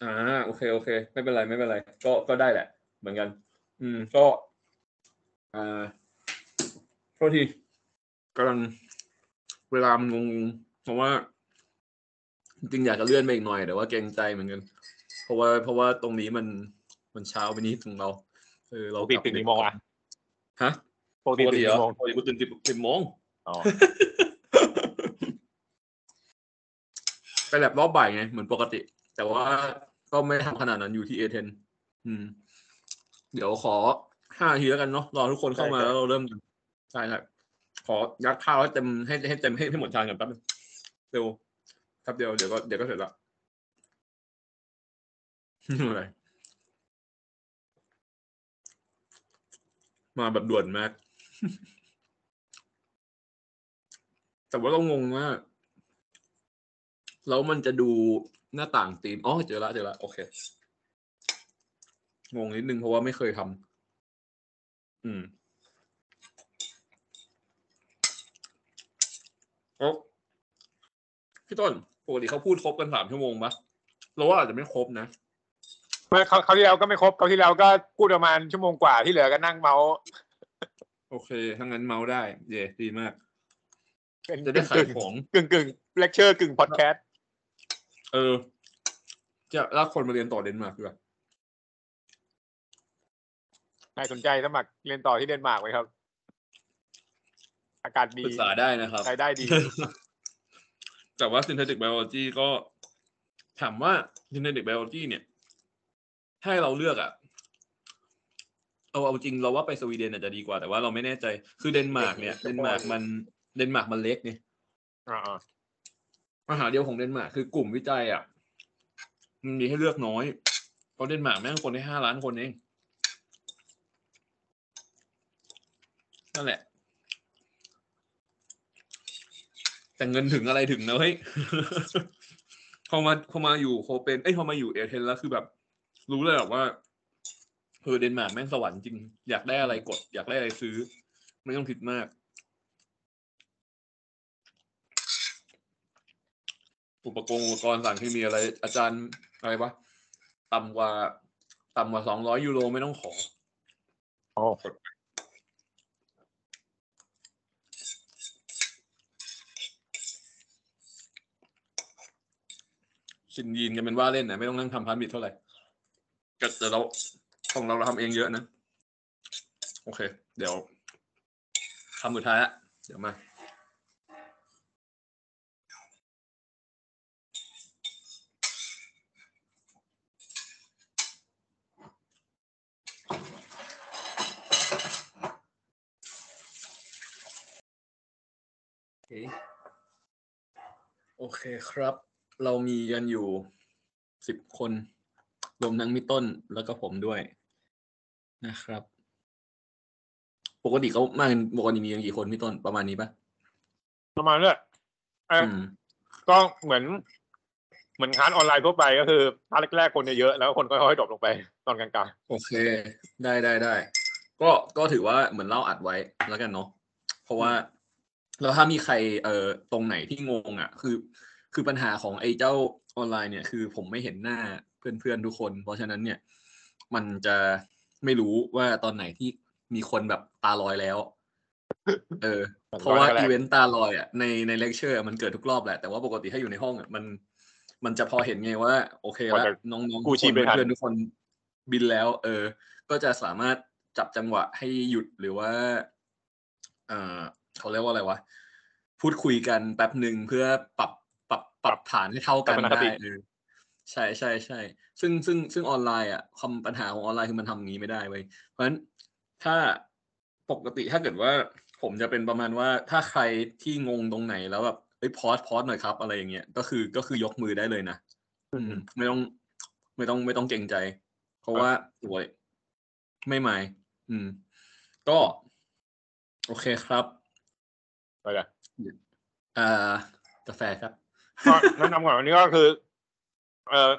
อ่าโอเคโอเค ไม่เป็นไร ไม่เป็นไร ก็ก็ได้แหละเหมือนกัน อืม ก็อ่าโทษทีกำลังเวลามงงเพราะว่าจริงอยากจะเลื่อนไปอีกหน่อยแต่ว่าเกรงใจเหมือนกันเพราะว่า เพราะว่าตรงนี้มันมันเช้าไปนี้ถึงเราเออเราติดติดนองอ่ะฮะปกติตื่นกี่งปกติตื่นติดติดมองอ๋อไปแลบรอบบ่ายไงเหมือนปกติแต่ว่าก็ไม่ทำขนาดนั้นอยู่ที่เอเทนเดี๋ยวขอห้าทีแล้วกันเนาะรอทุกคนเข้ามาแล้วเราเริ่มใช่ครับขอยัดข้าวให้เต็มให้ให้เต็มให้ให้หมดชานกันแป๊บเร็วครับเดียวเดี๋ยวก็เดี๋ยวก็เสร็จละอะไร มาแบบด่วนมากแต่ว่าเรางงมากแล้วมันจะดูหน้าต่างตีม อ๋อ เจอละ เจอละ โอเคงงนิดนึงเพราะว่าไม่เคยทำอืมคระพี่ต้นปกติเขาพูดครบกันสามชั่วโมงปะเราว่าอาจจะไม่ครบนะเมื่อเขาที่แล้วก็ไม่ครบเขาที่แล้วก็พูดประมาณชั่วโมงกว่าที่เหลือก็นั่งเมาโอเค ถ้างั้นเมาได้เย่ดีมาก จะได้ขายของกึ่งกึ่งเลคเชอร์กึ่งพอดแคสตเออจะรับคนมาเรียนต่อเดนมาร์กดีกวาใครสนใจสมัครเรียนต่อที่เดนมาร์กไหมครับ อากาศดีศึกษาได้นะครับใช้ได้ดี แต่ว่า synthetic biology ก็ถามว่า synthetic biology เนี่ยถ้าเราเลือกอะเอาเอาจริงเราว่าไปสวีเดนอาจจะดีกว่าแต่ว่าเราไม่แน่ใจคือเดนมาร์กเนี่ย เดนมาร์กมันเดนมาร์กมันเล็กเนี่ยัญหาเดียวของเดนมาร์กคือกลุ่มวิจัยอ่ะมันมีให้เลือกน้อยเพราะเดนมาร์กแม่งคนได้ห้าล้านคนเองนั่นแหละ แต่เงินถึงอะไรถึงนะเฮ้ยพอมาพอมาอยู่โคเปนเอ้ยพอมาอยู่เอเธนแล้วคือแบบ รู้เลยแบบว่าเออเดนมาร์กแม่งสวรรค์จริง อยากได้อะไรกด อยากได้อะไรซื้อ ไม่ต้องคิดมากอุปกรณ์อุปกรณ์สั่งเคมีอะไรอาจารย์อะไรวะต่ำกว่า ต่ำกว่าสองร้อยยูโรไม่ต้องขอ๋อชินยีนกันเป็นว่าเล่นนะไม่ต้องนั่งทำพันบิดเท่าไหร่แต่เราของเราเราทำเองเยอะนะ โอเคเดี๋ยวทำสุดท้ายละเดี๋ยวมาโอเคครับ เรามีกันอยู่สิบคนรวมทั้งมิต้นแล้วก็ผมด้วยนะครับ ปกติเขามากนปกติมีกันกี่คนมิต้น ประมาณนี้ปะประมาณเนี้ยก็เหมือน เหมือนค้านออนไลน์ทั่วไปก็คือพาร์ทแรกๆคนเยอะๆแล้วคนก็ค่อยๆดรอปลงไปตอนกลางๆโอเค ได้ได้ได้ก็ก็ถือว่าเหมือนเล่าอัดไว้แล้วกันเนาะเพราะว่าแล้วถ้ามีใครเอ่อตรงไหนที่งงอ่ะคือ คือปัญหาของไอ้เจ้าออนไลน์เนี่ยคือผมไม่เห็นหน้าเพื่อนๆทุกคน เพราะฉะนั้นเนี่ย มันจะไม่รู้ว่าตอนไหนที่มีคนแบบตาลอยแล้ว เออ เพราะว่าอีเวนต์ตาลอย อ่ะในในเลคเชอร์มันเกิดทุกรอบแหละ แต่ว่าปกติถ้าอยู่ในห้องอ่ะมันมันจะพอเห็นไงว่าโอเคแล้วน้องๆพืกอนเพื่อนทุกคนบินแล้ว เออ ก็จะสามารถจับจังหวะให้หยุดหรือว่า เอ่อเขาเรียกว่าอะไรวะพูดคุยกันแป๊บหนึ่งเพื่อปรับปรับปรับฐานให้เข้ากันได้ใช่ใช่ใช่ซึ่งซึ่งซึ่งออนไลน์อ่ะความปัญหาของออนไลน์คือมันทำอย่างนี้ไม่ได้เว้ยเพราะฉะนั้นถ้าปกติถ้าเกิดว่า ผมจะเป็นประมาณว่าถ้าใครที่งงตรงไหนแล้วแบบเอ้ยพอสพอสหน่อยครับอะไรอย่างเงี้ยก็คือก็คือยกมือได้เลยนะอไม่ต้อง ไม่ต้องไม่ต้องเกรงใจ เพราะว่าสวยไม่ไม่อืม ก็ โอเคครับอะไรเอ่อกาแฟครับแนะนำก่อนวันนี้ก็คือ เอ่อ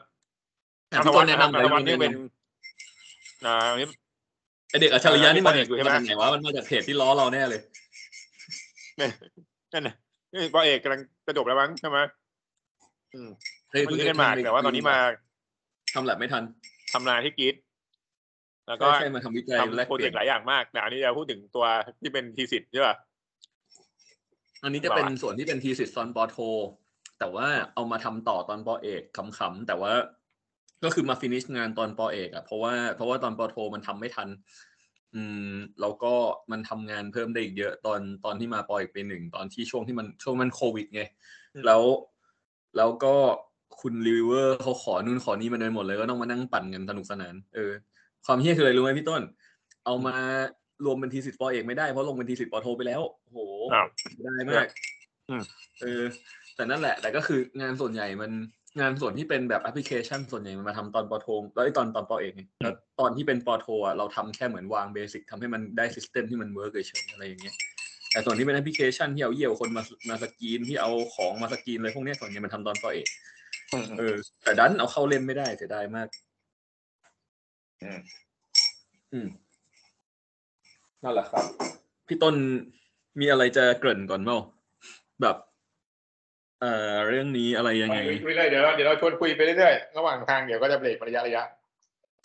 แต่ต้นแนะนำเลยวันนี้เป็นอ่าอันนี้ไอเด็กอัจฉริยะนี่มันาจากไหนวะมันมาจากเพจที่ล้อเราแน่เลยนั่นน่ะนี่ปอเอกกำลังจะจบแล้วมั้งใช่ไหมอืมเพิ่งได้มาแต่ว่าตอนนี้มาทำแลบไม่ทันทำงานที่กีดแล้วก็ใช่มาทำวิจัยทำโปรเจกต์หลายอย่างมากแต่อันนี้จะพูดถึงตัวที่เป็นทีสิทธ์ใช่ป่ะอันนี้จะเป็นส่วนที่เป็นทีสิทธิ์ตอนปอโทแต่ว่าเอามาทำต่อตอนปอเอกขำๆแต่ว่า ก็คือมาฟินิชงานตอนปอเอกอะเพราะว่าเพราะว่าตอนปอโท มันทำไม่ทัน อืมแล้วก็มันทำงานเพิ่มได้อีกเยอะตอนตอนที่มาปอเอกปีหนึ่งตอนที่ช่วงที่มันช่วงมันโควิด ไง แล้วแล้วก็คุณรีวิเวอร์เขาขอนู่นขอนี่มาโดยหมดเลยก็ต้องมานั่งปั่นกันสนุกสนานเออความเฮี้ยคืออะไรรู้ไหมพี่ต้น เอามารวมเป็นทีสิทธิ์ปอเอกไม่ได้เพราะลงเป็นทีสิทธิ์ปอโทไปแล้วโหได้มากเออ แต่นั่นแหละ แต่ก็คืองานส่วนใหญ่มันงานส่วนที่เป็นแบบแอปพลิเคชันส่วนใหญ่มันมาทำตอนปอโทแล้วไอ้ตอนตอนปอเอกแล้วตอนที่เป็นปอโทอ่ะเราทำแค่เหมือนวางเบสิกทำให้มันได้ซิสเต็มที่มันเวิร์กเฉยๆอะไรอย่างเงี้ยแต่ส่วนที่เป็นแอปพลิเคชันที่เอาเยี่ยวคนมามาสกรีนที่เอาของมาสกรีนเลยพวกนี้ส่วนใหญ่มันทำตอนปอเอกเออ แต่ดันเอาเข้าเล่นไม่ได้เสียดายมาก อืมอืมนั่นแหละครับพี่ต้นมีอะไรจะเกริ่นก่อนเมั้แบบเอ่อเรื่องนี้อะไรยังไงคุยเลยเดี๋ยวเราเดี๋ยวเราชวนคุยไปเรื่อยๆระหว่างทางเดี๋ยวก็จะเบรกระยะระยะ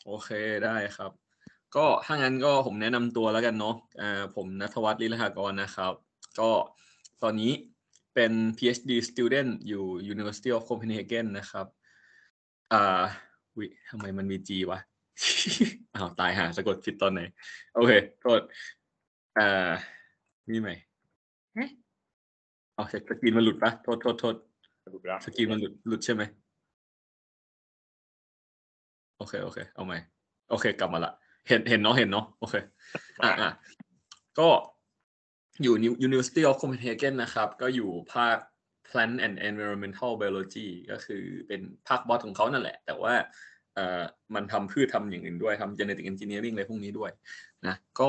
โอเคได้ครับ ก็ถ้างั้นก็ผมแนะนำตัวแล้วกันเนาะเอ่อผมนัทวัฒน์ลิลหากรนะครับก็ตอนนี้เป็น PhD student อยู่ University of Copenhagen นะครับอ่าวิทำไมมันมี G วะอ้าว ตายหาสะกดผิดตอนไหนโอเคโทษอ่านี่ไหมเอาสกีนมันหลุดปะโทษโทษโทษสกีนมันหลุดหลุดใช่ไหมโอเค โอเค เอาไหมโอเค กลับมาละ เห็นเห็นเนาะเห็นเนาะโอเค อ่าอ่าก็อยู่ University of Copenhagen นะครับ ก็อยู่ภาค Plant and Environmental Biology ก็คือเป็นภาคบอสของเขานั่นแหละ แต่ว่ามันทำพืชทำอย่างอื่นด้วยทำ genetic engineering อะไรพวกนี้ด้วยนะก็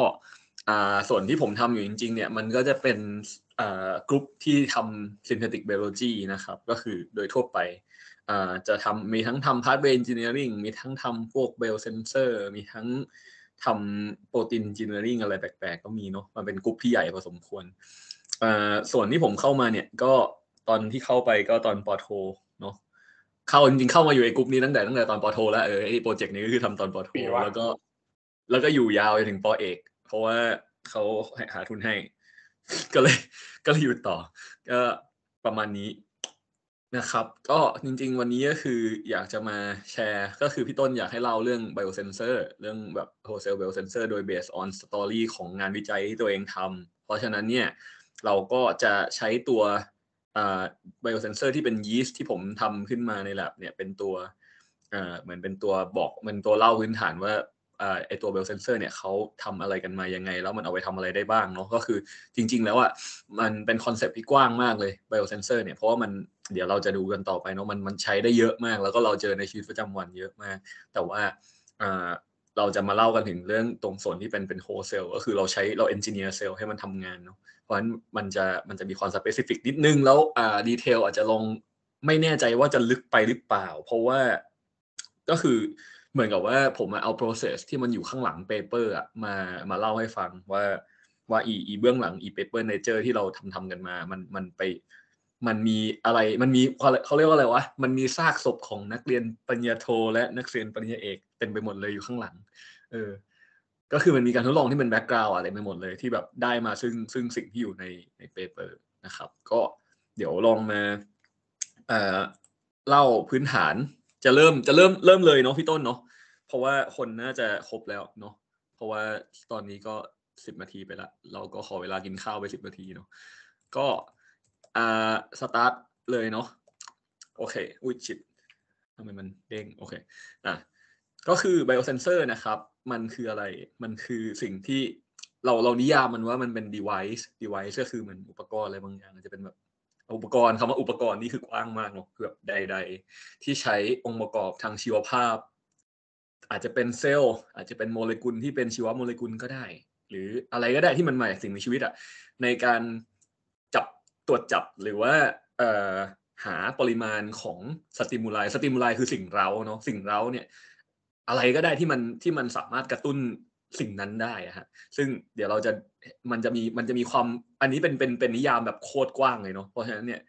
ส่วนที่ผมทำอยู่จริงๆเนี่ยมันก็จะเป็นกลุ่มที่ทำ synthetic biology นะครับ ก็คือโดยทั่วไปจะทำมีทั้งทำ pathway engineering มีทั้งทำพวก biosensor มีทั้งทำโปรตีนจีเนอริงอะไรแปลกๆ ก็มีเนาะมันเป็นกลุ่มที่ใหญ่พอสมควร ส่วนที่ผมเข้ามาเนี่ยก็ตอนที่เข้าไปก็ตอนปอโทเข้าจริงเข้ามาอยู่ไอ้กลุ่มนี้ตั้งแต่ตั้งแต่ตอนปอโทแล้วเออไอ้โปรเจกต์นี้ก็คือทำตอนปอโทแล้วก็ แล้วก็อยู่ยาวจนถึงปอเอก เพราะว่าเขาหาทุนให้ ก็เลย ก็เลยอยู่ต่อก็ประมาณนี้นะครับ ก็จริงๆ วันนี้ก็คืออยากจะมาแชร์ ก็คือพี่ต้นอยากให้เล่าเรื่องไบโอเซนเซอร์ เรื่องแบบโฮเซลไบโอเซนเซอร์โดยเบสออนสตอรี่ของงานวิจัยที่ตัวเองทำเพราะฉะนั้นเนี่ย เราก็จะใช้ตัวไบโอเซนเซอร์ที่เป็นยีสต์ที่ผมทำขึ้นมาใน l a บเนี่ยเป็นตัวเหมือนเป็นตัวบอกมันตัวเล่าพื้นฐานว่าไอตัวเบลเซนเซอร์เนี่ยเขาทำอะไรกันมายังไง แล้วมันเอาไปทำอะไรได้บ้างเนาะก็คือจริง ๆ แล้วอ่ะมันเป็นคอนเซปต์ที่กว้างมากเลยเบลเซนเซอร์เนี่ยเพราะว่ามันเดี๋ยวเราจะดูกันต่อไปเนาะมันมันใช้ได้เยอะมาก แล้วก็เราเจอในชีวิตประจำวันเยอะมาก แต่ว่าเราจะมาเล่ากันถึงเรื่องตรงส่วนที่เป็นเป็นโฮเซลก็คือเราใช้เราเอนจิเนียร์เซลให้มันทำงานเนาะเพราะฉะนั้นมันจะมันจะมีความสเปซิฟิกนิดนึงแล้วอ่าดีเทลอาจจะลงไม่แน่ใจว่าจะลึกไปหรือเปล่า เพราะว่าก็คือเหมือนกับว่า ผมมาเอา process ที่มันอยู่ข้างหลังเปอร์อะมามาเล่าให้ฟังว่าว่าอีอีเบื้องหลังอีเปอร์เนเจอร์ที่เราทำทำกันมามันมันไปมันมีอะไรมันมีเขาเรียกว่าอะไรวะมันมีซากศพของนักเรียนปริญญาโท และนักเรียนปริญญาเอกเต็มไปหมดเลยอยู่ข้างหลัง เออก็คือมันมีการทดลองที่เป็นแบ็กกราวด์อะไรไปหมดเลยที่แบบได้มาซึ่งซึ่งสิ่งที่อยู่ในในเปเปอร์นะครับ ก็เดี๋ยวลองมาเอ่อเล่าพื้นฐานจะเริ่มจะเริ่มเริ่มเลยเนาะพี่ต้นเนาะเพราะว่าคนน่าจะครบแล้วเนาะเพราะว่าตอนนี้ก็สิบนาทีไปละเราก็ขอเวลากินข้าวไปสิบนาทีเนาะก็อ่าสตาร์ทเลยเนาะโอเค อุ้ยชิดทำไมมันเด้งโอเคอ่ะก็คือไบโอเซนเซอร์นะครับ มันคืออะไรมันคือสิ่งที่เราเรานิยามมันว่ามันเป็น device device ก็คือเหมือนอุปกรณ์อะไรบางอย่างจะเป็นแบบอุปกรณ์คำว่าอุปกรณ์นี่คือกว้างมากเกือบใดๆ ที่ใช้องค์ประกอบทางชีวภาพ อาจจะเป็นเซลล์อาจจะเป็นโมเลกุลที่เป็นชีวโมเลกุลก็ได้ หรืออะไรก็ได้ที่มันมาจากสิ่งมีชีวิตอะในการจับตรวจจับหรือว่าหาปริมาณของสติมูลายสติมูลายคือสิ่งเร้าเนาะสิ่งเร้าเนี่ยอะไรก็ได้ที่มันที่มันสามารถกระตุ้นสิ่งนั้นได้ฮะซึ่งเดี๋ยวเราจะมันจะมีมันจะมีความอันนี้เป็นเป็นเป็นนิยามแบบโคตรกว้างเลยเนาะเพราะฉะนั้นเนี่ย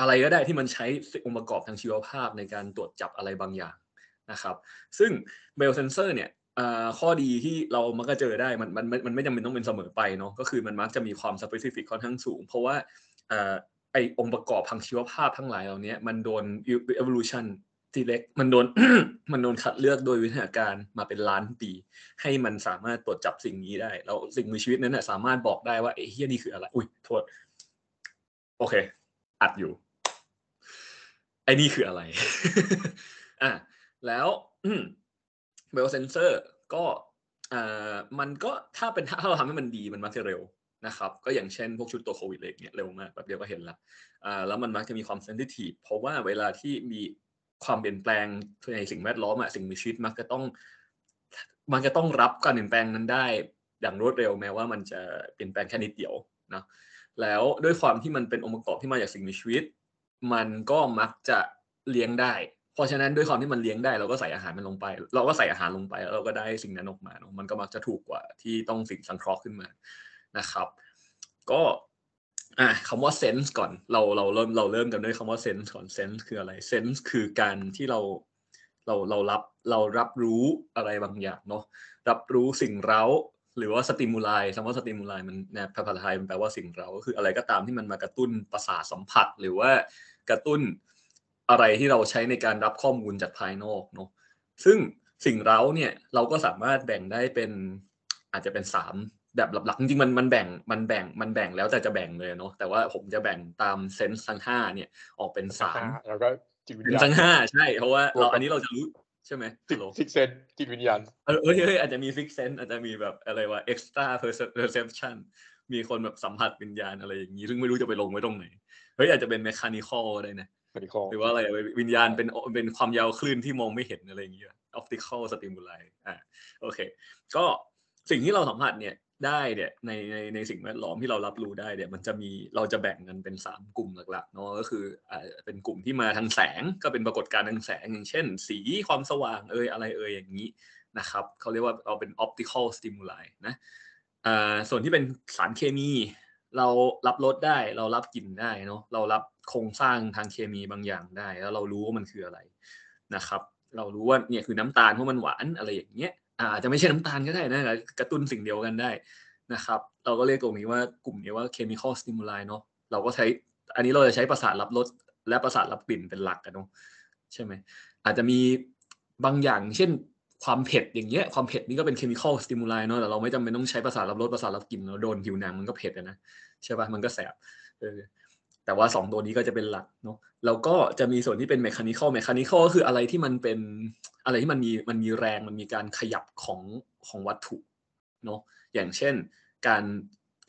อะไรก็ได้ที่มันใช้องค์ประกอบทางชีวภาพในการตรวจจับอะไรบางอย่างนะครับซึ่งเบลเซนเซอร์เนี่ยข้อดีที่เรามักจะเจอได้มันมันมันไม่จำเป็นต้องเป็นเสมอไปเนาะก็คือมันมักจะมีความสเปซิฟิกค่อนข้างสูง เพราะว่าไอองค์ประกอบทางชีวภาพทั้งหลายเหล่านี้มันโดน evolution ซีเล็กมันโดนมันโดนคัดเลือกโดยวิทยาการมาเป็นล้านปีให้มันสามารถตรวจจับสิ่งนี้ได้แล้วสิ่งมีชีวิตนั้นนะสามารถบอกได้ว่าไอ้เฮียนี่คืออะไร อุ้ยโทษ โอเค อัดอยู่ ไอ้นี่คืออะไรอ่ะแล้วเบลเซนเซอร์ ก็อ่ามันก็ถ้าเป็นถ้าเราทำให้มันดีมันมักจะเร็ว นะครับ ก็อย่างเช่นพวกชุดตัวโควิดเล็กเนี่ยเร็วมากแบบเดียวก็เห็นละอ่าแล้วมันมักจะมีความเซนซิทีฟเพราะว่าเวลาที่มีความเปลี่ยนแปลงในสิ่งแวดล้อมอะสิ่งมีชีวิต มักจะต้อง มันจะต้องรับการเปลี่ยนแปลงนั้นได้อย่างรวดเร็วแม้ว่ามันจะเปลี่ยนแปลงแค่นิดเดียวนะแล้วด้วยความที่มันเป็นองค์ประกอบที่มาจากสิ่งมีชีวิต มันก็มักจะเลี้ยงได้ เพราะฉะนั้นด้วยความที่มันเลี้ยงได้เราก็ใส่อาหารมันลงไป เราก็ใส่อาหารลงไปแล้วเราก็ได้สิ่งนั้นออกมาเนาะมันก็มักจะถูกกว่าที่ต้องสิ่งสังเคราะห์ขึ้นมานะครับ ก็อ่ะคำว่า sense ก่อนเราเราเริ่มเราเริ่มกันด้วยคำว่า sense ก่อน sense คืออะไร sense คือการที่เราเราเรารับเรารับรู้อะไรบางอย่างเนาะรับรู้สิ่งเร้า หรือว่าสติมูลายคำว่าสติมูลายมันนนภาษาไทยมันแปลว่าสิ่งเร้าก็คืออะไรก็ตามที่มันมากระตุ้นประสาทสัมผัส หรือว่ากระตุ้นอะไรที่เราใช้ในการรับข้อมูลจากภายนอกเนาะซึ่งสิ่งเร้าเนี่ยเราก็สามารถแบ่งได้เป็นอาจจะเป็น3แบบหลักๆจริงๆมันมันแบ่งมันแบ่งมันแบ่งแล้วแต่จะแบ่งเลยเนาะแต่ว่าผมจะแบ่งตามเซนส์ทั้งห้าเนี่ยออกเป็นสามแล้วก็จิตวิญญาณทั้งห้าใช่ เพราะว่าเราอันนี้เราจะรู้ใช่ไหมฟิกเซนจิตวิญญาณเออเฮ้ยอาจจะมีฟิกเซนอาจจะมีแบบอะไรว่าเอ็กซ์ตร้าเพอร์เซพชันมีคนแบบสัมผัสวิญญาณอะไรอย่างนี้ ซึ่งไม่รู้จะไปลงไว้ตรงไหนเฮ้ยอาจจะเป็นแมคานิคอลอะไรนะหรือว่าอะไรวิญญาณเป็นเป็นความยาวคลื่นที่มองไม่เห็นอะไรอย่างเงี้ยออปติคอลสติมูลัยอ่าโอเคก็สิ่งที่เราสัมผัสเนี่ยได้เนี่ยในในในสิ่งแวดล้อมที่เรารับรู้ได้เนี่ยมันจะมีเราจะแบ่งกันเป็น3กลุ่มหลัก ๆ เนาะก็คืออ่เป็นกลุ่มที่มาทางแสงก็เป็นปรากฏการณ์ทางแสงอย่าง เช่น สีความสว่างเอ่ยอะไรเอ่ยอย่างนี้นะครับเขาเรียกว่าเราเป็น optical stimuli นะอ่าส่วนที่เป็นสารเคมี เรารับรสได้เรารับกลิ่นได้เนาะเรารับโครงสร้างทางเคมีบางอย่างได้ แล้วเรารู้ว่ามันคืออะไรนะครับ เรารู้ว่าเนี่ยคือน้ำตาลเพราะมันหวานอะไรอย่างเงี้ยอาจจะไม่ใช่น้ำตาลก็ได้นะ กระตุ้นสิ่งเดียวกันได้นะครับ เราก็เรียกตรงนี้ว่ากลุ่มนี้ว่าเคมีคอลสติมูลายเนาะ เราก็ใช้อันนี้เราจะใช้ประสาทรับรสและประสาทรับกลิ่นเป็นหลักกันเนาะใช่ไหมอาจจะมีบางอย่างเช่นความเผ็ดอย่างเงี้ยความเผ็ดนี่ก็เป็นเคมีคอลสติมูลายเนาะ แต่เราไม่จำเป็นต้องใช้ประสาทรับรสประสาทรับกลิ่นเราโดนผิวหนังมันก็เผ็ดนะใช่ป่ะมันก็แสบแต่ว่า2ตัวนี้ก็จะเป็นหลักเนาะแล้วก็จะมีส่วนที่เป็นแมคานิคอลแมคานิคอลก็คืออะไรที่มันเป็นอะไรที่มันมีมันมีแรงมันมีการขยับของของวัตถุเนาะอย่างเช่น การ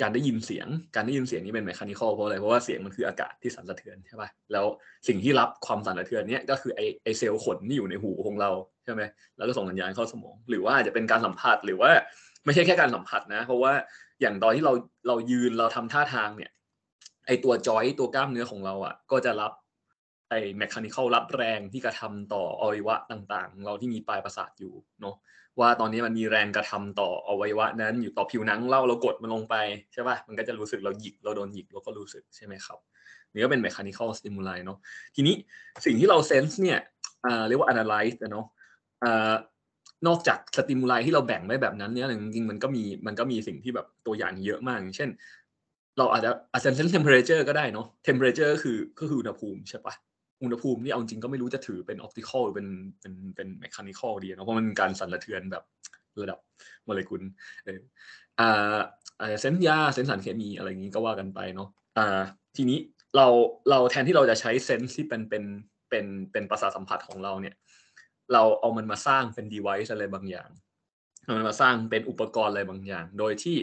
การได้ยินเสียงการได้ยินเสียงนี้เป็นแมคานิคอลเพราะอะไรเพราะว่าเสียงมันคืออากาศที่สั่นสะเทือนใช่ป่ะแล้วสิ่งที่รับความสั่นสะเทือนเนี้ยก็คือไอไอเซลล์ขนที่อยู่ในหูของเราใช่ไหมแล้วก็ส่งสัญญาณเข้าสมอง หรือว่าอาจจะเป็นการสัมผัสหรือว่าไม่ใช่แค่การสัมผัสนะ เพราะว่าอย่างตอนที่เราเรายืนเราทำท่าทางเนี่ยไอตัวจอยตัวกล้ามเนื้อของเราอ่ะก็จะรับไอแมคคานิคอลรับแรงที่กระทำต่ออวัยวะต่างๆ เราที่มีปลายประสาทอยู่เนาะว่าตอนนี้มันมีแรงกระทำต่ออวัยวะนั้นอยู่ต่อผิวหนังเราเรากดมันลงไปใช่ป่ะมันก็จะรู้สึกเราหยิกเราโดนหยิกเราก็รู้สึกใช่ไหมครับนี่ก็เป็นแมคคานิคอลสติมูลไลเนาะทีนี้สิ่งที่เราเซนส์เนี่ยเรียกว่า a นาลิซ์เนาะนอกจากสติมูลไลที่เราแบ่งไว้แบบนั้นเนี่ยจริงๆมันก็มีมันก็มีสิ่งที่แบบตัวอย่างเยอะมากเช่นเราอาจจะอาจจะเชเนมเพอเรเจอร์ก็ได้เนาะมเ m อ e r เจอร์ก็คือก็คืออุณหภูมิใช่ปะอุณหภูมินี่เอาจริงก็ไม่รู้จะถือเป็นออปติคอลหรือเป็นเป็นเป็นแมคานิคอลดีเนาะ เพราะมันการสั่นสะเทือนแบบ ระดับโมเลกุล เอออ่าเซนยาเซนสารเคมีอะไรอย่างนี้ก็ว่ากันไปเนาะ อ่า ทีนี้เราเราแทนที่เราจะใช้เซนส์ที่เป็นเป็นเป็นเป็นประสาทสัมผัสของเราเนี่ย เราเอามันมาสร้างเป็นดีไวซ์อะไรบางอย่าง เอามันมาสร้างเป็นอุปกรณ์อะไรบางอย่าง โดยที่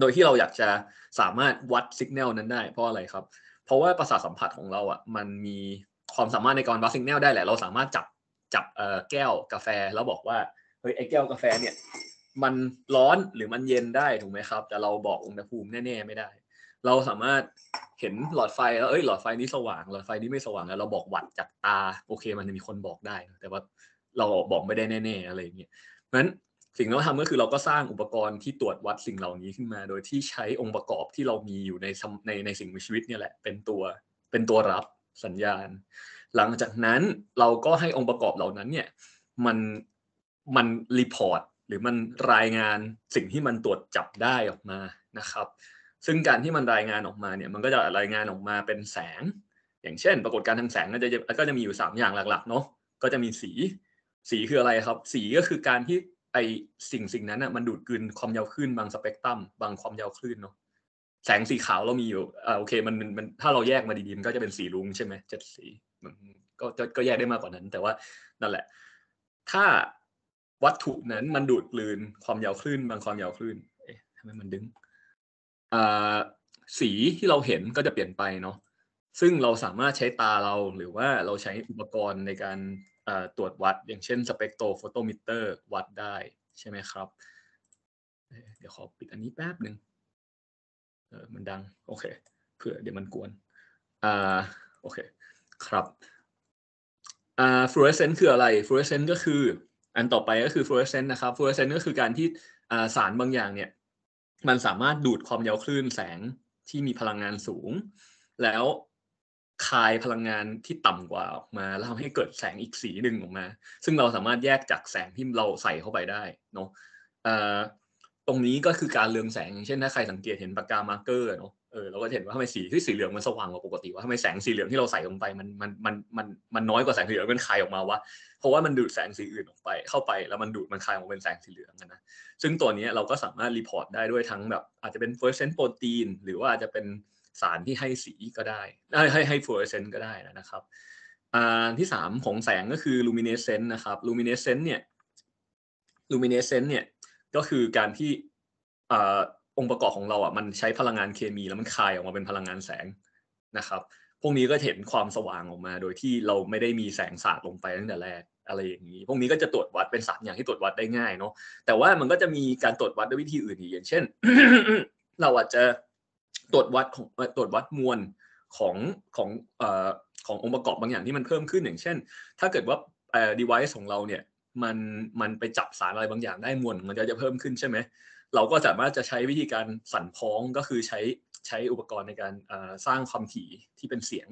โดยที่เราอยากจะสามารถวัดสัญญาณนั้นได้เพราะอะไรครับ เพราะว่าประสาทสัมผัสของเราอ่ะมันมีความสามารถในการวัดสัญญาณได้แหละเราสามารถจับจับเอ่อแก้วกาแฟแล้วบอกว่าเฮ้ยไอ้แก้วกาแฟเนี่ยมันร้อนหรือมันเย็นได้ถูกไหมครับแต่เราบอกอุณหภูมิแน่ๆไม่ได้ เราสามารถเห็น หลอดไฟแล้วเอ้ย หลอดไฟนี้สว่างหลอดไฟนี้ไม่สว่างแล้วเราบอกวัดจากตาโอเคมันจะมีคนบอกได้แต่ว่าเราบอกไม่ได้แน่ๆอะไรอย่างเงี้ยเพราะฉะนั้นสิ่งที่เราทำก็คือเราก็สร้างอุปกรณ์ที่ตรวจวัดสิ่งเหล่านี้ขึ้นมา โดยที่ใช้องค์ประกอบที่เรามีอยู่ในในในสิ่งมีชีวิตเนี่ยแหละเป็นตัวเป็นตัวรับสัญญาณหลังจากนั้นเราก็ให้องค์ประกอบเหล่านั้นเนี่ยมันมันรีพอร์ตหรือมันรายงานสิ่งที่มันตรวจจับได้ออกมานะครับ ซึ่งการที่มันรายงานออกมาเนี่ยมันก็จะรายงานออกมาเป็นแสง อย่างเช่น ปรากฏการณ์ทางแสงก็จะก็จะมีอยู่ 3 อย่างหลัก ๆ เนาะก็จะมีสีสีคืออะไรครับสีก็คือการที่ไอสิ่งสิ่งนั้นอ่ะมันดูดกลืนความยาวคลื่นบางสเปกตรัมบางความยาวคลื่นเนาะแสงสีขาวเรามีอยู่อ่าโอเคมันมันถ้าเราแยกมาดีๆมันก็จะเป็นสีรุ้งใช่ไหมเจ็ดสีมันก็ก็แยกได้มากกว่านั้น แต่ว่านั่นแหละ ถ้าวัตถุนั้นมันดูดกลืนความยาวคลื่นบางความยาวคลื่นเอ๊ะทำไมมันดึงอ่าสีที่เราเห็นก็จะเปลี่ยนไปเนาะซึ่งเราสามารถใช้ตาเราหรือว่าเราใช้อุปกรณ์ในการตรวจวัดอย่างเช่นสเปกโตโฟโตมิเตอร์วัดได้ใช่ไหมครับ เดี๋ยวขอปิดอันนี้แป๊บหนึ่งเออมันดังโอเคเผื่อเดี๋ยวมันกวนอ่าโอเคครับอ่าฟลูออเรสเซนต์คืออะไรฟลูออเรสเซนต์ก็คือ อันต่อไปก็คือฟลูออเรสเซนต์นะครับฟลูออเรสเซนต์ก็คือการที่สารบางอย่างเนี่ย มันสามารถดูดความยาวคลื่นแสงที่มีพลังงานสูง แล้วคายพลังงานที่ต่ำกว่าออกมาแล้วทำให้เกิดแสงอีกสีหนึ่งออกมาซึ่งเราสามารถแยกจากแสงที่เราใส่เข้าไปได้เนาะตรงนี้ก็คือการเรืองแสงเช่นถ้าใครสังเกตเห็นปากกามาร์เกอร์เนาะเออเราก็เห็นว่าทำไมสีที่สีเหลืองมันสว่างกว่าปกติว่าทำไมแสงสีเหลืองที่เราใส่ลงไปมันมันมันมันมันน้อยกว่าแสงสีเหลืองมันคายออกมาวะเพราะว่ามันดูดแสงสีอื่นออกไป เข้าไปแล้วมันดูดมันคายออกมาเป็นแสงสีเหลืองนะซึ่งตัวนี้เราก็สามารถรีพอร์ตได้ด้วยทั้งแบบ อาจจะเป็นเฟอร์เซนต์โปรตีนหรือว่าอาจจะเป็นสารที่ให้สีก็ได้ให้ให้ฟลูออเรสเซนต์ก็ได้นะครับ อ่า ที่3ของแสงก็คือลูมิเนสเซนต์นะครับ ลูมิเนสเซนต์เนี่ย ลูมิเนสเซนต์เนี่ย ก็คือการที่อ่าองค์ประกอบของเราอ่ะ มันใช้พลังงานเคมีแล้วมันคายออกมาเป็นพลังงานแสงนะครับ พวกนี้ก็เห็นความสว่างออกมา โดยที่เราไม่ได้มีแสงสาดลงไปตั้งแต่แรกอะไรอย่างนี้ พวกนี้ก็จะตรวจวัดเป็นสามอย่างที่ตรวจวัดได้ง่ายเนาะ แต่ว่ามันก็จะมีการตรวจวัดด้วยวิธีอื่น อีกอย่างเช่น เราอาจจะตรวจวัดของตรวจวัดมวล ของของขององค์ประกอบบางอย่างที่มันเพิ่มขึ้น อย่างเช่น ถ้าเกิดว่าเอ่อ device ของเราเนี่ยมันมันไปจับสารอะไรบางอย่างได้มวล มันจะจะเพิ่มขึ้นใช่ไหมเราก็สามารถจะใช้วิธีการสั่นพ้องก็คือใช้ใช้อุปกรณ์ในการสร้างความถี่ที่เป็นเสียง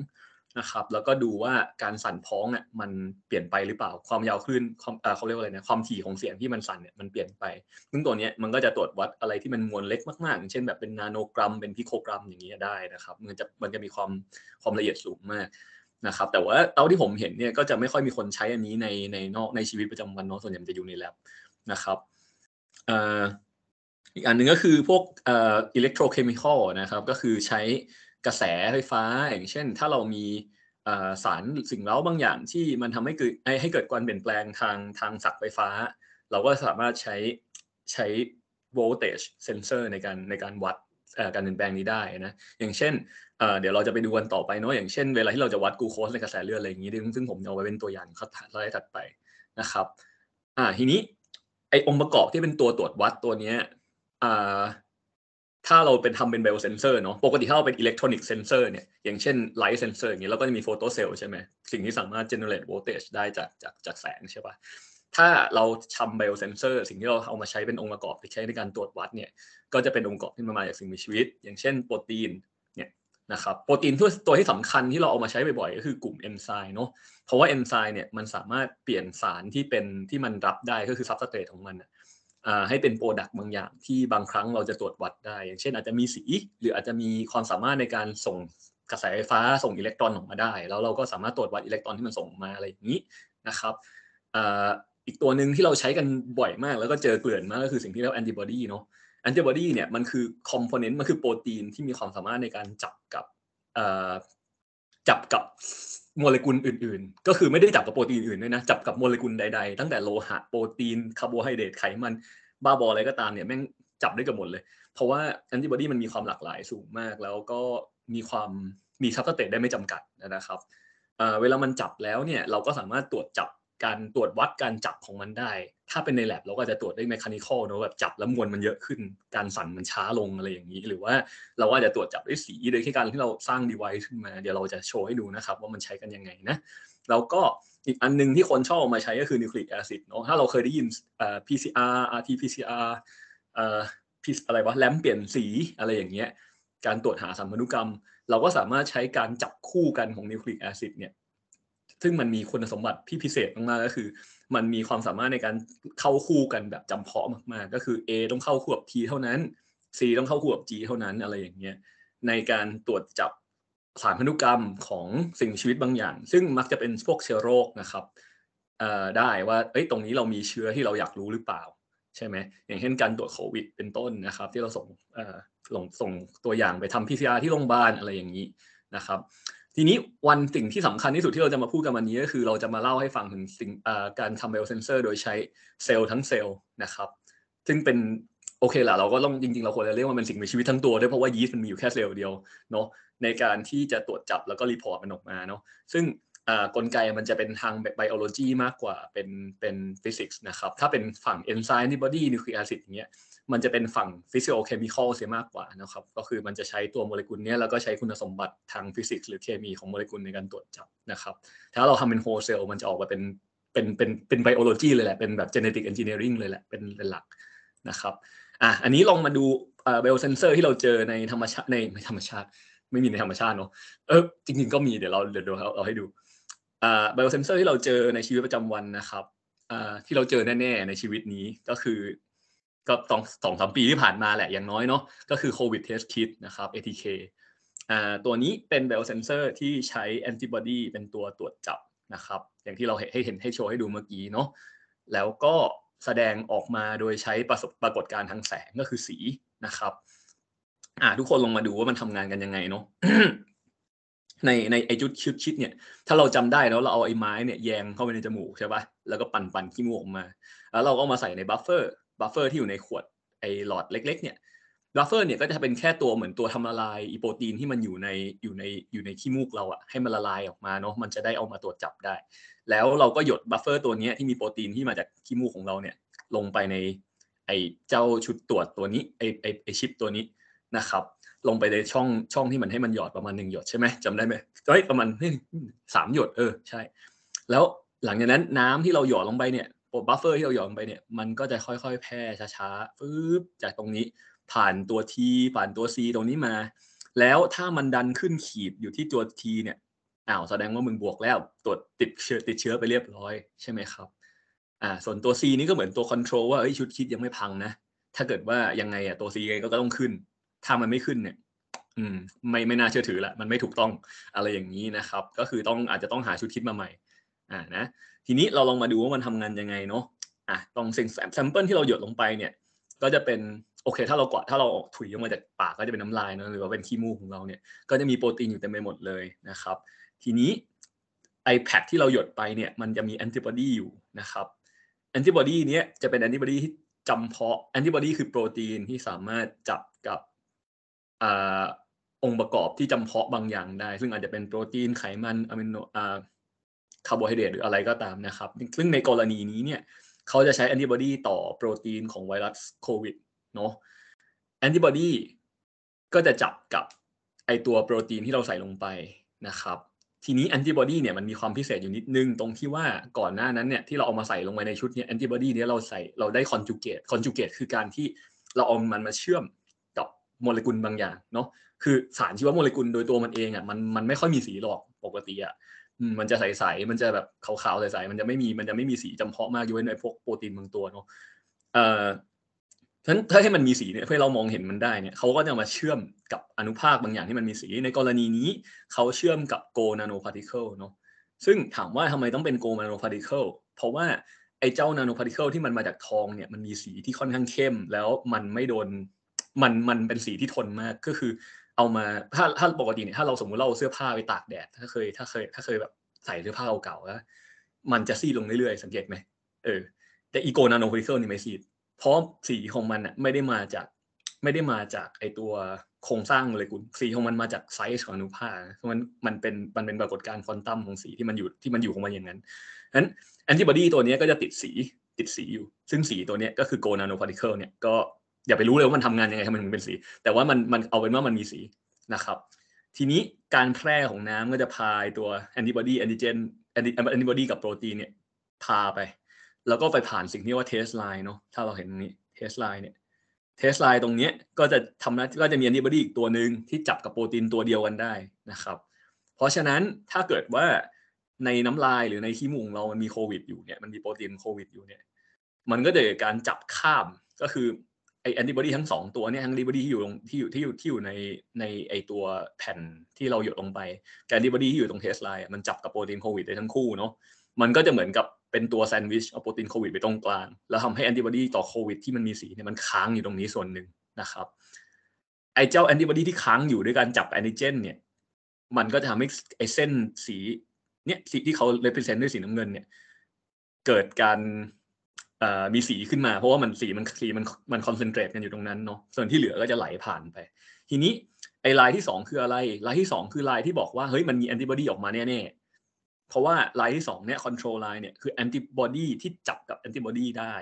นะครับแล้วก็ดูว่าการสั่นพ้องอ่ะมันเปลี่ยนไปหรือเปล่าความยาวคลื่นเขาเรียกว่าอะไรนะความถี่ของเสียงที่มันสั่นเนี่ยมันเปลี่ยนไปซึ่งตัวเนี้ยมันก็จะตรวจวัดอะไรที่มันมวลเล็กมากๆ เช่น แบบเป็นนาโนกรัมเป็นพิโคกรัมอย่างเงี้ยได้นะครับมันจะมันจะมีความความละเอียดสูงมากนะครับแต่ว่าเต่าที่ผมเห็นเนี่ยก็จะไม่ค่อยมีคนใช้อันนี้ในในนอกในชีวิตประจำวัน เนาะส่วนใหญ่จะอยู่ในแลบนะครับอีกอันหนึ่งก็คือพวกอิเล็กโทรเคมีคอลนะครับ ก็คือใช้กระแสไฟฟ้าอย่างเช่น ถ้าเรามีสารสิ่งเล้าบางอย่างที่มันทำให้เกิดให้เกิดการเปลี่ยนแปลงทางทางสักไฟฟ้า เราก็สามารถใช้ใช้โวลเตจเซนเซอร์ในการในการวัดการเปลี่ยนแปลงนี้ได้นะอย่างเช่นเดี๋ยวเราจะไปดูกันต่อไปเนาะอย่างเช่นเวลาที่เราจะวัดกูโคสในกระแสเลือดอะไรอย่างนี้ ซึ่งผมเอาไว้เป็นตัวอย่างขครัดไล่ถัดไปนะครับอ่าทีนี้ไอองค์ประกอบที่เป็นตัวตรวจวัดตัวเนี้ยอ่าถ้าเราเป็นทำเป็นไบโอเซนเซอร์เนาะ ปกติถ้าเราเป็นอิเล็กทรอนิกส์เซนเซอร์เนี่ย อย่างเช่นไลท์เซนเซอร์อย่างเงี้ยเราก็จะมีโฟโตเซลล์ใช่ไหม สิ่งที่สามารถเจเนเรตโวลเตจได้จากจากจากแสงใช่ปะถ้าเราทำไบโอเซนเซอร์สิ่งที่เราเอามาใช้เป็นองค์ประกอบไปใช้ในการตรวจวัดเนี่ย ก็จะเป็นองค์ประกอบที่มาจากสิ่งมีชีวิต อย่างเช่นโปรตีนเนี่ยนะครับ โปรตีนตัวตัวที่สำคัญที่เราเอามาใช้บ่อยๆ ก็คือกลุ่มเอนไซม์เนาะ เพราะว่าเอนไซม์เนี่ยมันสามารถเปลี่ยนสารที่เป็นที่มันรับได้ก็คือซับสเตรตของมันให้เป็นโปรดักต์บางอย่าง ที่บางครั้งเราจะตรวจวัดได้ อย่างเช่น อาจจะมีสีหรืออาจจะมีความสามารถในการส่งกระแสไฟฟ้าส่งอิเล็กตรอนออกมาได้ แล้วเราก็สามารถตรวจวัดอิเล็กตรอนที่มันส่งมาอะไรอย่างนี้นะครับอีกตัวหนึ่งที่เราใช้กันบ่อยมาก แล้วก็เจอเกลื่อนมากก็คือสิ่งที่เรียกว่าแอนติบอดีเนาะแอนติบอดีเนี่ยมันคือคอมโพเนนต์มันคือโปรตีนที่มีความสามารถในการจับกับจับกับโมเลกุลอื่น ๆ ก็คือไม่ได้จับกับโปรตีนอื่นด้วยนะจับกับโมเลกุลใดๆ ตั้งแต่โลหะโปรตีน คาร์โบไฮเดรตไขมัน บ้าบออะไรก็ตามเนี่ยแม่งจับได้กับหมดเลย เพราะว่าแอนติบอดีมันมีความหลากหลายสูงมากแล้วก็มีความมีซับสเตตได้ไม่จำกัดนะครับ เวลามันจับแล้วเนี่ยเราก็สามารถตรวจจับการตรวจวัดการจับของมันได้ ถ้าเป็นในแลบเราก็จะตรวจด้วยแมคานิคอลเนาะแบบจับแล้วมวลมันเยอะขึ้น การสั่นมันช้าลงอะไรอย่างนี้ หรือว่าเราก็จะตรวจจับด้วยสีโดยที่การที่เราสร้างดีไวซ์ขึ้นมา เดี๋ยวเราจะโชว์ให้ดูนะครับ ว่ามันใช้กันยังไงนะแล้วก็อีกอันนึงที่คนชอบมาใช้ก็คือนิวคลีอแอซิดเนาะถ้าเราเคยได้ยิน PCR RT PCR อะไรวะแลมเปลี่ยนสีอะไรอย่างเงี้ย การตรวจหาสารพันธุกรรม เราก็สามารถใช้การจับคู่กันของนิวคลีอแอซิดเนี่ยซึ่งมันมีคุณสมบัติที่พิเศษมากๆก็คือ มันมีความสามารถในการเข้าคู่กันแบบจำเพาะมากๆ ก็คือ A ต้องเข้าคู่กับ T เท่านั้น C ต้องเข้าคู่กับ G เท่านั้นอะไรอย่างเงี้ยในการตรวจจับสารพันธุกรรมของสิ่งมีชีวิตบางอย่าง ซึ่งมักจะเป็นพวกเชื้อโรคนะครับ ได้ว่าเอ้ยตรงนี้เรามีเชื้อที่เราอยากรู้หรือเปล่า ใช่ไหมอย่างเช่นการตรวจโควิดเป็นต้นนะครับ ที่เราส่งส่งตัวอย่างไปทำ PCR ที่โรงพยาบาลอะไรอย่างนี้นะครับทีนี้วันสิ่งที่สำคัญที่สุดที่เราจะมาพูดกันวันนี้ก็คือเราจะมาเล่าให้ฟังถึงสิ่งการทำเบลเซนเซอร์โดยใช้เซลล์ทั้งเซลล์นะครับ ซึ่งเป็น โอเคแหละเราก็ต้องจริงๆ เราควรจะเรียกว่าเป็นสิ่งมีชีวิตทั้งตัวด้วยเพราะว่ายีสต์มันมีอยู่แค่เซลล์เดียวเนาะในการที่จะตรวจจับแล้วก็รีพอร์ตมันออกมาเนาะซึ่งกลไกมันจะเป็นทางไบโอโลจีมากกว่าเป็นเป็นฟิสิกส์นะครับ ถ้าเป็นฝั่งเอนไซม์นิบอดี้นิวคลีอาซิดอย่างเงี้ยมันจะเป็นฝั่งฟิสิโอเคมีคอลเสียมากกว่านะครับ ก็คือมันจะใช้ตัวโมเลกุลนี้แล้วก็ใช้คุณสมบัติทางฟิสิกส์หรือเคมีของโมเลกุลในการตรวจจับนะครับ ถ้าเราทำเป็นโฮเซลมันจะออกมาเป็นเป็นเป็นเป็นไบโอโลจีเลยแหละ เป็นแบบเจเนติกเอนจิเนียริงเลยแหละ เป็นหลักนะครับอ่ะอันนี้ลองมาดูเบลเซนเซอร์ที่เราเจอในธรรมชาติในไม่ธรรมชาติ ไม่มีในธรรมชาติเนาะเออจริงๆก็มีเดี๋ยวเราเดี๋ยวเราให้ดูอ่าเบลเซนเซอร์ที่เราเจอในชีวิตประจำวันนะครับอ่าที่เราเจอแน่ๆในชีวิตนี้ก็คือก็สองสองสามปีที่ผ่านมาแหละอย่างน้อยเนาะก็คือ COVID test kit นะครับ ATK อ่าตัวนี้เป็นบ e l l sensor ที่ใช้อนติบอดีเป็นตัวตรวจจับนะครับ อย่างที่เราให้เห็นให้โชว์ให้ดูเมื่อกี้เนาะแล้วก็แสดงออกมาโดยใช้ประสบปรากฏการทางแสงก็คือสีนะครับอ่าทุกคนลงมาดูว่ามันทำงานกันยังไงเนาะในในไอจุดชิดชิดเนี่ย ถ้าเราจำได้แล้วเราเอาไอ้ไม้เนี่ยแยงเข้าไปในจมูกใช่ปะ่ะแล้วก็ปั่นปั่นขี้มูกออกมา แล้วเราก็มาใส่ในบัฟเฟอร์บัฟเฟอร์ที่อยู่ในขวดไอหลอดเล็ก ๆเนี่ย บัฟเฟอร์เนี่ยก็จะเป็นแค่ตัวเหมือนตัวทำละลายอีโปรตีนที่มันอยู่ในอยู่ในอยู่ในขี้มูกเราอะให้มันละลายออกมาเนาะมันจะได้เอามาตรวจจับได้ แล้วเราก็หยดบัฟเฟอร์ตัวนี้ที่มีโปรตีน ที่มาจากขี้มูกของเราเนี่ยลงไปในไอเจ้าชุดตรวจตัวนี้ไอไอไอชิปตัวนี้นะครับ ลงไปในช่องช่องที่มันให้มันหยอดประมาณหนึ่งหยดใช่ไหมจำได้ไหมเฮ้ยประมาณสามหยดเออใช่ แล้วหลังจากนั้นน้ำที่เราหยอดลงไปเนี่ยบัฟเฟอร์ที่เราหย่อนไปเนี่ย มันก็จะค่อยๆแพร่ช้าๆฟืบจากตรงนี้ผ่านตัว T ผ่านตัว C ตรงนี้มา แล้วถ้ามันดันขึ้นขีดอยู่ที่ตัว T เนี่ยอ้าวแสดงว่ามึงบวกแล้วตรวจติดเชื้อติดเชื้อ ไปเรียบร้อยใช่ไหมครับ อ่า ส่วนตัว C นี่ก็เหมือนตัวคอนโทรลว่าชุดคิดยังไม่พังนะ ถ้าเกิดว่ายังไงอ่ะตัว C ก็ต้องขึ้น ถ้ามันไม่ขึ้นเนี่ย อืม ไม่ไม่น่าเชื่อถือละ มันไม่ถูกต้องอะไรอย่างนี้นะครับ ก็คือต้องอาจจะต้องหาชุดคิดมาใหม่อ่านะทีนี้เราลองมาดูว่ามันทำงานยังไงเนาะอ่ะตรงสิ่งแซมเปิลที่เราหยดลงไปเนี่ยก็จะเป็นโอเค ถ้าเรากดถ้าเราออกถุยออกมาจากปากก็จะเป็นน้ำลายเนาะหรือว่าเป็นขี้มูกของเราเนี่ย ก็จะมีโปรตีนอยู่เต็มไปหมดเลยนะครับ ทีนี้ไอแพดที่เราหยดไปเนี่ย มันจะมีแอนติบอดีอยู่นะครับแอนติบอดีเนี้ยจะเป็นแอนติบอดีที่จำเพาะแอนติบอดีคือโปรตีนที่สามารถจับกับอองค์ประกอบที่จำเพาะบางอย่างได้ซึ่งอาจจะเป็นโปรตีนไขมันอะมิโนอ่าคาร์โบไฮเดรตหรืออะไรก็ตามนะครับ ซึ่งในกรณีนี้เนี่ยเขาจะใช้แอนติบอดีต่อโปรตีนของไวรัสโควิดเนาะแอนติบอดีก็จะจับกับไอตัวโปรตีนที่เราใส่ลงไปนะครับ ทีนี้แอนติบอดีเนี่ยมันมีความพิเศษอยู่นิดนึง ตรงที่ว่าก่อนหน้านั้นเนี่ย ที่เราเอามาใส่ลงไปในชุดเนี่ยแอนติบอดีเนี่ยเราใส่เราได้คอนจูเกตคอนจูเกตคือการที่เราเอามันมาเชื่อมกับโมเลกุลบางอย่างเนาะ คือสารชีวโมเลกุลโดยตัวมันเองอะ่ะมันมันไม่ค่อยมีสีหรอกปกติอะ่ะมันจะใสๆมันจะแบบขาวๆใสๆมันจะไม่มี มันจะไม่มีสีจำเพาะมากยกเว้นไอ้พวกโปรตีนบางตัวเนาะเอ่อฉะนั้นถ้าให้มันมีสีเนี่ยเพื่อเรามองเห็นมันได้เนี่ยเขาก็จะมาเชื่อมกับอนุภาคบางอย่างที่มันมีสีในกรณีนี้เขาเชื่อมกับโกนาโนพาร์ติเคิลเนาะ ซึ่งถามว่าทำไมต้องเป็นโกนาโนพาร์ติเคิลเพราะว่าไอ้เจ้านาโนพาร์ติเคิลที่มันมาจากทองเนี่ยมันมีสีที่ค่อนข้างเข้ม แล้วมันไม่โดนมันมันเป็นสีที่ทนมากก็คือเอามาถ้าถ้าปกติเนี่ยถ้าเราสมมุติเราเสื้อผ้าไปตากแดดถ้าเคยถ้าเคยถ้าเคยแบบใส่เสื้อผ้าเก่าๆแล้วมันจะซีดลงเรื่อยๆสังเกตไหมเออ แต่อีโกนาโนพาริเคิลนี่ไม่ซีดเพราะสีของมันอ่ะไม่ได้มาจาก ไม่ได้มาจากไอตัวโครงสร้างเลยคุณสีของมันมาจากไซส์ของอนุภาคมันมันเป็นมันเป็นปรากฏการณ์ควอนตัมของสีที่มันอยู่ที่มันอยู่ของมันอย่างนั้นนั้นแอนติบอดีตัวนี้ก็จะติดสีติดสีอยู่ซึ่งสีตัวนี้ก็คือโกนาโนพาร์ติเคิลเนี่ยก็อย่าไปรู้เลยว่ามันทำงานยังไงทำไมถึงเป็นสี แต่ว่ามันมันเอาเป็นว่ามันมีสีนะครับ ทีนี้การแพร่ของน้ำก็จะพาตัวแอนติบอดีแอนติเจนแอนติบอดีกับโปรตีนเนี่ยพาไป แล้วก็ไปผ่านสิ่งที่ว่าเทสไลน์เนาะถ้าเราเห็นนี้เทสไลน์เนี่ยเทสไลน์ตรงนี้ก็จะทำนะก็จะมีแอนติบอดีอีกตัวหนึ่งที่จับกับโปรตีนตัวเดียวกันได้นะครับ เพราะฉะนั้นถ้าเกิดว่าในน้ำลายหรือในขี้มูกเรามันมีโควิดอยู่เนี่ยมันมีโปรตีนโควิดอยู่เนี่ยมันก็จะเกิดการจับข้ามก็คือไอแอนติบอดีทั้งสองตัวเนี่ย แอนติบอดีที่อยู่ตรงที่อยู่ที่อยู่ที่อยู่ในในไอตัวแผ่นที่เราหยดลงไปแอนติบอดีที่อยู่ตรงเทสไลน์มันจับกับโปรตีนโควิดได้ทั้งคู่เนาะ มันก็จะเหมือนกับเป็นตัวแซนด์วิชเอาโปรตีนโควิดไปตรงกลางแล้วทำให้แอนติบอดีต่อโควิด ที่มันมีสีเนี่ยมันค้างอยู่ตรงนี้ส่วนหนึ่งนะครับ ไอเจ้าแอนติบอดีที่ค้างอยู่ด้วยการจับแอนติเจนเนี่ย มันก็จะทำให้ไอเส้นสีเนี่ยสีที่เขาเลเ e p r ์เ e n ด้วยสีน้ำเงินเนี่ยเกิดการมีสีขึ้นมาเพราะว่ามันสีมันสีมันมันคอนเซนเทรตกันอยู่ตรงนั้นเนาะส่วนที่เหลือก็จะไหลผ่านไป ทีนี้ไอ้ลายที่2คืออะไรลายที่2 คือลายที่บอกว่าเฮ้ยมันมีแอนติบอดีออกมาแน่ๆเพราะว่าลายที่2เนี่ยคอนโทรลไลน์เนี่ยคือแอนติบอดีที่จับกับแอนติบอดีได้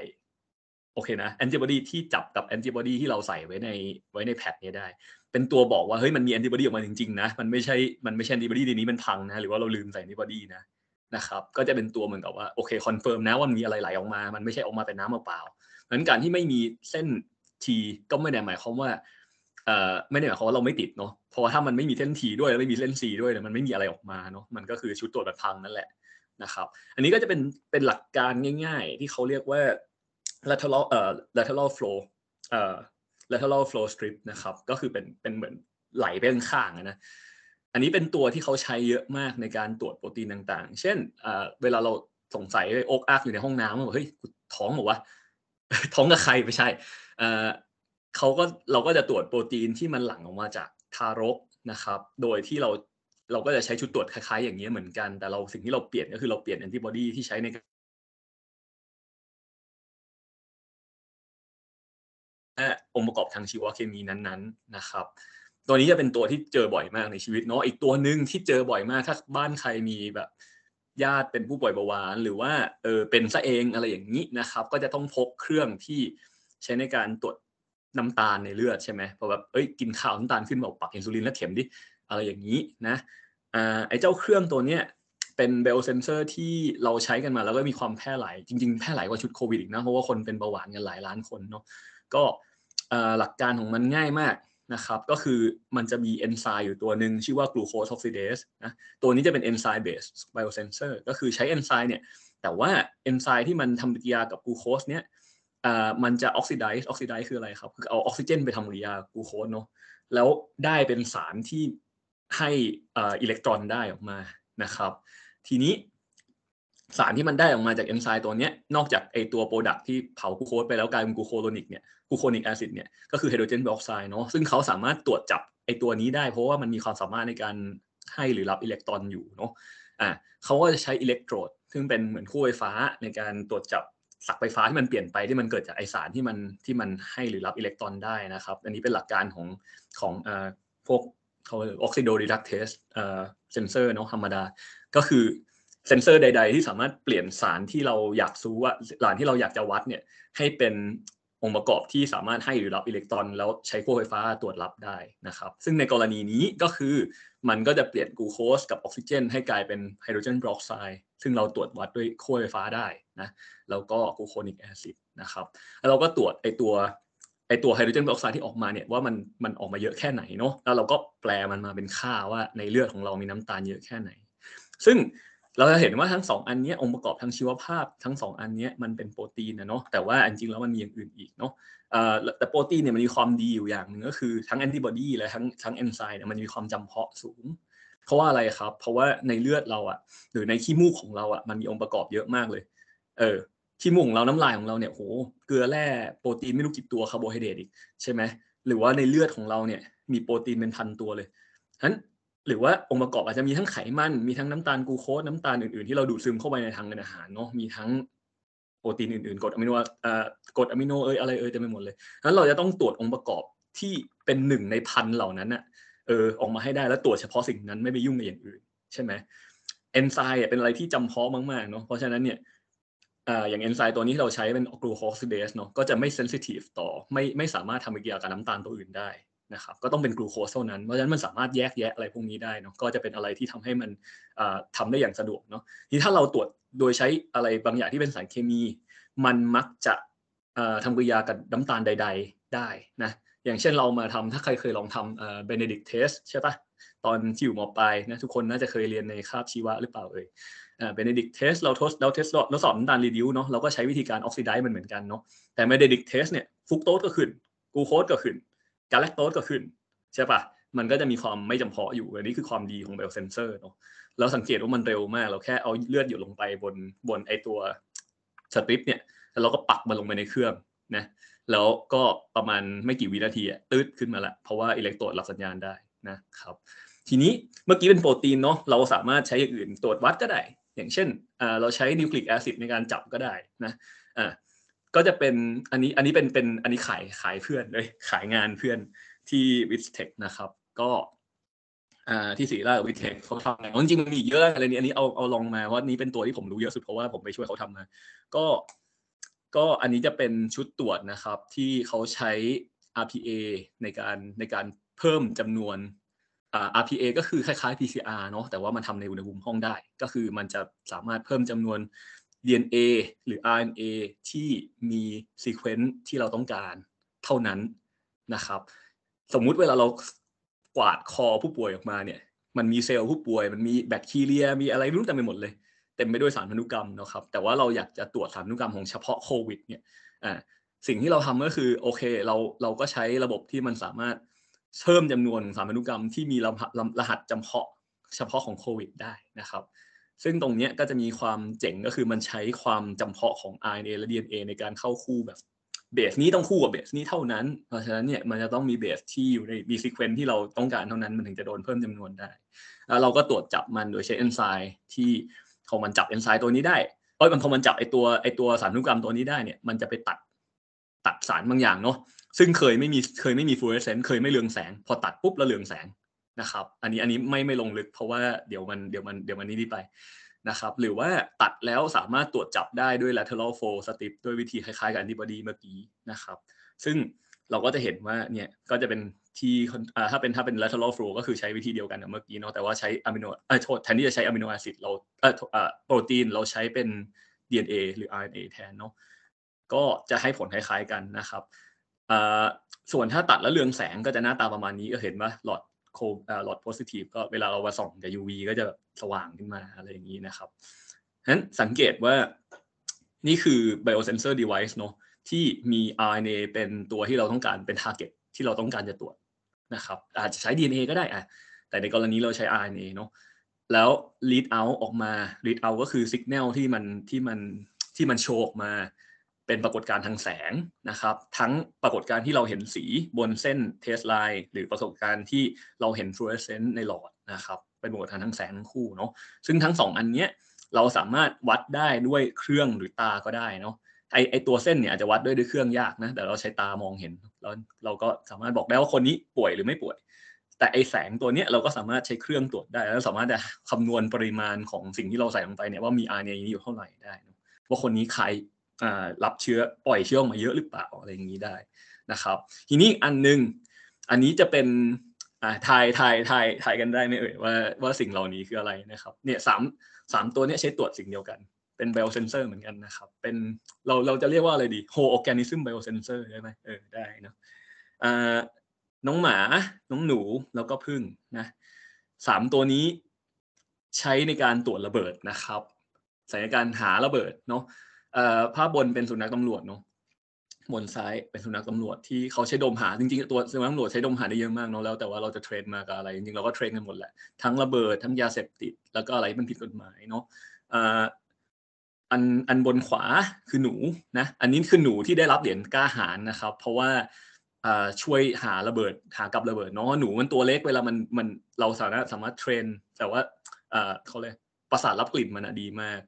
โอเคนะแอนติบอดีที่จับกับแอนติบอดีที่เราใส่ไว้ในไว้ในแพดนี้ได้ เป็นตัวบอกว่าเฮ้ยมันมีแอนติบอดีออกมาจริงๆนะมันไม่ใช่มันไม่ใช่แอนติบอดีทีนี้มันพังนะหรือว่าเราลืมใส่แอนติบอดีนะนะครับก็จะเป็นตัวเหมือนกับว่าโอเคคอนเฟิร์มนะว่ามีอะไรไหลออกมา มันไม่ใช่ออกมาเป็นน้ำเปล่าเพนั้นการที่ไม่มีเส้นทีก็ไม่ได้หมายความว่าเอ่อไม่ได้หมายความว่าเราไม่ติดเนาะ เพราะว่าถ้ามันไม่มีเส้นทีด้วยแล้วไม่มีเส้นซีด้วยเนี่ยมันไม่มีอะไรออกมาเนาะ มันก็คือชุดตรวจแบบพังนั่นแหละนะครับ อันนี้ก็จะเป็นเป็นหลักการง่ายๆ ที่เขาเรียกว่า lateral เอ่อ lateral flow เอ่อ lateral flow strip นะครับ ก็คือเป็นเป็นเหมือนไหลไปข้างๆนะอันนี้เป็นตัวที่เขาใช้เยอะมากในการตรวจโปรตีนต่างๆ เช่น เวลาเราสงสัยโอกอักอยู่ในห้องน้ำบอาเฮ้ยท้องหรอวะท้องกับใครไม่ใช่เขาก็เราก็จะตรวจโปรตีนที่มันหลั่งออกมาจากทารกนะครับ โดยที่เราเราก็จะใช้ชุดตรวจคล้ายๆอย่างนี้เหมือนกัน แต่เราสิ่งที่เราเปลี่ยนก็คือเราเปลี่ยนแอนติบอดีที่ใช้ในองค์ประกอบทางชีวเคมีนั้นๆนะครับตัวนี้จะเป็นตัวที่เจอบ่อยมากในชีวิตเนาะอีกตัวหนึ่งที่เจอบ่อยมาก ถ้าบ้านใครมีแบบ ญาติเป็นผู้ป่วยเบาหวานหรือว่าเออเป็นซะเองอะไรอย่างนี้นะครับ ก็จะต้องพกเครื่องที่ใช้ในการตรวจน้ำตาลในเลือดใช่ไหมเพราะแบบเอ้ยกินข้าวน้ำตาลขึ้นบอกปักอินซูลินแล้วเข็มดิอะไรอย่างนี้นะอ่าไอ้เจ้าเครื่องตัวเนี้ยเป็นเบลเซนเซอร์ที่เราใช้กันมาแล้วก็มีความแพร่หลายจริงๆแพร่หลายกว่าชุดโควิดอีกนะเพราะว่าคนเป็นเบาหวานกันหลายล้านคนเนาะก็หลักการของมันง่ายมากนะครับก็คือมันจะมีเอนไซม์อยู่ตัวหนึ่งชื่อว่ากลูโคสออกซิเดสนะตัวนี้จะเป็นเอนไซม์เบสไบโอเซนเซอร์ก็คือใช้เอนไซม์เนี่ย แต่ว่าเอนไซม์ที่มันทำปฏิกิริยากับกลูโคสเนี่ยมันจะออกซิไดซ์ออกซิไดซ์คืออะไรครับ คือเอาออกซิเจนไปทำปฏิกิริยากลูโคสเนาะแล้วได้เป็นสารที่ให้อิเล็กตรอนได้ออกมานะครับ ทีนี้สารที่มันได้ออกมาจากเอนไซม์ตัวเนี้ยนอกจากไอตัวโปรดักที่เผากูโคสไปแล้วกลายเป็นกูโคโลนิกเนี่ยกูโคนิกแอซิดเนี่ยก็คือไฮโดรเจนไดออกไซด์เนาะซึ่งเขาสามารถตรวจจับไอตัวนี้ได้ เพราะว่ามันมีความสามารถในการให้หรือรับอิเล็กตรอนอยู่เนาะอ่าเขาก็จะใช้อิเล็กโทรด ซึ่งเป็นเหมือนคู่ไฟฟ้าในการตรวจจับ สักไฟฟ้าที่มันเปลี่ยนไปที่มันเกิดจากไอสารที่มันที่มันให้หรือรับอิเล็กตรอนได้นะครับ อันนี้เป็นหลักการของของเอ่อพวกเขาออกซิโดรีดักเทสเอ่อเซนเซอร์เนาะธรรมดา ก็คือเซนเซอร์ใดๆ ที่สามารถเปลี่ยนสารที่เราอยากซูว่าสารที่เราอยากจะวัดเนี่ยให้เป็นองค์ประกอบที่สามารถให้หรือรับอิเล็กตรอน แล้วใช้ขั้วไฟฟ้าตรวจรับได้นะครับ ซึ่งในกรณีนี้ก็คือมันก็จะเปลี่ยนกูโคสกับออกซิเจนให้กลายเป็นไฮโดรเจนบรอกไซด์ซึ่งเราตรวจวัดด้วยขั้วไฟฟ้าได้นะแล้วก็กูโคนิกแอซิดนะครับแล้วเราก็ตรวจไอตัวไอตัวไฮโดรเจนบรอกไซด์ที่ออกมาเนี่ยว่ามันมันออกมาเยอะแค่ไหนเนาะแล้วเราก็แปลมันมาเป็นค่าว่าในเลือดของเรามีน้ำตาลเยอะแค่ไหน ซึ่งเราจะเห็นว่าทั้งสองอันนี้องค์ประกอบทางชีวภาพ ทั้งสองอันนี้มันเป็นโปรตีนนะเนาะแต่ว่าจริงแล้วมันมีอย่างอื่นอีกเนาะแต่โปรตีนเนี่ยมันมีความดีอยู่อย่างหนึ่งก็คือทั้งแอนติบอดีและทั้งทั้งเอนไซม์เนี่ยมันมีความจำเพาะสูงเพราะว่าอะไรครับ เพราะว่าในเลือดเราอะหรือในขี้มูกของเราอะมันมีองค์ประกอบเยอะมากเลย เออขี้มูกของเราน้ำลายของเราเนี่ยโหเกลือแร่โปรตีนไม่รู้กี่ตัวคาร์โบไฮเดรตอีกใช่ไหมหรือว่าในเลือดของเราเนี่ย มีโปรตีนเป็นพันตัวเลยฉะนั้นหรือว่าองค์ประกอบอาจจะมีทั้งไขมันมีทั้งน้ำตาลกูโคสน้ำตาลอื่น ๆ ที่เราดูดซึมเข้าไปในทางเดินอาหารเนาะมีทั้งโปรตีนอื่น ๆกรดอะมิโนเอ่อกรดอะมิโนเอยอะไรเอยเต็มไปหมดเลยแั้นเราจะต้องตรวจองค์ประกอบที่เป็นหนึ่งในพันเหล่านั้นอะเออออกมาให้ได้แล้วตรวจเฉพาะสิ่งนั้นไม่ไปยุ่งในอย่างอื่นใช่ไหมเอนไซม์เป็นอะไรที่จำเพาะมาก ๆ เนาะเพราะฉะนั้นเนี่ยอย่างเอนไซม์ตัวนี้เราใช้เป็นกรูโคสเดสเนาะก็จะไม่เซนซิทีฟต่อไม่ไม่สามารถทำปฏิกิริยากับน้ำตาลตัวอื่นได้นะครับก็ต้องเป็นกลูโคสเท่านั้นเพราะฉะนั้น มันสามารถแยกแยะอะไรพวกนี้ได้เนาะ ก็จะเป็นอะไรที่ทำให้มันทำได้อย่างสะดวกเนาะ ทีถ้าเราตรวจโดยใช้อะไรบางอย่างที่เป็นสารเคมี มันมักจะทำกิริยากับน้ำตาลใดๆได้นะ อย่างเช่นเรามาทำถ้าใครเคยลองทำเบเนดิกเทสใช่ปะตอนที่อยู่มปลายนะทุกคนน่าจะเคยเรียนในคาบชีวะหรือเปล่าเอ่ยเบเนดิกเทสเราทดเราททสอเราสอบน้ำตาลรีดิวเนาะ เราก็ใช้วิธีการออกซิไดซ์มันเหมือนกันเนาะ แต่เบเนดิกเทสเนี่ยฟุกโตสก็ขึ้นกูโคสก็ขึ้นการแลคโตสก็ขึ้นใช่ปะมันก็จะมีความไม่จำเพาะอยู่อันนี้คือความดีของเบลเซนเซอร์เนาะเราสังเกตว่ามันเร็วมาก เราแค่เอาเลือดหยดลงไปบนบนไอตัวสตริปเนี่ยแล้วเราก็ปักมันลงไปในเครื่องนะแล้วก็ประมาณไม่กี่วินาทีตืดขึ้นมาละ เพราะว่าอิเล็กโตรดรับสัญญาณได้นะครับ ทีนี้เมื่อกี้เป็นโปรตีนเนาะเราสามารถใช้อย่างอื่นตรวจวัดก็ได้ อย่างเช่นเราใช้นิวคลิกแอซิดในการจับก็ได้นะก็จะเป็นอันนี้อันนี้เป็นเป็นอันนี้ขายขายเพื่อนเลยขายงานเพื่อนที่วิสเทคนะครับ ก็อ่าที่สีราชวิเทคเขาทำงานจริงมันมีเยอะอะไรนี้ อันนี้เอาเอาลองมาเพราะนี้เป็นตัวที่ผมรู้เยอะสุด เพราะว่าผมไปช่วยเขาทำมาก็ก็อันนี้จะเป็นชุดตรวจนะครับ ที่เขาใช้ RPA ในการในการเพิ่มจำนวน RPA ก็คือคล้ายๆ PCR เนาะแต่ว่ามันทำในอุณหภูมิห้องได้ ก็คือมันจะสามารถเพิ่มจำนวน DNA หรือ RNA ที่มีซีเควนซ์ที่เราต้องการเท่านั้นนะครับ สมมุติเวลาเรากวาดคอผู้ป่วยออกมาเนี่ยมันมีเซลล์ผู้ป่วย มันมีแบคทีเรียมีอะไรรู้แต่ไปหมดเลย เต็มไปด้วยสารพันธุกรรมนะครับแต่ว่าเราอยากจะตรวจสารพันธุกรรมของเฉพาะโควิดเนี่ยอ่าสิ่งที่เราทำก็คือโอเคเราเราก็ใช้ระบบที่มันสามารถเพิ่มจำนวนสารพันธุกรรมที่มีรหัสจำเพาะเฉพาะของโควิดได้นะครับซึ่งตรงนี้ก็จะมีความเจ๋งก็คือมันใช้ความจำเพาะของ RNA และ DNA ในการเข้าคู่แบบเบสนี้ต้องคู่กับเบสนี้เท่านั้น เพราะฉะนั้นเนี่ยมันจะต้องมีเบสที่อยู่ในมีซีเควนที่เราต้องการเท่านั้นมันถึงจะโดนเพิ่มจำนวนได้แล้วเราก็ตรวจจับมันโดยใช้เอนไซม์ที่ของมันจับเอนไซม์ตัวนี้ได้เพราะมันพอมันจับไอตัวไอตัวสารพันธุกรรมตัวนี้ได้เนี่ย มันจะไปตัดตัดสารบางอย่างเนาะ ซึ่งเคยไม่มีเคยไม่มีฟลูออเรสเซนต์เคยไม่เรืองแสง พอตัดปุ๊บแล้วเรืองแสงนะครับอันนี้อันนี้ไม่ไม่ลงลึกเพราะว่าเดี๋ยวมันเดี๋ยวมันเดี๋ยวมันนี่นี่ไปนะครับ หรือว่าตัดแล้วสามารถตรวจจับได้ด้วย lateral flow strip ด้วยวิธีคล้ายๆกับอนติบอดีเมื่อกี้นะครับ ซึ่งเราก็จะเห็นว่าเนี่ยก็จะเป็นที่ถ้าเป็นถ้าเป็น lateral flow ก็คือใช้วิธีเดียวกันเมื่อกี้เนาะแต่ว่าใช้อะมิโนโทษแทนที่จะใช้อะมิโนแอซิดเราเออโปรตีนเราใช้เป็น DNA หรือ RNA แทนเนาะก็จะให้ผลคล้ายๆกันนะครับ ส่วนถ้าตัดแล้วเรืองแสงก็จะหน้าตาประมาณนี้ก็เห็นว่าหลอดโคมหลอดโพสิทีฟก็เวลาเรามาส่องกับ UV ก็จะสว่างขึ้นมาอะไรอย่างนี้นะครับฉะนั้นสังเกตว่า นี่คือ biosensor device เนาะที่มี RNA เป็นตัวที่เราต้องการ เป็น target ที่เราต้องการจะตรวจนะครับ อาจจะใช้ DNA ก็ได้อะแต่ในกรณีเราใช้ RNA เนาะแล้ว read out ออกมา read out ก็คือ signal ที่มันที่มันที่มันโชว์ออกมาเป็นปรากฏการณ์ทางแสงนะครับ ทั้งปรากฏการณ์ที่เราเห็นสีบนเส้นเทสไลน์หรือประสบการณ์ที่เราเห็นฟลูออเรสเซนต์ในหลอดนะครับเป็นปรากฏการณ์ทางแสงทั้งคู่เนาะซึ่งทั้ง2อันเนี้ยเราสามารถวัดได้ด้วยเครื่องหรือตาก็ได้เนาะไอไอตัวเส้นเนี่ยอาจจะวัดด้วยด้วยเครื่องยากนะแต่เราใช้ตามองเห็น แล้วเราก็สามารถบอกได้ว่าคนนี้ป่วยหรือไม่ป่วย แต่ไอแสงตัวเนี้ยเราก็สามารถใช้เครื่องตรวจได้แล้วสามารถจะคำนวณปริมาณของสิ่งที่เราใส่ลงไปเนี่ยว่ามี RNA นี้อยู่เท่าไหร่ได้ว่าคนนี้ใครรับเชื้อปล่อยเชื้อออกมาเยอะหรือเปล่าอะไรอย่างนี้ได้นะครับ ทีนี้อันนึง อันนี้จะเป็นทายทายทายทายกันได้ไหมเอ่ยว่าว่าสิ่งเหล่านี้คืออะไรนะครับเนี่ยสามสามตัวนี้ใช้ตรวจสิ่งเดียวกันเป็นไบโอเซนเซอร์เหมือนกันนะครับ เป็นเราเราจะเรียกว่าอะไรดีโฮออแกนิซึมไบโอเซนเซอร์ได้ไหมเออได้นะน้องหมา น้องหนูแล้วก็พึ่งนะสามตัวนี้ใช้ในการตรวจระเบิดนะครับใส่ในการหาระเบิดเนาะภาพบนเป็นสุนัขตำรวจเนาะบนซ้ายเป็นสุนัขตำรวจที่เขาใช้ดมหาจริงๆตัวสุนัขตำรวจใช้ดมหาได้เยอะมากเนาะแล้วแต่ว่าเราจะเทรนมากับอะไรจริงๆเราก็เทรนกันหมดแหละทั้งระเบิดทั้งยาเสพติดแล้วก็อะไรที่มันผิดกฎหมายเนาะอันอันบนขวาคือหนูนะอันนี้คือหนูที่ได้รับเหรียญกล้าหาญนะครับ เพราะว่าช่วยหาระเบิด หากับระเบิดเนาะหนูมันตัวเล็กเวลามันมันเราสามารถสามารถเทรนแต่ว่าเขาเลยประสาทรับกลิ่นมันดีมาก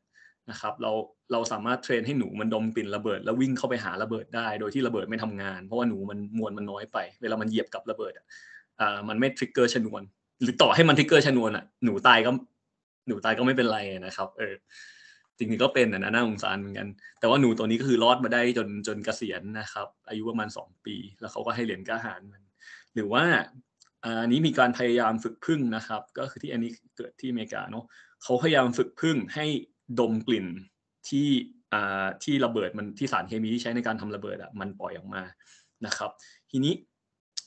นะครับเราเราสามารถเทรนให้หนูมันดมกลิ่นระเบิด แล้ววิ่งเข้าไปหาระเบิดได้โดยที่ระเบิดไม่ทำงานเพราะว่าหนูมันมวลมันน้อยไปเวลามันเหยียบกับระเบิดอ่ะมันไม่ทริกเกอร์ชนวนหรือต่อให้มันทริกเกอร์ชนวนอ่ะ หนูตายก็หนูตายก็ไม่เป็นไรนะครับ เออ จริงๆก็เป็นนะน่าสงสารเหมือนกัน แต่ว่าหนูตัวนี้ก็คือรอดมาได้จนจนเกษียณนะครับ อายุประมาณสองปีแล้วเขาก็ให้เหรียญก้าหารมัน หรือว่าอันนี้มีการพยายามฝึกพึ่งนะครับ ก็คือที่อันนี้เกิดที่อเมริกาเนาะเขาพยายามฝึกพึ่งให้ดมกลิ่นที่ที่ระเบิดมันที่สารเคมีที่ใช้ในการทำระเบิดอ่ะมันปล่อยออกมานะครับ ทีนี้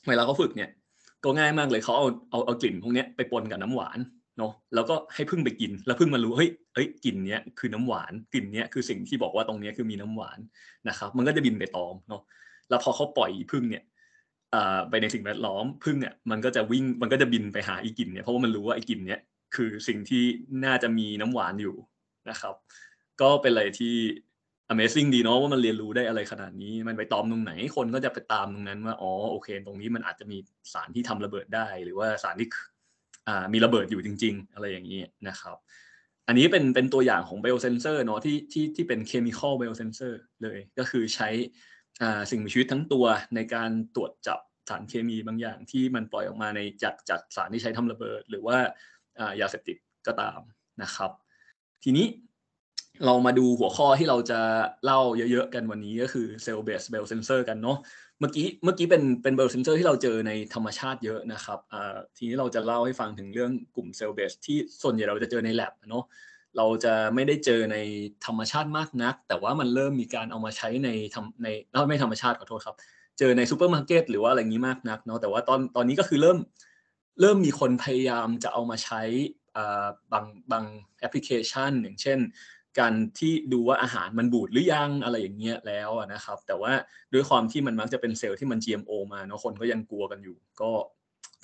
เวลาเขาฝึกเนี่ยก็ง่ายมากเลยเขาเอาเอาเอากลิ่น พวกนี้ไปปนกับน้ำหวานเนาะแล้วก็ให้พึ่งไปกิน แล้วพึ่งมารู้เฮ้ยเฮ้ยกลิ่นเนี้ยคือน้ำหวานกลิ่นเนี้ยคือสิ่งที่บอกว่าตรงเนี้ยคือมีน้ำหวานนะครับมันก็จะบินไปตอมเนาะแล้วพอเขาปล่อยพึ่งเนี่ยไปในสิ่งแวดล้อมพึ่งเนี่ย มันก็จะวิ่งมันก็จะบินไปหาอีกลิ่นเนี่ยเพราะว่ามันรู้ว่าไอ้กลิ่นเนี้ยคือสิ่งที่น่าจะมีน้ำหวานอยู่นะครับก็เป็นอะไรที่ Amazing ดีเนาะว่ามันเรียนรู้ได้อะไรขนาดนี้ มันไปตอมตรงไหน คนก็จะไปตามตรงนั้นว่าอ๋อโอเค ตรงนี้มันอาจจะมีสารที่ทำระเบิดได้ หรือว่าสารที่มีระเบิดอยู่จริง ๆ อะไรอย่างนี้นะครับ อันนี้เป็นเป็นตัวอย่างของ b บ o s e n s o r เนาะที่ที่ที่เป็น chemical biosensor เลย ก็คือใช้สิ่งมีชีวิตทั้งตัวในการตรวจจับสารเคมีบางอย่าง ที่มันปล่อยออกมาในจากจากสารที่ใช้ทำระเบิด หรือว่ายาเสพติดก็ตามนะครับทีนี้เรามาดูหัวข้อที่เราจะเล่าเยอะๆกันวันนี้ก็คือเซลล์เบสเบลเซนเซอร์กันเนาะเมื่อกี้เมื่อกี้เป็นเป็นเบลเซนเซอร์ที่เราเจอในธรรมชาติเยอะนะครับอ่าทีนี้เราจะเล่าให้ฟังถึงเรื่องกลุ่มเซลล์เบสที่ส่วนใหญ่เราจะเจอใน lab เนาะเราจะไม่ได้เจอในธรรมชาติมากนัก แต่ว่ามันเริ่มมีการเอามาใช้ในในไม่ธรรมชาติขอโทษครับ เจอในซูเปอร์มาร์เก็ตหรือว่าอะไรงี้มากนักเนาะแต่ว่าตอนตอนนี้ก็คือเริ่ม เริ่มมีคนพยายามจะเอามาใช้บางบางแอปพลิเคชันอย่างเช่น การที่ดูว่าอาหารมันบูดหรือยังอะไรอย่างเงี้ยแล้วนะครับ แต่ว่าด้วยความที่มันมักจะเป็นเซลล์ที่มัน GMO มาเนาะคนก็ยังกลัวกันอยู่ ก็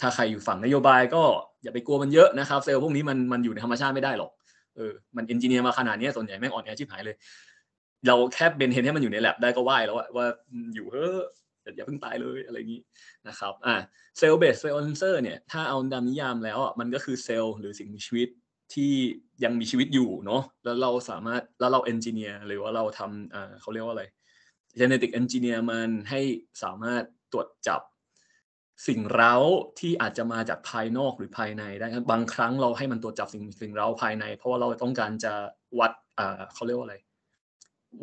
ถ้าใครอยู่ฝั่งนโยบาย ก็อย่าไปกลัวมันเยอะนะครับ เซลล์พวกนี้มันมันอยู่ในธรรมชาติไม่ได้หรอกเออมันเอนจิเนียร์มาขนาดนี้ส่วนใหญ่ แม่งอ่อนแอชิบหายเลยเราแค่เบนเทนให้มันอยู่ในแลบได้ก็ไหวแล้วว่าอยู่เฮ้อย่าเพิ่งตายเลยอะไรอย่างนี้นะครับอ่าเซลล์เบสเซลล์เซนเซอร์เนี่ยถ้าเอาดามนิยามแล้วอ่ะมันก็คือเซลล์หรือสิ่งมีชีวิตที่ยังมีชีวิตอยู่เนาะแล้วเราสามารถแล้วเราเอนจิเนียร์หรือว่าเราทำอ่าเขาเรียกว่าอะไร g e ิกเอนจิเนียร์มันให้สามารถตรวจจับ สิ่งเร้าที่อาจจะมาจากภายนอกหรือภายในได้ บางครั้งเราให้มันตรวจจับสิ่งสิ่งเร้าภายใน เพราะว่าเราต้องการจะวัดอ่าเขาเรียกว่าอะไร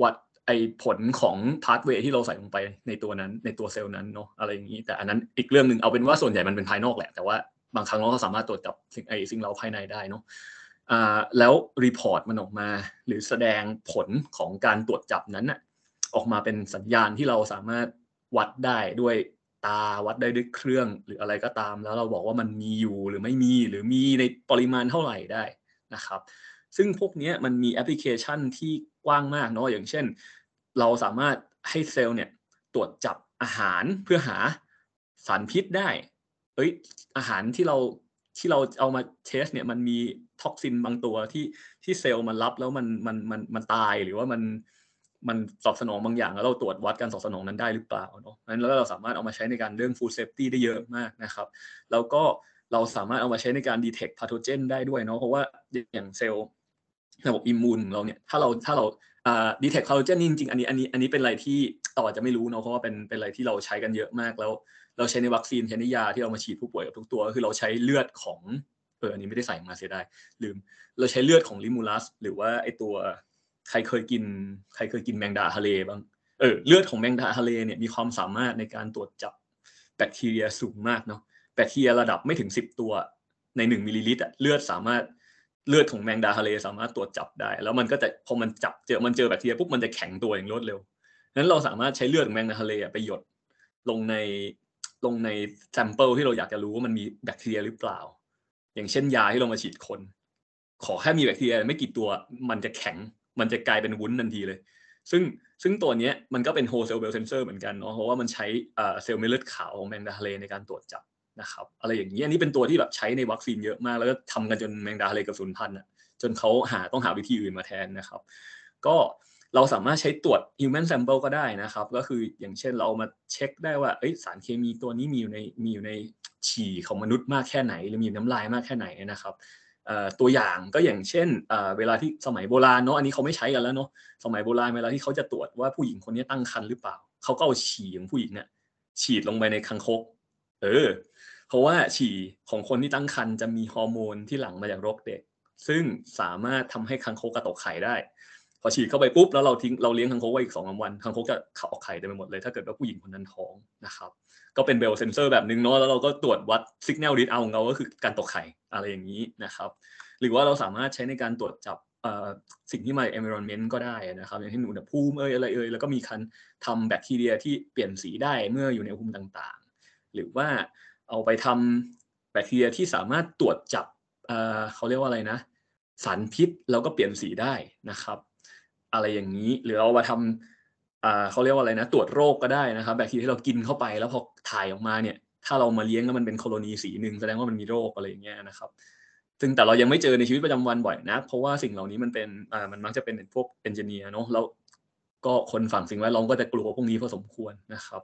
วัดไอผลของพาสเวย์ที่เราใส่ลงไปในตัวนั้นในตัวเซลล์นั้นเนาะอะไรอย่างนี้ แต่อันนั้น อีกเรื่องหนึ่งเอาเป็นว่าส่วนใหญ่มันเป็นภายนอกแหละ แต่ว่าบางครั้งเราก็สามารถตรวจจับสิ่งไอสิ่งเราภายในได้เนาะอ่าแล้วรีพอร์ตมันออกมา หรือแสดงผลของการตรวจจับนั้นอะออกมาเป็นสัญญาณที่เราสามารถวัดได้ด้วยตาวัดได้ด้วยเครื่อง หรืออะไรก็ตาม แล้วเราบอกว่ามันมีอยู่ หรือไม่มี หรือมีในปริมาณเท่าไหร่ได้นะครับซึ่งพวกนี้มันมีแอปพลิเคชันที่กว้างมากเนาะอย่างเช่น เราสามารถให้เซลล์เนี่ยตรวจจับอาหารเพื่อหาสารพิษได้เอ้ยอาหารที่เราที่เราเอามาเทสเนี่ยมันมีท็อกซินบางตัวที่ที่เซลล์มันรับแล้วมันมันมันมันตายหรือว่ามันมันตอบสนองบางอย่างแล้วเราตรวจวัดการตอบสนองนั้นได้หรือเปล่าเนาะนั้นแล้วเราสามารถเอามาใช้ในการเรื่องฟูลเซฟตี้ได้เยอะมากนะครับ แล้วก็เราสามารถเอามาใช้ในการดีเทคพาโทเจนได้ด้วยเนาะเพราะว่าอย่างเซลล์ระบบอิมมูนของเราเนี่ยถ้าเราถ้าเราดีเทคคอลลาเจนจริงอันนี้อันนี้อันนี้เป็นอะไรที่ต่อจะไม่รู้เนาะเพราะว่าเป็นเป็นอะไรที่เราใช้กันเยอะมากแล้ว เราใช้ในวัคซีนใช้ในยาที่เรามาฉีดผู้ป่วยกับทุกตัวก็คือเราใช้เลือดของเอออันนี้ไม่ได้ใส่มาเสียดายลืม เราใช้เลือดของลิมูลัสหรือว่าไอตัวใครเคยกิน ใครเคยกินแมงดาทะเลบ้างเออเลือดของแมงดาทะเลเนี่ยมีความสามารถในการตรวจจับแบคทีเรียสูงมากเนาะแบคทีเรียระดับไม่ถึง10ตัวใน1มิลลิลิตรเลือดสามารถเลือดของแมงดาทะเลสามารถตรวจจับได้ แล้วมันก็จะพอมันจับเจอมันเจอแบคทีเรียปุ๊บมันจะแข็งตัวอย่างรวดเร็วนั้นเราสามารถใช้เลือดของแมงดาทะเลไปหยดลงในลงในแซมเปิลที่เราอยากจะรู้ว่ามันมีแบคทีเรียหรือเปล่าอย่างเช่นยาที่เรามาฉีดคนขอแค่มีแบคทีเรียไม่กี่ตัวมันจะแข็ง มันจะกลายเป็นวุ้นทันทีเลย ซึ่งซึ่งตัวนี้มันก็เป็นโฮเซลเบลเซนเซอร์เหมือนกันเนาะเพราะว่ามันใช้เซลล์เม็ดเลือดขาวของแมงดาทะเลในการตรวจจับนะครับอะไรอย่างนี้อันนี้เป็นตัวที่แบบใช้ในวัคซีนเยอะมาก แล้วก็ทำกันจนแมงดาทะเลกระสุนพันธุ์อะจนเขาหาต้องหาวิธีอื่นมาแทนนะครับ ก็เราสามารถใช้ตรวจ human sample ก็ได้นะครับ ก็คืออย่างเช่นเรามาเช็คได้ว่าสารเคมีตัวนี้มีอยู่ในมีอยู่ในฉี่ของมนุษย์มากแค่ไหน หรือมีน้ำลายมากแค่ไหนนะครับตัวอย่างก็อย่างเช่น เวลาที่สมัยโบราณเนาะอันนี้เขาไม่ใช้กันแล้วเนาะสมัยโบราณเวลาที่เขาจะตรวจว่าผู้หญิงคนนี้ตั้งครรภ์หรือเปล่าเขาก็เอาฉี่ของผู้หญิงเนี่ย ฉีดลงไปในคังคก เออเพราะว่าฉี่ของคนที่ตั้งครรภ์จะมีฮอร์โมนที่หลั่งมาจากรกเด็ก ซึ่งสามารถทำให้คังคกกระตกไข่ได้ พอฉีดเข้าไปปุ๊บ แล้วเราทิ้งเราเลี้ยงคังคกไว้อีกสองวันคังคกจะขับออกไข่ได้ไปหมดเลย ถ้าเกิดว่าผู้หญิงคนนั้นท้องนะครับ ก็เป็นเบลเซนเซอร์แบบนึงเนาะแล้วเราก็ตรวจวัดสัญญาณรีดเอาของเราก็คือการตกไข่อะไรอย่างนี้นะครับ หรือว่าเราสามารถใช้ในการตรวจจับสิ่งที่มาจากอมเบรนเมนต์ก็ได้นะครับ อย่างเช่นอุณหภูมิเอ่ยอะไรเอ่ยแล้วก็มีคันทำแบคทีเรียที่เปลี่ยนสีได้เมื่ออยู่ในอุณหภูมิต่างๆ หรือว่าเอาไปทำแบคทีเรียที่สามารถตรวจจับเขาเรียกว่าอะไรนะสารพิษแล้วก็เปลี่ยนสีได้นะครับ อะไรอย่างนี้หรือเอามาทำเขาเรียกว่าอะไรนะ ตรวจโรคก็ได้นะครับ แบคทีเรียที่เรากินเข้าไปแล้วพอถ่ายออกมาเนี่ย ถ้าเรามาเลี้ยงแล้วมันเป็นโคโลนีสีหนึ่งแสดงว่ามันมีโรคอะไรอย่างเงี้ยนะครับ ซึ่งแต่เรายังไม่เจอในชีวิตประจำวันบ่อยนะเพราะว่าสิ่งเหล่านี้มันเป็นมันมักจะเป็นพวกเอนจิเนียร์เนาะแล้วก็คนฝั่งสิ่งแวดล้อมก็จะกลัวพวกนี้พอสมควรนะครับ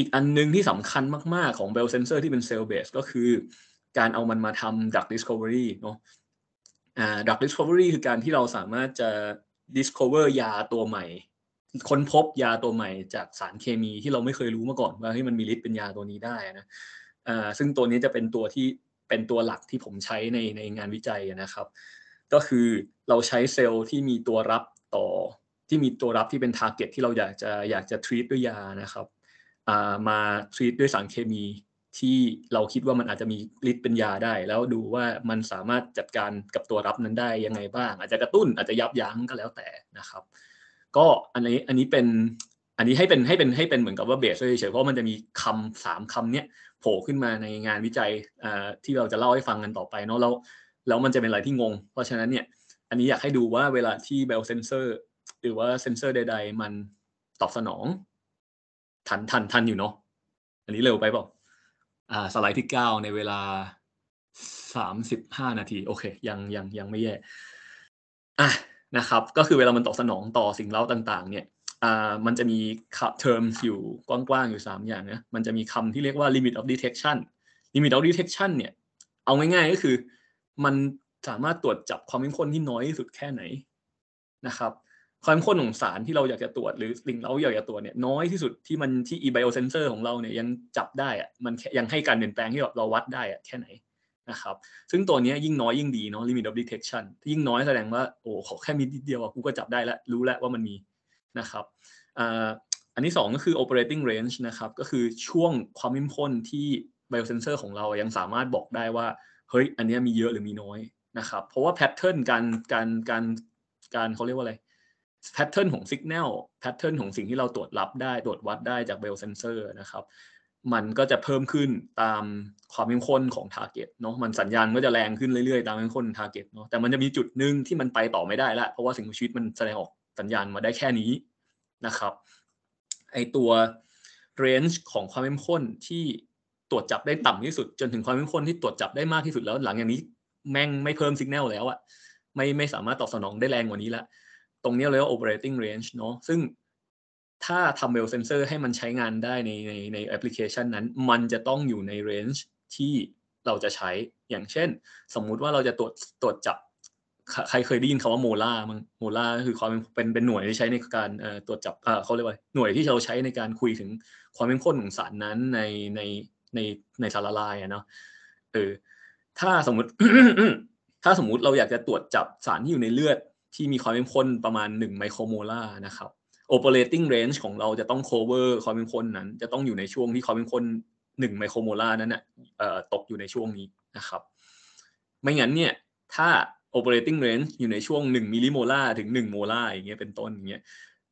อีกอันนึงที่สำคัญมากๆของ Bell Sensor ที่เป็นเซลล์เบสก็คือการเอามันมาทำ Drug Discovery เนาะ อ่า Drug Discovery คือการที่เราสามารถจะ Discover ยาตัวใหม่ ค้นพบยาตัวใหม่จากสารเคมีที่เราไม่เคยรู้มาก่อนว่าให้มันมีฤทธิ์เป็นยาตัวนี้ได้นะอ่าซึ่งตัวนี้จะเป็นตัวที่เป็นตัวหลักที่ผมใช้ในในงานวิจัยนะครับ ก็คือเราใช้เซลล์ที่มีตัวรับต่อ ที่มีตัวรับที่เป็นทาร์เก็ตที่เราอยากจะอยากจะทรีตด้วยยานะครับมาทรีตด้วยสารเคมีที่เราคิดว่ามันอาจจะมีฤทธิ์เป็นยาได้แล้วดูว่ามันสามารถจัดการกับตัวรับนั้นได้ยังไงบ้าง อาจจะกระตุ้นอาจจะยับยั้งก็แล้วแต่นะครับ ก็อันนี้อันนี้เป็นอันนี้ให้เป็นให้เป็นให้เป็นเหมือนกับว่าเบสเฉยๆเพราะมันจะมีคำสามคำเนี้ยโผล่ขึ้นมาในงานวิจัยที่เราจะเล่าให้ฟังกันต่อไปเนาะแล้วแล้วมันจะเป็นอะไรที่งงเพราะฉะนั้นเนี่ยอันนี้อยากให้ดูว่าเวลาที่เบลเซนเซอร์ หรือว่าเซนเซอร์ใด ๆ มันตอบสนองทัน ทัน ทัน อยู่เนาะ อันนี้เร็วไปเปล่าอ่า สไลด์ที่เก้าในเวลาสามสิบห้านาที โอเคยัง ยัง ยังไม่แย่ อ่ะนะครับ ก็คือเวลามันตอบสนองต่อสิ่งเล่าต่าง ๆ เนี่ย อ่า มันจะมีคำ t e r มอยู่กว้าง ๆ อยู่ 3 อย่างนะมันจะมีคำที่เรียกว่า limit of detection limit of detection เนี่ย เอาง่ายๆก็คือมันสามารถตรวจจับความเข้มข้นที่น้อยที่สุดแค่ไหนนะครับความข้นของสารที่เราอยากจะตรวจหรือสิ่งเราอยากจะตรวจเนี่ยน้อยที่สุดที่มันที่ e b i o s e n s o r ของเราเนี่ยยังจับได้อะมันยังให้การเปลี่ยนแปลงที่แบบเราวัดได้อะแค่ไหนนะครับ ซึ่งตัวนี้ยิ่งน้อยยิ่งดีเนาะ limit of detection ยิ่งน้อยแสดงว่าโอ้ ขอแค่มีนิดเดียวอะกูก็จับได้แล้ว รู้แล้วว่ามันมีนะครับอันที่2ก็คือ operating range นะครับก็คือช่วงความเข้มข้นที่ b i o s e n s o r ของเรายังสามารถบอกได้ว่าเฮ้ยอันนี้มีเยอะหรือมีน้อยนะครับ เพราะว่าแพทเทิร์นการการการการเขาเรียกว่าอะไรแพทเทิร์นของสัญญาณแพทเทิร์นของสิ่งที่เราตรวจรับได้ ตรวจวัดได้จากเบลเซนเซอร์นะครับ มันก็จะเพิ่มขึ้นตามความเข้มข้นของทร์เก็ตเนาะ มันสัญญาณก็จะแรงขึ้นเรื่อยๆ ตามเข้มข้นทร์เก็ตเนาะ แต่มันจะมีจุดหนึ่งที่มันไปต่อไม่ได้ละ เพราะว่าสิ่งมีชีวิตมันแสดงออก สัญญาณมาได้แค่นี้นะครับ ไอตัวเรนจ์ของความเข้มข้นที่ตรวจจับได้ต่ำที่สุด จนถึงความเข้มข้นที่ตรวจจับได้มากที่สุดแล้ว หลังอย่างนี้แม่งไม่เพิ่มสัญญาณแล้วอะไม่ไม่สามารถตอบสนองได้แรงกว่านี้ละตรงนี้เรียกว่า operating range เนาะ ซึ่งถ้าทำเ w ลเซนเซอร์ให้มันใช้งานได้ในในในแอปพลิเคชันนั้น มันจะต้องอยู่ใน range ที่เราจะใช้ อย่างเช่น สมมุติว่าเราจะตรวจตรวจจับ ใครเคยได้ยินคาว่าโมล่ามั้ง โมล่าคือความเป็นเป็นหน่วยที่ใช้ในการตรวจจับเขาเรียกว่าหน่วยที่เราใช้ในการคุยถึงความเข้มข้นของสารนั้นในในในในสารละลายอะเนาะเออถ้าสมมติถ้าสมมติเราอยากจะตรวจจับสารที่อยู่ในเลือดที่มีความเข้มข้นประมาณ1ไมโครโมลาร์นะครับ operating range ของเราจะต้อง cover ความเข้มข้นนั้น จะต้องอยู่ในช่วงที่ความเข้มข้น1ไมโครโมลาร์นั้นนะตกอยู่ในช่วงนี้นะครับไม่งั้นเนี่ยถ้า operating range อยู่ในช่วง1มิลลิโมลาร์ถึง1โมลาร์อย่างเงี้ยเป็นต้นอย่างเงี้ย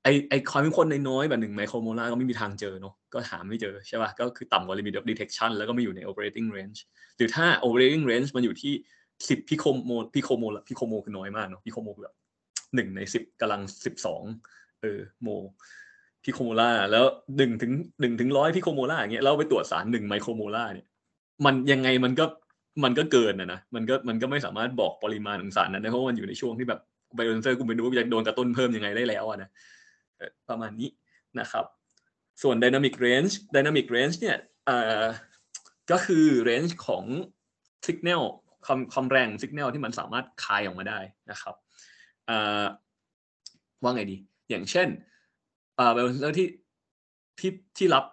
ไอไอความเข้มข้นน้อยแบบ1ไมโครโมลาร์ก็ไม่มีทางเจอเนาะก็หาไม่เจอใช่ป่ะก็คือต่ำกว่า limit of detection แล้วก็ไม่อยู่ใน operating range หรือถ้า operating range มันอยู่ที่10พิโคโมพิโคโมลพิโคโมคือน้อยมากเนาะพิโคโมแบบหนึ่งในสิบกำลังสิบสองเออโมพิโคโมล่าแล้วหนึ่งถึงหนึ่งถึงร้อยพิโคโมล่าอย่างเงี้ยเราไปตรวจสารหนึ่งไมโครโมล่าเนี่ย มันยังไงมันก็มันก็เกินนะนะมันก็มันก็ไม่สามารถบอกปริมาณของสารนั้นได้เพราะมันอยู่ในช่วงที่แบบไบโอเซนเซอร์กูไปดูว่าจะโดนกระตุ้นเพิ่มยังไงได้แล้วนะประมาณนี้นะครับ ส่วน Dynamic Range Dynamic Range เนี่ย ก็คือเรนจ์ของสัญญาณความความแรงสัญญาณที่มันสามารถคายออกมาได้นะครับว่าไงดี อย่างเช่นเบ็นเซอร์ที่ที่ที่รับ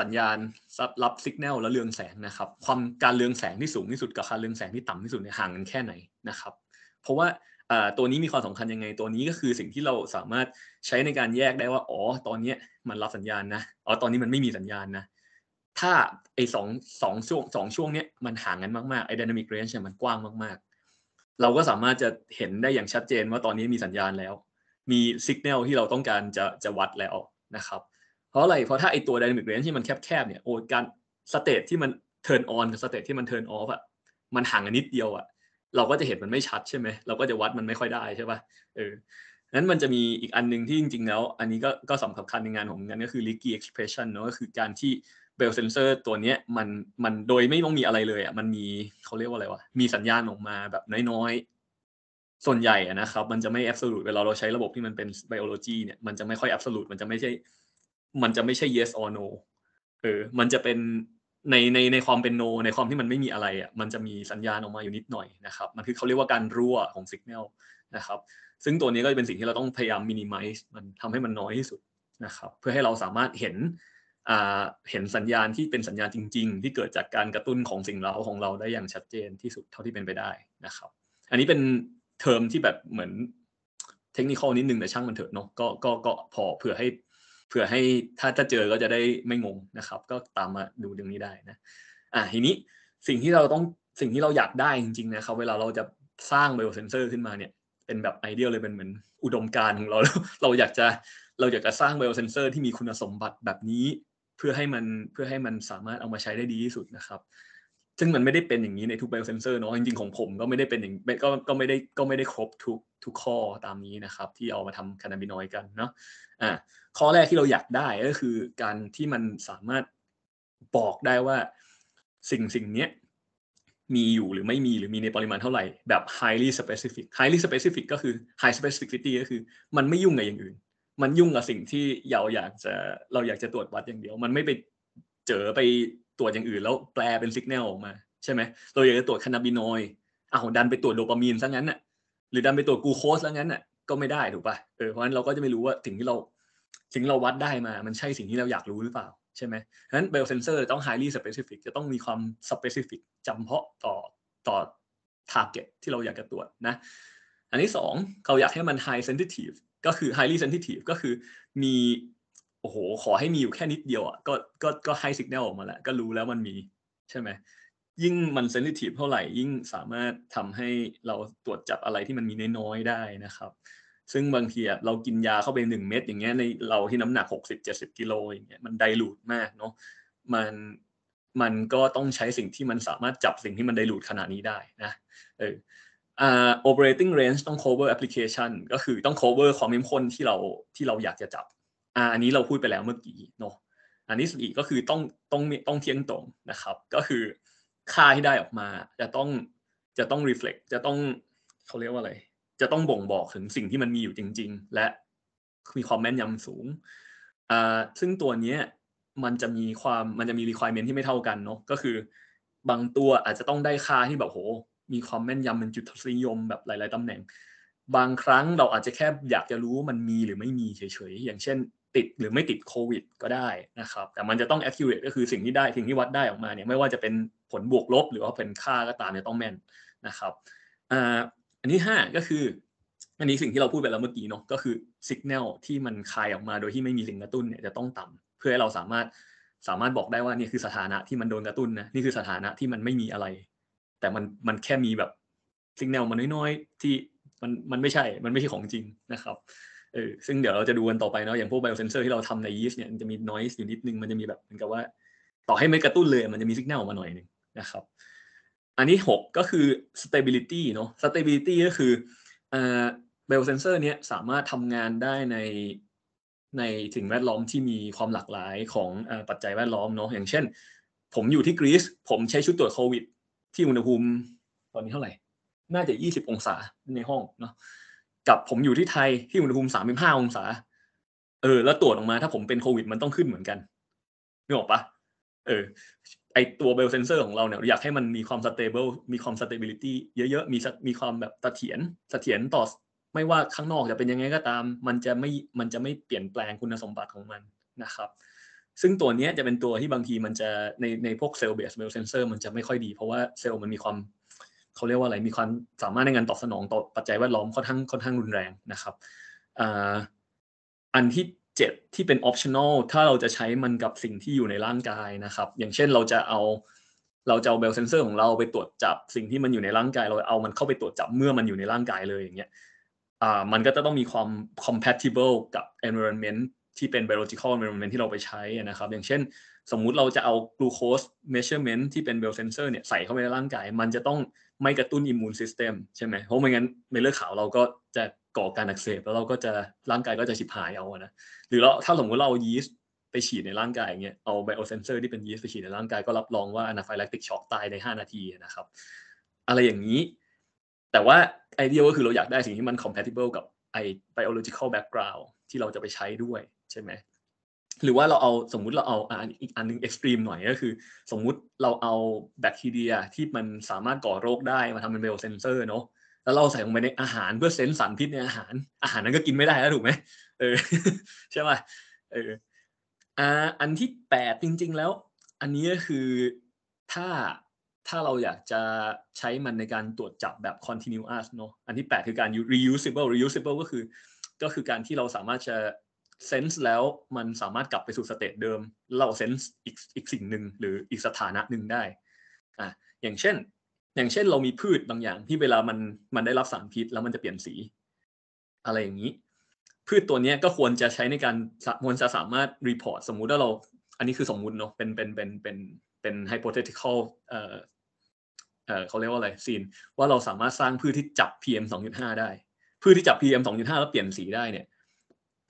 สัญญาณรับรับสัญญาณแล้วเรืองแสงนะครับ ความการเรืองแสงที่สูงที่สุดกับการเรืองแสงที่ต่ำที่สุดเนี่ยห่างกันแค่ไหนนะครับ เพราะว่าตัวนี้มีความสำคัญยังไง ตัวนี้ก็คือสิ่งที่เราสามารถใช้ในการแยกได้ว่า อ๋อ ตอนนี้มันรับสัญญาณนะ อ๋อตอนนี้มันไม่มีสัญญาณนะ ถ้าไอ้สองสองช่วงสองช่วงเนี้ยมันห่างกันมากๆไอ้ดินามิกเรนจ์เนี่ยมันกว้างมากเราก็สามารถจะเห็นได้อย่างชัดเจนว่าตอนนี้มีสัญญาณแล้ว มีสัญญาณที่เราต้องการจะจะวัดแล้วนะครับ เพราะอะไรเพราะถ้าไอตัวดินามิกเรนจ์ที่มันแคบๆเนี่ยโอ้การสเตทที่มัน t u r ออนกับสเตทที่มันเทิร์นออ่ะมันห่างกันนิดเดียวอ่ะ เราก็จะเห็นมันไม่ชัดใช่ไหมเราก็จะวัดมันไม่ค่อยได้ใช่ป่ะเออนั้นมันจะมีอีกอันนึงที่จริงๆแล้ว อันนี้ก็ก็สำคัญในงานของงานก็คือลิกก l เอ็กซ์เพรสชั่นเนาะก็คือการที่เบลเซนเซอร์ตัวเนี้ยมันมันโดยไม่ต้องมีอะไรเลยอ่ะมันมีเขาเรียกว่าอะไรวะมีสัญญาณออกมาแบบน้อยๆส่วนใหญ่นะครับมันจะไม่แอบสูตรเวลาเราใช้ระบบที่มันเป็นไบโอโลจีเนี่ยมันจะไม่ค่อยแอบสูตรมันจะไม่ใช่ มันจะไม่ใช่ yes or no เออมันจะเป็นในในในความเป็น no ในความที่มันไม่มีอะไรอ่ะมันจะมีสัญญาณออกมาอยู่นิดหน่อยนะครับ มันคือเขาเรียกว่าการรั่วของสัญญาณนะครับ ซึ่งตัวนี้ก็จะเป็นสิ่งที่เราต้องพยายามมินิมัลมันทำให้มันน้อยที่สุดนะครับ เพื่อให้เราสามารถเห็นเห็นสัญญาณที่เป็นสัญญาณจริง ๆ ที่เกิดจากการกระตุ้นของสิ่งเร้าของเราได้อย่างชัดเจนที่สุดเท่าที่เป็นไปได้นะครับ อันนี้เป็นเทอมที่แบบเหมือนเทคนิคนิดนึงแต่ช่างมันเถอะเนาะก็ก็พอเผื่อให้เผื่อให้ถ้าจะเจอก็จะได้ไม่งงนะครับ ก็ตามมาดูเรื่องนี้ได้นะอ่ะทีนี้สิ่งที่เราต้องสิ่งที่เราอยากได้จริงๆนะครับ เวลาเราจะสร้างไบโอเซนเซอร์ขึ้นมาเนี่ย เป็นแบบไอเดียเลยเป็นเหมือนอุดมการของเราเราอยากจะเราอยากจะสร้างไบโอเซนเซอร์ ที่มีคุณสมบัติแบบนี้เพื่อให้มันเพื่อให้มันสามารถเอามาใช้ได้ดีที่สุดนะครับ ซึ่งมันไม่ได้เป็นอย่างนี้ในทุกไบโอเซนเซอร์เนาะจริงๆของผมก็ไม่ได้เป็นอย่างก็ก็ไม่ได้ก็ไม่ได้ครบทุก ทุกข้อตามนี้นะครับ ที่เอามาทำคานาบินอยกันเนาะ อ่าข้อแรกที่เราอยากได้ก็คือการที่มันสามารถบอกได้ว่าสิ่งสิ่งนี้มีอยู่หรือไม่มีหรือมีในปริมาณเท่าไหร่ แบบ highly specific highly specific ก็คือ high specificity ก็คือ มันไม่ยุ่งกับอย่างอื่นมันยุ่งกับสิ่งที่เราอยากจะเราอยากจะตรวจวัดอย่างเดียว มันไม่ไปเจอไปตรวจอย่างอื่นแล้วแปลเป็นสัญญาณออกมาใช่ไหมเราอยากจะตรวจคานาบินอยอาดันไปตรวจโดปามีนซะงั้นน่ะหรือดันไปตรวจกูโคสซะงั้นน่ะก็ไม่ได้ถูกป่ะเออเพราะนั้นเราก็จะไม่รู้ว่าสิ่งที่เราสิ่งเราวัดได้มามันใช่สิ่งที่เราอยากรู้หรือเปล่า ใช่ไหมฉะนั้นเบลเซนเซอร์ต้อง highly specific จะต้องมีความ specific จำเพาะต่อต่อ target ที่เราอยากจะตรวจนะ อันที่สองเขาอยากให้มัน high sensitive ก็คือ highly sensitive ก็คือมี โอ้โห ขอให้มีอยู่แค่นิดเดียวอ่ะก็ ก็ ก็ให้สัญญาณออกมาแล้วก็รู้แล้วมันมี ใช่ไหม ยิ่งมันเซนซิทีฟเท่าไหร่ ยิ่งสามารถทำให้เราตรวจจับอะไรที่มันมีน้อยๆได้นะครับ ซึ่งบางทีเรากินยาเข้าไปหนึ่งเม็ดอย่างเงี้ยใน เราที่น้ำหนักหกสิบเจ็ดสิบกิโลอย่างเงี้ย มันไดรูดมากเนาะ มัน มันก็ต้องใช้สิ่งที่มันสามารถจับสิ่งที่มันไดรูดขนาดนี้ได้นะเอออ่ operating range ต้อง cover application ก็คือต้อง cover ความเข้มข้นที่เราที่เราอยากจะจับอ่าอันนี้เราพูดไปแล้วเมื่อกี้เนาะ อันนี้สุดี่ก็คือต้องต้องต้องเที่ยงตรงนะครับ ก็คือค่าที่ได้ออกมา จะต้องจะต้อง reflect จะต้องเขาเรียกว่าอะไร จะต้องบ่งบอกถึงสิ่งที่มันมีอยู่จริง ๆ และมีความแม่นยำสูงอ่าซึ่งตัวเนี้ยมันจะมีความมันจะมี requirement ที่ไม่เท่ากันเนาะ ก็คือ บางตัวอาจจะต้องได้ค่าที่แบบโหมีความแม่นยำเป็นจุดทศนิยมแบบหลายๆ ตำแหน่ง บางครั้งเราอาจจะแค่อยากจะรู้ว่ามันมีหรือไม่มีเฉย ๆ อย่างเช่นติดหรือไม่ติดโควิด ก็ได้นะครับแต่มันจะต้อง accurate ก็คือสิ่งที่ได้ สิ่งที่วัดได้ออกมาเนี่ยไม่ว่าจะเป็นผลบวกลบหรือว่าเป็นค่าก็ตามเนี่ยต้องแม่นนะครับอันที่5ก็คือ อันนี้สิ่งที่เราพูดไปแล้วเมื่อกี้เนาะก็คือสัญญาณที่มันคายออกมาโดยที่ไม่มีสิ่งกระตุ้นเนี่ยจะต้องต่ำ เพื่อให้เราสามารถสามารถบอกได้ว่านี่คือสถานะที่มันโดนกระตุ้นนะนี่คือสถานะที่มันไม่มีอะไรแต่มันมันแค่มีแบบสิ่งแนวมันน้อยๆ ที่มันมันไม่ใช่ มันไม่ใช่ของจริงนะครับเออซึ่งเดี๋ยวเราจะดูกันต่อไปเนาะอย่างพวกไบโอเซนเซอร์ที่เราทำในยีสต์เนี่ยมันจะมีนอยส์อยู่นิดนึง มันจะมีแบบเหมือนกับว่าต่อให้ไม่กระตุ้นเลย มันจะมีสิ่งแนออกมาหน่อยนึงนะครับ อันนี้ 6 ก็คือ stability เนาะ stability ก็คืออ่ไบโอเซนเซอร์เนี่ยสามารถทำงานได้ใน ในถึงแวดล้อมที่มีความหลากหลายของปัจจัยแวดล้อมเนาะอย่างเช่น ผมอยู่ที่กรีซผมใช้ชุดตรวจโควิดที่อุณหภูมิ ตอนนี้เท่าไหร่ น่าจะ 20 องศาในห้อง เนาะกับผมอยู่ที่ไทย ที่อุณหภูมิ 35 องศา เออ แล้วตรวจออกมา ถ้าผมเป็นโควิด มันต้องขึ้นเหมือนกันนึกออกปะ เออ ไอตัวเบลเซนเซอร์ของเราเนี่ย อยากให้มันมีความสเตเบิล มีความสเตเบิลิตี้เยอะๆ มีมีความแบบเสถียรเสถียรต่อ ไม่ว่าข้างนอกจะเป็นยังไงก็ตาม มันจะไม่ มันจะไม่เปลี่ยนแปลงคุณสมบัติของมันนะครับซึ่งตัวนี้จะเป็นตัวที่บางทีมันจะในในพวกเซลล์เบสเมลเซนเซอร์มันจะไม่ค่อยดี เพราะว่าเซลล์มันมีความเขาเรียกว่าอะไร มีความสามารถในการตอบสนองต่อปัจจัยแวดล้อมค่อนข้างค่อนข้างรุนแรงนะครับอันที่ 7 ที่เป็น optional ถ้าเราจะใช้มันกับสิ่งที่อยู่ในร่างกายนะครับ อย่างเช่นเราจะเอาเราจะเอาเบลเซนเซอร์ของเราไปตรวจจับสิ่งที่มันอยู่ในร่างกายเราเอามันเข้าไปตรวจจับเมื่อมันอยู่ในร่างกายเลยอย่างเงี้ยอ่ามันก็จะต้องมีความ compatible กับ environment ที่เป็น biological m e a s u r e m e n t ที่เราไปใช้นะครับ อย่างเช่น สมมุติเราจะเอา glucose measurement ที่เป็น b e l l sensor เนี่ยใส่เข้าไปในร่างกาย มันจะต้องไม่กระตุ้น immune system ใช่ไหมเพราะไม่งั้นเม็ดเลือดขาว เราก็จะก่อการอักเสบ แล้วเราก็จะร่างกายก็จะฉิบหายเอานะ หรือเราถ้าสมมติเรายีสต์ไปฉีดในร่างกายอย่างเงี้ยเอา bio sensor ที่เป็นยีสต์ไปฉีดในร่างกายก็รับรองว่า a นาไฟ a c t ติกช็อกตายใน5นาทีนะครับ อะไรอย่างนี้ แต่ว่าไอเดียก็คือเราอยากได้สิ่งที่มัน compatible กับไอ biological background ที่เราจะไปใช้ด้วยใช่ไหมหรือว่าเราเอาสมมุติเราเอาอีกอันนึงเอ็กซ์ตรีมหน่อย ก็คือสมมุติเราเอาแบคทีเรียที่มันสามารถก่อโรคได้มาทำเป็นเบลเซนเซอร์เนาะ แล้วเราใส่ลงไปในอาหารเพื่อเซนสารพิษในอาหารอาหารนั้นก็กินไม่ได้แล้วถูกไหมเออ ใช่ไหมเอออ่าอันที่แปดจริงๆแล้ว อันนี้ก็คือถ้าถ้าเราอยากจะใช้มันในการตรวจจับแบบ continuous เนาะ อันที่ 8 คือการ reusable reusable ก็คือ ก็คือการที่เราสามารถจะเซนส์แล้วมันสามารถกลับไปสู่สเตตเดิม เราเซนส์อีกอีกสิ่งหนึ่ง หรืออีกสถานะหนึ่งได้อ่ะอย่างเช่น อย่างเช่น เรามีพืชบางอย่างที่เวลามันมันได้รับสารพิษ แล้วมันจะเปลี่ยนสี อะไรอย่างนี้ พืชตัวนี้ก็ควรจะใช้ในการมวรจะสามารถรีพอร์ตสมมุติว่าเรา อันนี้คือสมมุติเนาะเป็นเป็นเป็นเป็นเป็นไฮโปเทติคอลเอ่อเอ่อเขาเรียกว่าอะไรซีนว่าเราสามารถสร้างพืชที่จับ PM 2.5ได้พืชที่จับ PM 2.5แล้วเปลี่ยนสีได้เนี่ย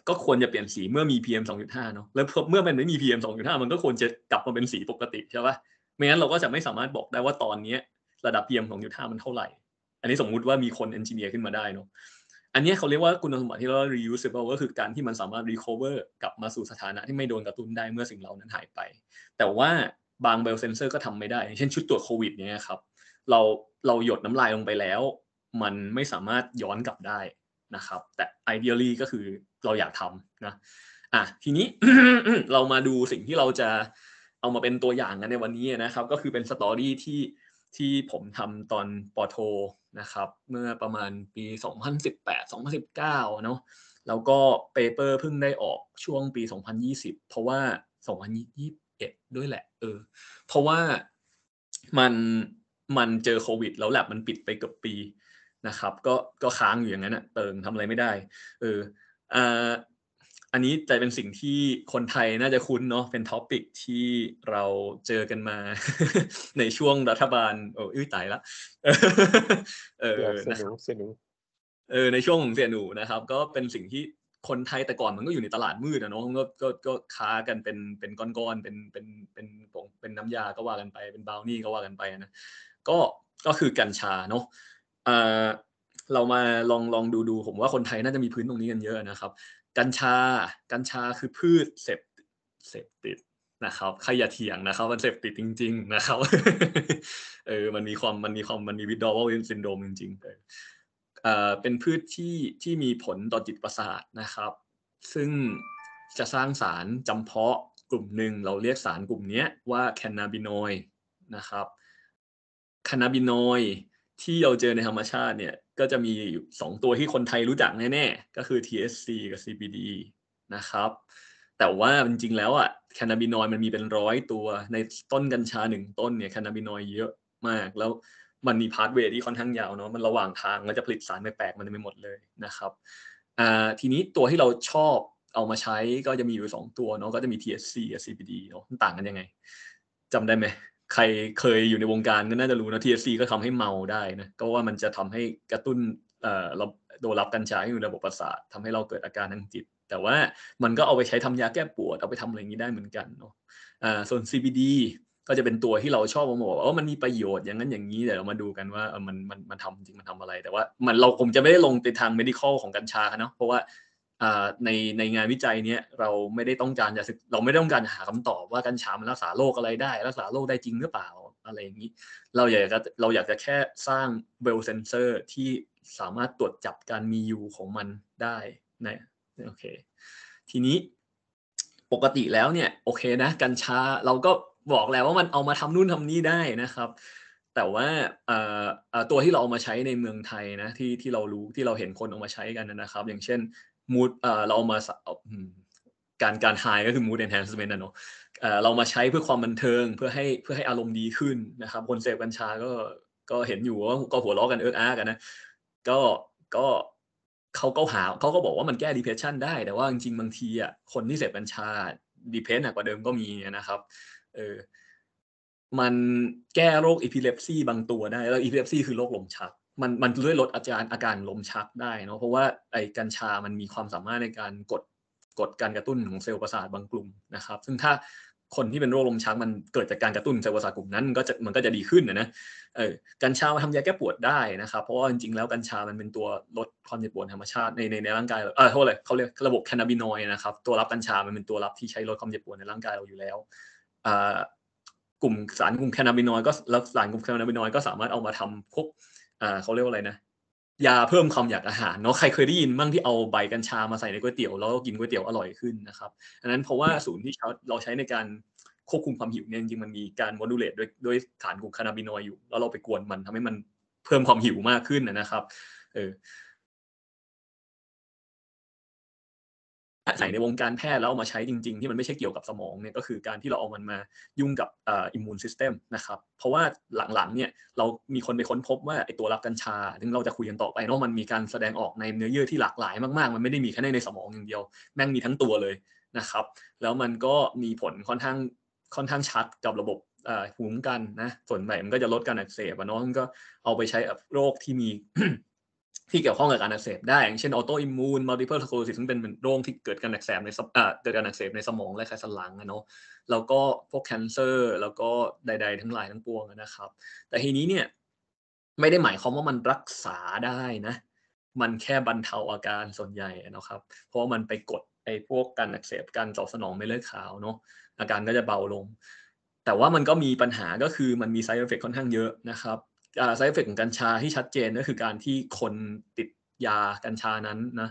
ก็ควรจะเปลี่ยนสีเมื่อมี PM 2.5 เนาะแล้วเมื่อมันไม่มี PM 2.5 มันก็ควรจะกลับมาเป็นสีปกติใช่ปะไม่งั้นเราก็จะไม่สามารถบอกได้ว่าตอนนี้ระดับ PM 2.5มันเท่าไหร่ อันนี้สมมุติว่ามีคนเอนจิเนียร์ขึ้นมาได้เนาะอันนี้เขาเรียกว่าคุณสมบัติที่เรา reusable ก็คือการที่มันสามารถ recover กลับมาสู่สถานะที่ไม่โดนกระตุ้นได้เมื่อสิ่งเหล่านั้นหายไป แต่ว่าบาง biosensor ก็ทำไม่ได้ เช่นชุดตรวจโควิดเนี่ยครับ เราเราหยดน้ำลายลงไปแล้ว มันไม่สามารถย้อนกลับได้นะครับ แต่ ideally ก็คือเราอยากทำนะ อ่ะทีนี้เรามาดูสิ่งที่เราจะเอามาเป็นตัวอย่างกันในวันนี้นะครับ ก็คือเป็นสตอรี่ที่ที่ผมทำตอนปอโทนะครับ เมื่อประมาณปี 2018 2019เนาะแล้วก็เปเปอร์เพิ่งได้ออกช่วงปี 2020 เพราะว่า 2021 ด้วยแหละ เออ เพราะว่ามันมันเจอโควิด แล้วแลบมันปิดไปเกือบปีนะครับก็ก็ค้างอยู่อย่างนั้นอะเติงทำอะไรไม่ได้ เอออ่าอันนี้จะเป็นสิ่งที่คนไทยน่าจะคุ้นเนาะเป็นท็อปิกที่เราเจอกันมา ในช่วงรัฐบาลโอ้ยตายละ เออเสียหนูเสียหนูเออ ในช่วงของเสียหนูนะครับ ก็เป็นสิ่งที่คนไทยแต่ก่อนมันก็อยู่ในตลาดมืดนะเนาะก็ก็ก็ค้ากันเป็นเป็นก้อนๆเป็นเป็นเป็นผงเป็นน้ำยาก็ว่ากันไปเป็นบาวนี่ก็ว่ากันไปนะก็ก็คือกัญชาเนาะเอ่อเรามาลองลองดูดูผมว่าคนไทยน่าจะมีพื้นตรงนี้กันเยอะนะครับ กัญชากัญชาคือพืชเสพเสพติดนะครับใครอย่าเถียงนะครับ มันเสพติดจริง ๆ นะครับ เออมันมีความมันมีความ มันมีวิดดอวลซินโดมจริงๆเออเป็นพืชที่ที่มีผลต่อจิตประสาทนะครับ ซึ่งจะสร้างสารจำเพาะกลุ่มหนึ่งเราเรียกสารกลุ่มนี้ว่าแคนนาบินอยนะครับแคนนาบินอยที่เราเจอในธรรมชาติเนี่ยก็จะมีอยู่สองตัวที่คนไทยรู้จักแน่ๆ ก็คือ THC กับ CBD นะครับ แต่ว่าจริงๆแล้วอ่ะแคนาบินอยมันมีเป็นร้อยตัวในต้นกัญชาหนึ่งต้นเนี่ยแคนาบินอยเยอะมาก แล้วมันมีพาร์ทเวที่ค่อนข้างยาวเนาะมันระหว่างทางมันจะผลิตสารแปลกๆมันไม่หมดเลยนะครับอ่าทีนี้ตัวที่เราชอบเอามาใช้ก็จะมีอยู่สองตัวเนาะก็จะมี THC กับ CBD เนาะต่างกันยังไงจำได้ไหมใครเคยอยู่ในวงการก็น่าจะรู้นะ THC ก็ทำให้เมาได้นะก็ว่ามันจะทำให้กระตุ้นเอ่อเราโดรับกัญชาอยู่ในระบบประสาททำให้เราเกิดอาการทางจิต แต่ว่ามันก็เอาไปใช้ทำยาแก้ปวดเอาไปทำอะไรนี้ได้เหมือนกันเนาะอ่าส่วน CBD ก็จะเป็นตัวที่เราชอบมาบอกว่ามันมีประโยชน์อย่างนั้นอย่างนี้๋ยวเรามาดูกันว่ามันมันมันทำจริงมันทำอะไร แต่ว่ามันเราคงจะไม่ได้ลงไปทาง medical ของกัญชาเนาะเพราะว่าในในงานวิจัยเนี้ยเราไม่ได้ต้องการจะเราไม่ได้ต้องการหาคำตอบว่า กัญชา มันรักษาโรคอะไรได้ รักษาโรคได้จริงหรือเปล่า อะไรอย่างนี้ เราอยากจะเราอยากจะแค่สร้างเวลเซนเซอร์ ที่สามารถตรวจจับการมีอยู่ของมันได้นะโอเคทีนี้ปกติแล้วเนี่ยโอเคนะกัญชาเราก็บอกแล้วว่ามันเอามาทำนู่นทำนี่ได้นะครับ แต่ว่าตัวที่เราเอามาใช้ในเมืองไทยนะที่ที่เรารู้ที่เราเห็นคนเอามาใช้กันนะครับ อย่างเช่นมูดเอ่อ เราเอามาการการไฮก็คือ mood enhancement นะเนาะเอ่อ เรามาใช้เพื่อความบันเทิง เพื่อให้เพื่อให้อารมณ์ดีขึ้นนะครับคนเสพกัญชา ก็ ก็เห็นอยู่ว่าก็หัวล้อกันเอิร์กอาร์กันนะ ก็ ก็เขาก็หา เขาก็บอกว่ามันแก้ depression ได้แต่ว่าจริงๆ บางทีอ่ะคนที่เสพกัญชา d e p พ e s หนักกว่าเดิมก็มีนะครับ เออ มันแก้โรคอีพิเลปซีบางตัวได้ แล้วอีพิเลปซีคือโรคลมชักมันมันด้วยลดอาการอาการลมชักได้เนาะเพราะว่าไอ้กัญชามันมีความสามารถในการกดกดการกระตุ้นของเซลล์ประสาทบางกลุ่มนะครับ ซึ่งถ้าคนที่เป็นโรคลมชักมันเกิดจากการกระตุ้นเซลล์ประสาทกลุ่มนั้น ก็จะมันก็จะดีขึ้นนะนะเออกัญชาทำยาแก้ปวดได้นะครับเพราะว่าจริงๆแล้วกัญชามันเป็นตัวลดความเจ็บปวดธรรมชาติในในในร่างกายเออโทษเลยเขาเรียกระบบแคนาบินอยนะครับ ตัวรับกัญชามันเป็นตัวรับที่ใช้ลดความเจ็บปวดในร่างกายเราอยู่แล้วอ่ากลุ่มสารกลุ่มแคนาบินอยก็แล้วสารกลุ่มแคนาบินอยก็สามารถเอามาทำพวก่าเขาเรียกว่าอะไรนะยาเพิ่มความอยากอาหารเนาะใครเคยได้ยินบ้างที่เอาใบกัญชามาใส่ในก๋วยเตี๋ยว แล้วกินก๋วยเตี๋ยวอร่อยขึ้นนะครับอันนั้นเพราะว่าศูนย์ที่เราใช้ในการควบคุมความหิวเนี่ยจริงมันมีการโมดูลเลตด้วยด้วยสารกลุ่มคานาบินอยอยู่แล้วเราไปกวนมันทำให้มันเพิ่มความหิวมากขึ้นนะครับเออใส่ในวงการแพทย์ แล้วมาใช้จริงๆ ที่มันไม่ใช่เกี่ยวกับสมองเนี่ยก็คือการที่เราเอามันมายุ่งกับอิมมูนซิสเต็มนะครับ เพราะว่าหลังๆเนี่ยเรามีคนไปค้นพบว่าไอตัวรับกัญชา ถึงเราจะคุยกันต่อไปเนาะมันมีการแสดงออกในเนื้อเยื่อที่หลากหลาย มากๆ มันไม่ได้มีแค่ในสมองอย่างเดียว แม่งมีทั้งตัวเลยนะครับ แล้วมันก็มีผลค่อนข้างค่อนข้างชัดกับระบบภูมิุ้มกันนะส่วนใหญ่มันก็จะลดการอักเสบเนาะมันก็เอาไปใช้โรคที่มีที่เกี่ยวข้องกับการอักเสบได้ อย่างเช่นออโตอิมูนมัลติเพลสโคลซิสซึ่งเป็นโรคที่เกิดการอักเสบในเกิดการอักเสบในสมองและไขสันหลังนะเนาะ แล้วก็พวกแคนเซอร์แล้วก็ใด ๆ ทั้งหลายทั้งปวงนะครับ แต่ทีนี้เนี่ย ไม่ได้หมายความว่ามันรักษาได้นะ มันแค่บรรเทาอาการส่วนใหญ่นะครับ เพราะมันไปกดไอ้พวกการอักเสบการตอบสนองไม่เลือดขาวเนาะ อาการก็จะเบาลง แต่ว่ามันก็มีปัญหาก็คือมันมีไซเบอร์เฟกค่อนข้างเยอะนะครับไซเฟเฟกของกัญชาที่ชัดเจนก็คือการที่คนติดยากัญชานั้นนะ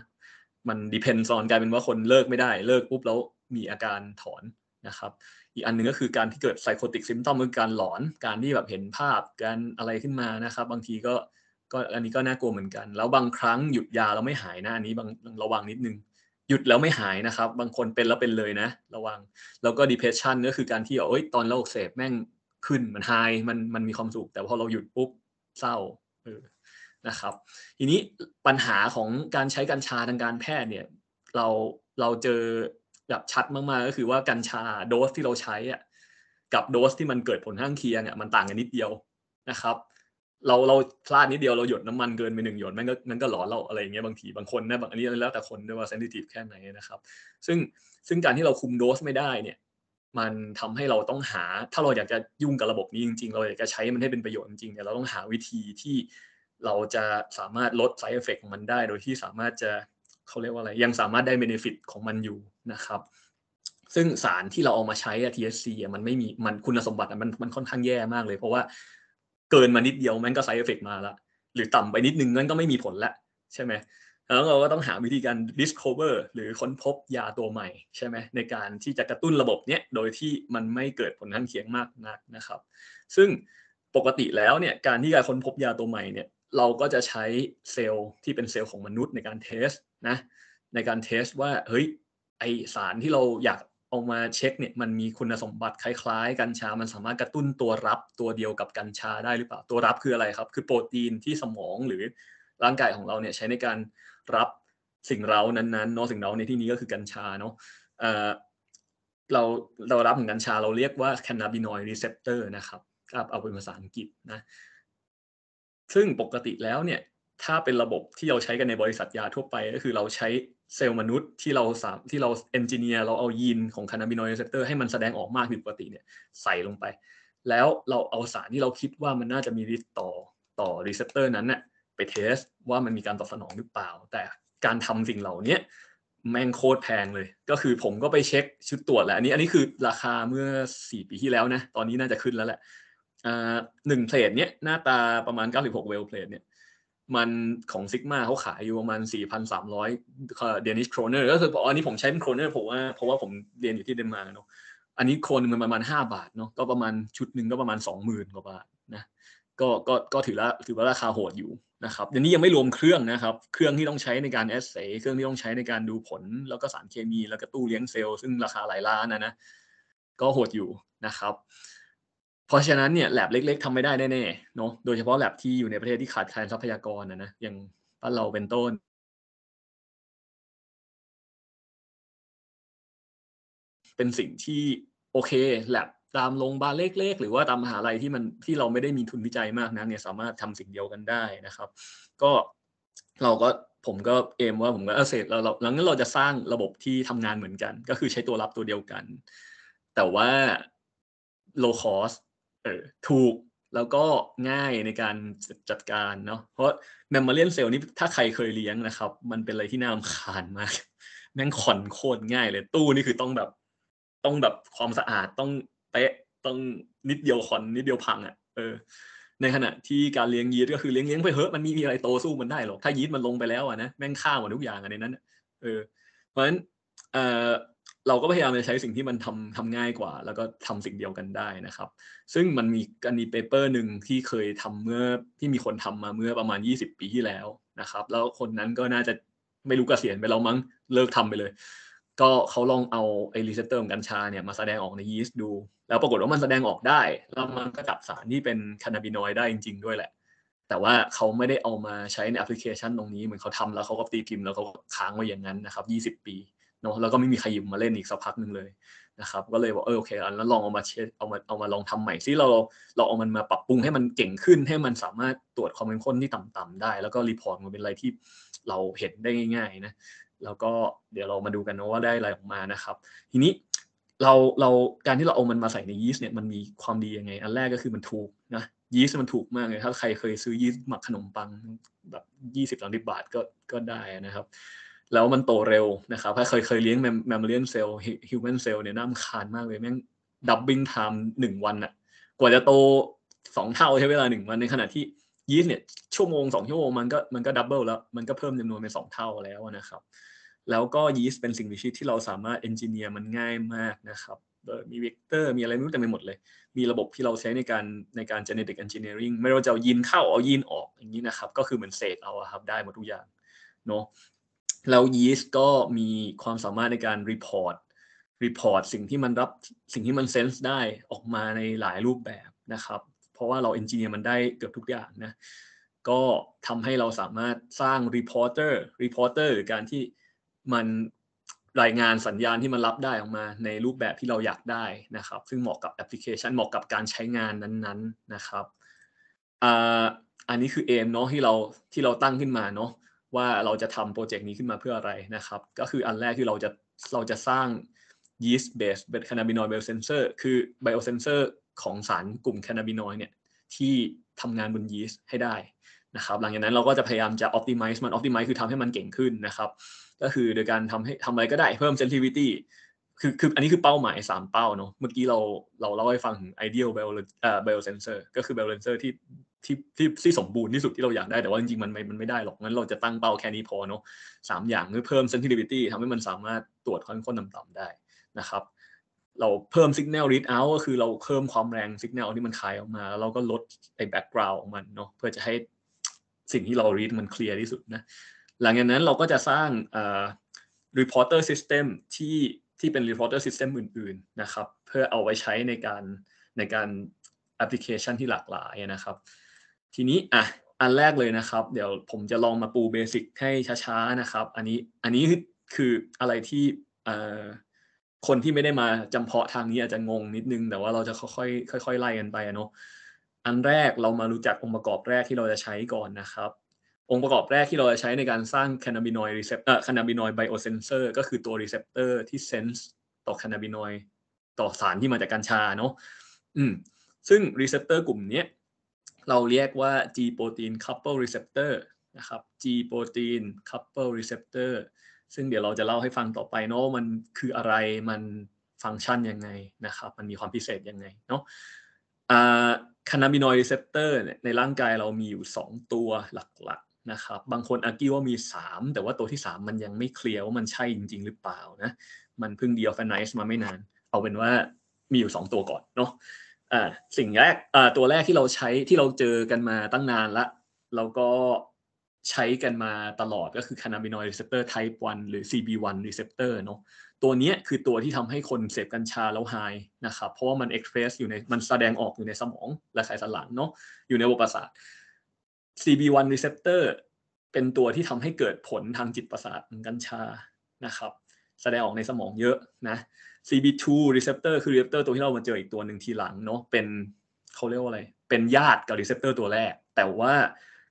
มันดิเพนซอนกลายเป็นว่าคนเลิกไม่ได้ เลิกปุ๊บแล้วมีอาการถอนนะครับ อีกอันหนึ่งก็คือการที่เกิดไซโคติกซิมตอมคือการหลอนการที่แบบเห็นภาพการอะไรขึ้นมานะครับ บางทีก็ก็อันนี้ก็น่ากลัวเหมือนกัน แล้วบางครั้งหยุดยาแล้วไม่หายนะอันนี้บางระวังนิดนึง หยุดแล้วไม่หายนะครับ บางคนเป็นแล้วเป็นเลยนะ ระวังแล้วก็ดิเพ e ชันนก็คือการที่เอ้ยตอนเราเสพแม่งขึ้นมันไฮมันมันมีความสุขแต่พอเราหยุดปุ๊บเศร้าเออนะครับ ทีนี้ปัญหาของการใช้ กัญชาทางการแพทย์เนี่ย เราเราเจอแบบชัดมาก ๆ ก็คือว่ากัญชาโดสที่เราใช้อ่ะกับโดสที่มันเกิดผลข้างเคียงอ่ะมันต่างกันนิดเดียวนะครับ เราเราพลาดนิดเดียวเราหยดน้ำมันเกินไปหนึ่งหยดมันก็มันก็หลอนเราอะไรอย่างเงี้ยบางทีบางคนนะบางอันนี้แล้วแต่คนด้วยว่าเซนซิทีฟแค่ไหนนะครับซึ่งซึ่งการที่เราคุมโดสไม่ได้เนี่ยมันทำให้เราต้องหาถ้าเราอยากจะยุ่งกับระบบนี้จริง ๆ เราอยากจะใช้มันให้เป็นประโยชน์จริงเนี่ยเราต้องหาวิธีที่เราจะสามารถลดไซเอฟเฟกของมันได้โดยที่สามารถจะเขาเรียกว่าอะไร ยังสามารถได้เบนฟิตของมันอยู่นะครับ ซึ่งสารที่เราเอามาใช้อะ t s c อะมันไม่มีมันคุณสมบัติมันมันค่อนข้างแย่มากเลยเพราะว่าเกินมานิดเดียว มันก็ไซเอฟเฟกมาละหรือต่ำไปนิดนึงนั่นก็ไม่มีผลละใช่ไหมแล้วเราก็ต้องหาวิธีการ discover หรือค้นพบยาตัวใหม่ใช่ไหมในการที่จะกระตุ้นระบบเนี้ยโดยที่มันไม่เกิดผลข้างเคียงมากนักนะครับ ซึ่งปกติแล้วเนี่ยการที่การค้นพบยาตัวใหม่เนี่ยเราก็จะใช้เซลล์ที่เป็นเซลล์ของมนุษย์ในการเทสนะในการเทสว่าเฮ้ยไอสารที่เราอยากเอามาเช็คเนี่ยมันมีคุณสมบัติคล้ายๆกัญชา มันสามารถกระตุ้นตัวรับตัวเดียวกับกัญชาได้หรือเปล่าตัวรับคืออะไรครับ คือโปรตีนที่สมองหรือร่างกายของเราเนี่ยใช้ในการรับสิ่งเรานั้นๆเนาะสิ่งเราในที่นี้ก็คือกัญชาเนาะเราเรารับของกัญชาเราเรียกว่าแคนาบินอยด์รีเซพเตอร์นะครับบเอาเป็นภาษาอังกฤษนะ ซึ่งปกติแล้วเนี่ย ถ้าเป็นระบบที่เราใช้กันในบริษัทยาทั่วไป ก็คือเราใช้เซลล์มนุษย์ที่เราสามที่เราเอนจิเนียร์เราเอายีนของคานาบินอยด์รีเซปเตอร์ให้มันแสดงออกมากผิดปกติเนี่ย ใส่ลงไป แล้วเราเอาสารที่เราคิดว่ามันน่าจะมีฤทธิ์ต่อต่อรีเซปเตอร์นั้นเนี่ยไปเทสว่ามันมีการตอบสนองหรือเปล่า แต่การทำสิ่งเหล่านี้แม่งโคตรแพงเลย ก็คือผมก็ไปเช็คชุดตรวจแหละอันนี้อันนี้คือราคาเมื่อ 4 ปีที่แล้วนะ ตอนนี้น่าจะขึ้นแล้วแหละหนึ่งเพลทเนี้ยหน้าตาประมาณ 96 เวลเพลทเนี่ยมันของซิกมาเขาขายอยู่ประมาณ 4,300เดนิชโครเนอร์ ก็คือ อันนี้ผมใช้เป็นโครเนอร์ผมว่าเพราะว่าผมเรียนอยู่ที่เดนมาร์กเนาะอันนี้โครนมันประมาณ 5 บาทเนาะ ก็ประมาณชุดหนึ่งก็ประมาณ 20,000กว่าบาทนะ ก็ ก็ ก็ถือว่า ถือว่าราคาโหดอยู่นะครับอันนี้ยังไม่รวมเครื่องนะครับ เครื่องที่ต้องใช้ในการแอสเซเครื่องที่ต้องใช้ในการดูผล แล้วก็สารเคมี แล้วก็ตู้เลี้ยงเซลล์ ซึ่งราคาหลายล้านนะนะ ก็โหดอยู่นะครับ เพราะฉะนั้นเนี่ยแลบเล็กๆ ทำไม่ได้แน่ๆ เนาะโดยเฉพาะแลบที่อยู่ในประเทศที่ขาดแคลนทรัพยากรนะนะ อย่างบ้านเราเป็นต้น เป็นสิ่งที่โอเคแลบตามโรงพยาบาลเล็กๆ หรือว่าตามมหาลัยที่มันที่เราไม่ได้มีทุนวิจัยมากนะเนี่ยสามารถทำสิ่งเดียวกันได้นะครับ ก็เราก็ผมก็เอมว่าผมก็เอเสร็จแล้วหลังนั้นเราจะสร้างระบบที่ทำงานเหมือนกัน ก็คือใช้ตัวรับตัวเดียวกัน แต่ว่า low cost เออถูกแล้วก็ง่ายในการจัดการเนาะเพราะแมมมาเลียนเซลล์นี่ถ้าใครเคยเลี้ยงนะครับ มันเป็นอะไรที่น่าขานมากแม่งขอนโคตรง่ายเลย ตู้นี่คือต้องแบบต้องแบบความสะอาดต้องปตะต้องนิดเดียวคอน นิดเดียวพังอ่ะ เออ ในขณะที่การเลี้ยงยีดก็คือเลี้ยงเลี้ยงไปเฮอะมันมีมีอะไรโตสู้มันได้หรอก ถ้ายีดมันลงไปแล้วอ่ะนะแม่งฆ่าหมดทุกอย่างอะในนั้นเออ เพราะฉะนั้น เออเราก็พยายามจะใช้สิ่งที่มันทำทำง่ายกว่า แล้วก็ทำสิ่งเดียวกันได้นะครับ ซึ่งมันมีกันมีเปเปอร์หนึ่งที่เคยทำเมื่อที่มีคนทำมาเมื่อประมาณ 20 ปีที่แล้วนะครับ แล้วคนนั้นก็น่าจะไม่รู้กเกษียณไปแล้วมั้งเลิกทำไปเลย ก็เขาลองเอาไอรีเซเตอร์กัญชาเนี่ยมาแสดงออกในยีสต์ดูแล้วปรากฏว่ามันแสดงออกได้ แล้วมันก็จับสารที่เป็นคานาบินอยด์ได้จริงๆ ด้วยแหละ แต่ว่าเขาไม่ได้เอามาใช้ในแอปพลิเคชันตรงนี้เหมือนเขาทำแล้วเขาก็ตีพิมพ์แล้วเขาค้างไว้อย่างนั้นนะครับ20 ปีเนาะแล้วก็ไม่มีใครหยิบมาเล่นอีกสักพักหนึ่งเลยนะครับ ก็เลยบอกเออโอเคแล้วลองเอามาเช็ดเอามาเอามาลองทำใหม่ซิเราเราเอามันมาปรับปรุงให้มันเก่งขึ้น ให้มันสามารถตรวจความเข้มข้นที่ต่ำๆ ได้แล้วก็รีพอร์ตมันเป็นอะไรที่เราเห็นได้ง่ายๆนะแล้วก็เดี๋ยวเรามาดูกันนะว่าได้อะไรออกมานะครับ ทีนี้เราเราการที่เราเอามันมาใส่ในยีสต์เนี่ยมันมีความดียังไง อันแรกก็คือมันถูกนะยีสต์มันถูกมากเลย ถ้าใครเคยซื้อยีสต์หมักขนมปังแบบยี่สิบสามสิบบาทก็ก็ได้นะครับ แล้วมันโตเร็วนะครับ ถ้าเคยเคยเลี้ยงแมมเลียนเซลล์ฮิวแมนเซลล์เนี่ยน่าคานมากเลยแม่งดับบิ้งไทม์หนึ่งวันอะกว่าจะโตสองเท่าใช้เวลาหนึ่งวันในขณะที่ยีสต์เนี่ยชั่วโมงสองชั่วโมงมันก็มันก็ดับเบิลแล้วมันก็เพิ่มจำนวนเป็นสองเท่าแล้วนะครับแล้วก็ยีสต์เป็นสิ่งมีชีวิตที่เราสามารถเอนจิเนียร์มันง่ายมากนะครับ มีเวกเตอร์มีอะไรไม่รู้แต่ไม่หมดเลย มีระบบที่เราใช้ในการในการเจเนติกเอนจิเนียริงไม่ว่าจะเอายีนเข้าเอายีนออกอย่างนี้นะครับ ก็คือเหมือนเสกเอาครับ ได้หมดทุกอย่างเนาะแล้วยีสต์ก็มีความสามารถในการรีพอร์ต รีพอร์ตสิ่งที่มันรับสิ่งที่มันเซนส์ได้ออกมาในหลายรูปแบบนะครับ เพราะว่าเราเอนจิเนียร์มันได้เกือบทุกอย่างนะ ก็ทำให้เราสามารถสร้างรีพอร์เตอร์รีพอร์เตอร์การที่มันรายงานสัญญาณที่มันรับได้ออกมาในรูปแบบที่เราอยากได้นะครับ ซึ่งเหมาะกับแอปพลิเคชันเหมาะกับการใช้งานนั้นๆนะครับ อันนี้คือเอมเนาะที่เราที่เราตั้งขึ้นมาเนาะว่าเราจะทำโปรเจกต์นี้ขึ้นมาเพื่ออะไรนะครับก็คืออันแรกที่เราจะเราจะสร้าง yeast based cannabinoid biosensor คือ biosensor ของสารกลุ่มแคน b บิน i d เนี่ยที่ทำงานบนยีสต์ให้ได้นะครับ หลังจากนั้นเราก็จะพยายามจะ optimize มัน optimize คือทำให้มันเก่งขึ้นนะครับก็คือโดยการทำให้ทำอะไรก็ได้เพิ่ม sensitivity คือคืออันนี้คือเป้าหมาย 3 เป้าเนาะเมื่อกี้เราเราเล่าให้ฟังถึง ideal bio เอ่อ bio sensor ก็คือ bio sensor ที่ที่ที่ที่สมบูรณ์ที่สุดที่เราอยากได้แต่ว่าจริงๆ มันไม่มันไม่ได้หรอก งั้นเราจะตั้งเป้าแค่นี้พอเนาะสามอย่างคือเพิ่ม sensitivity ทำให้มันสามารถตรวจค่อนข้นต่ำๆได้นะครับ เราเพิ่ม signal read out ก็คือเราเพิ่มความแรง signal ที่มันคายออกมาแล้วเราก็ลดไอ้ background ของมันเนาะเพื่อจะให้สิ่งที่เรา read มันเคลียร์ที่สุดนะหลังจากนั้นเราก็จะสร้างอ reporter system ที่ที่เป็น reporter system อื่นๆ นะครับ เพื่อเอาไว้ใช้ในการในการแอปพลิเคชันที่หลากหลายนะครับ ทีนี้อ่ะ อันแรกเลยนะครับ เดี๋ยวผมจะลองมาปูเบสิกให้ช้าๆนะครับ อันนี้อันนี้คืออะไรที่คนที่ไม่ได้มาจำเพาะทางนี้อาจจะงงนิดนึง แต่ว่าเราจะค่อยๆค่อยๆไล่กันไปเนาะอันแรกเรามารู้จักองค์ประกอบแรกที่เราจะใช้ก่อนนะครับองค์ประกอบแรกที่เราจะใช้ในการสร้างแคนนาบินอยด์รีเซพเตอร์แคนนาบินอยด์ไบโอเซนเซอร์ก็คือตัวรีเซพเตอร์ที่เซนส์ต่อแคนนาบินอยด์ต่อสารที่มาจากกัญชาเนาะอืมซึ่งรีเซพเตอร์กลุ่มนี้เราเรียกว่า G protein couple receptor นะครับ G protein couple receptor ซึ่งเดี๋ยวเราจะเล่าให้ฟังต่อไปเนาะมันคืออะไรมันฟังก์ชันยังไงนะครับ มันมีความพิเศษยังไงเนาะคานาบินอยด์รีเซพเตอร์ในร่างกายเรามีอยู่ 2 ตัวหลักๆนะครับบางคนอากิว่ามี 3 แต่ว่าตัวที่ 3 มันยังไม่เคลียร์ว่ามันใช่จริง ๆ หรือเปล่านะมันเพิ่งดีออฟไนซ์มาไม่นาน เอาเป็นว่ามีอยู่ 2 ตัวก่อนเนาะะสิ่งแรกตัวแรกที่เราใช้ที่เราเจอกันมาตั้งนานละเราก็ใช้กันมาตลอดก็คือคา a n บิโน n ์รีเซ c เตอร์ไทป์ 1 หรือ CB1 ีเซ c เตอร์เนาะตัวนี้คือตัวที่ทำให้คนเสพกัญชาแล้วหายนะครับเพราะว่ามันเอ็กเพรสอยู่ในมันแสดงออกอยู่ในสมอง และไขสันหลังเนาะอยู่ในระบบประสาท CB1 receptor เป็นตัวที่ทำให้เกิดผลทางจิตประสาทกัญชา นะครับ แสดงออกในสมองเยอะนะ CB2 receptor คือ receptor ตัวที่เรามาเจออีกตัวหนึ่งทีหลังเนาะ เป็นเขาเรียกว่าอะไร เป็นญาติกับ receptor ตัวแรก แต่ว่า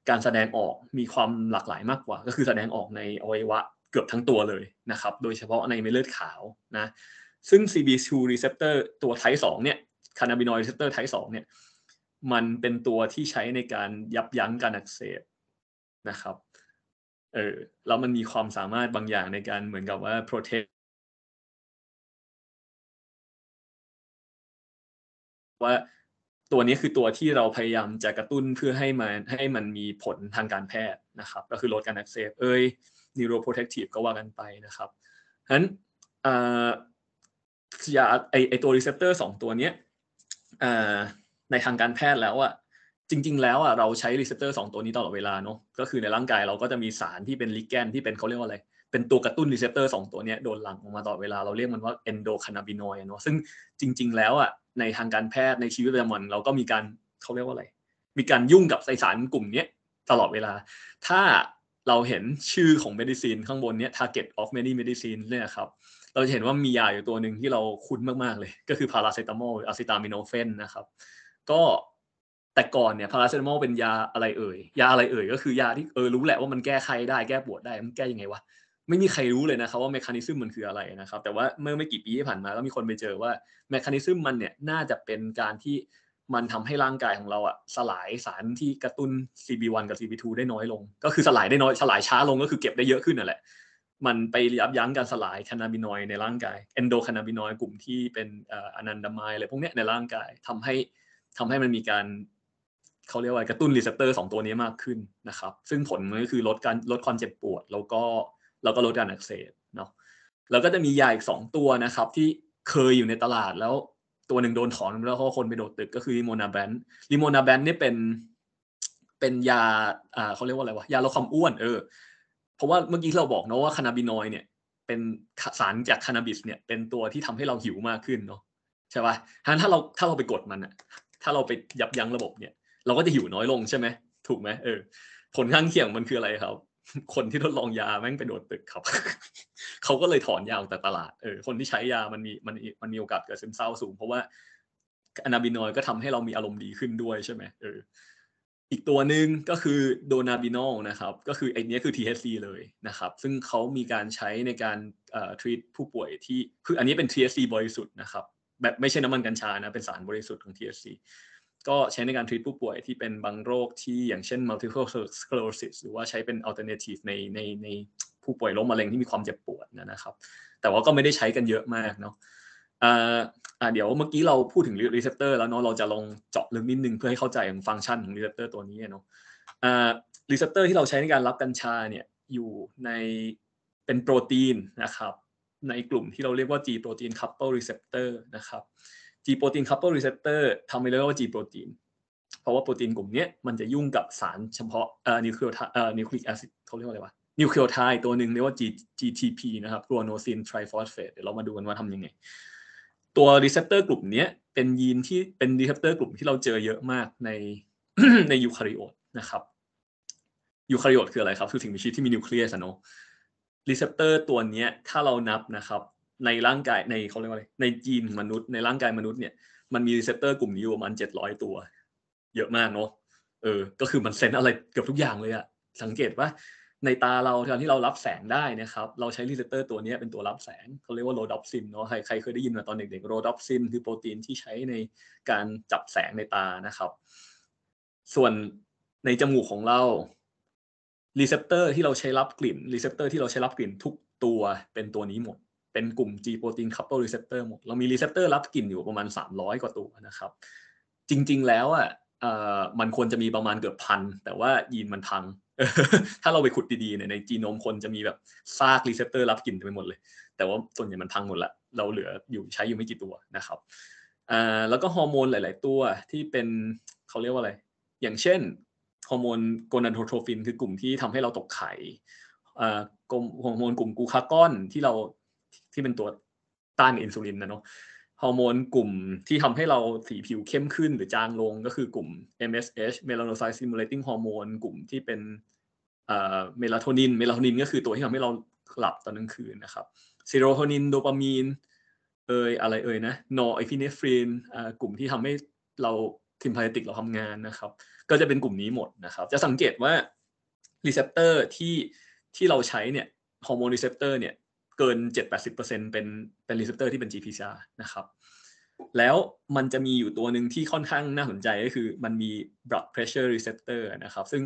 การแสดงออกมีความหลากหลายมากกว่า ก็คือแสดงออกในอวัยวะเกือบทั้งตัวเลยนะครับ โดยเฉพาะในเม็ดเลือดขาวนะ ซึ่ง CB2 receptor ตัวไทป์2เนี่ยคานาบินอยด์ receptor t y ไทป์2เนี่ยมันเป็นตัวที่ใช้ในการยับยั้งการอักเสบนะครับ เออแล้วมันมีความสามารถบางอย่างในการเหมือนกับว่า protect ว่าตัวนี้คือตัวที่เราพยายามจะกระตุ้นเพื่อให้มันให้มันมีผลทางการแพทย์นะครับ ก็คือลดการอักเสบเอ้ย neuroprotective ก็ว่ากันไปนะครับฉะนั้นยาไอไอตัวรีเซพเตอร์สองตัวเนี้ยอ่าในทางการแพทย์แล้วอะจริง ๆแล้วอะเราใช้รีเซพเตอร์สองตัวนี้ตลอดเวลาเนาะก็คือในร่างกายเราก็จะมีสารที่เป็นลิแกนที่เป็นเขาเรียกว่าอะไร เป็นตัวกระตุ้นรีเซพเตอร์สองตัวนี้โดนหลั่งออกมาตลอดเวลาเราเรียกมันว่าเอนโดคานาบินอยเนาะซึ่งจริง ๆแล้วอะในทางการแพทย์ในชีวิตประจำวันเราก็มีการเขาเรียกว่าอะไร มีการยุ่งกับไสสารกลุ่มนี้ตลอดเวลา ถ้าเราเห็นชื่อของเมดิซีนข้างบนเนี้ย target of many medicine เนี่ยครับ เราจะเห็นว่ามียาอยู่ตัวหนึ่งที่เราคุ้นมากๆเลย ก็คือพาราเซตามอลอะซิตามิโนเฟนนะครับก็แต่ก่อนเนี่ยพาราเซตามอลเป็นยาอะไรเอ่ยยาอะไรเอ่ยก็คือยาที่เออรู้แหละว่ามันแก้ไขได้แก้ปวดได้มันแก้ยังไงวะไม่มีใครรู้เลยนะครับว่าเมคานิซึมมันคืออะไรนะครับแต่ว่าเมื่อไม่กี่ปีที่ผ่านมาก็มีคนไปเจอว่าเมคานิซึมมันเนี่ยน่าจะเป็นการที่มันทำให้ร่างกายของเราอะสลายสารที่กระตุ้น CB1 กับ CB2 ได้น้อยลง ก็คือสลายได้น้อย สลายช้าลงก็คือเก็บได้เยอะขึ้นนั่นแหละมันไปยับยั้งการสลายแคนาบินอยในร่างกายเอนโดแคนาบินอยกลุ่มที่เป็นอนันดามายอะไรพวกเนี้ยในร่างกายทำให้ทำให้มันมีการ เขาเรียกว่ากระตุ้นรีเซพเตอร์สองตัวนี้มากขึ้นนะครับ ซึ่งผลมันก็คือลดการลดความเจ็บปวด แล้วก็แล้วก็ลดการอักเสบเนาะแล้วก็จะมียาอีกสองตัวนะครับ ที่เคยอยู่ในตลาด แล้วตัวหนึ่งโดนถอนแล้วก็คนไปโดดตึกก็คือลิโมนาแบนลิโมนาแบนนี่เป็นเป็นยาอ่าเขาเรียกว่าอะไรวะ ยาลดความอ้วนเออเพราะว่าเมื่อกี้เราบอกเนาะว่าคานาบินอยเนี่ย เป็นสารจากคานาบิสเนี่ยเป็นตัวที่ทำให้เราหิวมากขึ้นเนาะใช่ป่ะถ้าเราถ้าเราไปกดมันอะถ้าเราไปยับยั้งระบบเนี่ย เราก็จะอยู่น้อยลงใช่ไหม ถูกไหมเออ ผลข้างเคียงมันคืออะไรครับ คนที่ทดลองยาแม่งไปโดดตึกครับ เขาก็เลยถอนยาออกจากตลาดเออคนที่ใช้ยามันมีมันมันมีโอกาสเกิดซึมเศร้าสูงเพราะว่าอะนาบินอยก็ทำให้เรามีอารมณ์ดีขึ้นด้วยใช่ไหมเอออีกตัวหนึ่งก็คือโดนาบินอลนะครับ ก็คือไอเนี้ยคือ THC เลยนะครับ ซึ่งเขามีการใช้ในการเอ่อทรีตผู้ป่วยที่ คืออันนี้เป็น THC บริสุทธิ์นะครับแบบไม่ใช่น้ำมันกัญชานะ เป็นสารบริสุทธิ์ของ THC ก็ใช้ในการทรีตผู้ป่วยที่เป็นบางโรคที่อย่างเช่น multiple sclerosis หรือว่าใช้เป็น alternative ในในในผู้ป่วยโรคมะเร็งที่มีความเจ็บปวดนะครับ แต่ว่าก็ไม่ได้ใช้กันเยอะมากเนาะอ่าเดี๋ยวเมื่อกี้เราพูดถึงรีเซพเตอร์แล้วเนาะเราจะลองเจาะลึกนิดนึง เพื่อให้เข้าใจของฟังก์ชันของรีเซพเตอร์ตัวนี้เนาะรีเซพเตอร์ที่เราใช้ในการรับกัญชาเนี่ยอยู่ในเป็นโปรตีนนะครับในกลุ่มที่เราเรียกว่า G ตีนคัพเ couple receptor นะครับ G ตีนคัพเ couple receptor ทำไมเรียกว่า G โปรตีนเพราะว่าโปรตีนกลุ่มนี้มันจะยุ่งกับสารเฉพาะนิวเคลียสเอ่อนิวคลีกแอซิดเขาเรียกว่าอะไรวะนิวเคลียอไทตัวหนึ่งเรียกว่า G GTP นะครับกลัวโนซินไทรฟอสเฟตเดี๋ยวเรามาดูกันว่าทำยังไง ตัวรีเซพเตอร์กลุ่มนี้เป็นยีนที่เป็นรีเซพเตอร์กลุ่มที่เราเจอเยอะมากใน ในยูคาริโอตนะครับยูคาริโอตคืออะไรครับคือสิ่งมีชีวิตที่มีนิวเคลียสเนาะรีเซพเตอร์ตัวเนี้ย ถ้าเรานับนะครับ ในร่างกายในเขาเรียกว่าอะไร ในจีนมนุษย์ในร่างกายมนุษย์เนี่ยมันมีรีเซพเตอร์กลุ่มนี้ประมาณเจ็ดร้อยตัว เยอะมากเนาะเออ ก็คือมันเซนอะไรเกือบทุกอย่างเลยอะสังเกตว่าในตาเราตอนที่เรารับแสงได้นะครับเราใช้รีเซพเตอร์ตัวนี้เป็นตัวรับแสง เขาเรียกว่าโรดอปซินเนาะใครใครเคยได้ยินมาตอนเด็กๆโรดอปซินคือโปรตีนที่ใช้ในการจับแสงในตานะครับ ส่วนในจมูกของเรารีเซพเตอร์ที่เราใช้รับกลิ่นรีเซพเตอร์ที่เราใช้รับกลิ่นทุกตัวเป็นตัวนี้หมด เป็นกลุ่ม G protein couple receptor หมดเรามีรีเซพเตอร์รับกลิ่นอยู่ประมาณ 300 กว่าตัวนะครับ จริง ๆแล้วอ่ะมันควรจะมีประมาณเกือบพันแต่ว่ายีนมันพัง ถ้าเราไปขุดดีๆเนี่ยในจีโนมคนจะมีแบบ ซากรีเซพเตอร์รับกลิ่นไปหมดเลย แต่ว่าส่วนใหญ่มันพังหมดละเราเหลืออยู่ใช้อยู่ไม่กี่ตัวนะครับแล้วก็ฮอร์โมนหลาย ๆตัวที่เป็นเขาเรียกว่าอะไร อย่างเช่นอร์โมนโกนันโทรฟินคือกลุ่มที่ทำให้เราตกไข่ฮอร์โมนกลุ่มกูคาก้อนที่เราที่เป็นตัวต้านอินซูลินนะเนาะ ฮอร์โมนกลุ่มที่ทำให้เราสีผิวเข้มขึ้นหรือจางลงก็คือกลุ่ม MSH melanocyte stimulating hormone กลุ่มที่เป็นเมลาโทนิน เมลาโทนินก็คือตัวที่ทำให้เราหลับตอนกลางคืนนะครับ เซโรโทนิน โดปามีน เอยอะไรเอยนะ นอร์ไอพิเนฟรินกลุ่มที่ทำให้เราทิมพาติกเราทำงานนะครับก็จะเป็นกลุ่มนี้หมดนะครับ จะสังเกตว่า รีเซพเตอร์ที่ที่เราใช้เนี่ยฮอร์โมนรีเซพเตอร์เนี่ยเกิน 7-80%เป็นเป็นรีเซพเตอร์ที่เป็น GPCR นะครับ แล้วมันจะมีอยู่ตัวหนึ่งที่ค่อนข้างน่าสนใจก็คือมันมี blood pressure receptor นะครับ ซึ่ง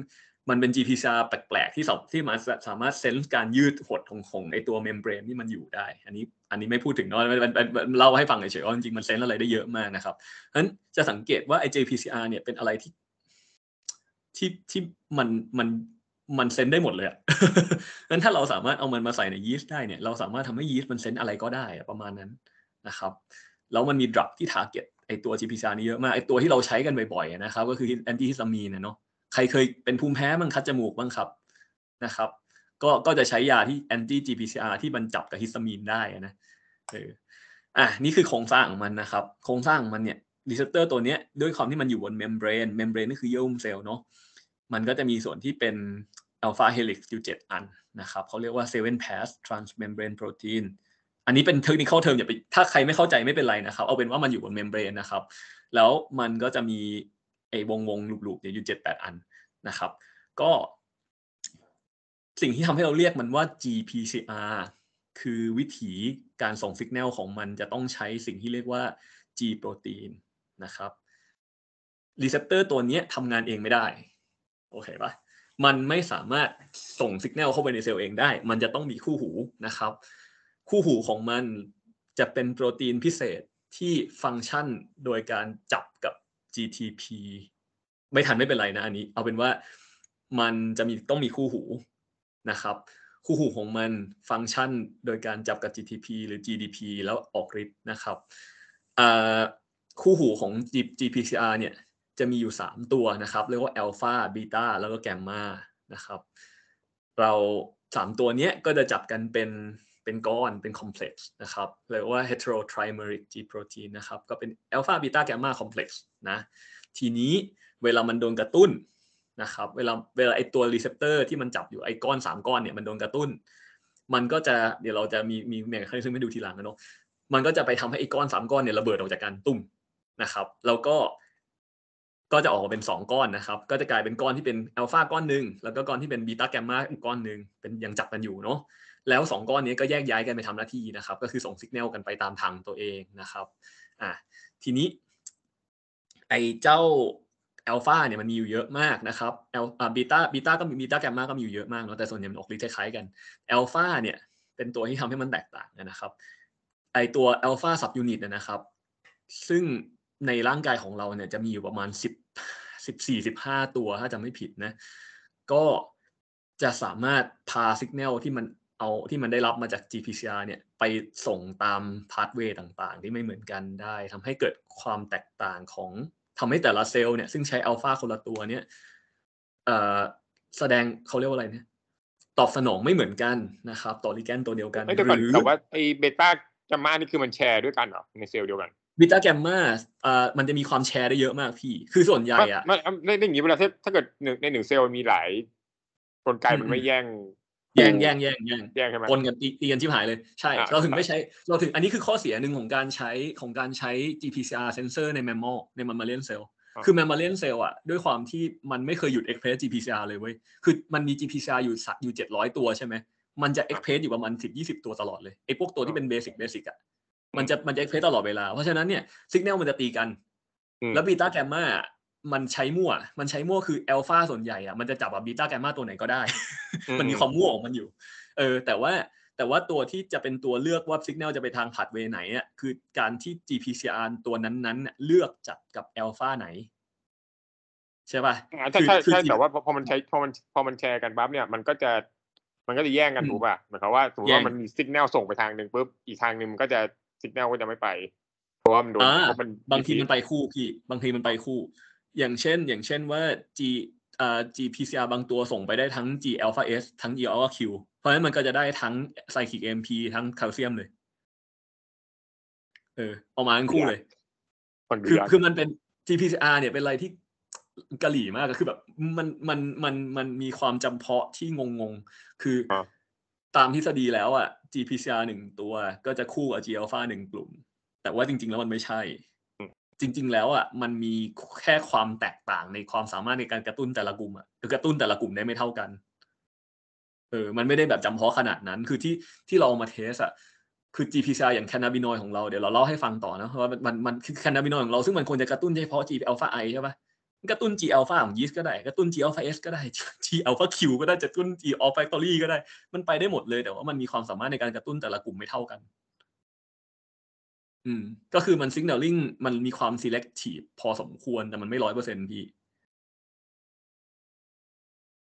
มันเป็น GPCR แปลกๆ ที่สที่มาสามารถเซนส์การยืดหดของของไอตัวเมมเบรนที่มันอยู่ได้ อันนี้ อันนี้ไม่พูดถึงเนาะเล่าให้ฟังเฉยๆจริงๆมันเซนส์อะไรได้เยอะมากนะครับเพราะฉะนั้นจะสังเกตว่าไอ GPCR เนี่ยเป็นอะไรที่ที่ที่มันมันมันเซนได้หมดเลยอ่ะนั้นถ้าเราสามารถเอามันมาใส่ในยีสต์ได้เนี่ย เราสามารถทำให้ยีสต์มันเซนอะไรก็ได้ประมาณนั้นนะครับ แล้วมันมีดรับที่ทาร์เก็ตไอตัวจีพีซานี่เยอะมาก ไอตัวที่เราใช้กันบ่อย ๆ นะครับก็คือแอนติฮิสตามีนเนาะ ใครเคยเป็นภูมิแพ้บ้างคัดจมูกบ้างครับนะครับ ก็ก็จะใช้ยาที่แอนติ g จีพีซาที่มันจับกับฮิสตามีนได้นะ เออ อ่ะนี่คือโครงสร้างของมันนะครับ โครงสร้างของมันเนี่ยรีเซพเตอร์ตัวเนี้ยด้วยความที่มันอยู่บนเมมเบรนเมมเบรนนี่คือเยื่อหุ้มเซลล์เนาะมันก็จะมีส่วนที่เป็น alpha helix อยู่ 7 อันนะครับเขาเรียกว่า seven pass transmembrane protein อันนี้เป็นเทคนิคเทอมอย่าไปถ้าใครไม่เข้าใจไม่เป็นไรนะครับ เอาเป็นว่ามันอยู่บนเมมเบรนนะครับ แล้วมันก็จะมีไอ้วงวงหลุบๆยอยู่เจ็ดแปดอันนะครับ ก็สิ่งที่ทำให้เราเรียกมันว่า GPCR คือวิธีการส่งสัญญาณของมันจะต้องใช้สิ่งที่เรียกว่า G โปรตีนนะครับรีเซพเตอร์ตัวนี้ทำงานเองไม่ได้โอเคปะมันไม่สามารถส่งสัญญาณเข้าไปในเซลล์เองได้ มันจะต้องมีคู่หูนะครับ คู่หูของมันจะเป็นโปรตีนพิเศษที่ฟังก์ชันโดยการจับกับ GTP ไม่ทันไม่เป็นไรนะ อันนี้ เอาเป็นว่ามันจะมีต้องมีคู่หูนะครับ คู่หูของมันฟังก์ชันโดยการจับกับ GTP หรือ GDP แล้วออกฤทธิ์นะครับ คู่หูของ GPCR เนี่ยจะมีอยู่ 3 ตัวนะครับเรียกว่าอัลฟาบีตาแล้วก็แกมมานะครับ เรา 3 ตัวนี้ก็จะจับกันเป็นเป็นก้อนเป็นคอมเพล็กซ์นะครับเรียกว่าเฮตโร o ทร i m e r i c G protein นะครับก็เป็นอัลฟาบีตาแกมมาคอมเพล็กซ์นะทีนี้เวลามันโดนกระตุ้นนะครับเวลาเวลาไอตัวรีเซพเตอร์ที่มันจับอยู่ไอก้อน 3 ก้อนเนี่ยมันโดนกระตุ้น มันก็จะเดี๋ยวเราจะมีมีแมงคซึ่งไม่ดูทีหลังนะเนาะมันก็จะไปทำให้ไอก้อน 3 ก้อนเนี่ยระเบิดออกจากกันตุ้มนะครับ แล้วก็ก็จะออกมาเป็น 2 ก้อนนะครับ ก็จะกลายเป็นก้อนที่เป็นอัลฟาก้อนหนึ่ง แล้วก็ก้อนที่เป็นบีตาแกมมาอีกก้อนหนึ่งเป็นยังจับกันอยู่เนาะ แล้ว 2 ก้อนนี้ก็แยกย้ายกันไปทำหน้าที่นะครับ ก็คือส่งสัญญาณกันไปตามทางตัวเองนะครับ อ่ะทีนี้ไอ้เจ้าอัลฟาเนี่ยมันมีอยู่เยอะมากนะครับลอลบีตาบีตาก็มีบีตาแกมมาก็มีอยู่เยอะมากเนาะ แต่ส่วนใหญ่มันออกฤทธิ์คล้ายๆกันอัลฟาเนี่ยเป็นตัวที่ทำให้มันแตกต่างนะครับ ไอตัวอัลฟาซับยูนิตนะครับ ซึ่งในร่างกายของเราเนี่ยจะมีอยู่ประมาณสิบสิบสี่สิบห้าตัวถ้าจะไม่ผิดนะก็จะสามารถพาสัญญาณที่มันเอาที่มันได้รับมาจาก GPCR เนี่ย ไปส่งตามพาสเวย์ต่างๆ ที่ไม่เหมือนกันได้ทำให้เกิดความแตกต่างของทำให้แต่ละเซลล์เนี่ย ซึ่งใช้อัลฟาคนละตัวเนี่ยแสดงเขาเรียกว่าอะไรเนี่ย ตอบสนองไม่เหมือนกันนะครับต่อลิแกนตัวเดียวกันไม่ก่อนแต่ว่าไอเบต้าจะมานี่คือมันแชร์ด้วยกันเหรอในเซลล์เดียวกันบิตาแกรมมาอ่ามันจะมีความแชร์ได้เยอะมากพี่ คือส่วนใหญ่อ่ะมันในในอย่างนี้เวลาถ้าเกิดในหนึ่งเซลล์มีหลายกลไกมันไม่แย่ง แย่งแย่งแย่งแย่งแย่งใช่ไหมปนกันตีกันที่หายเลยใช่เราถึงไม่ใช้ เราถึงอันนี้คือข้อเสียหนึ่งของการใช้ของการใช้ GPCR sensor ในแมมโมในมัมมาเลียนเซลล์คือแมมมาเลียนเซลล์อ่ะด้วยความที่มันไม่เคยหยุด express GPCR เลยเว้ยคือมันมี GPCR อยู่สักอยู่เจ็ดร้อยตัวใช่ไหมมันจะ express อยู่ประมาณสิบยี่สิบตัวตลอดเลยไอ้พวกตัวที่เป็นเบสิกเบสิกอ่ะมันจะมันจะเอ็กเพรสตลอดเวลา เพราะฉะนั้นเนี่ยสัญญาณมันจะตีกัน แล้วบีตาแกมมามันใช้มั่ว มันใช้มั่วคือแอลฟาส่วนใหญ่อะมันจะจับแบบบีตาแกมมาตัวไหนก็ได้ มันมีความมั่วของมันอยู่ เออแต่ว่าแต่ว่าตัวที่จะเป็นตัวเลือกว่าสัญญาณจะไปทางผัดเวไหนอ่ะคือการที่ GPCR ตัวนั้นๆเลือกจับกับแอลฟาไหน ใช่ป่ะ ใช่ใช่ใช่แต่ว่าพอมันใช้พอมันพอมันแชร์กันปั๊บเนี่ยมันก็จะมันก็จะแย่งกันถูกป่ะหมายความว่าสมมติว่ามันมีสัญญาณส่งไปทางหนึ่งปุ๊บอีกทางหนึ่งมันก็จะซิกแนลก็จะไม่ไป เพราะว่ามันโดนามันบางทีมันไปคู่พี่ บางทีมันไปคู่ อย่างเช่น อย่างเช่นว่า G อ่า GPCR บางตัวส่งไปได้ทั้ง G alpha S ทั้ง E alpha Q เพราะฉะนั้นมันก็จะได้ทั้งไซคิก MP ทั้งแคลเซียมเลย เออ ออกมาทั้งคู่เลย คือคือมันเป็น GPCR เนี่ยเป็นอะไรที่กะหลี่มากก็คือแบบมันมันมันมันมีความจำเพาะที่งงงคือตามทฤษฎีแล้วอ่ะ GPCR หนึ่งตัว ก็จะคู่กับ G alpha หนึ่งกลุ่ม แต่ว่าจริง ๆ แล้วมันไม่ใช่ จริง ๆ แล้วอ่ะมันมีแค่ความแตกต่างในความสามารถในการกระตุ้นแต่ละกลุ่มอ่ะ คือกระตุ้นแต่ละกลุ่มได้ไม่เท่ากัน เออ มันไม่ได้แบบจำเพาะขนาดนั้น คือที่ที่เรามาเทสอ่ะคือ GPCR อย่างแคนาบินอยของเรา เดี๋ยวเราเล่าให้ฟังต่อนะว่ามันมันมันคือแคนาบินอยของเราซึ่งมันควรจะกระตุ้นเฉพาะ G alpha I ใช่ปะกระตุ้น G alpha ของยีสต์ก็ได้กระตุ้น G alpha S ก็ได้ G alpha Q ก็ได้จะตุ้น G a l a factory ก็ได้ มันไปได้หมดเลย แต่ว่ามันมีความสามารถในการกระตุ้นแต่ละกลุ่มไม่เท่ากัน อืม ก็คือมัน signaling มันมีความ selective พอสมควรแต่มันไม่ร้อยเปอร์เซ็นต์พี่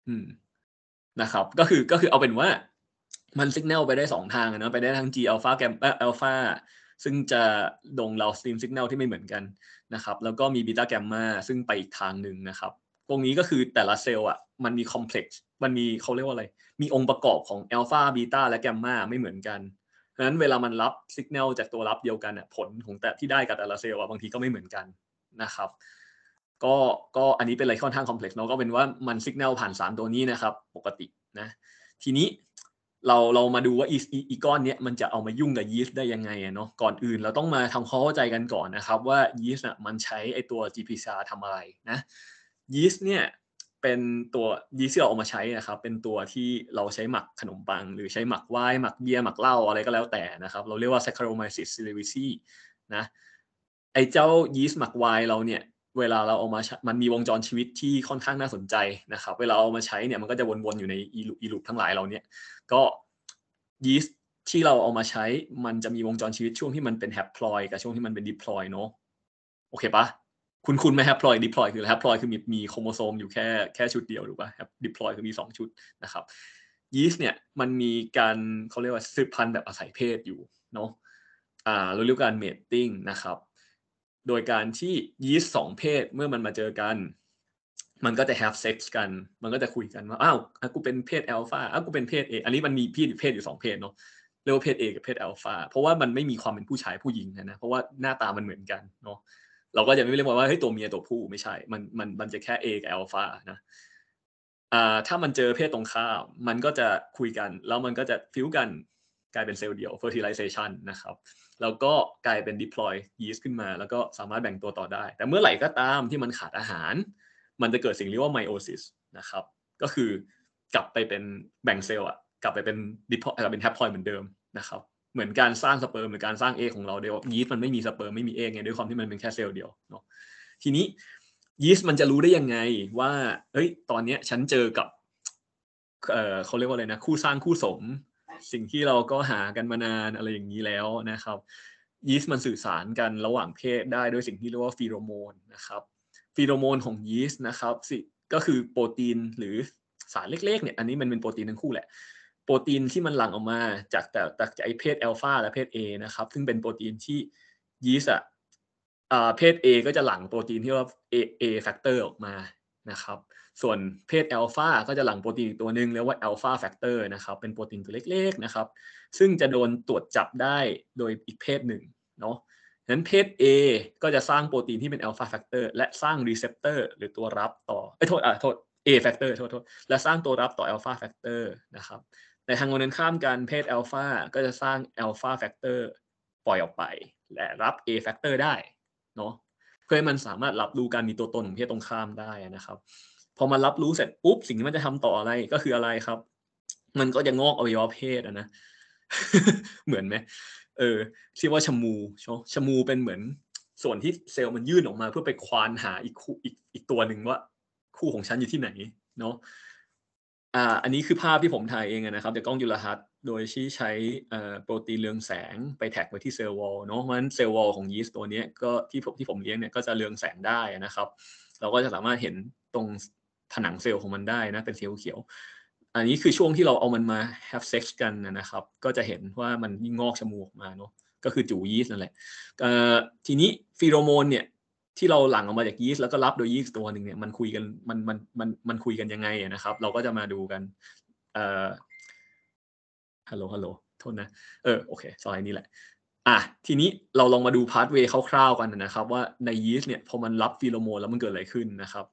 อืมนะครับ ก็คือก็คือเอาเป็นว่ามัน signal ไปได้สองทางนะไปได้ทั้ง G alpha แกม alpha ซึ่งจะลงเราสตรีมสัญญาณที่ไม่เหมือนกันนะครับ แล้วก็มีบีตาแกมมาซึ่งไปอีกทางหนึ่งนะครับ ตรงนี้ก็คือแต่ละเซลล์อ่ะ มันมีคอมเพล็กซ์มันมีเขาเรียกว่าอะไร มีองค์ประกอบของอัลฟาบีตาและแกมมาไม่เหมือนกัน เพราะนั้นเวลามันรับสัญญาณจากตัวรับเดียวกันอ่ะผลของแต่ที่ได้กับแต่ละเซลล์อ่ะบางทีก็ไม่เหมือนกันนะครับ ก็ก็อันนี้เป็นอะไรค่อนข้างคอมเพล็กซ์เนาะก็เป็นว่ามันสัญญาณผ่านสามตัวนี้นะครับ ปกตินะ ทีนี้เราเรามาดูว่า อีอีก้อนเนี้ยมันจะเอามายุ่งกับยีสต์ได้ยังไงเนาะก่อนอื่นเราต้องมาทำความเข้าใจกันก่อนนะครับ ว่ายีสต์น่ะมันใช้ไอตัว GPCR ซาทำอะไรนะยีสต์เนี่ย เป็นตัวยีสต์ที่เราเอามาใช้นะครับเป็นตัวที่เราใช้หมักขนมปัง หรือใช้หมักไวน์หมักเบียร์หมักเหล้าอะไรก็แล้วแต่นะครับเราเรียกว่า Saccharomyces cerevisiae นะไอเจ้ายีสต์หมักไวน์เราเนี่ย เวลาเราเอามามันมีวงจรชีวิตที่ค่อนข้างน่าสนใจนะครับเวลาเอามาใช้เนี่ยมันก็จะวนๆอยู่ในอีลูอทั้งหลายเราเนี่ยก็ยีสต์ที่เราเอามาใช้มันจะมีวงจรชีวิตช่วงที่มันเป็นแฮปพลอยกับช่วงที่มันเป็นดิพลอยเนาะโอเคปะคุณคุณไหมแฮปพลอยดิพลอยคือแฮปพลอยคือมีมีโครโมโซมอยู่แค่แค่ชุดเดียวถูกปะดิพลอยคือมีสองชุดนะครับยีสต์เนี่ยมันมีการเขาเรียกว่าสืบพันธุ์แบบอาศัยเพศอยู่เนาะอ่าเราเรียกการเมทติ้งนะครับ โดยการที่ยีสต์สองเพศเมื่อมันมาเจอกันมันก็จะ have sex กัน มันก็จะคุยกันว่า อ้าวกูเป็นเพศอลฟาอ้าว กูเป็นเพศเอ อันนี้มันมีเพศเพศอยู่สองเพศเนาะเรียกว่าเพศเอกับเพศอลฟาเพราะว่ามันไม่มีความเป็นผู้ชายผู้หญิงนะ เพราะว่าหน้าตามันเหมือนกันเนาะ เราก็จะไม่เรียกว่า เฮ้ย ตัวเมียตัวผู้ไม่ใช่ มัน มันมันจะแค่เอกับอลฟานะอ่าถ้ามันเจอเพศตรงข้าม มันก็จะคุยกัน แล้วมันก็จะฟิวกัน กลายเป็นเซลล์เดียว fertilization นะครับ แล้วก็กลายเป็น deploy yeast ขึ้นมา แล้วก็สามารถแบ่งตัวต่อได้ แต่เมื่อไหร่ก็ตามที่มันขาดอาหารมันจะเกิดสิ่งเรียกว่าไมโอซิสนะครับ ก็คือกลับไปเป็นแบ่งเซลล์อะกลับไปเป็นดิพอกลับเป็นแทปพอยเหมือนเดิมนะครับ เหมือนการสร้างสเปิร์มหรือการสร้างเอของเราเดียวยีสต์มันไม่มีสเปิร์มไม่มีเอไง ด้วยความที่มันเป็นแค่เซลล์เดียวเนาะ ทีนี้ยีสต์มันจะรู้ได้ยังไงว่าเฮ้ย ตอนเนี้ยฉันเจอกับ เออเขาเรียกว่าอะไรนะ คู่สร้างคู่สม สิ่งที่เราก็หากันมานานอะไรอย่างนี้แล้วนะครับ ยีสต์มันสื่อสารกันระหว่างเพศได้ด้วยสิ่งที่เรียกว่าฟีโรโมนนะครับฟีโรโมนของยีสต์นะครับสิก็คือโปรตีนหรือสารเล็กๆเนี่ย อันนี้มันเป็นโปรตีนทั้งคู่แหละโปรตีนที่มันหลั่งออกมาจากแต่จากไอเพศอัลฟาและเพศ A นะครับ ซึ่งเป็นโปรตีนที่ยีสต์อ่ะเพศ A ก็จะหลั่งโปรตีนที่เรียกว่า A A factor ออกมานะครับ ส่วนเพศอัลฟาก็จะหลั่งโปรตีนอีกตัวหนึ่งเรียกว่าอัลฟาแฟกเตอร์นะครับ เป็นโปรตีนตัวเล็กๆนะครับ ซึ่งจะโดนตรวจจับได้โดยอีกเพศหนึ่งเนาะนั้นเพศ A ก็จะสร้างโปรตีนที่เป็นอัลฟาแฟกเตอร์และสร้างรีเซพเตอร์หรือตัวรับต่อเอ้โทษอ่ะโทษ A แฟกเตอร์โทษโทษและสร้างตัวรับต่ออัลฟาแฟกเตอร์นะครับในทางกันข้ามกันเพศอัลฟาก็จะสร้างอัลฟาแฟกเตอร์ปล่อยออกไป และรับ A แฟกเตอร์ได้เนาะเพื่อให้มันสามารถรับรู้การมีตัวตนของเพศตรงข้ามได้นะครับพอมันรับรู้เสร็จปุ๊บสิ่งที่มันจะทำต่ออะไรก็คืออะไรครับ มันก็จะงอกอวัยวะเพศนะ เหมือนไหมเออชื่อว่าชมูชมูเป็นเหมือน ส่วนที่เซลล์มันยื่นออกมาเพื่อไปควานหาอีกคู่อีกอีกตัวหนึ่งว่าคู่ของฉันอยู่ที่ไหนเนาะอ่าอันนี้คือภาพที่ผมถ่ายเองนะครับจากกล้องยุลหรสโดยที่ใช้โปรตีนเรืองแสงไปแท็กไว้ที่เซลล์วอลเนาะ เพราะฉะนั้นเซลล์วอลของยีสต์ตัวนี้ก็ที่ผมที่ผมเลี้ยงเนี่ยก็จะเรืองแสงได้นะครับ เราก็จะสามารถเห็นตรงผนังเซลล์ของมันได้นะเป็นเซลล์เขียวอันนี้คือช่วงที่เราเอามันมา have sex กันนะครับ ก็จะเห็นว่ามันงอกชมูกมาเนาะก็คือจู่ยีสต์นั่นแหละ ทีนี้ฟีโรโมนเนี่ย ที่เราหลั่งออกมาจากยีสต์แล้วก็รับโดยยีสต์ตัวหนึ่งเนี่ย มันคุยกันมันมันมันมันคุยกันยังไงนะครับ เราก็จะมาดูกันฮัลโหลฮัลโหล โทษนะ เออโอเคสไลด์นี้แหละ อ่ะทีนี้เราลองมาดูพาร์ทเวย์คร่าวๆ กันนะครับ ว่าในยีสต์เนี่ยพอมันรับฟีโรโมนแล้วมันเกิดอะไรขึ้นนะครับ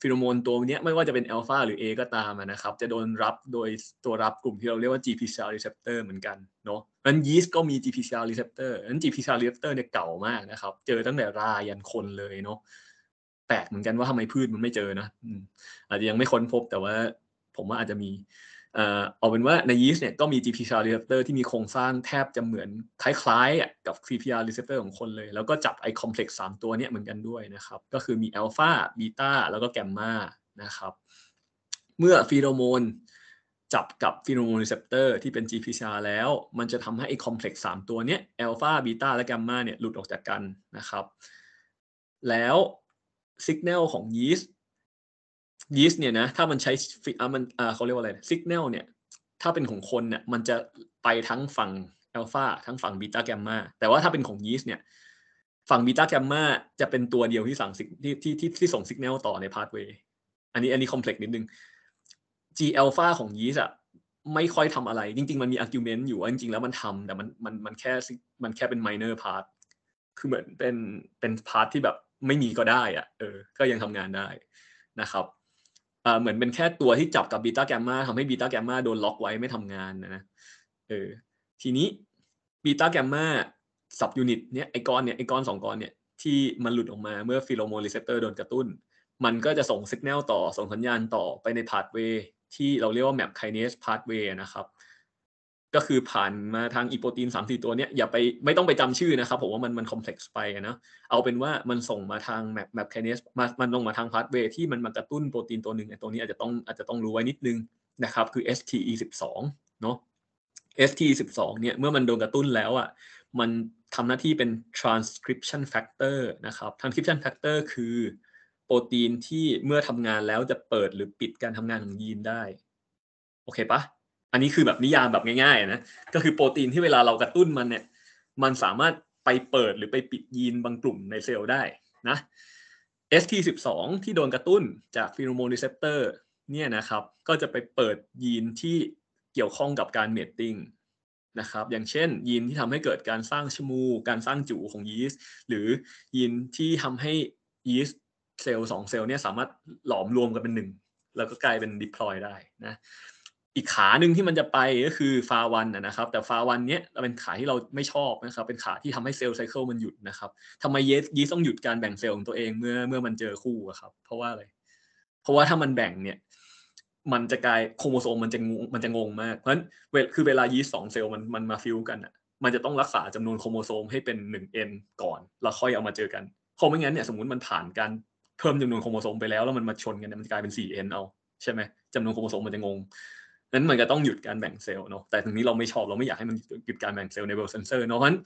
ฟิโรโมนตัวนี้ไม่ว่าจะเป็นอัลฟาหรือ A ก็ตามนะครับ จะโดนรับโดยตัวรับกลุ่มที่เราเรียกว่า g p c l receptor เหมือนกันเนาะนั้นยีสต์ก็มี g p c ี receptor นั้น g p c ี receptor เนี่ยเก่ามากนะครับ เจอตั้งแต่รายันคนเลยเนาะแปลกเหมือนกันว่าทำไมพืชมันไม่เจอนะอาจจะยังไม่ค้นพบแต่ว่าผมว่าอาจจะมีเอาเป็นว่าในยีสต์เนี่ยก็มี GPCR receptor ที่มีโครงสร้างแทบจะเหมือนคล้ายๆกับ CPR receptor ของคนเลย แล้วก็จับไอ้ล็กซ์สามตัวเนี่ยเหมือนกันด้วยนะครับ ก็คือมีอัลฟาบีตาแล้วก็แกมมานะครับ เมื่อฟีโรโมนจับกับฟีโรโมนรีเซปเตอร์ที่เป็น GPCR แล้ว มันจะทำให้ไอ้ล็กซ์สามตัวเนี้ยอัลฟาบีตาและแกมมาเนี่ยหลุดออกจากกันนะครับ แล้วสัญญาณของยีสต์ยีสต์เนี่ยนะถ้ามันใช้อ่ามันอ่าเขาเรียกว่าอะไรสัญญาณเนี่ย ถ้าเป็นของคนเนี่ยมันจะไปทั้งฝั่งออลฟาทั้งฝั่งบีตาแกมมาแต่ว่าถ้าเป็นของยีสต์เนี่ยฝั่งบีตาแกมมาจะเป็นตัวเดียวที่สั่งสิที่ที่ที่ที่ส่งสัญญาณต่อในพาสเวย์อันนี้อันนี้คอมเพล็กซ์นิดนึง G อลฟาของยีสต์อะไม่ค่อยทำ อะไร จริง ๆมันมีอาร์กิวเมนต์อยู่จริงๆแล้วมันทำ แต่มันมันมันแค่มันแค่เป็นไมเนอร์พาร์ทคือเหมือนเป็นเป็นพาร์ทที่แบบไม่มีก็ได้อะเออ ก็ยังทำงานได้นะครับเหมือนเป็นแค่ตัวที่จับกับบีตาแกมมาทำให้บีตาแกมมาโดนล็อกไว้ไม่ทำงานนะเออทีนี้บีตาแกมมาสับยูนิตเนี่ยไอกอนเนี่ยไอกอนสองก้อนเนี่ยที่มันหลุดออกมาเมื่อฟิโลโมรีเซปเตอร์โดนกระตุ้น มันก็จะส่งสัญญาณต่อ ส่งสัญญาณต่อไปในพาสเวที่เราเรียกว่าแมปไคเนสพาสเวนะครับก็คือผ่านมาทางอีโปรตีน3ามสี่ตัวเนี้ยอย่าไปไม่ต้องไปจำชื่อนะครับ ผมว่ามันมันคอมเพล็กซ์ไปนะเอาเป็นว่ามันส่งมาทางแมปแมปแคเนสมา มันลงมาทางพาสเวที่มันมากระตุ้นโปรตีนตัวหนึ่งไอตัวนี้อาจจะต้องอาจจะต้องรู้ไว้นิดนึงนะครับ คือ STE12 เนาะ STE12 เนี่ยเมื่อมันโดนกระตุ้นแล้วอ่ะมันทำหน้าที่เป็น transcription factor นะครับ transcription factor คือ โปรตีนที่เมื่อทำงานแล้วจะเปิดหรือปิดการทำงานของยีนได้ โอเคปะอันนี้คือแบบนิยามแบบง่ายๆนะ ก็คือโปรตีนที่เวลาเรากระตุ้นมันเนี่ย มันสามารถไปเปิดหรือไปปิดยีนบางกลุ่มในเซลล์ได้นะ ST12 ที่โดนกระตุ้นจากฟีโรโมนรีเซพเตอร์เนี่ยนะครับ ก็จะไปเปิดยีนที่เกี่ยวข้องกับการเมตติ้งนะครับ อย่างเช่นยีนที่ทำให้เกิดการสร้างชมู การสร้างจูของยีสต์หรือยีนที่ทำให้ยีสต์เซลล์สองเซลล์เนี่ยสามารถหลอมรวมกันเป็นหนึ่งแล้วก็กลายเป็นดิพลอยได้นะอีกขาหนึ่งที่มันจะไปก็คือฟาวันนะครับ แต่ฟาวันเนี้ยเป็นขาที่เราไม่ชอบนะครับ เป็นขาที่ทำให้เซลล์ไซเคิลมันหยุดนะครับทำไมเยสยีสต้องหยุดการแบ่งเซลล์ของตัวเองเมื่อเมื่อมันเจอคู่ครับ เพราะว่าอะไรเพราะว่าถ้ามันแบ่งเนี่ย มันจะกลายโครโมโซมมันจะงงมันจะงงมาก เพราะฉะนั้นเวลคือเวลายีสสองเซลล์มันมันมาฟิวกันอ่ะมันจะต้องรักษาจำนวนโครโมโซมให้เป็นหนึ่งเอ็นก่อน แล้วค่อยเอามาเจอกันเพราะไม่งั้นเนี่ยสมมติมันผ่านการเพิ่มจำนวนโครโมโซมไปแล้วแล้วมันมาชนกันมันจะกลายเป็นสี่เอ็นเอาใช่ไหมจำนวนโครโมโซมมันจะงงนั้นมันก็ต้องหยุดการแบ่งเซลล์เนาะ แต่ตรงนี้เราไม่ชอบเราไม่อยากให้มันหยุดการแบ่งเซลล์ในเบลเซนเซอร์เนาะเพราะฉะนั้น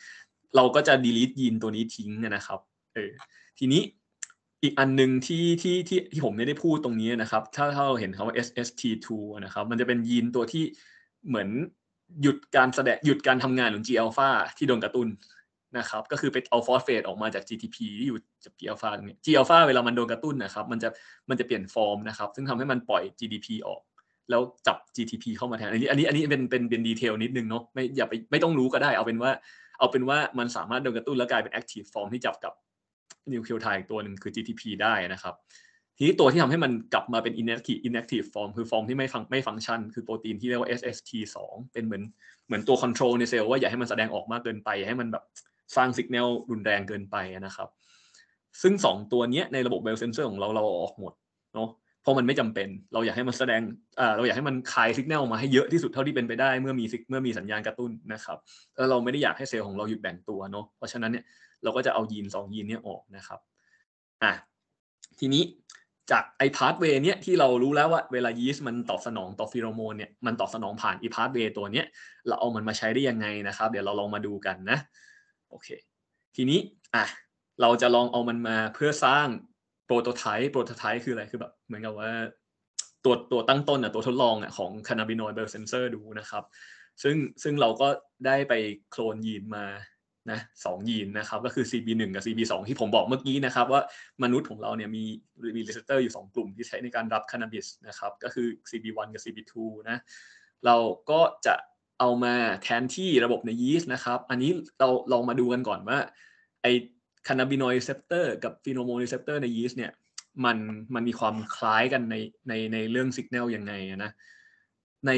เราก็จะดีลิทยีนตัวนี้ทิ้งนะครับ เออทีนี้อีกอันหนึ่งที่ที่ที่ที่ผมไม่ได้พูดตรงนี้นะครับ ถ้าถ้าเราเห็นคำว่า SST2 นะครับ มันจะเป็นยีนตัวที่เหมือนหยุดการแสดงหยุดการทำงานของ G-alpha ที่โดนกระตุ้นนะครับ ก็คือไปเอาฟอสเฟตออกมาจาก GTP ที่อยู่จาก G-alpha ตรงนี้ G-alpha เวลามันโดนกระตุ้นนะครับ มันจะมันจะเปลี่ยนฟอร์มนะครับ ซึ่งทำให้มันปล่อย GDP ออกแล้วจับ GTP เข้ามาแทน อันนี้อันนี้อันนี้เป็นเป็นเป็นดีเทลนิดนึงเนาะ ไม่ อย่าไปไม่ต้องรู้ก็ได้ เอาเป็นว่าเอาเป็นว่ามันสามารถโดนกระตุ้นแล้วกลายเป็นแอคทีฟฟอร์มที่จับกับนิวเคลีย์ไทตัวหนึ่งคือ GTP ได้นะครับ ทีนี้ตัวที่ทำให้มันกลับมาเป็นอินแอคทีฟอินแอคทีฟฟอร์มคือฟอร์มที่ไม่ฟังไม่ฟังชันคือโปรตีนที่เรียกว่า SST2 เป็นเหมือนเหมือนตัวคอนโทรลในเซลล์ว่าอย่าให้มันแสดงออกมากเกินไปให้มันแบบสร้างสัญญาณรุนแรงเกินไปนะครับ ซึ่ง 2 ตัวนี้ในระบบลเซนเซอร์ของเราเราออกหมดเนาะเพราะมันไม่จำเป็น เราอยากให้มันแสดงเราอยากให้มันคายสัญญาณออกมาให้เยอะที่สุดเท่าที่เป็นไปได้ เมื่อมีเมื่อมีสัญญาณกระตุ้นนะครับ แล้วเราไม่ได้อยากให้เซลล์ของเราหยุดแบ่งตัวเนาะ เพราะฉะนั้นเนี่ยเราก็จะเอายีนสองยีนนี้ออกนะครับ อ่ะ ทีนี้จากไอพาร์ทเวย์เนี้ยที่เรารู้แล้วว่าเวลายีสต์มันตอบสนองต่อฟีโรโมนเนี่ยมันตอบสนองผ่านไอพาร์ทเวย์ตัวเนี้ยเราเอามันมาใช้ได้ยังไงนะครับ เดี๋ยวเราลองมาดูกันนะโอเค ทีนี้อ่ะเราจะลองเอามันมาเพื่อสร้างโปรโตไทป์โปรโตไทป์คืออะไรคือแบบเหมือนกับว่า ตัวตัวตั้งต้นอ่ะตัวทดลองอ่ะของคานาบินอยด์เบลเซนเซอร์ดูนะครับ ซึ่งซึ่งเราก็ได้ไปโคลนยีนมานะสองยีนนะครับก็คือ CB1 กับ CB2 ที่ผมบอกเมื่อกี้นะครับ ว่ามนุษย์ของเราเนี่ยมีมีรีเซสเตอร์อยู่ 2 กลุ่มที่ใช้ในการรับคานาบิสนะครับก็คือ CB1 กับ CB2 นะเราก็จะเอามาแทนที่ระบบในยีสต์นะครับ อันนี้เราลองมาดูกันก่อนว่าไอคานาบินอยด์รเซปเตอร์กับฟีโนโมนรีเซปเตอร์ในยีสต์เนี่ยมันมันมีความคล้ายกันในในในเรื่องสัญญาณยังไงนะใน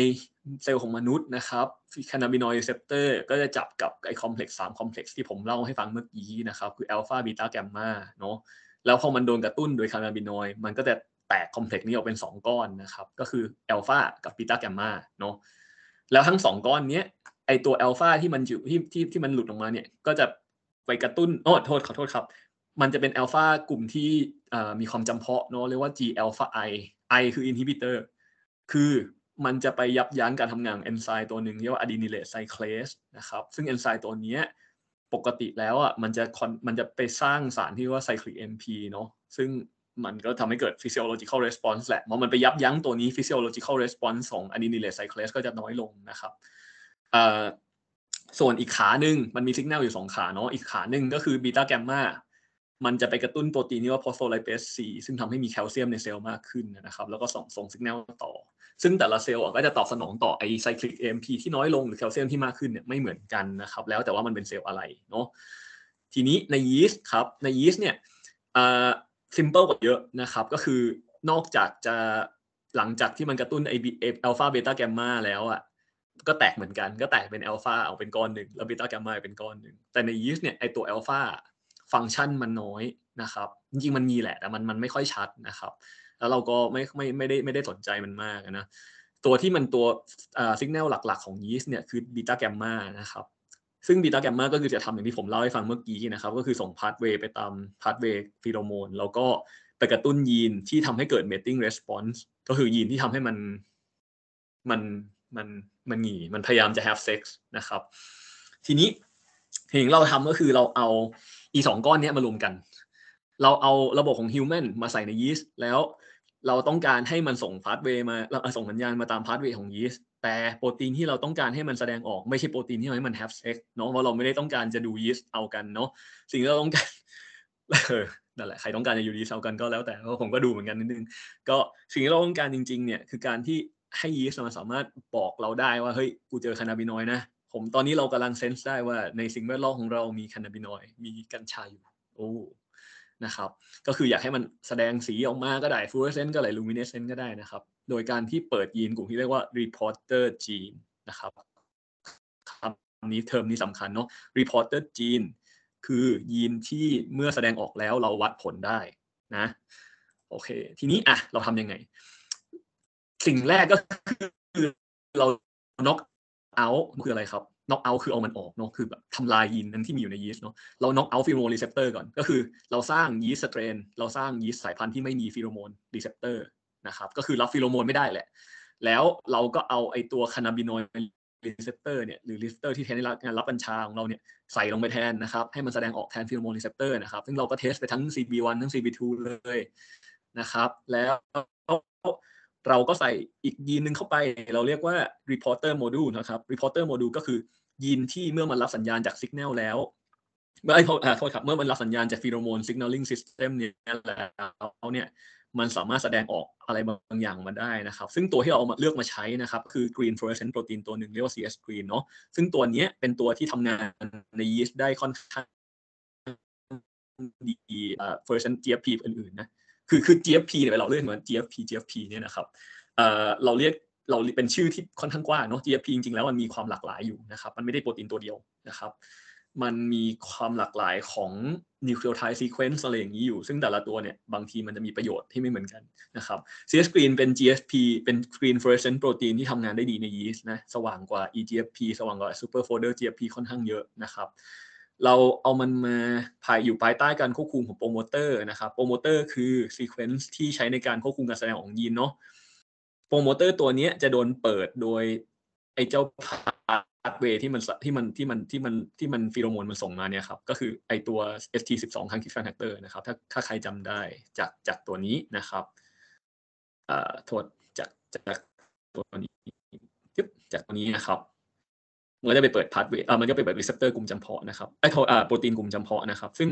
เซลล์ของมนุษย์นะครับคานาบินอยด์รเซปเตอร์ก็จะจับกับไอคอมเพล็กซ์สามคอมเพล็กซ์ที่ผมเล่าให้ฟังเมื่อกี้นะครับ คืออัลฟาบีตาแกมมาเนาะแล้วพอมันโดนกระตุ้นโดยคานาบินอยด์มันก็จะแตกคอมเพล็กซ์นี้ออกเป็น 2 ก้อนนะครับ ก็คืออัลฟากับบีตาแกมมาเนาะแล้วทั้ง 2 ก้อนเนี้ยไอตัวอัลฟาที่มันอยู่ที่ที่ที่มันหลุดออกมาเนี่ยก็จะไปกระตุ้นโอ้โทษขอโทษครับ มันจะเป็นอลฟากลุ่มที่มีความจำเพาะ เนาะ เรียกว่า G alpha I I คือ inhibitor คือมันจะไปยับยั้งการทำงานเอนไซม์ตัวหนึ่งเรียกว่าอะดีนิเลสไซคลสนะครับ ซึ่งเอนไซม์ตัวนี้ปกติแล้วอ่ะ มันจะมันจะไปสร้างสารที่ว่าไซคลิกเอ็มพีเนาะ ซึ่งมันก็ทำให้เกิด physiological response แหละเพราะมันไปยับยั้งตัวนี้ physiological response ของอะดีนิเลสไซคลสก็จะน้อยลงนะครับส่วนอีกขาหนึ่งมันมีสัญญาณอยู่สองขาเนาะอีกขาหนึ่งก็คือบีตาแกมมามันจะไปกระตุ้นโปรตีนที่ว่าโพสโตไลเปสซีซึ่งทำให้มีแคลเซียมในเซลล์มากขึ้นนะครับ แล้วก็ส่งส่งสัญญาณต่อ ซึ่งแต่ละเซลล์ก็จะตอบสนองต่อไอไซคลิกเอ็มพีที่น้อยลงหรือแคลเซียมที่มากขึ้นเนี่ยไม่เหมือนกันนะครับ แล้วแต่ว่ามันเป็นเซลล์อะไรเนาะทีนี้ในยีสต์ครับในยีสต์เนี่ยอ่ซิมเปิลกว่าเยอะนะครับ ก็คือนอกจากจะหลังจากที่มันกระตุ้นไอบีเอลฟาเบต้าแกมมาแล้วอะก็แตกเหมือนกัน ก็แตกเป็นอัลฟาออกเป็นก้อนหนึ่งแล้วบีตาแกมมาเป็นก้อนหนึ่งแต่ในยีสต์เนี่ยไอตัวอัลฟาฟังก์ชันมันน้อยนะครับจริงๆ มันมีแหละ แต่มันมันไม่ค่อยชัดนะครับ แล้วเราก็ไม่ไม่ไม่ได้ไม่ได้สนใจมันมากนะ ตัวที่มันตัวสัญญาณหลักๆ ของยีสต์เนี่ยคือบีตาแกมมานะครับซึ่งบีตาแกมมาก็คือจะทำอย่างที่ผมเล่าให้ฟังเมื่อกี้นะครับก็คือส่งพาสเวย์ไปตามพาสเวย์ฟีโรโมนแล้วก็ไปกระตุ้นยีนที่ทำให้เกิด mating response ก็คือยีนที่ทำให้มันมันมันมันหนี มันพยายามจะ have sex นะครับ ทีนี้สิ่งเราทำก็คือเราเอาอีสองก้อนนี้มารวมกัน เราเอาระบบของ human มาใส่ในยีสต์แล้วเราต้องการให้มันส่งพาสเวย์มาส่งสัญญาณมาตามพาสเวย์ของยีสต์แต่โปรตีนที่เราต้องการให้มันแสดงออกไม่ใช่โปรตีนที่ให้มัน have sex เนาะเพราะเราไม่ได้ต้องการจะดูยีสต์เอากันเนาะสิ่งที่เราต้องการ นั่นแหละ ใครต้องการจะอยู่ดีเซากันก็แล้วแต่ผมก็ดูเหมือนกันนิดนึง ก็สิ่งที่เราต้องการจริงๆ เนี่ย คือการที่ให้ยีสต์มันสามารถ บอกเราได้ว่า เฮ้ย กูเจอคานาบินอยนะ ผมตอนนี้เรากำลังเซนส์ได้ว่า ในสิ่งแวดล้อมของเรามีคานาบินอยมีกัญชาอยู่ โอ้นะครับ ก็คืออยากให้มันแสดงสีออกมาก็ได้ฟลูออเรสเซนต์ก็ได้ลูมิเนสเซนต์ก็ได้นะครับ โดยการที่เปิดยีนกลุ่มที่เรียกว่า reporter gene นะครับคำนี้เทอมนี้สำคัญเนาะ reporter gene คือยีนที่เมื่อแสดงออกแล้วเราวัดผลได้นะ โอเค ทีนี้อ่ะ เราทำยังไงสิ่งแรกก็คือเราน็อกเอาคืออะไรครับน็อกเอาคือเอามันออกเนาะคือแบบทำลายยีนนั้นที่มีอยู่ในยีสต์เนาะเราน็อกเอาฟิโรโมนรีเซพเตอร์ก่อน ก็คือ เราสร้างยีสต์สเตรน เราสร้างยีสต์สายพันธุ์ที่ไม่มีฟิโรโมนรีเซพเตอร์นะครับ ก็คือรับฟิโรโมนไม่ได้แหละ แล้วเราก็เอาไอตัวคานาบินอยรีเซพเตอร์เนี่ยหรือรีเซพเตอร์ที่แทนในานรับบัญชาของเราเนี่ยใส่ลงไปแทนนะครับ ให้มันแสดงออกแทนฟิโรโมนรีเซพเตอร์นะครับ ซึ่งเราก็เทสไปทั้ง CB1 ทั้ง CB2 เลยนะครับแล้วเราก็ใส่อีกยีนหนึ่งเข้าไป เราเรียกว่า reporter module นะครับ reporter module ก็คือ ยีนที่เมื่อมันรับสัญญาณจากสัญญาณแล้วเมื่อไอ้โทษครับ เมื่อมันรับสัญญาณจากฟีโรโมน signaling system เนี่ยแล้วเนี่ย มันสามารถแสดงออกอะไรบางอย่างมาได้นะครับ ซึ่งตัวที่เราเอามาเลือกมาใช้นะครับ คือ green fluorescent protein ตัวหนึ่งเรียกว่า CS green เนาะซึ่งตัวนี้เป็นตัวที่ทำงานในยีสต์ได้ค่อนข้างดีเฟอร์ e n น GFP อื่นๆนะคือคือ GFP เนี่ยเราเรียกมัน GFP GFP เนี่ยนะครับ เราเรียกเราเป็นชื่อที่ค่อนข้างกว้างเนาะ GFP จริงๆ แล้วมันมีความหลากหลายอยู่นะครับ มันไม่ได้โปรตีนตัวเดียวนะครับ มันมีความหลากหลายของนิวคลีโอไทด์ซีเควนซ์อะไรอย่างนี้อยู่ ซึ่งแต่ละตัวเนี่ยบางทีมันจะมีประโยชน์ที่ไม่เหมือนกันนะครับ CS Green เป็น GFP เป็น Green Fluorescent Protein ที่ทำงานได้ดีในยีสต์นะสว่างกว่า EGFP สว่างกว่า Super Folder GFP ค่อนข้างเยอะนะครับเราเอามันมาภายอยู่ภายใต้การควบคุมของโปรโมเตอร์นะครับ โปรโมเตอร์คือซีเควนซ์ที่ใช้ในการควบคุมการแสดงของยีนเนาะ โปรโมเตอร์ตัวนี้จะโดนเปิดโดยไอ้เจ้าพาสเวที่มันที่มันที่มันที่มันที่มันฟีโรโมนมันส่งมาเนี่ยครับ ก็คือไอตัว ST12 ท r ง n s c r i p t i o n factor นะครับ ถ้าถ้าใครจำได้จากจากตัวนี้นะครับอ่าโทษจากจากตัวนี้จากตัวนี้นะครับมันก็จะไปเปิดพาร์ทเวอมันก็ไปเปิดรีเซพเตอร์กลุ่มจำเพาะนะครับ ไอทอ่าโปรตีนกลุ่มจำเพาะนะครับ ซึ่ง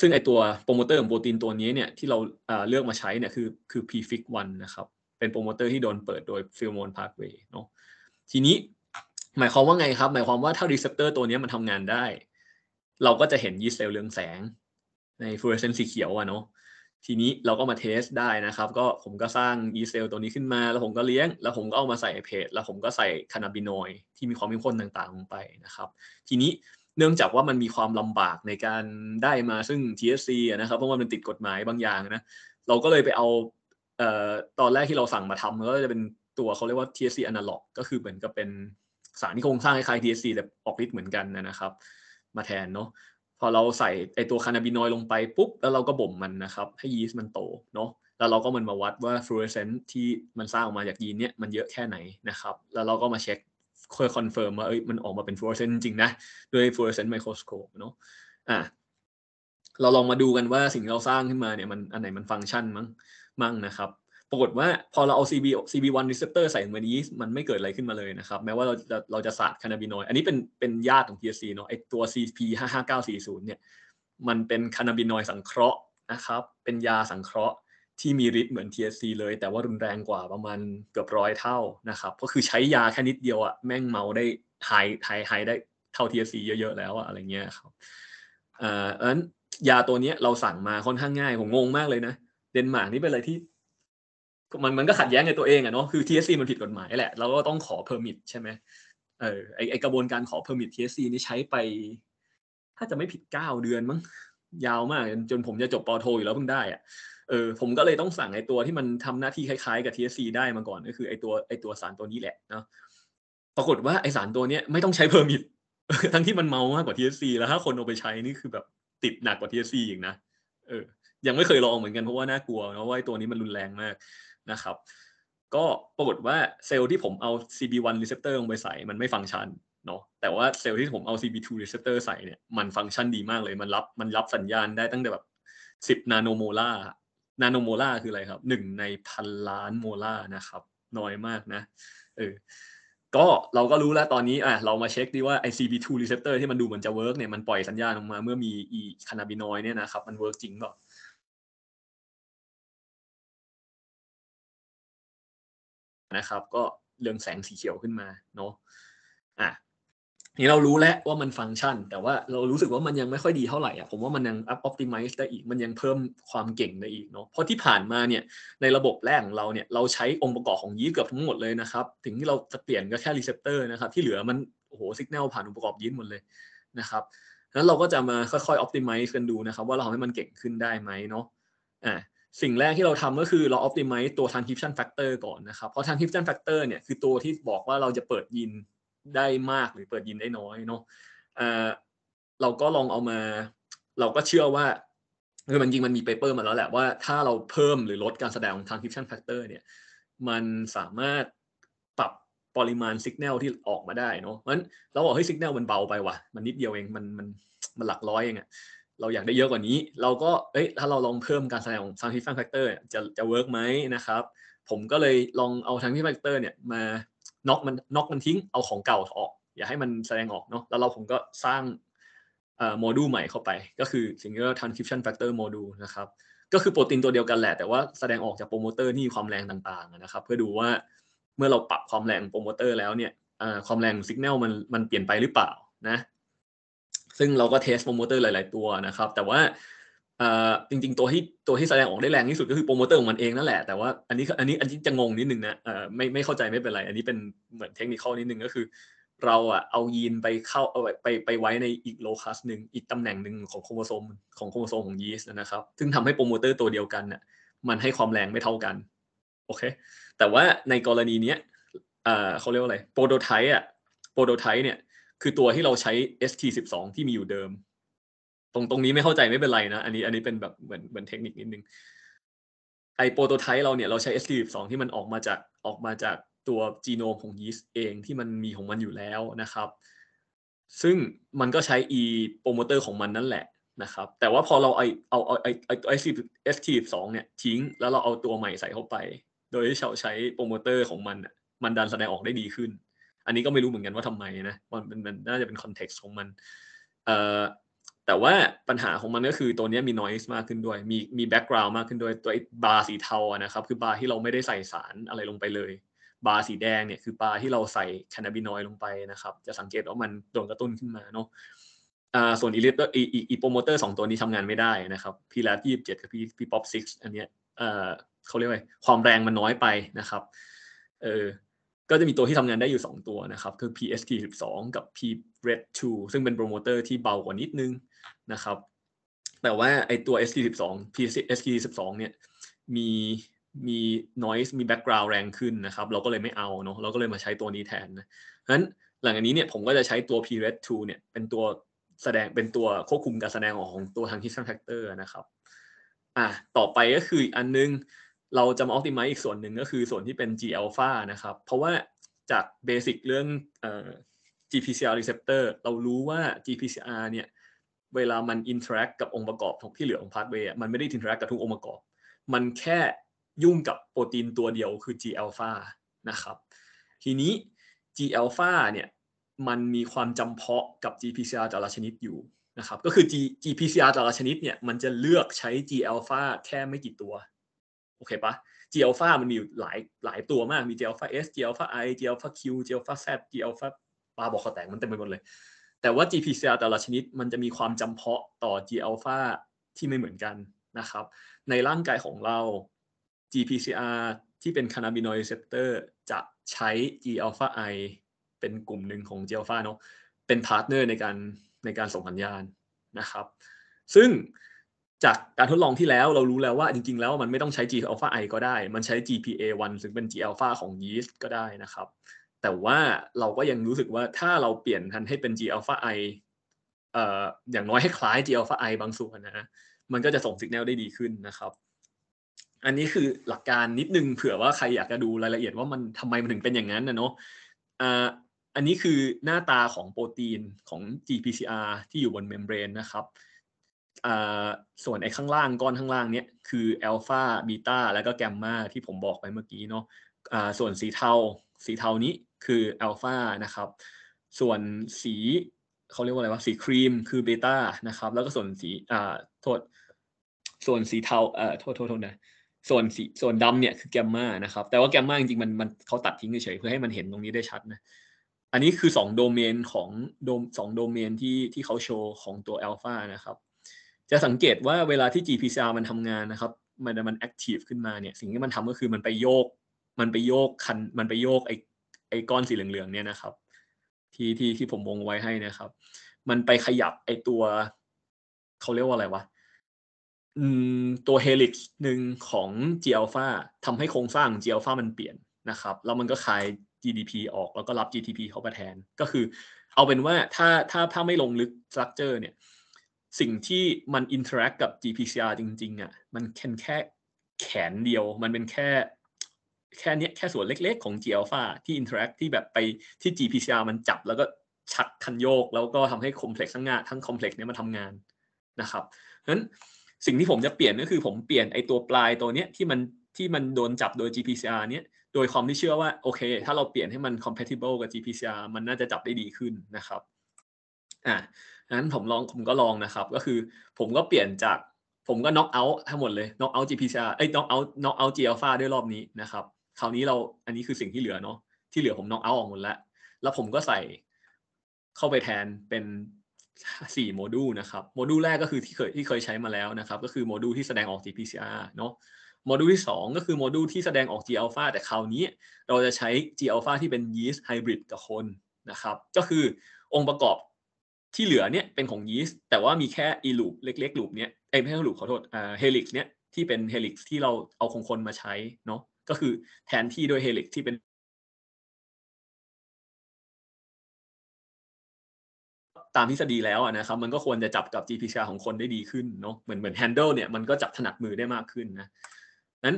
ซึ่ง ไอตัวโปรโมเตอร์ของโปรตีนตัวนี้เนี่ยที่เราอ่าเลือกมาใช้เนี่ยคือคือ prefix 1นะครับ เป็นโปรโมเตอร์ที่โดนเปิดโดยฟิลโมนพาร์ทเว์เนาะ ทีนี้หมายความว่าไงครับ หมายความว่าถ้ารีเซพเตอร์ตัวนี้มันทำงานได้ เราก็จะเห็นยีเซลล์เรืองแสง ในฟลูออเรสเซนต์สีเขียวอะเนาะทีนี้เราก็มาเทสได้นะครับ ก็ผมก็สร้าง e c e l ตัวนี้ขึ้นมาแล้วผมก็เลี้ยง แล้วผมก็เอามาใส่เพจแล้วผมก็ใส่คานาบินอยที่มีความเข้มข้นต่างๆลงไปนะครับ ทีนี้เนื่องจากว่ามันมีความลำบากในการได้มาซึ่ง THC นะครับเพราะว่ามันติดกฎหมายบางอย่างนะเราก็เลยไปเอาเอ่อตอนแรกที่เราสั่งมาทำก็จะเป็นตัวเขาเรียกว่า THC analog ก็คือเหมือนกับเป็นสารที่โครงสร้างคล้าย THC แต่ออกฤทธิ์เหมือนกันนะครับ มาแทนเนาะพอเราใส่ไอตัวคานาบินอยลงไปปุ๊บแล้วเราก็บ่มมันนะครับ ให้ยีสต์มันโตเนาะแล้วเราก็มันมาวัดว่าฟลูออเรสเซนต์ที่มันสร้างออกมาจากยีนเนี่ย มันเยอะแค่ไหนนะครับ แล้วเราก็มาเช็คเคยคอนเฟิร์มว่าเอ้ยมันออกมาเป็นฟลูออเรสเซนต์จริงนะด้วยฟลูออเรสเซนต์ไมโครสโคปเนาะอ่ะเราลองมาดูกันว่าสิ่งเราสร้างขึ้นมาเนี่ยมันอันไหนมันฟังก์ชันมั้งมั่งนะครับปรากฏว่า พอเราเอา CB CB1 receptor ใส่ลงไปในยีสต์มันไม่เกิดอะไรขึ้นมาเลยนะครับ แม้ว่าเราจะเราจะสาดคานาบินอยอันนี้เป็นเป็นญาติของ THC เนาะไอตัว CP55940 เนี่ย มันเป็นคานาบินอยสังเคราะห์นะครับ เป็นยาสังเคราะห์ที่มีฤทธิ์เหมือน THC เลย แต่ว่ารุนแรงกว่าประมาณเกือบร้อยเท่านะครับก็คือใช้ยาแค่นิดเดียวอะแม่งเมาได้หายหายหายได้เท่า THC เยอะๆแล้วอะอะไรเงี้ยครับอ่าอันยาตัวนี้เราสั่งมาค่อนข้างง่ายผมงงมากเลยนะ เดนมาร์กนี่เป็นอะไรที่มันมันก็ขัดแย้งในตัวเองอะเนาะ คือ TSC มันผิดกฎหมายแหละ เราก็ต้องขอ permit ใช่ไหมเออ ไอไอกระบวนการขอ permit TSC นี่ใช้ไป ถ้าจะไม่ผิดเก้าเดือน มั้ง ยาวมาก จนผมจะจบปอโทอยู่แล้วเพิ่งได้อะเออ ผมก็เลยต้องสั่งไอตัวที่มันทำหน้าที่คล้ายๆ กับ TSC ได้มาก่อน ก็คือไอตัวไอตัวสารตัวนี้แหละเนาะ ปรากฏว่าไอสารตัวเนี้ยไม่ต้องใช้เพอร์มิททั้งที่มันเมามากกว่า TSC แล้ว ถ้าคนเอาไปใช้นี่คือแบบติดหนักกว่า TSC อีกนะ เออ ยังไม่เคยลองเหมือนกันเพราะว่าน่ากลัวเนาะว่าไอตัวนี้มันรุนแรงมากนะครับ ก็ปรากฏว่าเซลล์ที่ผมเอา CB1 receptor ลงไปใส่มันไม่ฟังก์ชันเนาะแต่ว่าเซลล์ที่ผมเอา CB2 receptor ใส่เนี่ยมันฟังก์ชันดีมากเลยมันรับมันรับสัญญาณได้ตั้งแต่แบบ10นาโนโมลาร์นาโนโมลาร์คืออะไรครับหนึ่งในพันล้านโมลาร์นะครับน้อยมากนะ เออก็เราก็รู้แล้วตอนนี้อ่ะ เรามาเช็คดีว่า ICB2 receptor ที่มันดูเหมือนจะเวิร์กเนี่ยมันปล่อยสัญญาณออกมาเมื่อมีอีคานาบินอยเนี่ยนะครับมันเวิร์กจริงเปล่านะครับก็เรืองแสงสีเขียวขึ้นมาเนาะอ่ะนี่เรารู้แล้วว่ามันฟังก์ชัน แต่ว่าเรารู้สึกว่ามันยังไม่ค่อยดีเท่าไหร่อ่ะผมว่ามันยังอัพออปติมิซ์ได้อีกมันยังเพิ่มความเก่งได้อีกเนาะเพราะที่ผ่านมาเนี่ย ในระบบแรกของเราเนี่ยเราใช้องค์ประกอบของยีสต์เกือบทั้งหมดเลยนะครับ ถึงที่เราจะเปลี่ยนก็แค่รีเซพเตอร์นะครับ ที่เหลือมันโอ้โหสัญญาณผ่านองค์ประกอบยีสต์หมดเลยนะครับ แล้วเราก็จะมาค่อยๆออปติมิซ์กันดูนะครับ ว่าเราทำให้มันเก่งขึ้นได้ไหมเนาะอ่าสิ่งแรกที่เราทำก็คือเรา optimize ตัว transition factor ก่อนนะครับ เพราะ transition factor เนี่ยคือตัวที่บอกว่าเราจะเปิดยินได้มากหรือเปิดยินได้น้อยเนาะเราก็ลองเอามาเราก็เชื่อว่าคือมันจริงมันมีเปเปอร์มาแล้วแหละ ว่าถ้าเราเพิ่มหรือลดการแสดงของ transition factor เนี่ยมันสามารถปรับปริมาณสัญญาณที่ออกมาได้เนาะเพราะฉะนั้นเราบอกให้สัญญาณมันเบาไปว่ะ มันนิดเดียวเองมันมันมันหลักร้อยเองอะเราอยากได้เยอะกว่านี้ เราก็ เอ้ย ถ้าเราลองเพิ่มการแสดงของ scientific factor จะ จะเวิร์กไหมนะครับ ผมก็เลยลองเอา scientific factor เนี่ย มาน็อกมันน็อกมันทิ้ง เอาของเก่าออกอย่าให้มันแสดงออกเนาะ แล้วเราผมก็สร้างโมดูลใหม่เข้าไป ก็คือสิ่งที่เรียกว่า transcription factor module นะครับ ก็คือโปรตีนตัวเดียวกันแหละ แต่ว่าแสดงออกจากโปรโมเตอร์ที่มีความแรงต่างๆ นะครับ เพื่อดูว่าเมื่อเราปรับความแรงโปรโมเตอร์แล้วเนี่ย ความแรงสัญญาณมันมันเปลี่ยนไปหรือเปล่านะซึ่งเราก็เทสโปรโมเตอร์หลาย ๆ ตัวนะครับ แต่ว่าจริง ๆ ตัวที่ตัวที่แสดงออกได้แรงที่สุดก็คือโปรโมเตอร์ของมันเองนั่นแหละแต่ว่า อันนี้อันนี้อันนี้จะงงนิดนึงนะไม่ไม่เข้าใจไม่เป็นไร อันนี้เป็นเหมือนเทคนิคนิดนึงก็คือ เราอะเอายีนไปเข้าไปไปไว้ในอีกโลคัสหนึ่งอีกตำแหน่งหนึ่งของโครโมโซมของโครโมโซมของยีสต์นะครับ ซึ่งทำให้โปรโมเตอร์ตัวเดียวกันน่ะมันให้ความแรงไม่เท่ากันโอเค แต่ว่าในกรณีเนี้ยเขาเรียกว่าอะไรโปรโตไทป์อะโปรโตไทป์เนี่ยคือตัวที่เราใช้ ST12 ที่มีอยู่เดิม ตรงตรงนี้ไม่เข้าใจไม่เป็นไรนะ อันนี้ อันนี้เป็นแบบเหมือนเหมือนเทคนิคนิดนึงไอโปรโตไทป์เราเนี่ยเราใช้ ST12 ที่มันออกมาจากออกมาจากตัวจีโนมของยีสต์เองที่มันมีของมันอยู่แล้วนะครับ ซึ่งมันก็ใช้ e โปรโมเตอร์ของมันนั่นแหละนะครับ แต่ว่าพอเราไอเอาเอาไอไอซีเอสทีสองเนี่ยทิ้งแล้วเราเอาตัวใหม่ใส่เข้าไป โดยที่เราใช้โปรโมเตอร์ของมัน มันดันแสดงออกได้ดีขึ้นอันนี้ก็ไม่รู้เหมือนกันว่าทำไมนะมันมันน่าจะเป็นคอนเท็กซ์ของมันเอ่อแต่ว่าปัญหาของมันก็คือ ตัวนี้มีนอยส์มากขึ้นด้วย มีมีแบ็กกราว n ์มากขึ้นด้วยตัวบาร์สีเทาอะนะครับ คือบาร์ที่เราไม่ได้ใส่สารอะไรลงไปเลย บาร์สีแดง เนี่ย คือบาร์ที่เราใส่แคนาบินอยลงไปนะครับ จะสังเกตว่ามันโดนกระตุ้นขึ้นมาเนาะอ่าส่วนอีลิตอีอีโปรโมเตอร์สองตัวนี้ทำงานไม่ได้นะครับ พีแลาที่ยี่สิบเจ็ดกับพีพีป๊อปซิกอันเนี้ยเอ่อเขาเรียกว่า ความแรงมันน้อยไปนะครับ เออก็จะมีตัวที่ทำงานได้อยู่ 2 ตัวนะครับ คือ PST 12กับ PRED 2ซึ่งเป็นโปรโมเตอร์ที่เบากว่านิดนึงนะครับ แต่ว่าไอตัว ST 12 PST 12เนี่ย มีมี noise มี background แรงขึ้นนะครับ เราก็เลยไม่เอาเนาะ เราก็เลยมาใช้ตัวนี้แทนนะงนั้นหลังจากนี้เนี่ยผมก็จะใช้ตัว PRED 2เนี่ย เป็นตัวแสดง เป็นตัวควบคุมการแสดงออกของตัวทาง histone factor นะครับ อ่ะ ต่อไปก็คืออันนึงเราจะมา optimize อีกส่วนหนึ่งก็คือส่วนที่เป็น G alpha นะครับ เพราะว่าจากเบสิกเรื่อง GPCR receptor เรารู้ว่า GPCR เนี่ย เวลามัน interact กับองค์ประกอบที่เหลือของ pathway มันไม่ได้ interact กับทุกองค์ประกอบ มันแค่ยุ่งกับโปรตีนตัวเดียวคือ G alpha นะครับ ทีนี้ G alpha เนี่ย มันมีความจำเพาะกับ GPCR แต่ละชนิดอยู่นะครับ ก็คือ G GPCR แต่ละชนิดเนี่ย มันจะเลือกใช้ G alpha แค่ไม่กี่ตัวโอเคปะ G alpha มันมีหลายหลายตัวมาก มี G alpha S G alpha I G alpha Q G alpha Z G alpha ปลาบอกขอแตกมันเต็มไปหมดเลย แต่ว่า GPCR แต่ละชนิดมันจะมีความจำเพาะต่อ G alpha ที่ไม่เหมือนกันนะครับ ในร่างกายของเรา GPCR ที่เป็นคานาบินอยด์เซปเตอร์จะใช้ G alpha I เป็นกลุ่มหนึ่งของ G alpha เนาะ เป็นพาร์ทเนอร์ในการในการส่งสัญญาณนะครับ ซึ่งจากการทดลองที่แล้วเรารู้แล้วว่าจริงๆ แล้วมันไม่ต้องใช้ G alpha i ก็ได้ มันใช้ GPA1 ซึ่งเป็น G alpha ของยีสต์ก็ได้นะครับ แต่ว่าเราก็ยังรู้สึกว่าถ้าเราเปลี่ยนทันให้เป็น G alpha i เอ่ออย่างน้อยให้คล้าย G alpha i บางส่วนนะมันก็จะส่งสัญญาณได้ดีขึ้นนะครับ อันนี้คือหลักการนิดนึงเผื่อว่าใครอยากจะดูรายละเอียดว่ามันทำไมมันถึงเป็นอย่างนั้นนะเนาะอ่อันนี้คือหน้าตาของโปรตีนของ GPCR ที่อยู่บนเมมเบรนนะครับส่วนไอ้ข้างล่างก้อนข้างล่างเนี้ย คืออัลฟาบีตาแล้วก็แกมมาที่ผมบอกไปเมื่อกี้เนาะส่วนสีเทาสีเทานี้คืออัลฟานะครับส่วนสีเขาเรียกว่าอะไรวะสีครีมคือเบต้านะครับแล้วก็ส่วนสีอ่าโทษ ส่วนสีเทาเอ่อโทษโทษโทษนะ ส่วนสีส่วนดำเนี่ยคือแกมมานะครับ แต่ว่าแกมมาจริงๆมันมันเขาตัดทิ้งเฉยเพื่อให้มันเห็นตรงนี้ได้ชัดนะ อันนี้คือ2โดเมนของโดมสองโดเมนที่ที่เขาโชว์ของตัวอัลฟานะครับจะสังเกตว่าเวลาที่ GPCR มันทำงานนะครับ มันมันแอคทีฟขึ้นมาเนี่ย สิ่งที่มันทำก็คือมันไปโยก มันไปโยกคัน มันไปโยกไอไอก้อนสีเหลืองๆ เนี่ยนะครับ ที่ที่ที่ผมวงไว้ให้นะครับ มันไปขยับไอตัว เขาเรียกว่าอะไรวะตัวเฮลิกหนึ่งของ g อัลฟาทำให้โครงสร้าง g อัลฟามันเปลี่ยนนะครับ แล้วมันก็คาย GDP ออกแล้วก็รับ GTP เข้ามาแทน ก็คือเอาเป็นว่าถ้าถ้าถ้าไม่ลงลึกสตรัคเจอร์เนี่ยสิ่งที่มันอินเทอร์แอคกับ GPCR จริง ๆอะ่ะ มันแค่แค่แขนเดียว มันเป็นแค่ แค่นี้แค่ส่วนเล็กๆของ G alpha ที่อินเทอร์แอคที่แบบไปที่ GPCR มันจับแล้วก็ชักคันโยก แล้วก็ทำให้คอมเพล็กซ์ทั้งงานทั้งคอมเพล็กซ์เนี้ยมาทำงานนะครับนั้นสิ่งที่ผมจะเปลี่ยนก็คือผมเปลี่ยนไอตัวปลายตัวเนี้ยที่มันที่มันโดนจับโดย GPCR เนี้ยโดยความที่เชื่อว่าโอเค ถ้าเราเปลี่ยนให้มัน compatible กับ GPCR มันน่าจะจับได้ดีขึ้นนะครับอ่านั้นผมลองผมก็ลองนะครับ ก็คือผมก็เปลี่ยนจากผมก็น็อกเอาท์ทั้งหมดเลยน็อกเอาท์ GPCR เอ้ยน็อกเอาท์น็อกเอาท์ G alpha ด้วยรอบนี้นะครับคราวนี้เราอันนี้คือสิ่งที่เหลือเนาะที่เหลือผมน็อกเอาท์ออกหมดแล้วแล้วผมก็ใส่เข้าไปแทนเป็นสี่โมดูลนะครับโมดูลแรกก็คือที่เคยที่เคยใช้มาแล้วนะครับ ก็คือโมดูลที่แสดงออก GPCR เนาะโมดูลที่2 ก็คือโมดูลที่แสดงออก G alpha แต่คราวนี้ เราจะใช้ G alpha ที่เป็นยีสต์ไฮบริดกับคนนะครับ ก็คือองค์ประกอบที่เหลือเนี่ยเป็นของยีสต์แต่ว่ามีแค่อีลูปเล็กๆลูปเนี้ยเอ้ไม่ใช่ลูปขอโทษอ่าเฮลิกซ์เนี้ยที่เป็นเฮลิกซ์ที่เราเอาคงคนมาใช้เนาะก็คือแทนที่โดยเฮลิกซ์ที่เป็น ตามทฤษฎีแล้วนะครับมันก็ควรจะจับกับ g p c ของคนได้ดีขึ้นเนาะเหมือนเหมือนแฮนเดิลเนี่ยมันก็จับถนัดมือได้มากขึ้นนะนั้น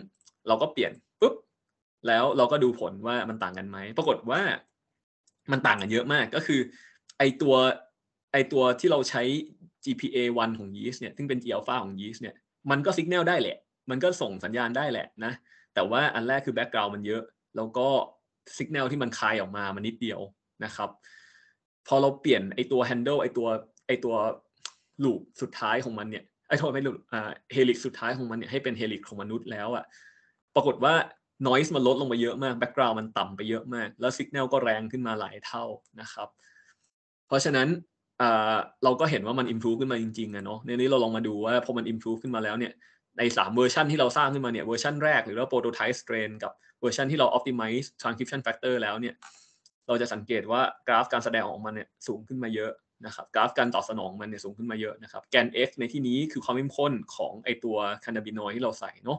เราก็เปลี่ยนปุ๊บแล้วเราก็ดูผลว่ามันต่างกันไหม ปรากฏว่ามันต่างกันเยอะมากก็คือไอตัวไอตัวที่เราใช้ GPA 1 ของ yeast เนี่ย ซึ่งเป็น G อลฟาของ yeast เนี่ย มันก็สัญญาณได้แหละ มันก็ส่งสัญญาณได้แหละนะ แต่ว่าอันแรกคือแบ็กกราวน์มันเยอะ แล้วก็สัญญาณที่มันคายออกมามันนิดเดียวนะครับ พอเราเปลี่ยนไอตัว handle ไอตัวไอตัวลูปสุดท้ายของมันเนี่ย ไอโทษไม่ลูปอ่าเฮลิกสุดท้ายของมันเนี่ย ให้เป็นเฮลิกของมนุษย์แล้วอะปรากฏว่า noise มันลดลงมาเยอะมาก background มันต่ำไปเยอะมาก แล้วสัญญาณก็แรงขึ้นมาหลายเท่านะครับ เพราะฉะนั้นเราก็เห็นว่ามัน improve ขึ้นมาจริงๆอะเนาะในนี้เราลองมาดูว่าพอมัน improve ขึ้นมาแล้วเนี่ยใน3เวอร์ชันที่เราสร้างขึ้นมาเนี่ยเวอร์ชันแรกหรือว่า prototype strain กับเวอร์ชันที่เรา optimize transcription factor แล้วเนี่ยเราจะสังเกตว่ากราฟการแสดงออกมันเนี่ยสูงขึ้นมาเยอะนะครับกราฟการตอบสนองมันเนี่ยสูงขึ้นมาเยอะนะครับแกน x ในที่นี้คือความเข้มข้นของไอตัวคานาบินอยที่เราใส่เนาะ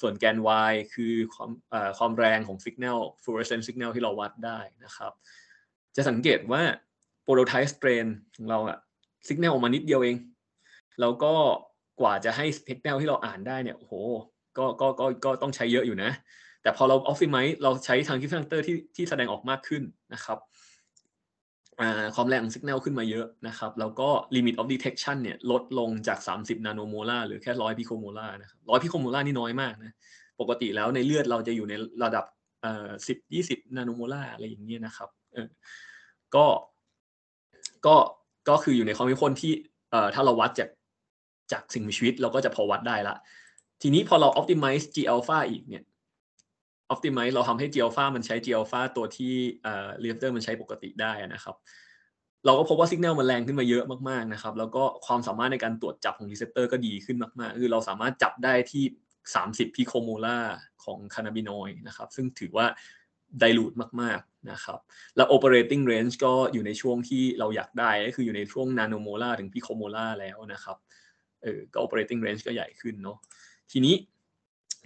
ส่วนแกน y คือความความแรงของสัญญาณฟ l u อ r เรสเซนต์สัญญาณที่เราวัดได้นะครับ จะสังเกตว่าโปรโตไทป์สเตรนของเราอะสัญญาณออกมานิดเดียวเองแล้วก็กว่าจะให้สปกแนลที่เราอ่านได้เนี่ยโอ้โห ก็ก็ก็ก็ต้องใช้เยอะอยู่นะ แต่พอเราออฟฟิไมซ์เราใช้ทางคิฟแฟกเตอร์ที่ที่แสดงออกมากขึ้นนะครับความแรงของสัญญาณขึ้นมาเยอะนะครับ แล้วก็ limit of detection เนี่ยลดลงจาก 30นาโนโมลาร์หรือแค่ร้อยพิโคโมลาร์นะครับร้อยพิโคโมลาร์นี่น้อยมากนะ ปกติแล้วในเลือดเราจะอยู่ในระดับสิบยี่สิบนาโนโมลาร์อะไรอย่างเงี้ยนะครับก็ก็ ก็คืออยู่ในความเข้มข้นที่ เอ่อถ้าเราวัดจาก จากสิ่งมีชีวิต เราก็จะพอวัดได้ละ ทีนี้พอเรา optimize g alpha อีกเนี่ย optimize เราทำให้ g alpha มันใช้ g alpha ตัวที่ เอ่อ r e เต t ร r มันใช้ปกติได้นะครับ เราก็พบว่าสัญญาณมันแรงขึ้นมาเยอะมากๆนะครับ แล้วก็ความสามารถในการตรวจจับของรีเซพเตอร์ก็ดีขึ้นมากๆ คือเราสามารถจับได้ที่ 30พิโคโมล่าของคานาบินอยนะครับ ซึ่งถือว่าไดรูดมากๆนะครับแล้ว operating range ก็อยู่ในช่วงที่เราอยากได้ก็คืออยู่ในช่วง nano molar ถึง pico molar แล้วนะครับเออก็ operating range ก็ใหญ่ขึ้นเนาะทีนี้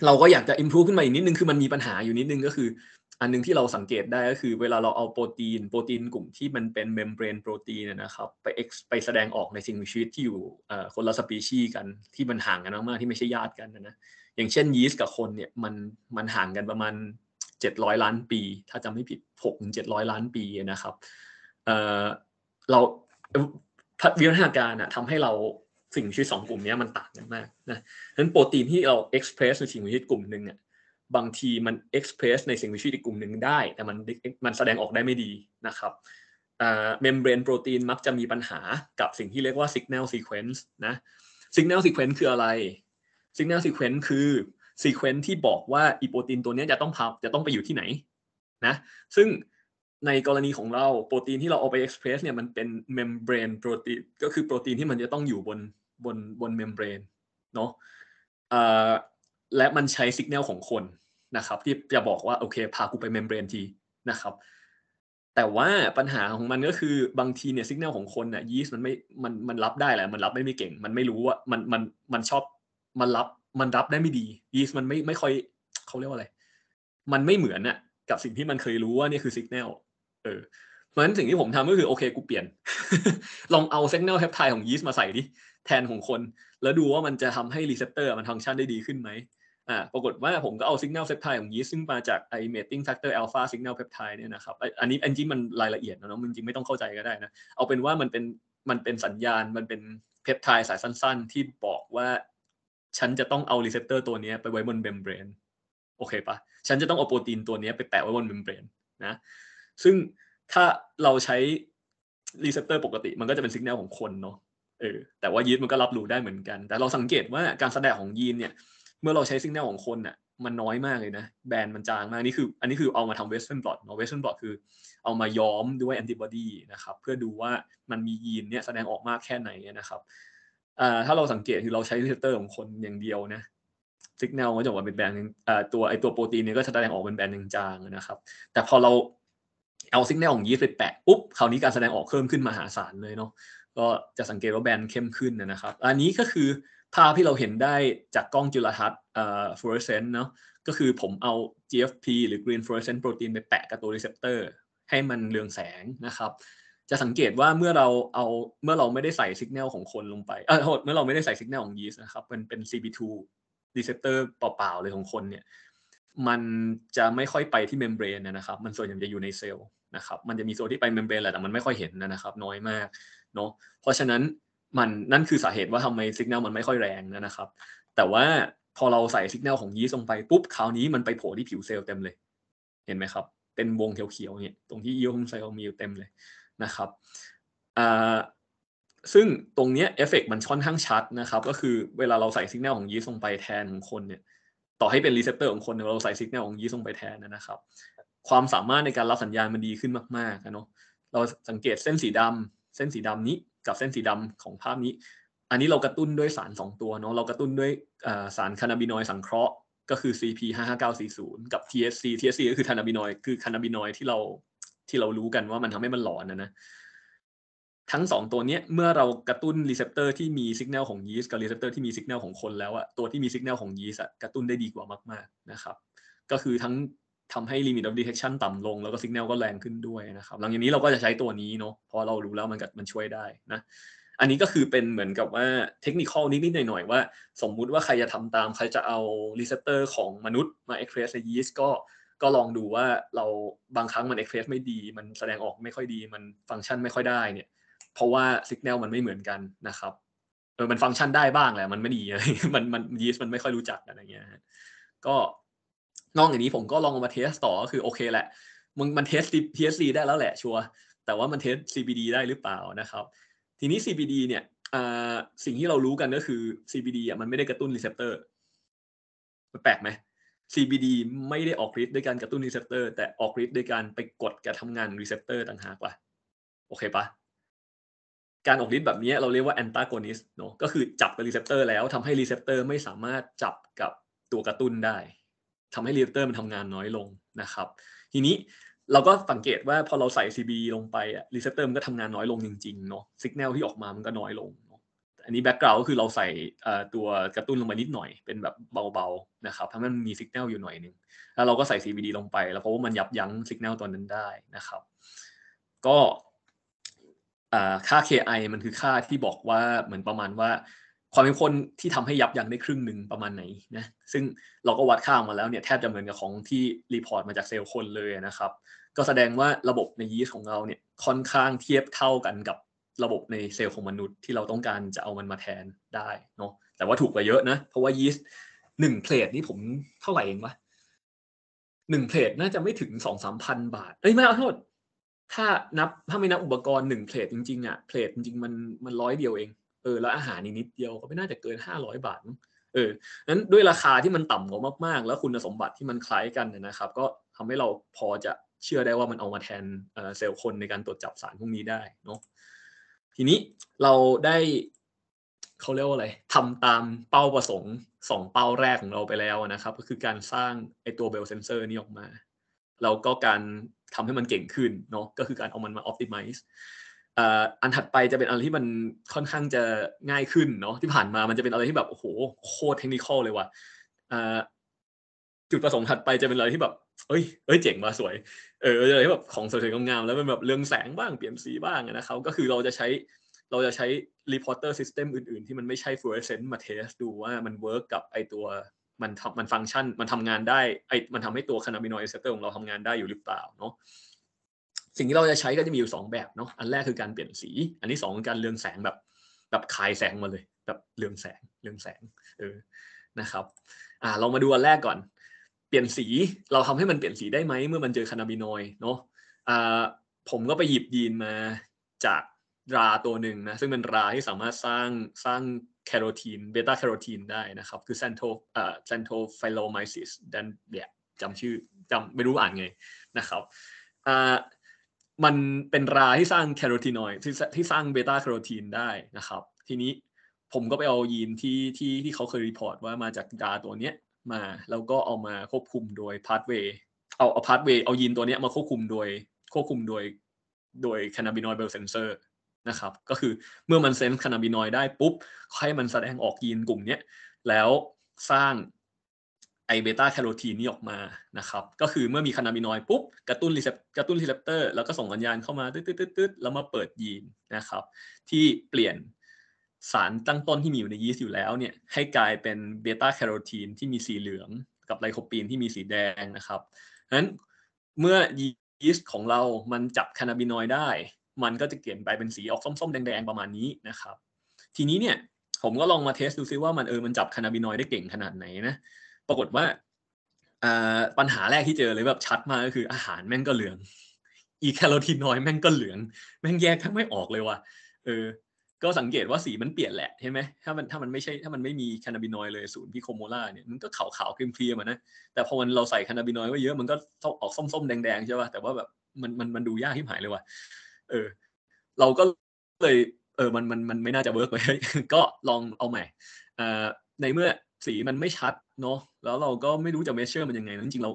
เราก็อยากจะ improve ขึ้นมาอีกนิดนึง คือมันมีปัญหาอยู่นิดนึงก็คือ อันนึงที่เราสังเกตได้ก็คือเวลาเราเอาโปรตีนโปรตีนกลุ่มที่มันเป็นเมมเบรนโปรตีนนะครับไปไปแสดงออกในสิ่งมีชีวิต ที่อยู่คนละสปีชีส์กันที่มันห่างกันมากๆที่ไม่ใช่ญาติกันนะอย่างเช่นยีสต์กับคนเนี่ยมันมันห่างกันประมาณ700ล้านปีถ้าจำไม่ผิด6ถึง700 ล้านปีนะครับเราวิวัฒนาการอะทำให้เราสิ่งชีวิตสองกลุ่มนี้มันต่างกันมากนะะนั้นโปรตีนที่เราเอ็กซ์เพรสในสิ่งมีชีวิตกลุ่มหนึ่งอะบางทีมันเอ็กซ์เพรสในสิ่งมีชีวิตอีกกลุ่มหนึ่งได้ แต่มันมันแสดงออกได้ไม่ดีนะครับเมมเบรนโปรตีนมักจะมีปัญหากับสิ่งที่เรียกว่าสัญญาณซีเควนซ์นะสัญญาณซีเควนซ์คืออะไรสัญญาณซีเควนซ์คือซีเควนซ์ที่บอกว่าอีโปรตีนตัวนี้จะต้องพับจะต้องไปอยู่ที่ไหนนะ ซึ่งในกรณีของเราโปรตีนที่เราเอาไปเอ็กซ์เพรสเนี่ยมันเป็นเมมเบรนโปรตีนก็คือโปรตีนที่มันจะต้องอยู่บนบนบนเมมเบรนเนาะและมันใช้สัญญาณของคนนะครับ ที่จะบอกว่าโอเคพากูไปเมมเบรนทีนะครับแต่ว่าปัญหาของมันก็คือบางทีเนี่ยสัญญาณของคนน่ะยีสต์มันไม่มันมันรับได้แหละ มันรับไม่ไม่เก่ง มันไม่รู้ว่ามันมันมันชอบมันรับมันรับได้ไม่ดียีสต์มันไม่ไม่ค่อย เขาเรียกว่าอะไร มันไม่เหมือนน่ะกับสิ่งที่มันเคยรู้ว่า นี่คือสัญญาณเออเพราะฉะนั้นสิ่งที่ผมทำก็คือ โอเค กูเปลี่ยน ลองเอาสัญญาณแพปไทของยีสต์มาใส่ดิแทนของคน แล้วดูว่ามันจะทำให้รีเซพเตอร์มันฟังก์ชันได้ดีขึ้นไหมอ่า ปรากฏว่าผมก็เอาสัญญาณเซปไทด์ของยีสต์ซึ่งมาจากไอเมตติ้งแฟกเตอร์อัลฟาสัญญาณเพปไทด์เนี่ยนะครับอันนี้อันจริงมันรายละเอียดนะเนาะจริงไม่ต้องเข้าใจก็ได้นะเอาเป็นว่ามันเป็นมันเป็นสัญญาณมันเป็นเพปไทด์สายสั้น ๆ ที่บอกว่าฉันจะต้องเอารีเซพเตอร์ตัวนี้ไปไว้บนเมมเบรน โอเคปะฉันจะต้องเอาโปรตีนตัวนี้ไปแปะไว้บนเมมเบรนนะ ซึ่งถ้าเราใช้รีเซพเตอร์ปกติ มันก็จะเป็นสัญญาณของคนเนาะเออ แต่ว่ายีนมันก็รับรู้ได้เหมือนกัน แต่เราสังเกตว่าการแสดงของยีนเนี่ย เมื่อเราใช้สัญญาณของคนอ่ะมันน้อยมากเลยนะ แบรนด์มันจางมาก นี่คือ อันนี้คือเอามาทำเวสเทิร์นบลอตเนาะ เวสเทิร์นบลอตคือเอามาย้อมด้วยแอนติบอดีนะครับ เพื่อดูว่ามันมียีนเนี่ยแสดงออกมากแค่ไหนนะครับอ่าถ้าเราสังเกตคือเราใช้รีเซพเตอร์ของคนอย่างเดียวนะสัญญาณก็จะออกมาเป็นแบนอ่าตัวไอตัวโปรตีนเนี่ยก็จะแสดงออกเป็นแบนจางๆนะครับแต่พอเราเอาสัญญาณของยีสต์ไปแปะปุ๊บคราวนี้การแสดงออกเพิ่มขึ้นมหาศาลเลยเนาะก็จะสังเกตว่าแบนเข้มขึ้นนะครับ อันนี้ก็คือภาพที่เราเห็นได้จากกล้องจุลทรรศน์เอ่อฟลูออเรสเซนต์เนาะก็คือผมเอา GFP หรือ Green Fluorescent Protein ไปแปะกับตัวรีเซพเตอร์ให้มันเรืองแสงนะครับจะสังเกตว่าเมื่อเราเอาเมื่อเราไม่ได้ใส่สัญญาณของคนลงไปเออเมื่อเราไม่ได้ใส่สัญญาณของยีสต์นะครับมันเป็น CB2 receptor เปล่าๆ เลยของคนเนี่ย มันจะไม่ค่อยไปที่เมมเบรนนะครับ มันส่วนใหญ่จะอยู่ในเซลล์นะครับ มันจะมีโซนที่ไปเมมเบรนแหละแต่มันไม่ค่อยเห็นนะครับ น้อยมากเนาะเพราะฉะนั้นมันนั่นคือสาเหตุว่าทำไมสัญญาณมันไม่ค่อยแรงนะครับ แต่ว่าพอเราใส่สัญญาณของยีสต์ลงไปปุ๊บคราวนี้มันไปโผล่ที่ผิวเซลล์เต็มเลย เห็นไหมครับเป็นวงเขียวๆเนี่ยตรงที่ยีสต์ของเซลล์มีอยู่เต็มเลยนะครับซึ่งตรงนี้เอฟเฟกมันค่อนข้างชัดนะครับ ก็คือเวลาเราใส่สัญญาณของยีสต์ลงไปแทนของคนเนี่ย ต่อให้เป็นรีเซพเตอร์ของคนเราใส่สัญญาณของยีสต์ลงไปแทนนะครับ ความสามารถในการรับสัญญาณมันดีขึ้นมากๆนะเนาะ เราสังเกตเส้นสีดำเส้นสีดำนี้กับเส้นสีดำของภาพนี้ อันนี้เรากระตุ้นด้วยสาร2ตัวเนาะ เรากระตุ้นด้วยสารคานาบินอยสังเคราะห์ ก็คือ CP 5 5 9 4 0กับ TSC TSC ก็คือคานาบินอยคือคานาบินอยที่เราที่เรารู้กันว่ามันทำให้มันหลอนนะนะทั้งสองตัวเนี้ยเมื่อเรากระตุ้นรีเซพเตอร์ที่มีสัญญาณของยีสต์กับรีเซพเตอร์ที่มีสัญญาณของคนแล้วอะตัวที่มีสัญญาณของยีสต์กระตุ้นได้ดีกว่ามาก ๆนะครับ ก็คือทั้งทำให้ limit of detection ต่ำลง แล้วก็สัญญาณก็แรงขึ้นด้วยนะครับ หลังจากนี้เราก็จะใช้ตัวนี้เนาะเพราะเรารู้แล้วมันมันช่วยได้นะ อันนี้ก็คือเป็นเหมือนกับว่าเทคนิคนิดนิดหน่อยๆว่าสมมุติว่าใครจะทำตามใครจะเอารีเซพเตอร์ของมนุษย์มาเอ็กเพรสในยีสต์ก็ก็ลองดูว่าเราบางครั้งมันเอ็กเพรสไม่ดี มันแสดงออกไม่ค่อยดี มันฟังก์ชันไม่ค่อยได้เนี่ย เพราะว่าสัญญาณมันไม่เหมือนกันนะครับเออมันฟังก์ชันได้บ้างแหละมันไม่ดีอะไรมันมันยีสต์มันไม่ค่อยรู้จักอะไรเงี้ยก็นอกจากนี้ผมก็ลองมาเทสต่อก็คือโอเคแหละมึงมันเทสสซีได้แล้วแหละชัวแต่ว่ามันเทส CBD ได้หรือเปล่านะครับ ทีนี้ CBD เนี่ย สิ่งที่เรารู้กันก็คือ CBD อ่ะมันไม่ได้กระตุ้นรีเซพเตอร์มันแปลกไหม CBD ไม่ได้ออกฤทธิ์ด้วยการกระตุ้นรีเซพเตอร์แต่ออกฤทธิ์ด้วยการไปกดการทำงานรีเซพเตอร์ต่างหากว่ะโอเคปะการออกฤทธิ์แบบนี้เราเรียกว่าแอนตากอนิสเนาะก็คือจับกับรีเซพเตอร์แล้วทำให้รีเซพเตอร์ไม่สามารถจับกับตัวกระตุ้นได้ทำให้รีเซพเตอร์มันทำงานน้อยลงนะครับ ทีนี้เราก็สังเกตว่าพอเราใส่ CB d ลงไปอะรีเซพเตอร์มันก็ทำงานน้อยลงจริงๆเนาะสัญญาณที่ออกมามันก็น้อยลงอันนี้แบ็กกราวก็คือเราใส่ตัวกระตุ้นลงมานิดหน่อยเป็นแบบเบาๆนะครับทำให้มันมีสัญญาณอยู่หน่อยนึง แล้วเราก็ใส่ CBD ลงไปแล้วเพราะว่ามันยับยั้งสัญญาณตัวนั้นได้นะครับ ก็ค่า KI มันคือค่าที่บอกว่าเหมือนประมาณว่า ความเข้มข้นที่ทำให้ยับยั้งได้ครึ่งหนึ่งประมาณไหนนะซึ่งเราก็วัดค่ามาแล้วเนี่ยแทบจะเหมือนกับของที่รีพอร์ตมาจากเซลล์คนเลยนะครับ ก็แสดงว่าระบบในยีสต์ของเราเนี่ยค่อนข้างเทียบเท่ากันกับระบบในเซลล์ของมนุษย์ที่เราต้องการจะเอามันมาแทนได้เนาะแต่ว่าถูกกว่าเยอะนะ เพราะว่ายีสต์หนึ่งเพลทนี่ผมเท่าไหร่เองวะหนึ่งเพลทน่าจะไม่ถึงสองสามพันบาทเอ้ยไม่เอาโทษถ้านับถ้าไม่นับอุปกรณ์หนึ่งเพลทจริง ๆ อ่ะ เพลทจริงๆมันมันร้อยเดียวเองเออแล้วอาหารนิดเดียวก็ไม่น่าจะเกินห้าร้อยบาทเออนั้นด้วยราคาที่มันต่ำกว่ามากๆ แล้วคุณสมบัติที่มันคล้ายกันนะครับ ก็ทำให้เราพอจะเชื่อได้ว่ามันเอามาแทนเซลล์คนในการตรวจจับสารพวกนี้ได้เนาะทีนี้เราได้เขาเรียกว่าอะไรทำตามเป้าประสงค์สองเป้าแรกของเราไปแล้วนะครับ ก็คือการสร้าง ไอตัวเบลเซนเซอร์นี้ออกมาแล้วก็การทำให้มันเก่งขึ้นเนาะก็คือการเอามันมา optimize อันถัดไปจะเป็นอะไรที่มันค่อนข้างจะง่ายขึ้นเนาะที่ผ่านมามันจะเป็นอะไรที่แบบโอ้โหโคตรเทคนิคอลเลยว่ะจุดประสงค์ถัดไปจะเป็นอะไรที่แบบเอ้ยเอ้ย เจ๋งว่ะสวย เอออะไรแบบของสวยๆงามๆ แล้วมันแบบเรื่องแสงบ้างเปลี่ยนสีบ้างนะครับก็คือเราจะใช้เราจะใช้ reporter system อื่นๆ ที่มันไม่ใช่ fluorescent มาเทสดูว่ามันเวิร์กกับไอตัวมันทำมันฟังก์ชัน มันทำงานได้ไอมันทำให้ตัวคานาบินอยด์เซปเตอร์ของเราทำงานได้อยู่หรือเปล่าเนาะ สิ่งที่เราจะใช้ก็จะมีอยู่2แบบเนาะ อันแรกคือการเปลี่ยนสี อันที่2คือการเรืองแสงแบบแบบคายแสงมาเลยแบบเรืองแสงเรืองแสงเออ นะครับ อ่าเรามาดูอันแรกก่อนเปลี่ยนสีเราทำให้มันเปลี่ยนสีได้ไหมเมื่อมันเจอคานาบินอยเนาะผมก็ไปหยิบยีนมาจากราตัวหนึ่งนะซึ่งเป็นราที่สามารถสร้างสร้างแคโรทีนเบต้าแคโรทีนได้นะครับคือเซนโทเอ่อเซนโทไฟโลไมซิสดันเนี่ยจำชื่อจำไม่รู้อ่านไงนะครับอ่ามันเป็นราที่สร้างแคโรทีนอยที่ที่สร้างเบต้าแคโรทีนได้นะครับทีนี้ผมก็ไปเอายีนที่ที่ที่เขาเคยรีพอร์ตว่ามาจากราตัวเนี้ยมา แล้วก็เอามาควบคุมโดยพาร์ทเวย์เอาเอาพาทเวย์เอายีนตัวนี้มาควบคุมโดยควบคุมโดยโดยคานาบินอยด์เบลเซนเซอร์นะครับ ก็คือเมื่อมันเซนส์คานาบินอยด์ได้ปุ๊บให้มันแสดงออกยีนกลุ่มนี้แล้วสร้างไอเบต้าแคโรทีนนี้ออกมานะครับ ก็คือเมื่อมีคานาบินอยด์ปุ๊บ กระตุ้นรีเซปกระตุ้นรีเซปเตอร์แล้วก็ส่งสัญญาณเข้ามาตึ๊ดตตด๊ดแล้วมาเปิดยีนนะครับ ที่เปลี่ยนสารตั้งต้นที่มีอยู่ในยีสต์อยู่แล้ว เนี่ย ให้กลายเป็นเบต้าแคโรทีนที่มีสีเหลือง กับไลโคปีนที่มีสีแดงนะครับนั้นเมื่อยีสต์ของเรามันจับคานาบินอยด์ได้ มันก็จะเปลี่ยนไปเป็นสีออกส้มๆ แดงๆ ประมาณนี้นะครับ ทีนี้เนี่ย ผมก็ลองมาเทสดูซิว่ามันเออ มันจับคานาบินอยด์ได้เก่งขนาดไหนนะปรากฏว่าปัญหาแรกที่เจอเลยแบบชัดมากก็คืออาหารแม่งก็เหลืองอีแคโรทีนอยด์แม่งก็เหลือง แม่งแยกทั้งไม่ออกเลยว่ะเออก็สังเกตว่าสีมันเปลี่ยนแหละใช่ไหมถ้ามันถ้ามันไม่ใช่ถ้ามันไม่มีแคนาบินอยเลยศูนย์พิโคโมล่าเนี่ยมันก็ขาวขาวครีมครีมนะ แต่พอมันเราใส่แคนาบินอยไว้เยอะมันก็ออกส้มๆแดงๆ ใช่ป่ะ แต่ว่าแบบมันมันมันดูยากที่หายเลยว่ะ เออ เราก็เลย เออมันมันมันไม่น่าจะเวิร์กเลยก็ลองเอาใหม่อ่าในเมื่อสีมันไม่ชัดเนาะ แล้วเราก็ไม่รู้จะเมเชอร์มันยังไงจริงๆเรา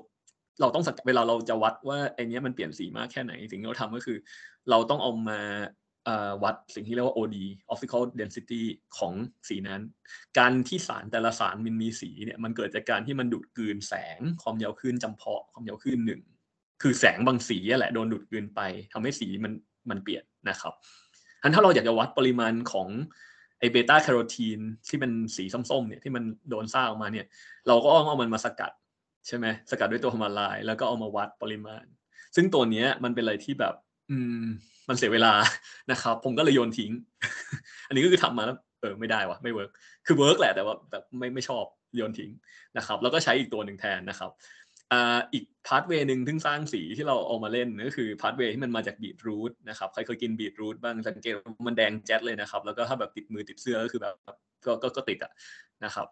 เราต้องเวลาเราจะวัดว่าไอเนี้ยมันเปลี่ยนสีมากแค่ไหนสิ่งที่เราทำก็คือ เราต้องเอามาวัดสิ่งที่เรียกว่า OD optical density ของสีนั้น การที่สารแต่ละสารมันมีสีเนี่ย มันเกิดจากการที่มันดูดกลืนแสงความยาวคลื่นจำเพาะความยาวคลื่นหนึ่ง คือแสงบางสีแหละโดนดูดกลืนไป ทำให้สีมันมันเปลี่ยนนะครับทันถ้าเราอยากจะวัดปริมาณของไอเบต้าแคโรทีนที่เป็นสีส้มๆเนี่ยที่มันโดนสร้างออกมาเนี่ย เราก็เอามันมาสกัด ใช่ไหมสกัดด้วยตัวฮอร์โมนไลน์แล้วก็เอามาวัดปริมาณ ซึ่งตัวเนี้ยมันเป็นอะไรที่แบบ อืมมันเสียเวลานะครับผมก็เลยโยนทิ้ง อันนี้ก็คือทำมาแล้วเออไม่ได้วะไม่เวิร์กคือเวิร์กแหละ แต่ว่าแบบไม่ไม่ชอบโยนทิ้งนะครับ แล้วก็ใช้อีกตัวหนึ่งแทนนะครับอีกพาร์ทเวย์หนึ่งที่สร้างสีที่เราเอามาเล่นก็คือพาร์ทเวย์ที่มันมาจากบีทรูทนะครับใครเคยกินบีทรูทบ้างสังเกตมันแดงแจ๊ดเลยนะครับ แล้วก็ถ้าแบบติดมือติดเสื้อก็คือแบบ ก็ก็ติดอ่ะนะครับ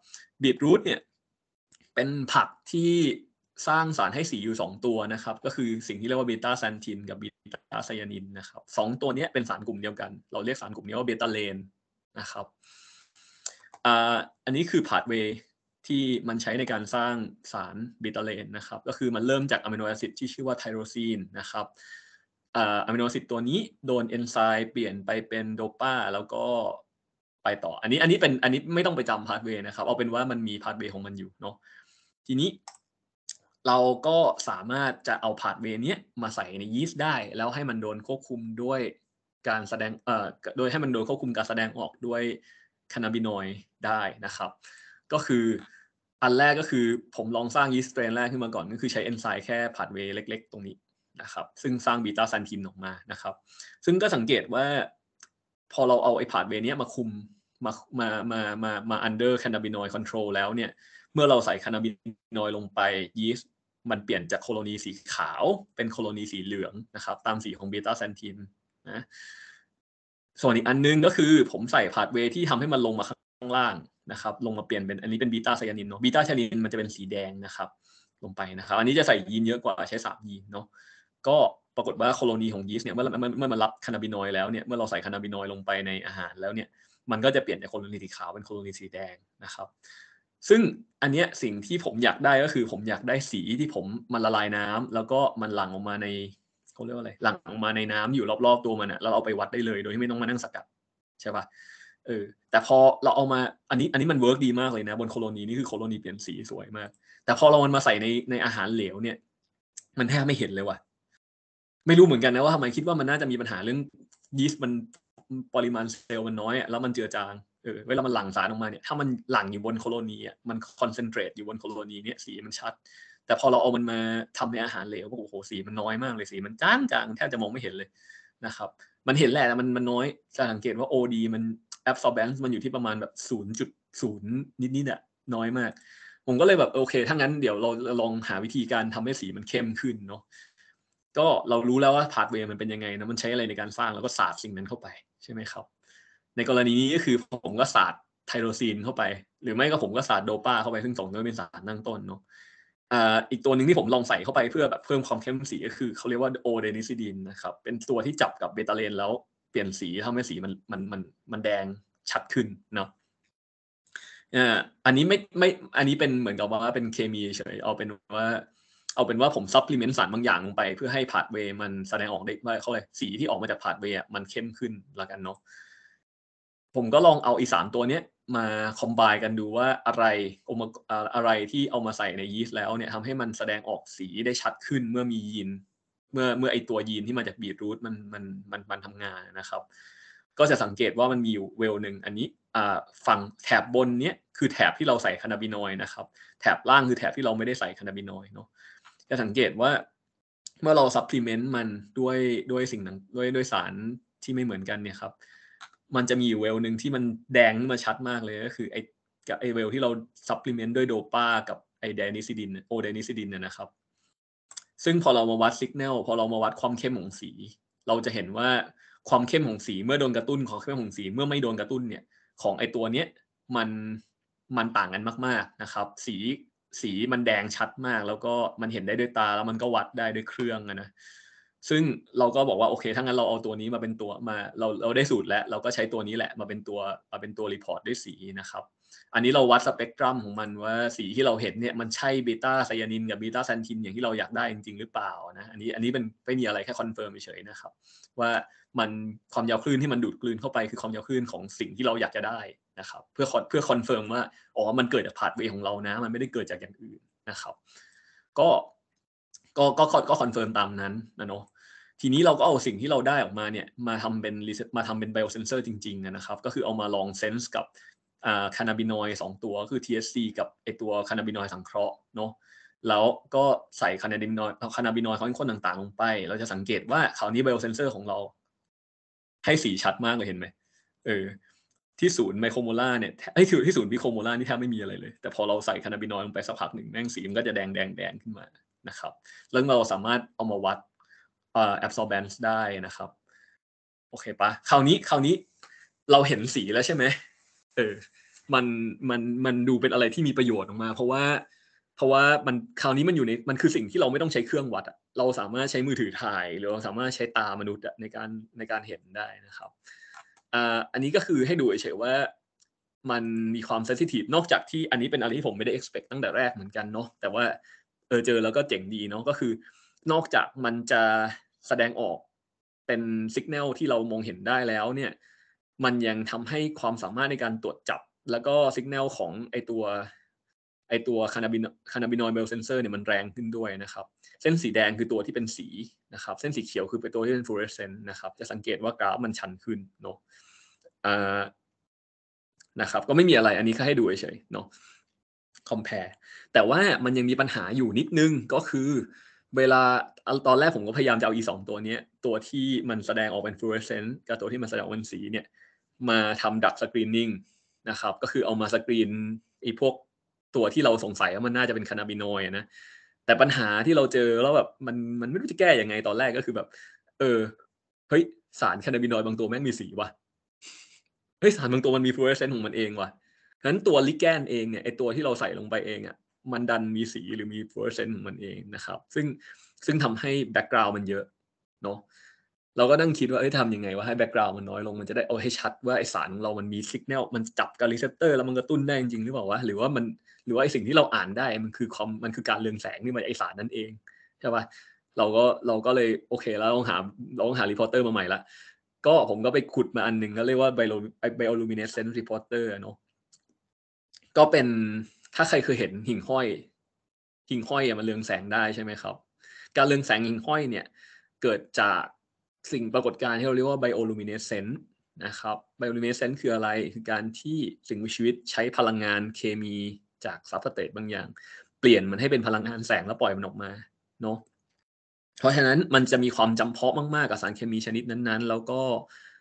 บีทรูทเนี่ย เป็นผักที่สร้างสารให้สีอยู่สองตัวนะครับ ก็คือสิ่งที่เรียกว่าเบต้าแซนตินกับเบต้าไซยานินนะครับสองตัวนี้เป็นสารกลุ่มเดียวกัน เราเรียกสารกลุ่มนี้ว่าเบต้าเลนนะครับอันนี้คือพาดเวยที่มันใช้ในการสร้างสารเบต้าเลนนะครับก็คือมันเริ่มจากอะมิโนแอซิด ที่ชื่อว่าไทโรซีนนะครับอะมิโนแอซิดตัวนี้ โดนเอนไซม์เปลี่ยนไปเป็นโดป้าแล้วก็ไปต่ออันนี้อันนี้เป็นอันนี้ไม่ต้องไปจำพาดเวยนะครับ เอาเป็นว่ามันมีพาดเวยของมันอยู่เนาะทีนี้เราก็สามารถจะเอาพาดเวนี้มาใส่ในยีสต์ได้ แล้วให้มันโดนควบคุมด้วยการแสดงเอ่อโดยให้มันโดนควบคุมการแสดงออกด้วยคานาบินอยได้นะครับก็คืออันแรกก็คือผมลองสร้างยีสต์เตรนแรกขึ้นมาก่อน ก็คือใช้เอนไซม์แค่พาดเวเล็กๆตรงนี้นะครับ ซึ่งสร้างบีตาซันทินออกมานะครับ ซึ่งก็สังเกตว่า พอเราเอาไอ้พาดเวนี้มาคุมมามามามามา under cannabinoid control แล้วเนี่ยเมื่อเราใส่คานาบินอยลงไปยีสต์ มันเปลี่ยนจากโคโลนีสีขาว เป็นโคโลนีสีเหลืองนะครับ ตามสีของเบต้าแซนทินนะส่วนอีกอันนึงก็คือ ผมใส่พาดเวที่ทำให้มันลงมาข้างล่างนะครับ ลงมาเปลี่ยนเป็นอันนี้เป็นบีตาไซยานินเนาะบีตาไซยานินมันจะเป็นสีแดงนะครับ ลงไปนะครับ อันนี้จะใส่ยีนเยอะกว่าใช้สามยีนเนาะก็ปรากฏว่าโคโลนีของยีสต์เนี่ยเมื่อเมื่อมันรับคานาบินอยแล้วเนี่ยเมื่อเราใส่คานาบินอยลงไปในอาหาร แล้วเนี่ย มันก็จะเปลี่ยนจากโคโลนีสีขาวเป็นโคโลนีสีแดงนะครับซึ่งอันเนี้ยสิ่งที่ผมอยากได้ก็คือ ผมอยากได้สีที่ผมมันละลายน้ำ แล้วก็มันหลั่งออกมาในเขาเรียกว่าอะไรหลั่งออกมาในน้ำอยู่รอบๆตัวมันอะเราเราไปวัดได้เลย โดยที่ไม่ต้องมานั่งสกัดใช่ปะ่ะเออแต่พอเราเอามาอันนี้อันนี้มันเวิร์กดีมากเลยนะบนโคโลนีนี่คือโคโลนีเปลี่ยนสีสวยมากแต่พอเรามันมาใส่ในในอาหารเหลวเนี่ย มันแทบไม่เห็นเลยว่ะ ไม่รู้เหมือนกันนะว่าทำไมคิดว่ามันน่าจะมีปัญหาเรื่องยีสต์มันปริมาณเซลล์มันน้อยแล้วมันเจือจางเออเวลามันหลั่งสารออกมาเนี่ย ถ้ามันหลั่งอยู่บนโคโลนีอ่ะมันคอนเซนเทรตอยู่บนโคโลนีเนี่ยสีมันชัด แต่พอเราเอามันมาทำในอาหารเหลว โอ้โหสีมันน้อยมากเลยสีมันจางจางแทบจะมองไม่เห็นเลยนะครับ มันเห็นแหละแต่มันมันน้อย จะสังเกตว่า OD มัน absorbance มันอยู่ที่ประมาณแบบ0.0 นิดนิดอะน้อยมาก ผมก็เลยแบบโอเค ถ้างั้นเดี๋ยวเราลองหาวิธีการทำให้สีมันเข้มขึ้นเนาะ ก็เรารู้แล้วว่าพาสเวย์มันเป็นยังไงนะมันใช้อะไรในการสร้างแล้วก็สาดสิ่งนั้นเข้าไปใช่ไหมครับในกรณีนี้ก็คือผมก็ศาสตร์ไทโรซีนเข้าไปหรือไม่ก็ผมก็ศาสตร์โดปาเข้าไปซึ่งสองตัวเป็นสารตั้งต้นเนาะอีกตัวหนึ่งที่ผมลองใส่เข้าไปเพื่อแบบเพิ่มความเข้มสีก็คือ เขาเรียกว่าโอเดนิซิดินนะครับเป็นตัวที่จับกับเบตาเลน แล้วเปลี่ยนสีทำให้สีมันมันมันมันแดงชัดขึ้นเนาะอันนี้ไม่ไม่อันนี้เป็นเหมือนกับว่าเป็นเคมีเฉยเอาเป็นว่าเอาเป็นว่าผมซับพลิเมนต์สารบางอย่างลงไปเพื่อให้พาดเวมันแสดงออกได้ว่าเขาเลยสีที่ออกมาจากพาดเวมันเข้มขึ้นละกันเนาะผมก็ลองเอาอีสามตัวเนี้ยมาคอมไบกันดูว่าอะไรองค์อะไรที่เอามาใส่ในยีสต์แล้วเนี่ยทำให้มันแสดงออกสีได้ชัดขึ้นเมื่อมียีนเมื่อเมื่อไอตัวยีนที่มาจากบีทรูทมันมันมันมันทำงานนะครับ ก็จะสังเกตว่ามันมีอยู่เวลหนึ่งอันนี้ฝั่งแถบบนเนี้ยคือแถบที่เราใส่คานาบินอยนะครับ แถบล่างคือแถบที่เราไม่ได้ใส่คานาบินอยเนาะจะสังเกตว่าเมื่อเราซัพพลีเมนต์มันด้วยด้วยสิ่งนั้นด้วยด้วยสารที่ไม่เหมือนกันเนี่ยครับมันจะมีเวลหนึ่งที่มันแดงมาชัดมากเลยก็คือไอกับไอเวลที่เราซัพพลีเมนต์ด้วยโดป้ากับไอแดนิซิดินโอแดนิซิดินนะครับซึ่งพอเรามาวัดสัญญาณพอเรามาวัดความเข้มของสี เราจะเห็นว่าความเข้มของสี เมื่อโดนกระตุ้นของเข้มของสีเมื่อไม่โดนกระตุ้นเนี่ยของไอตัวเนี้ยมันมันต่างกันมากๆนะครับ สีสีมันแดงชัดมาก แล้วก็มันเห็นได้ด้วยตาแล้วมันก็วัดได้ด้วยเครื่องนะซึ่งเราก็บอกว่าโอเค ถ้างั้นเราเอาตัวนี้มาเป็นตัวมาเราเราได้สูตรแล้ว เราก็ใช้ตัวนี้แหละมาเป็นตัวมาเป็นตัวรีพอร์ตด้วยสีนะครับ อันนี้เราวัดสเปกตรัมของมันว่าสีที่เราเห็นเนี่ย มันใช่เบต้าไซยานิน กับเบต้าแซนทินอย่างที่เราอยากได้จริง ๆหรือเปล่านะ อันนี้อันนี้เป็นไม่มีอะไรแค่คอนเฟิร์มเฉยๆนะครับว่ามันความยาวคลื่นที่มันดูดกลืนเข้าไปคือความยาวคลื่นของสิ่งที่เราอยากจะได้นะครับ เพื่อเพื่อคอนเฟิร์มว่าอ๋อมันเกิดจากพาดเวของเรานะ มันไม่ได้เกิดจากอย่างอื่นนะครับ ก็ก็ก็คอดก็คอนเฟิร์มตามนั้นนะเนาะทีนี้เราก็เอาสิ่งที่เราได้ออกมาเนี่ย มาทำเป็นมาทำเป็นไบโอเซนเซอร์จริงๆนะครับ ก็คือเอามาลองเซนส์กับแคนาบินอยสองตัวคือ t s c กับไอตัวแคนาบินอยสังเคราะห์เนาะ แล้วก็ใส่แคนาบินอยคนาบินอยของคนต่างๆลงไป เราจะสังเกตว่าคราวนี้ไบโอเซนเซอร์ของเรา ให้สีชัดมากเลยเห็นไหมเออที่ศูนย์ไมโครโมล่าเนี่ยไอที่ศูนย์ไิโครโมล่านี่แทบไม่มีอะไรเลย แต่พอเราใส่แคนาบินอยลงไปสักพักหนึ่งแม่งสีมันก็จะแดงแดงแดงขึ้นมานะครับเรื่องเราสามารถเอามาวัดแอซอร์แบนซ์ได้นะครับ โอเคปะคราวนี้คราวนี้เราเห็นสีแล้วใช่ไหมเออมันมันมันดูเป็นอะไรที่มีประโยชน์ออกมา เพราะว่า เพราะว่ามันคราวนี้มันอยู่ในมันคือสิ่งที่เราไม่ต้องใช้เครื่องวัดอะเราสามารถใช้มือถือถ่ายหรือเราสามารถใช้ตามนุษย์ในการในการเห็นได้นะครับอ่าอันนี้ก็คือให้ดูเฉยๆว่ามันมีความเซนซิทีฟนอกจากที่อันนี้เป็นอะไรที่ผมไม่ได้าดหวังตั้งแต่แรกเหมือนกันเนาะแต่ว่าเออเจอแล้วก็เจ๋งดีเนาะก็คือ นอกจากมันจะแสดงออกเป็นสัญญาณที่เรามองเห็นได้แล้ว เนี่ยมันยังทำให้ความสามารถในการตรวจจับ แล้วก็สัญญาณของไอตัวไอตัวคานาบินคานาบินอยด์เบลเซนเซอร์เนี่ยมันแรงขึ้นด้วยนะครับ เส้นสีแดงคือตัวที่เป็นสีนะครับ เส้นสีเขียวคือเป็นตัวที่เป็นฟลูออเรสเซนต์นะครับจะสังเกตว่ากราฟมันชันขึ้นเนาะนะครับ ก็ไม่มีอะไรอันนี้แค่ให้ดูเฉยเนาะ compare แต่ว่ามันยังมีปัญหาอยู่นิดนึงก็คือเวลาตอนแรกผมก็พยายามจะเอา e 2ตัวนี้ตัวที่มันแสดงออกเป็น fluorescent กับตัวที่มันแสดงออกเป็นสีเนี่ยมาทำดักสกรีนนิ่งนะครับก็คือเอามาสกรีนไอ้พวกตัวที่เราสงสัยว่ามันน่าจะเป็นคานาบินอยนะแต่ปัญหาที่เราเจอแล้วแบบมันมันไม่รู้จะแก้ยังไงตอนแรกก็คือแบบ เออเฮ้ย สารคานาบินอยบางตัวแม่งมีสีวะเฮ้ยสารบางตัวมันมีฟลูออเรสเซนต์ของมันเองว่ะฉะนั้นตัวลิแกนเองเนี่ยไอตัวที่เราใส่ลงไปเองอะ่ะมันดันมีสีหรือมีเปอร์เซนต์ของมันเองนะครับซึ่งซึ่งทำให้แบ็กกราวน์มันเยอะเนาะเราก็นั่งคิดว่าเอ้ยทำยังไงว่าให้แบ็กกราวน์มันน้อยลงมันจะได้เอาให้ชัดว่าไอสารของเรามันมีสัญญาณมันจับกับรีเซพเตอร์แล้วมันกระตุ้นได้จริงหรือเปล่าวะหรือว่ามันหรือว่าไอสิ่งที่เราอ่านได้มันคือคอมมันคือการเรืองแสงนี่มันไอสารนั่นเองใช่ปะเราก็เราก็เลยโอเคแล้วลองหาลองหารีพอร์เตอร์มาใหม่ละก็ผมก็ไปขุดมาอันหนึ่งก็เรียกว่าไบโอลูมิเนสเซนต์รีพอร์เตอร์เนาะก็เป็นถ้าใครเคยเห็นหิ่งห้อย หิ่งห้อยมันเรืองแสงได้ใช่ไหมครับ การเรืองแสงหิ่งห้อยเนี่ย เกิดจากสิ่งปรากฏการณ์ที่เราเรียกว่าไบโอลูมิเนสเซนต์นะครับไบโอลูมิเนสเซนต์คืออะไรคือการที่สิ่งมีชีวิตใช้พลังงานเคมีจากซับสเตตบางอย่าง เปลี่ยนมันให้เป็นพลังงานแสงแล้วปล่อยมันออกมาเนาะเพราะฉะนั้นมันจะมีความจำเพาะมากๆกับสารเคมีชนิดนั้นๆ แล้วก็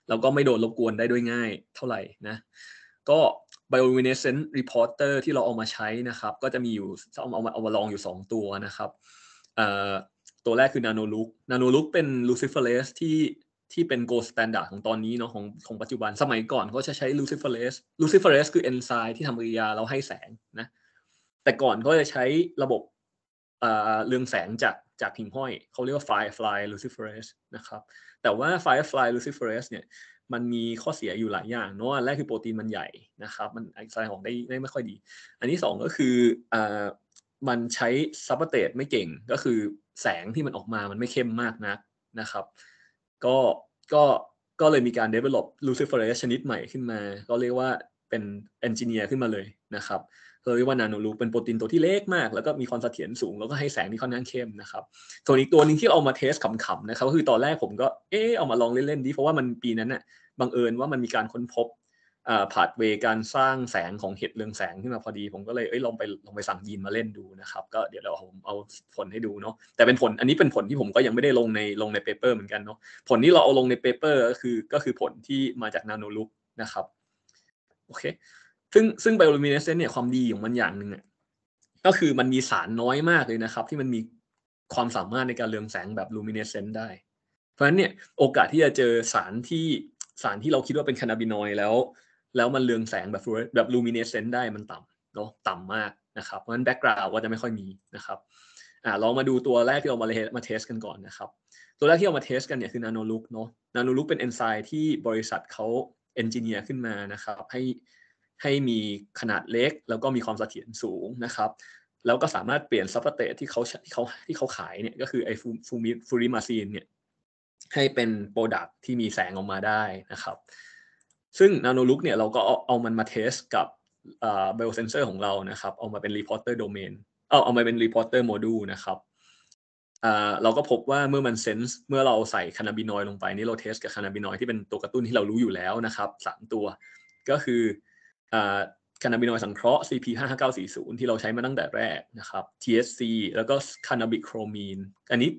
เราก็ไม่โดนรบกวนได้ด้วยง่าย เท่าไหร่นะ ก็ bioluminescent reporter ที่เราเอามาใช้นะครับ ก็จะมีอยู่เอาเอามาเอามาลองอยู่ 2 ตัวนะครับ ตัวแรกคือ nanoluc nanoluc เป็น luciferase ที่ที่เป็น gold standard ของตอนนี้เนาะของของปัจจุบันสมัยก่อนเขาจะใช้ luciferase luciferase คือเอนไซม์ที่ทำปฏิกิริยาเราให้แสงนะ แต่ก่อนเขาจะใช้ระบบเรืองแสงจากจากหิ่งห้อยเขาเรียกว่า firefly luciferase นะครับ แต่ว่า firefly luciferase เนี่ยมันมีข้อเสียอยู่หลายอย่างเนาะแรกคือโปรตีนมันใหญ่นะครับ มันแสดงออกได้ได้ไม่ค่อยดี อันที่2ก็คืออ่ามันใช้ซับเตตไม่เก่งก็คือแสงที่มันออกมามันไม่เข้มมากนักนะครับ ก็ก็ก็เลยมีการ develop luciferase ชนิดใหม่ขึ้นมา ก็เรียกว่าเป็น engineer ขึ้นมาเลยนะครับเฮอริวานาโนลูเป็นโปรตีนตัวที่เล็กมาก แล้วก็มีความเสถียรสูง แล้วก็ให้แสงที่ค่อนข้างเข้มนะครับส่วนอีกตัวนึงที่เอามาเทสขำๆนะครับ ก็คือตอนแรกผมก็เออเอามาลองเล่นๆดีเพราะว่ามันปีนั้นน่ะบังเอิญว่ามันมีการค้นพบผาดเวการสร้างแสงของเห็ดเรืองแสงขึ้นมาพอดีผมก็เลยเอ้ยลองไปลองไปสั่งยีนมาเล่นดูนะครับ ก็เดี๋ยวเราผมเอาผลให้ดูเนาะแต่เป็นผลอันนี้เป็นผลที่ผมก็ยังไม่ได้ลงในลงในเปเปอร์เหมือนกันเนาะผลที่เราเอาลงในเปเปอร์ก็คือก็คือผลที่มาจากนาโนลุกนะครับโอเคซึ่งซึ่งไบโอลูมิเนสเซนต์เนี่ยความดีของมันอย่างหนึ่งอ่ะก็คือมันมีสารน้อยมากเลยนะครับ ที่มันมีความสามารถในการเรืองแสงแบบลูมิเนสเซนต์ได้ เพราะฉะนั้นเนี่ยโอกาสที่จะเจอสารที่สารที่เราคิดว่าเป็นคานาบินอยแล้ว แล้วมันเรืองแสงแบบแบบลูมิเนสเซนต์ได้มันต่ำเนาะต่ำมากนะครับ เพราะฉะนั้นแบ็กกราวด์ก็จะไม่ค่อยมีนะครับ อ่าลองมาดูตัวแรกที่เอามาเมาเทสกันก่อนนะครับ ตัวแรกที่เอามาเทสกันเนี่ยคือนาโนลุกเนาะนาโนลุกเป็นเอนไซม์ที่บริษัทเขาเอนจิเนียร์ขึ้นมานะครับให้ให้มีขนาดเล็กแล้วก็มีความเสถียรสูงนะครับ แล้วก็สามารถเปลี่ยนซับสเตทที่เขาที่เขาที่เขาขายเนี่ย ก็คือไอฟูมิฟูริมาซีนเนี่ยให้เป็นโปรดักที่มีแสงออกมาได้นะครับ ซึ่งนาโนลุกเนี่ยเราก็เอาเอามันมาเทสกับเบลเซนเซอร์ของเรานะครับ เอามาเป็นรีพอร์เตอร์โดเมนเอาเอามาเป็นรีพอร์เตอร์โมดูลนะครับเราก็พบว่าเมื่อมันเซนส์เมื่อเราใส่คานาบินอยลงไปนี่เราเทสกับคานาบินอยที่เป็นตัวกระตุ้นที่เรารู้อยู่แล้วนะครับสามตัวก็คือคานาบินอยสังเคราะห์ CP 55940ที่เราใช้มาตั้งแต่แรกนะครับ TSC แล้วก็คานาบิโครมีนอันนี้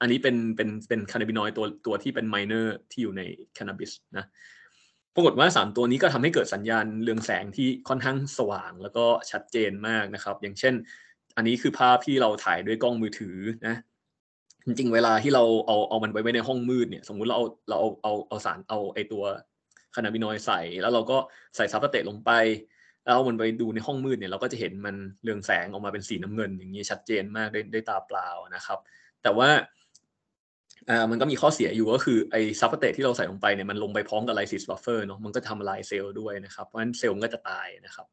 อันนี้เป็นเป็นเป็นคานาบินอยตัวตัวที่เป็นไมเนอร์ที่อยู่ในแคนาบิสนะ ปรากฏว่า3ตัวนี้ก็ทำให้เกิดสัญญาณเรืองแสงที่ค่อนข้างสว่างแล้วก็ชัดเจนมากนะครับ อย่างเช่น อันนี้คือภาพที่เราถ่ายด้วยกล้องมือถือนะ จริงๆ เวลาที่เราเอาเอามันไว้ในห้องมืดเนี่ย สมมุติเราเอาเราเอาเอาเอาสารเอาไอตัวคานาบินอยใส่ แล้วเราก็ใส่ซับสเตตลงไป แล้วมันไปดูในห้องมืดเนี่ยเราก็จะเห็นมันเรืองแสงออกมาเป็นสีน้ำเงิน อย่างนี้ชัดเจนมากได้ตาเปล่านะครับ แต่ว่าอ่ามันก็มีข้อเสียอยู่ก็คือไอซับสเตตที่เราใส่ลงไปเนี่ยมันลงไปพร้อมกับไลซิสบัฟเฟอร์เนาะมันก็ทำลายเซลล์ด้วยนะครับ เพราะฉะนั้นเซลล์มันก็จะตายนะครับ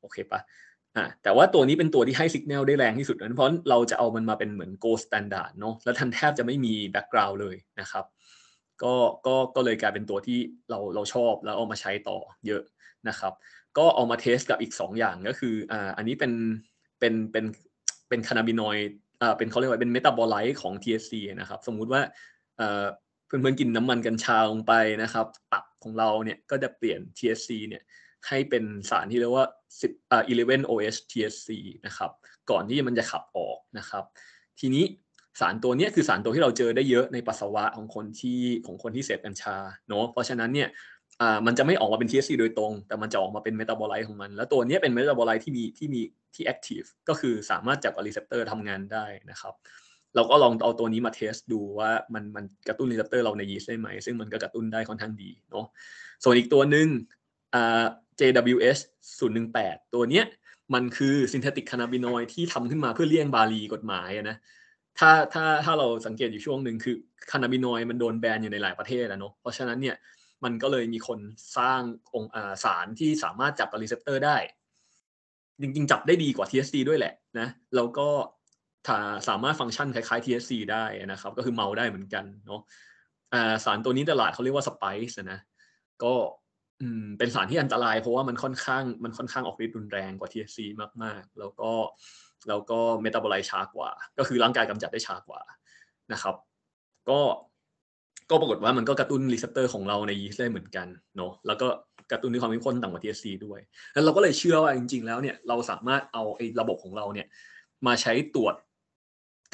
โอเคปะ่แต่ว่าตัวนี้เป็นตัวที่ให้สัญญาณได้แรงที่สุดนั้นเพราะเราจะเอามันมาเป็นเหมือนโกลสแตนดาร์ดเนาะแล้วทันแทบจะไม่มีแบ็กกราวด์เลยนะครับก็ ก็ ก็เลยกลายเป็นตัวที่เรา เราชอบแล้วเอามาใช้ต่อเยอะนะครับ ก็เอามาเทสกับอีก 2 อย่างก็คือ อ่า อันนี้เป็น เป็น เป็น เป็นคานาบินอยอ่าเป็นเขาเรียกว่าเป็นเมตาบอลไลท์ของ t s c นะครับ สมมุติว่าเอ่อเพื่อนๆกินน้ำมันกัญชาลงไปนะครับ ตับของเราเนี่ยก็จะเปลี่ยน t s c เนี่ยให้เป็นสารที่เรียกว่า10อ่า11 OH t s c นะครับ ก่อนที่มันจะขับออกนะครับ ทีนี้สารตัวนี้คือสารตัวที่เราเจอได้เยอะในปัสสาวะของคนที่ของคนที่เสพกัญชาเนาะ เพราะฉะนั้นเนี่ยมันจะไม่ออกมาเป็น THC โดยตรง แต่มันจะออกมาเป็นเมตาบอลไลท์ของมัน แล้วตัวนี้เป็นเมตาบอลไลท์ที่มีที่มีที่แอคทีฟ ก็คือสามารถจับกับรีเซพเตอร์ทำงานได้นะครับ เราก็ลองเอาตัวนี้มาเทสดูว่ามันมันกระตุ้นรีเซพเตอร์เราในยีสต์ได้ไหม ซึ่งมันก็กระตุ้นได้ค่อนข้างดีเนาะ ส่วนอีกตัวหนึ่ง JWS 018ตัวเนี้ยมันคือซินเทติกคานาบินอยที่ทำขึ้นมาเพื่อเลี่ยงบาลีกฎหมายนะถ้าถ้าถ้าเราสังเกตอยู่ช่วงหนึ่งคือคานาบินอยมันโดนแบนอยู่ในหลายประเทศนะเนาะเพราะฉะนั้นเนี่ยมันก็เลยมีคนสร้างองค์สารที่สามารถจับรีเซพเตอร์ได้จริงๆจับได้ดีกว่า TSC ด้วยแหละ นะ แล้วก็สามารถฟังก์ชันคล้ายๆ TSC ได้นะครับ ก็คือเมาได้เหมือนกันเนาะสารตัวนี้ตลาดเขาเรียกว่าสไปซ์นะ ก็เป็นสารที่อันตรายเพราะว่ามันค่อนข้างมันค่อนข้างออกฤทธิ์รุนแรงกว่า TSC มากๆ แล้วก็แล้วก็เมตาบอไลซ์ช้ากว่า ก็คือร่างกายกำจัดได้ช้ากว่านะครับ ก็ ก็ปรากฏว่ามันก็กระตุ้นรีเซพเตอร์ของเราในยีสต์ได้เหมือนกันเนาะ แล้วก็กระตุ้นในความเข้มข้นต่างกว่า t ซ c ด้วย แล้วเราก็เลยเชื่อว่าจริงๆแล้วเนี่ย เราสามารถเอาไอ้ระบบของเราเนี่ย มาใช้ตรวจ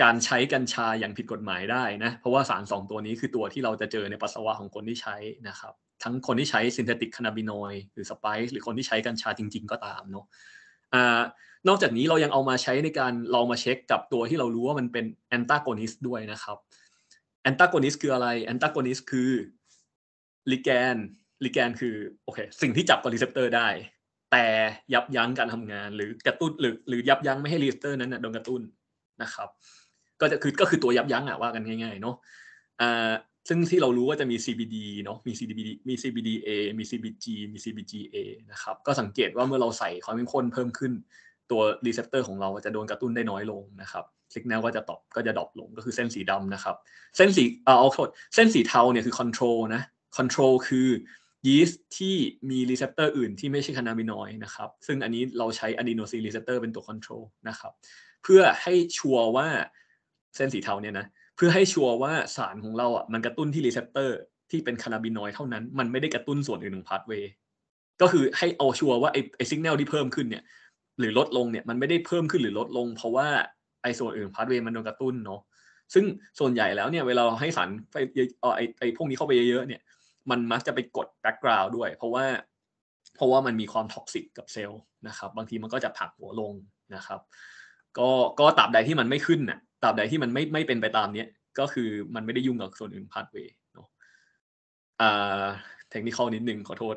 การใช้กัญชาอย่างผิดกฎหมายได้นะ เพราะว่าสารสองตัวนี้คือตัวที่เราจะเจอในปัสสาวะของคนที่ใช้นะครับ ทั้งคนที่ใช้ซินเทติกคานาบินอยหรือสไปซ์หรือคนที่ใช้กัญชาจริง ๆ ก็ตามเนาะ อ่านอกจากนี้เรายังเอามาใช้ในการลองมาเช็คกับตัวที่เรารู้ว่ามันเป็นแอนตากอนิสด้วยนะครับแอนตากอนิสคืออะไรแอนตากอนิสคือลิแกนลิแกนคือโอเคสิ่งที่จับกับรีเซพเตอร์ได้ แต่ยับยั้งการทำงานหรือกระตุ้นหรือ หรือยับยั้งไม่ให้รีเซพเตอร์นั้นโดนกระตุ้นนะครับ ก็จะคือก็คือตัวยับยั้งอ่ะว่ากันง่าย ๆเนาะอ่าซึ่งที่เรารู้ว่าจะมี CBD เนาะมี CBD มี CBDA มี CBG มี CBGA นะครับก็สังเกตว่าเมื่อเราใส่ความเข้มข้นเพิ่มขึ้นตัวรีเซพเตอร์ของเราจะโดนกระตุ้นได้น้อยลงนะครับสัญญาณก็จะตอบก็จะดรอปลงก็คือเส้นสีดำนะครับ เส้นสีเอาเอาโทษเส้นสีเทาเนี่ยคือคอนโทรลนะคอนโทรลคือยีสต์ที่มีรีเซพเตอร์อื่นที่ไม่ใช่คานามินอยนะครับ ซึ่งอันนี้เราใช้อะดีโนซีนรีเซพเตอร์เป็นตัวคอนโทรลนะครับ เพื่อให้ชัวร์ว่าเส้นสีเทาเนี่ยนะเพื่อให้ชัวร์ว่าสารของเราอ่ะมันกระตุ้นที่รีเซพเตอร์ที่เป็นคานาบินอยเท่านั้น มันไม่ได้กระตุ้นส่วนอื่นของพาสเวย์ก็คือให้เอาชัวร์ว่าไอไอสัญญาณที่เพิ่มขึ้นเนี่ยหรือลดลงเนี่ยมันไม่ได้เพิ่มขึ้นหรือลดลง เพราะว่าไอส่วนอื่นพาร์ทเวย์มันโดนกระตุ้นเนาะซึ่งส่วนใหญ่แล้วเนี่ย เวลาเราให้สารไอไอพวกนี้เข้าไปเยอะๆเนี่ยมันมักจะไปกดแบ็กกราวด์ด้วยเพราะว่าเพราะว่ามันมีความท็อกซิกกับเซลล์นะครับ บางทีมันก็จะผักหัวลงนะครับ ก็ก็ตราบใดที่มันไม่ขึ้นน่ะตราบใดที่มันไม่ไม่เป็นไปตามเนี้ยก็คือมันไม่ได้ยุ่งกับส่วนอื่นพาร์ทเวย์เนาะอ่าเทคนิคนิดนึงขอโทษ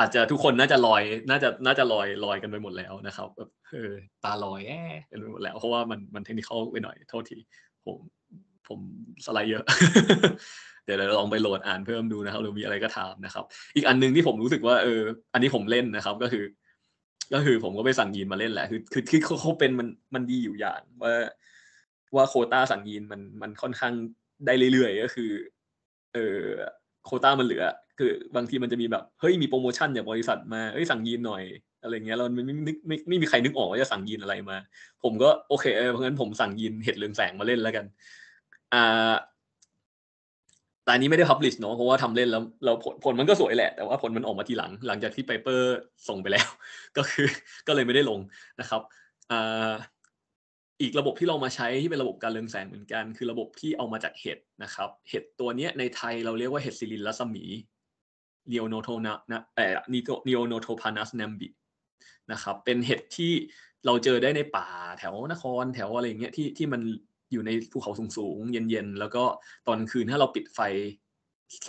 อาจจะทุกคนน่าจะลอย น่าจะน่าจะลอยลอยกันไปหมดแล้วนะครับแบบเออตาลอยแอบกันไปหมดแล้วเพราะว่ามันมันเทคนิคเข้าไปหน่อยโทษทีผมผมสไลด์เยอะ เดี๋ยวเราลองไปโหลดอ่านเพิ่มดูนะครับหรือมีอะไรก็ถามนะครับ อีกอันนึงที่ผมรู้สึกว่าเออ อันนี้ผมเล่นนะครับ ก็คือ ก็คือผมก็ไปสั่งยีนมาเล่นแหละ คือคือคือเขาเป็นมันมันดีอยู่อย่าง ว่าว่าโคต้าสั่งยีนมันมันค่อนข้างได้เรื่อยๆก็คือ เออโคต้ามันเหลือ คือบางทีมันจะมีแบบเฮ้ยมีโปรโมชั่นจากบริษัท มาเฮ้ยสั่งยีนหน่อย อะไรเงี้ยเราไม่ไม่ไม่ไม่มีใครนึกออกว่าจะสั่งยีนอะไรมา ผมก็โอเคเพราะงั้นผมสั่งยีนเห็ดเรืองแสงมาเล่นแล้วกันอ่าแต่นี้ไม่ได้พับลิชเนาะเพราะว่าทำเล่นแล้วเราผลผลมันก็สวยแหละแต่ว่าผลมันออกมาทีหลัง หลังจากที่ไปเปอร์ส่งไปแล้ว ก็คือ ก็เลยไม่ได้ลงนะครับอ่าอีกระบบที่เรามาใช้ที่เป็นระบบการเรืองแสงเหมือนกัน คือระบบที่เอามาจากเห็ดนะครับเห็ดตัวนี้ในไทยเราเรียกว่าเห็ดซิลินรัศมีเนโอโนโทนะนะเอ่อนิโนโนโทพานัสแนมบินะครับเป็นเห็ดที่เราเจอได้ในป่า แถวนคร แถวอะไรเงี้ยที่ที่มันอยู่ในภูเขาสูงๆเย็นๆแล้วก็ตอนคืนถ้าเราปิดไฟ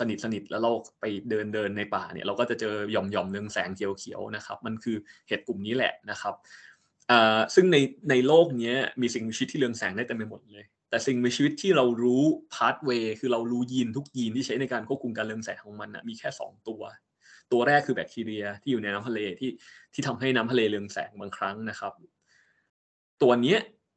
สนิทสนิทแล้วเราไปเดินเดินในป่าเนี่ยเราก็จะเจอหย่อมหย่อมเรืองแสงเขียวเขียวนะครับ มันคือเห็ดกลุ่มนี้แหละนะครับซึ่งในในโลกนี้มีสิ่งมีชีวิตที่เรืองแสงได้เต็มไปหมดเลยแต่สิ่งมีชีวิตที่เรารู้พาร์ทเวย์คือเรารู้ยีนทุกยีนที่ใช้ในการควบคุมการเรืองแสงของมันนะมีแค่ 2 ตัว ตัวแรกคือแบคทีเรียที่อยู่ในน้ำทะเลที่ที่ทำให้น้ำทะเลเรืองแสงบางครั้งนะครับ ตัวนี้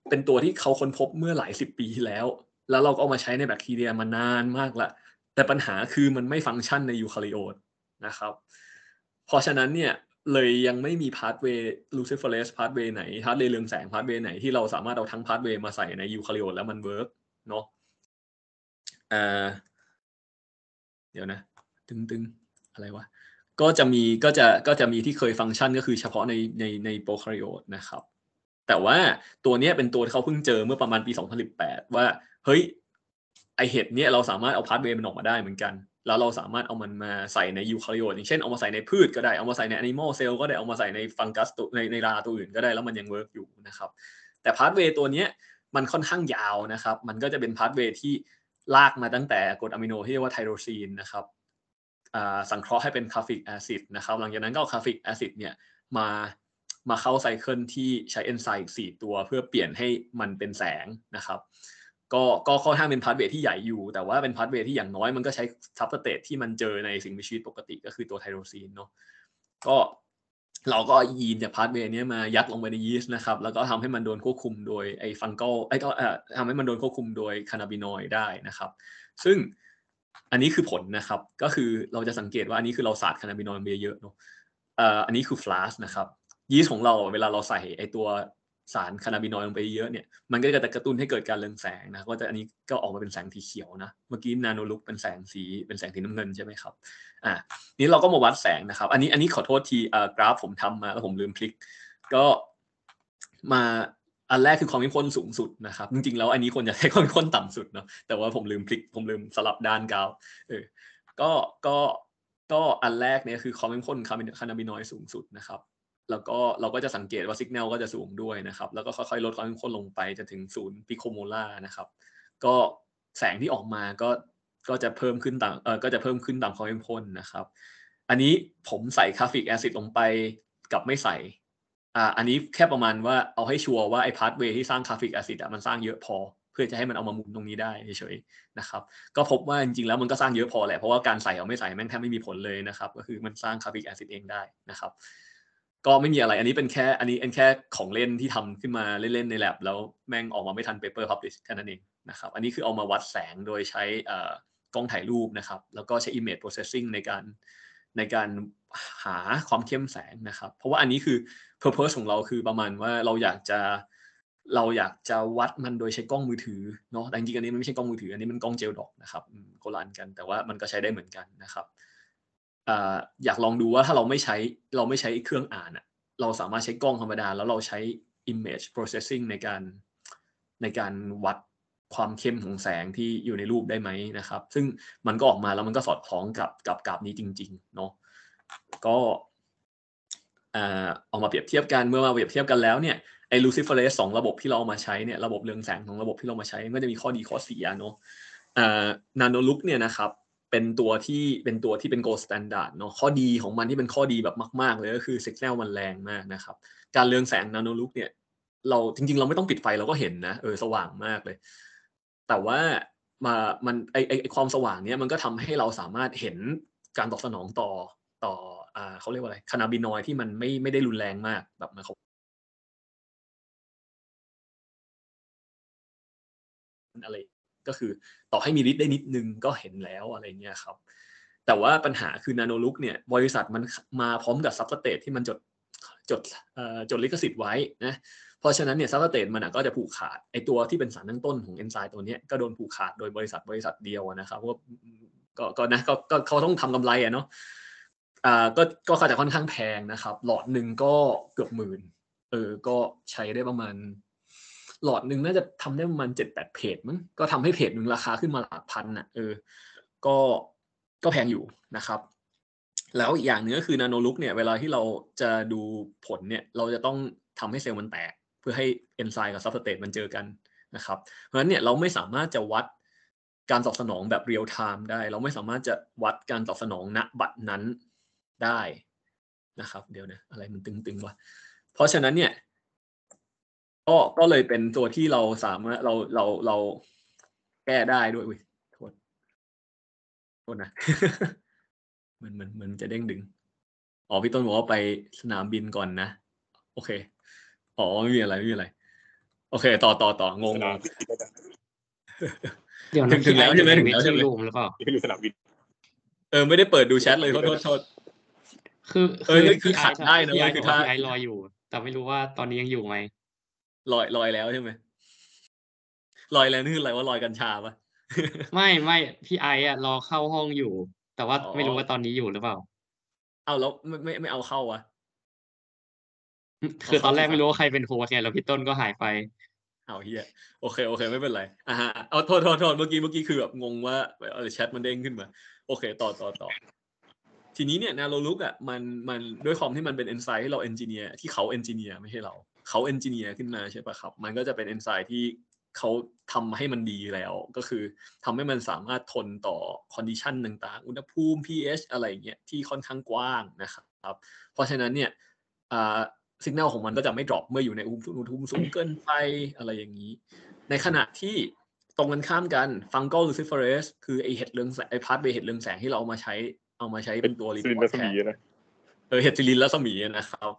เป็นตัวที่เขาค้นพบเมื่อหลายสิบปีที่แล้ว แล้วเราก็เอามาใช้ในแบคทีเรียมานานมากละแต่ปัญหาคือมันไม่ฟังก์ชันในยูคาริโอตนะครับ เพราะฉะนั้นเนี่ยเลยยังไม่มีพาร์ทเวย์ลูซิฟอร์เรสพาร์ทเวย์ไหนพาร์ทเวย์เรืองแสงพาร์ทเวย์ไหน ที่เราสามารถเอาทั้งพาร์ทเวย์มาใส่ในยูคาริโอตแล้วมันเวิร์กเนาะอ่เดี๋ยวนะตึงๆอะไรวะก็จะมีก็จะก็จะมีที่เคยฟังก์ชันก็คือเฉพาะในในในโปรคาริโอตนะครับ แต่ว่าตัวนี้เป็นตัวที่เขาเพิ่งเจอเมื่อประมาณปี 2018 ว่า เฮ้ย ไอเห็ดเนี้ยเราสามารถเอาพาร์ทเวย์มันออกมาได้เหมือนกันแล้วเราสามารถเอามันมาใส่ในยูคาริโอตอย่างเช่นเอามาใส่ในพืชก็ได้เอามาใส่ในแอนิมอลเซลล์ก็ได้เอามาใส่ในฟังกัสตัวในในราตัวอื่นก็ได้แล้วมันยังเวิร์กอยู่นะครับ แต่พาร์ทเวตัวเนี้ยมันค่อนข้างยาวนะครับ มันก็จะเป็นพาร์ทเวที่ลากมาตั้งแต่กรดอะมิโนที่เรียกว่า ไทโรซีนนะครับสังเคราะห์ให้เป็นคาฟิกแอซิดนะครับ หลังจากนั้นก็เอาคาฟิกแอซิดเนี่ยมามาเข้าไซเคิลที่ใช้เอนไซม์สี่ตัวเพื่อเปลี่ยนให้มันเป็นแสงนะครับก็ก็ค่อนข้างเป็นพาร์ทเวทที่ใหญ่อยู่ แต่ว่าเป็นพาร์ทเวทที่อย่างน้อยมันก็ใช้ซับสเตทที่มันเจอในสิ่งมีชีวิตปกติก็คือตัวไทโรซีนเนาะก็เราก็ยีนจากพาร์ทเวนี้มายัดลงไปในยีสต์นะครับ แล้วก็ทำให้มันโดนควบคุม โดยไอ้ฟังโกไอ้ก็เอ่อทำให้มันโดนควบคุมโดยคานาบินอยด์ได้นะครับ ซึ่งอันนี้คือผลนะครับ ก็คือเราจะสังเกตว่า อันนี้คือเราสาดคานาบินอยด์เยอะเนาะอ่อันนี้คือฟลาสนะครับยีสต์ของเราเวลาเราใส่ไอ้ตัวสารคานาบินอยลงไปเยอะเนี่ย มันก็จะกระตุ้นให้เกิดการเรืองแสงนะ ก็จะอันนี้ก็ออกมาเป็นแสงสีเขียวนะ เมื่อกี้นาโนลุกเป็นแสงสีเป็นแสงสีน้ำเงินใช่ไหมครับ อ่านี้เราก็มาวัดแสงนะครับ อันนี้อันนี้ขอโทษทีอ่ากราฟผมทำมา แล้วผมลืมคลิก ก็มาอันแรกคือความเข้มข้นสูงสุด นะครับ จริงๆแล้ว อันนี้ควรจะใช้ความเข้มข้นต่ำสุดเนาะ แต่ว่าผมลืมพลิก ผมลืมสลับด้านกาวเออ ก็ ก็ ก็อันแรกเนี่ยคือความเข้มข้นคาร์บินอยสูงสุดนะครับแล้วก็เราก็จะสังเกตว่าสัญญาณก็จะสูงด้วยนะครับ แล้วก็ค่อยๆลดความเข้มข้นลงไปจนถึงศูนย์พิโคโมล่านะครับ ก็แสงที่ออกมาก็ก็จะเพิ่มขึ้นต่างเออก็จะเพิ่มขึ้นตามความเข้มข้นนะครับ อันนี้ผมใส่คาฟิกแอซิดลงไปกับไม่ใส่ อ่า อันนี้แค่ประมาณว่าเอาให้ชัวร์ว่าไอ้พาร์ทเวย์ที่สร้างคาฟิกแอซิดอะมันสร้างเยอะพอ เพื่อจะให้มันเอามาหมุนตรงนี้ได้เฉยๆนะครับ ก็พบว่าจริงๆแล้วมันก็สร้างเยอะพอแหละเพราะว่าการใส่เอาไม่ใส่แม่งแทบไม่มีผลเลยนะครับ ก็คือมันสร้างคาฟิกแอซิดเองได้นะครับก็ไม่มีอะไร อันนี้เป็นแค่อันนี้เป็นแค่ของเล่นที่ทำขึ้นมาเล่นๆ ใน l a p แล้วแม่งออกมาไม่ทัน paper publish แค่นั้นเองนะครับ อันนี้คือเอามาวัดแสงโดยใช้กล้องถ่ายรูปนะครับ แล้วก็ใช้ image processing ในการในการหาความเข้มแสงนะครับ เพราะว่าอันนี้คือ purpose ของเราคือประมาณว่าเราอยากจะเราอยากจะวัดมันโดยใช้กล้องมือถือเนาะ แต่จริงๆ อันนี้มันไม่ใช่กล้องมือถือ อันนี้มันกล้องเจลดอกนะครับโคลันกัน แต่ว่ามันก็ใช้ได้เหมือนกันนะครับอยากลองดูว่าถ้าเราไม่ใช้เราไม่ใช้เครื่องอ่าน เราสามารถใช้กล้องธรรมดา แล้วเราใช้ image processing ในการในการวัดความเข้มของแสงที่อยู่ในรูปได้ไหมนะครับ ซึ่งมันก็ออกมาแล้วมันก็สอดคล้องกับกับกราฟนี้จริงๆเนาะก็เอามาเปรียบเทียบกันเมื่อมาเปรียบเทียบกันแล้วเนี่ยไอ้ลูซิเฟเรสสองระบบที่เราเอามาใช้เนี่ยระบบเรืองแสงของระบบที่เรามาใช้ก็จะมีข้อดีข้อเสียเนาะนาโนลุกเนี่ยนะครับเป็นตัวที่เป็นตัวที่เป็น gold standard เนาะข้อดีของมันที่เป็นข้อดีแบบมาก ๆ เลยก็คือ signal มันแรงมากนะครับ การเรืองแสงนาโนลูกเนี่ย เราจริงๆ เราไม่ต้องปิดไฟเราก็เห็นนะเออสว่างมากเลย แต่ว่ามามันไอไอความสว่างเนี้ยมันก็ทำให้เราสามารถเห็นการตอบสนองต่อต่ออ่าเขาเรียกว่าอะไร คานาบินอยที่มันไม่ไม่ได้รุนแรงมากแบบมาเขาอะไรก็คือต่อให้มีฤทธิ์ได้นิดนึงก็เห็นแล้วอะไรเงี้ยครับ แต่ว่าปัญหาคือนาโนลุกเนี่ย บริษัทมันมาพร้อมกับซับสเตทที่มันจดจดจดลิขสิทธิ์ไว้นะ เพราะฉะนั้นเนี่ยซับสเตทมันก็จะผูกขาดไอตัวที่เป็นสารตั้งต้นของเอนไซม์ตัวนี้ก็โดนผูกขาดโดยบริษัทบริษัทเดียวนะครับก็ก็นะก็เขาต้องทำกำไรอะเนาะอ่าก็ก็จะค่อนข้างแพงนะครับ หลอดหนึ่งก็เกือบหมื่นเออก็ใช้ได้ประมาณหลอดหนึ่งน่าจะทำได้ประมาณเจ็ดแปดเพจ มั้งก็ทำให้เพจหนึ่งราคาขึ้นมาหลักพันอ่ะเออ ก็ก็แพงอยู่นะครับ แล้วอีกอย่างนึงก็คือนาโนลุกเนี่ยเวลาที่เราจะดูผลเนี่ย เราจะต้องทำให้เซลล์มันแตก เพื่อให้เอนไซม์กับซับสเตตมันเจอกันนะครับ เพราะฉะนั้นเนี่ยเราไม่สามารถจะวัดการตอบสนองแบบเรียลไทม์ได้ เราไม่สามารถจะวัดการตอบสนองณบัตรนั้นได้นะครับเดี๋ยวนะอะไรมันตึงๆวะเพราะฉะนั้นเนี่ยก็ก็เลยเป็นตัวที่เราสามารถเราเราเราแก้ได้ด้วยอุ้ยโทษโทษนะเหมือนเหมือนเหมือนจะเด้งดึงอ๋อพี่ต้นบอกว่าไปสนามบินก่อนนะโอเคอ๋อไม่มีอะไรไม่มีอะไรโอเค ต่อต่อต่องงเดี๋ยวถึงถึงแล้วใช่ไหมถึงแล้วใช่ไหมรูมแล้วก็ล่าอยู่สนามบินเออไม่ได้เปิดดูแชทเลยโทษโทษคือเออคือขัดได้นะคือถ้าไอรออยู่ แต่ไม่รู้ว่าตอนนี้ยังอยู่ไหมลอยลอยแล้วใช่ไหมลอยแล้วนี่คืออะไรว่าลอยกัญชาปะไม่ไม่พี่ไออะรอเข้าห้องอยู่ แต่ว่าไม่รู้ว่าตอนนี้อยู่หรือเปล่า เอาแล้วไม่ไม่ไม่เอาเข้าวะคือตอนแรกไม่รู้ว่าใครเป็นโค้ชเนี่ยแล้วพี่ต้นก็หายไป เอาเฮียโอเคโอเค ไม่เป็นไรอ่าเอาโทษโทษโทษเมื่อกี้เมื่อกี้คือแบบงงว่าอะไรแชทมันเด้งขึ้นมาโอเคต่อต่อต่อทีนี้เนี่ยนาโรลุกอ่ะมันมันด้วยความที่มันเป็นเอนไซม์เราเอนจิเนียร์ที่เขาเอนจิเนียร์ไม่ใช่เราเขาเอนจิเนียร์ขึ้นมาใช่ปะครับ มันก็จะเป็นเอนไซม์ที่เขาทำให้มันดีแล้ว ก็คือทำให้มันสามารถทนต่อคอนดิชันต่างๆ อุณหภูมิ pH อะไรเงี้ยที่ค่อนข้างกว้างนะครับ เพราะฉะนั้นเนี่ยสัญญาณของมันก็จะไม่ดรอปเมื่ออยู่ในอุณหภูมิสูงเกินไปอะไรอย่างนี้ ในขณะที่ตรงกันข้ามกันฟังกกลอซิฟเฟอเรสคือไอเห็ดเรืองแสงไอพาร์ทเวเห็ดเรืองแสงที่เราเอามาใช้เอามาใช้เป็นตัวรีพอร์ตแทนเออเห็ดซิลินและสมีนะครับ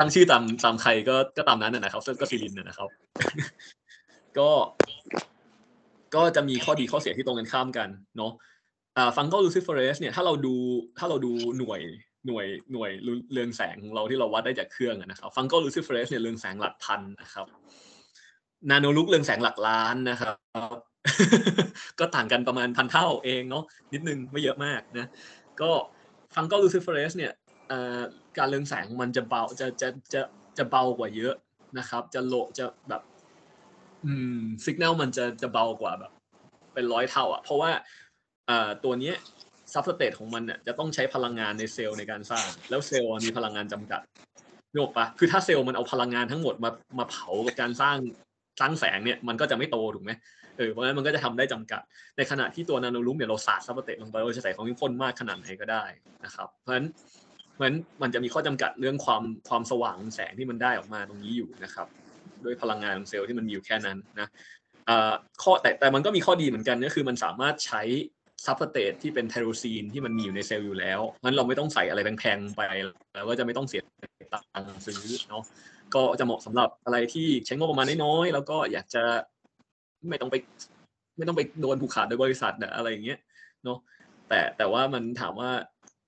ตั้งชื่อตามตามใครก็ก็ตามนั้นนะครับก็ซีรินนะครับ ก็ก็จะมีข้อดีข้อเสียที่ตรงกันข้ามกัน เนาะฟังก็ลูซิเฟอเรส เนี่ยถ้าเราดูถ้าเราดูหน่วยหน่วยหน่วยเรืองแสงของเราที่เราวัดได้จากเครื่องนะครับฟังก็ลูซิเฟอเรสเนี่ยเรืองแสงหลักพันนะครับ นาโนลุกเรืองแสงหลักล้านนะครับ ก็ต่างกันประมาณพันเท่าเองเนาะนิดนึงไม่เยอะมากนะ ก็ฟังก็ลูซิเฟอเรสเนี่ยการเรืองแสงของมันจะเบาจะจะจะจะเบากว่าเยอะนะครับ จะโลจะแบบอืมสัญญาณมันจะจะเบากว่าแบบ เป็นร้อยเท่า อ่ะ เพราะว่าอ่อตัวเนี้ยซับสเตทของมันเนี่ยจะต้องใช้พลังงานในเซลล์ในการสร้าง แล้วเซลล์มีพลังงานจำกัดนึกออกปะคือถ้าเซลล์มันเอาพลังงานทั้งหมดมามาเผากับการสร้างสร้างแสงเนี่ย มันก็จะไม่โตถูกไหมเออเพราะงั้นมันก็จะทำได้จำกัดในขณะที่ตัวนาโนล่มเนี่ยเราสาดซับสเตทลงไปเราจะใส่ของข้นมากขนาดไหนก็ได้นะครับ เพราะฉะนั้นราะฉะนั้นมันจะมีข้อจำกัดเรื่องความความสว่างแสงที่มันได้ออกมาตรงนี้อยู่นะครับด้วยพลังงานของเซลล์ที่มันมีอยู่แค่นั้นนะข้อแต่แต่มันก็มีข้อดีเหมือนกันก็คือมันสามารถใช้ซับสเตตที่เป็นไทโรซีนที่มันมีอยู่ในเซลล์อยู่แล้วงั้นเราไม่ต้องใส่อะไรแพงๆไปแล้วก็จะไม่ต้องเสียตังค์ซื้อเนาะก็จะเหมาะสำหรับอะไรที่ใช้งบประมาณน้อยๆแล้วก็อยากจะไม่ต้องไป ไม่ต้องไปโดนผูกขาดโดยบริษัทอะไรอย่างเงี้ยเนาะแต่แต่ว่ามันถามว่า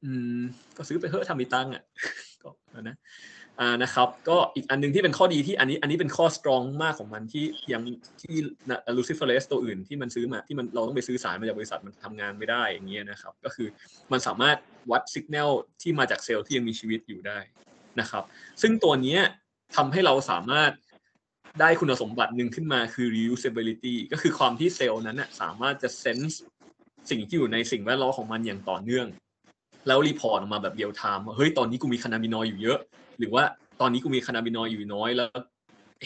อืมก็ซื้อไปเถอะทำมีตังค์อ่ะก็นะอ่านะครับ ก็อีกอันนึงที่เป็นข้อดีที่อันนี้ อันนี้เป็นข้อสตรองมากของมันที่ยังที่ลูซิเฟอเรสตัวอื่นที่มันซื้อมาที่มันเราต้องไปซื้อสารมาจากบริษัทมันทำงานไม่ได้อย่างเงี้ยนะครับ ก็คือมันสามารถวัดสัญญาณที่มาจากเซลล์ที่ยังมีชีวิตอยู่ได้นะครับ ซึ่งตัวนี้ทำให้เราสามารถได้คุณสมบัติหนึ่งขึ้นมาคือ reusability ก็คือความที่เซลล์นั้นน่สามารถจะเซนส์สิ่งที่อยู่ในสิ่งแวดล้อมของมันอย่างต่อเนื่องแล้วรีพอร์ตออกมาแบบเดียวไทมเฮ้ยตอนนี้กูมีคานาบินอยอยู่เยอะ หรือว่าตอนนี้กูมีคานาบินอยอยู่น้อยแล้ว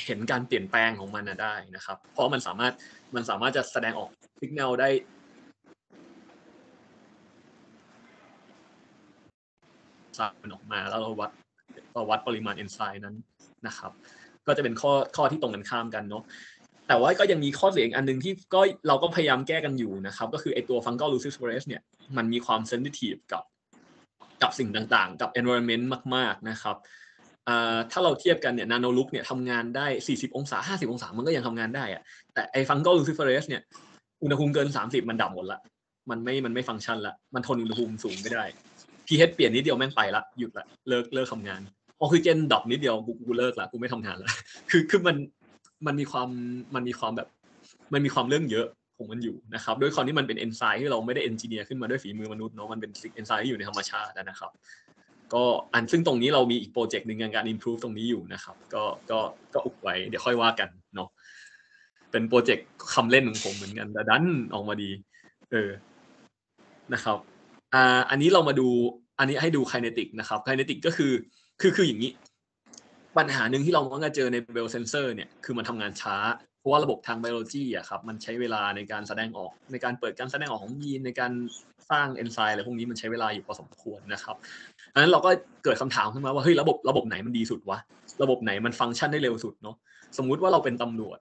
เห็นการเปลี่ยนแปลงของมันได้นะครับ เพราะมันสามารถมันสามารถจะแสดงออกสัญญาณได้สารมันออกมาแล้วเราวัดเราวัดปริมาณเอนไซม์นั้นนะครับก็จะเป็นข้อข้อที่ตรงกันข้ามกันเนาะแต่ว่าก็ยังมีข้อเสียอีกอันหนึ่งที่ก็เราก็พยายามแก้กันอยู่นะครับ ก็คือไอตัวฟังก l ลูซิสเบรสเนี่ย มันมีความเซนซิทีฟกับกับสิ่งต่าง ๆ กับ environment มาก ๆ นะครับ ถ้าเราเทียบกันเนี่ยนาโนลุกเนี่ยทำงานได้ 40 องศา 50 องศา มันก็ยังทำงานได้อะแต่ไอ้ฟังโกลูซิเฟเรสเนี่ยอุณหภูมิเกิน 30 มันดับหมดละมันไม่มันไม่ฟังก์ชันละมันทนอุณหภูมิสูงไม่ได้พีเฮดเปลี่ยนนิดเดียวแม่งไปละหยุดละเลิกเลิกทำงานออกซิเจนดับนิดเดียวกูกูเลิกละกูไม่ทำงานละคือคือมันมันมีความมันมีความแบบมันมีความเรื่องเยอะของมันอยู่นะครับด้วยความที่มันเป็นเอนไซม์ที่เราไม่ได้เอนจิเนียร์ขึ้นมาด้วยฝีมือมนุษย์เนาะมันเป็นเอนไซม์ที่อยู่ในธรรมชาตินะครับ ก็อันซึ่งตรงนี้เรามีอีกโปรเจกต์หนึ่งการ improve ตรงนี้อยู่นะครับ ก็ก็ก็อุบไว้ เดี๋ยวค่อยว่ากันเนาะเป็นโปรเจกต์คำเล่นของผมเหมือนกันแต่ดันออกมาดี เออนะครับอ่าอันนี้เรามาดูอันนี้ให้ดูไคเนติกนะครับไคเนติกก็คือ คือคืออย่างนี้ ปัญหาหนึ่งที่เรามักจะเจอในเบลเซนเซอร์เนี่ยคือมันทำงานช้าราะว่าระบบทางไบโอโลจีอะครับมันใช้เวลาในการแสดงออกในการเปิดการแสดงออกของยีนในการสร้างเอนไซม์อะไรพวกนี้มันใช้เวลาอยู่พอสมควรนะครับดังนั้นเราก็เกิดคำถามขึ้นมา ว่าเฮ้ยระบบระบบไหนมันดีสุดวะระบบไหนมันฟังก์ชันได้เร็วสุดเนาะสมมุติว่าเราเป็นตำรวจ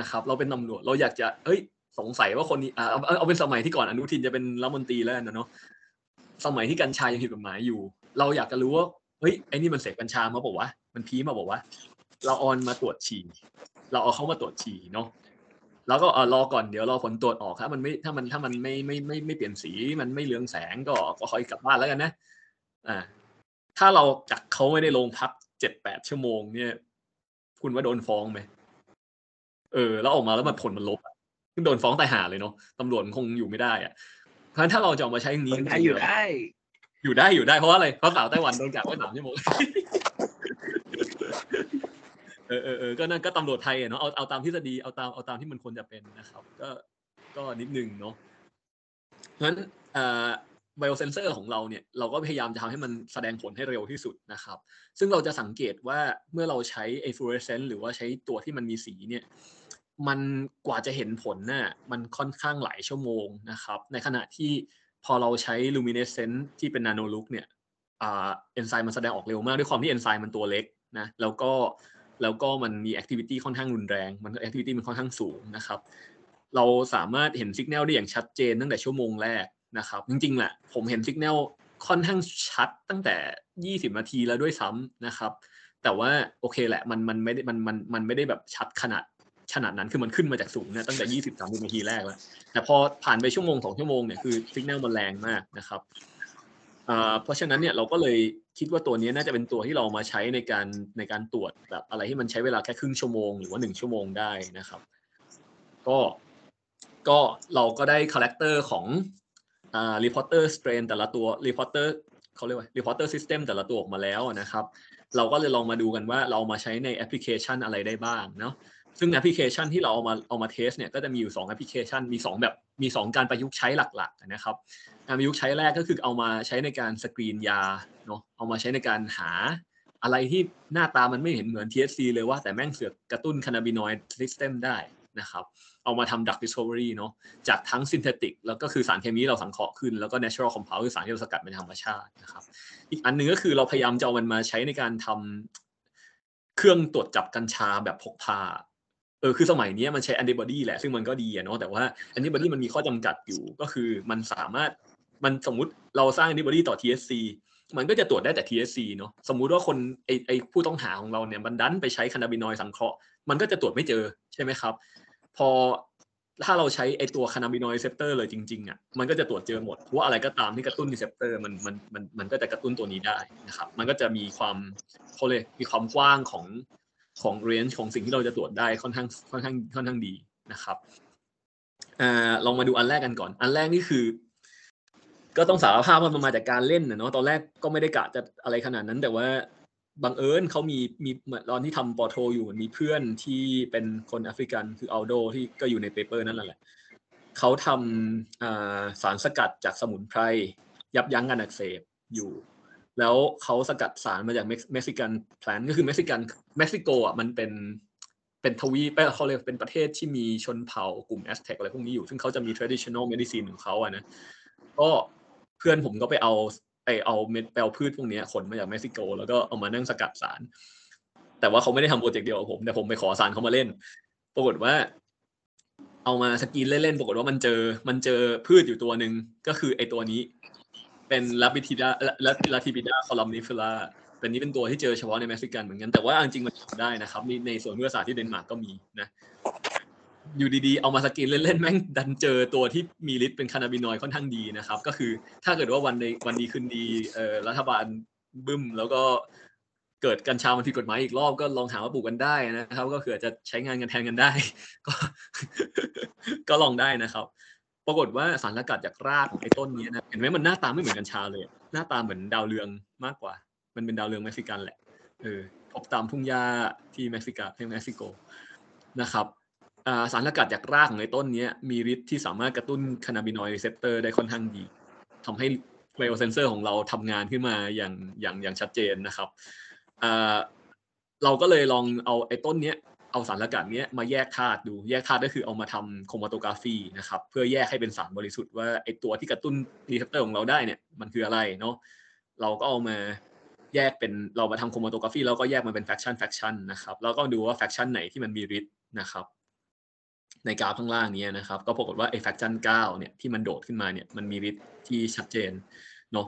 นะครับ เราเป็นตำรวจเราอยากจะเฮ้ย สงสัยว่าคนนี้เอาเอาเป็นสมัยที่ก่อน อนุทินจะเป็นรัฐมนตรีแล้วนะเนาะสมัยที่กัญชายังผิดกฎหมายอยู่ เราอยากจะรู้ว่าเฮ้ยไอ้นี่มันเสพกัญชามาบอกว่ามันพีมาบอกว่า เราออนมาตรวจฉี่เราเอาเขามาตรวจฉี่เนาะแล้วก็รอก่อนเดี๋ยวรอผลตรวจออกครับ มันไม่ถ้ามันถ้ามันไม่ไม่ไม่ไม่เปลี่ยนสีมันไม่เลืองแสงก็ก็ค่อยกลับบ้านแล้วกันนะอ่าถ้าเราจักเขาไม่ได้ลงพักเจ็ดแปดชั่วโมง เนี่ย คุณว่าโดนฟ้องไหมเออแล้วออกมาแล้วมันผลมันลบคโดนฟ้องตายหาเลยเนาะตำรวจคงอยู่ไม่ได้อะเพราะฉะนั้นถ้าเราจะออกมาใช้อย่างนี้อยู่ได้ อยู่ได้อยู่ได้เพราะอะไรเพราะสาวไต้หวันโดนจับไว้สามชั่วโมงเออเออเออก็นั่นก็ตำรวจไทยเนาะเอาเอาตามทฤษฎีเอาตามเอาตามที่มันควรจะเป็นนะครับ ก็ก็นิดนึงเนาะเพราะฉะนั้นเอ่อไบโอเซนเซอร์ของเราเนี่ยเราก็พยายามจะทำให้มันแสดงผลให้เร็วที่สุดนะครับซึ่งเราจะสังเกตว่าเมื่อเราใช้เอฟูเรสเซนต์หรือว่าใช้ตัวที่มันมีสีเนี่ยมันกว่าจะเห็นผลน่ะมันค่อนข้างหลายชั่วโมงนะครับ ในขณะที่พอเราใช้ลูมิเนสเซนต์ที่เป็นนาโนลุกเนี่ยเอนไซม์มันแสดงออกเร็วมากด้วยความที่เอนไซม์มันตัวเล็กนะแล้วก็แล้วก็มันมีแอคทิวิตี้ค่อนข้างรุนแรง มันแอคทิวิตี้มันค่อนข้างสูงนะครับ เราสามารถเห็นสัญญาณได้อย่างชัดเจน ตั้งแต่ชั่วโมงแรกนะครับ จริงๆแหละ ผมเห็นสัญญาณค่อนข้างชัด ตั้งแต่ 20 นาทีแล้วด้วยซ้ำนะครับ แต่ว่าโอเคแหละมันมันไม่ได้มันมันมันไม่ได้แบบชัดขนาดขนาดนั้น คือมันขึ้นมาจากสูงเนี่ยตั้งแต่ 20 30 นาทีแรกแล้ว แต่พอผ่านไปชั่วโมงสองชั่วโมงเนี่ยคือสัญญาณมันแรงมากนะครับ เพราะฉะนั้นเนี่ยเราก็เลยคิดว่าตัวนี้น่าจะเป็นตัวที่เรามาใช้ในการในการตรวจแบบอะไรที่มันใช้เวลาแค่ครึ่งชั่วโมงหรือว่าหนึ่งชั่วโมงได้นะครับ ก็ก็เราก็ได้คาแรคเตอร์ของอ่าีพอร์เตอร์สเตรนแต่ละตัวีพอร์เตอร์เขาเรียกว่ารีพอร์เตอร์ซิสเต็มแต่ละตัวออกมาแล้วนะครับ เราก็เลยลองมาดูกันว่าเรามาใช้ในแอปพลิเคชันอะไรได้บ้างเนาะซึ่งแอปพลิเคชันที่เราเอามาเอามาเทสเนี่ยก็จะมีอยู่2แอปพลิเคชันมี 2 แบบมี 2 การประยุกต์ใช้หลักๆนะครับการประยุกต์ใช้แรกก็คือเอามาใช้ในการสกรีนยาเนาะเอามาใช้ในการหาอะไรที่หน้าตามันไม่เห็นเหมือน THC เลยว่าแต่แม่งเสือกกระตุ้นคานาบินอยด์ซิสเต็มได้นะครับเอามาทำดักดิสโทเ c อรี่เนาะจากทั้งซินเทติกแล้วก็คือสารเคมีเราสังเคราะห์ขึ้นแล้วก็เ a t u r a l c o m p o u n ์คือสารที่เราสกัดเป็นธรรมชาตินะครับอีกอันหนึ่งก็คือเราพยายามจะเอามันมาใช้ในการทำเครื่องตรวจจับกัญชาแบบพกพาเออคือสมัยนี้มันใช้แอนติบอดีแหละซึ่งมันก็ดีอะเนาะแต่ว่าแอนติบอดีมันมีข้อจำกัดอยู่ก็คือมันสามารถมันสมมุติเราสร้าง antibody ต่อ TSC มันก็จะตรวจได้แต่ TSC เนาะสมมุติว่าคนไอไอผู้ต้องหาของเราเนี่ยมันดันไปใช้คานาบินอยสังเคราะห์ มันก็จะตรวจไม่เจอใช่ไหมครับ พอถ้าเราใช้ไอตัวคานาบินอยเซปเตอร์เลยจริงๆอ่ะมันก็จะตรวจเจอหมดว่าอะไรก็ตามที่กระตุ้นรีเซปเตอร์มันมันมันมันก็จะกระตุ้นตัวนี้ได้นะครับ มันก็จะมีความเขาเลยมีความกว้างของของเรนจ์ของสิ่งที่เราจะตรวจได้ค่อนข้างค่อนข้างค่อนข้างดีนะครับอ่าลองมาดูอันแรกกันก่อน อันแรกนี่คือก็ต้องสารภาพว่ามันมาจากการเล่นนะเนาะตอนแรกก็ไม่ได้กะจะอะไรขนาดนั้น แต่ว่าบังเอิญเขามีมีตอนที่ทำปอโทอยู่มนมีเพื่อนที่เป็นคนแอฟริกันคืออัลโดที่ก็อยู่ในเปเปอร์นั่นแหละเขาทำสารสกัดจากสมุนไพรยับยั้งการอักเสบอยู่ แล้วเขาสกัดสารมาจากเม็กซิกันแพลนก็คือเม็กซิกันเม็กซิโกอ่ะมันเป็น เป็นทวีปเขาเรียกเป็นประเทศที่มีชนเผ่ากลุ่มแอสเท็กอะไรพวกนี้อยู่ ซึ่งเขาจะมี traditional medicine ของเขาอ่ะนะก็เพื่อนผมก็ไปเอาไปเอาเม็ดแปลพืชพวกนี้ขนมาจากเม็กซิโก แล้วก็เอามานั่งสกัดสาร แต่ว่าเขาไม่ได้ทำโปรเจกต์เดียวกับผม แต่ผมไปขอสารเขามาเล่น ปรากฏว่า เอามาสกินเล่นๆปรากฏว่ามันเจอมันเจอพืชอยู่ตัวหนึ่งก็คือไอตัวนี้ เป็นลาบิทิดาลาทิบิดาคอลัมนิฟลาเป็นนี้เป็นตัวที่เจอเฉพาะในเม็กซิกันเหมือนกัน แต่ว่าจริงมันทำได้นะครับในส่สวนพื่ศาสตร์ที่เดนมาร์กก็มีนะอยู่ดีๆ เอามาสกินเล่นๆ แม่งดันเจอตัวที่มีฤทธิ์เป็นคานาบินอยค่อนข้างดีนะครับ ก็คือถ้าเกิดว่าวันในวันดีคืนดี เอ่อรัฐบาลบึ้มแล้วก็เกิดกัญชามันผิดกฎหมายอีกรอบก็ลองหามาปลูกกันได้นะครับ ก็คือจะใช้งานกันแทนกันได้ ก็ ก็ลองได้นะครับ ปรากฏว่าสารสกัดจากรากของไอ้ต้นนี้นะเห็นไหมมันหน้าตาไม่เหมือนกัญชาเลย หน้าตาเหมือนดาวเรืองมากกว่า มันเป็นดาวเรืองเม็กซิกันแหละเออพบตามพุ่งหญ้าที่เม็กซิกาที่เม็กซิโกนะครับสารสกัดจากรากของในต้นนี้มีฤทธิ์ที่สามารถกระตุ้นคานาบินอยด์รีเซปเตอร์ได้ค่อนข้างดีทำให้ไบโอเซนเซอร์ของเราทำงานขึ้นมาอย่างอย่างอย่างชัดเจนนะครับเราก็เลยลองเอาไอ้ต้นนี้เอาสารสกัดนี้มาแยกธาตุดูแยกธาตุก็คือเอามาทำโครมาโตกราฟีนะครับ เพื่อแยกให้เป็นสารบริสุทธิ์ว่าไอ้ตัวที่กระตุ้นรีเซปเตอร์ของเราได้เนี่ยมันคืออะไรเนาะเราก็เอามาแยกเป็นเรามาทำโครมาโตกราฟีแล้วก็แยกมันเป็นแฟคชั่นแฟคชั่นนะครับ แล้วก็ดูว่าแฟคชั่นไหนที่มันมีฤทธิ์นะครับในกราฟข้างล่างนี้นะครับ ก็ปรากฏว่าไอฟแฟกชันเก้าเนี่ยที่มันโดดขึ้นมาเนี่ยมันมีฤทธิ์ที่ชัดเจนเนาะ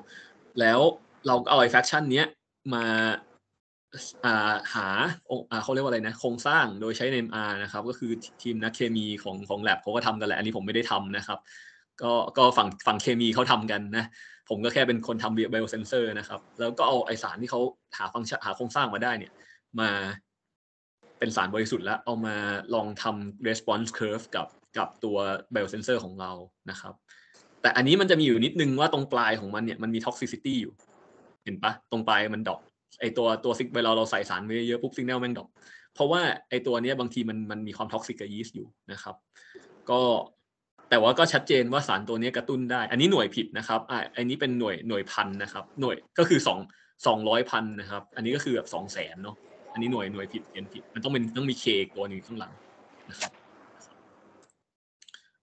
แล้วเราเอาไอฟแฟกชันนี้มาหาเขาเรียกว่าอะไรนะโครงสร้างโดยใช้ NMR นะครับ ก็คือทีมนักเคมีของของแลบเขาก็ทำกันแหละ อันนี้ผมไม่ได้ทำนะครับ ก็ก็ฝั่งฝั่งเคมีเขาทำกันนะ ผมก็แค่เป็นคนทำไบโอเซนเซอร์นะครับ แล้วก็เอาไอสารที่เขาหาฟังหาโครงสร้างมาได้ เนี่ย มาเป็นสารบริสุทธิ์แล้วเอามาลองทำ response curve กับกับตัว biosensor ของเรานะครับ แต่อันนี้มันจะมีอยู่นิดนึง ว่าตรงปลายของมันเนี่ยมันมี toxicity อยู่ เห็นปะ ตรงปลายมันดอก ไอตัวตัวซิกเวลาเราใส่สารไปเยอะปุ๊บซิกแนลแม่งดอก เพราะว่าไอตัวเนี้ยบางทีมันมันมีความท็อกซิกกับยีสต์อยู่นะครับก็แต่ว่าก็ชัดเจนว่าสารตัวนี้กระตุ้นได้ อันนี้หน่วยผิดนะครับอ่าอันนี้เป็นหน่วยหน่วยพันนะครับหน่วยก็คือสองสองร้อยพันนะครับอันนี้ก็คือแบบสองแสนเนาะอันนี้หน่วยหน่วยผิดเอียนผิดมันต้องเป็นต้องมีเคตัวหนึ่งข้างหลังนะครับ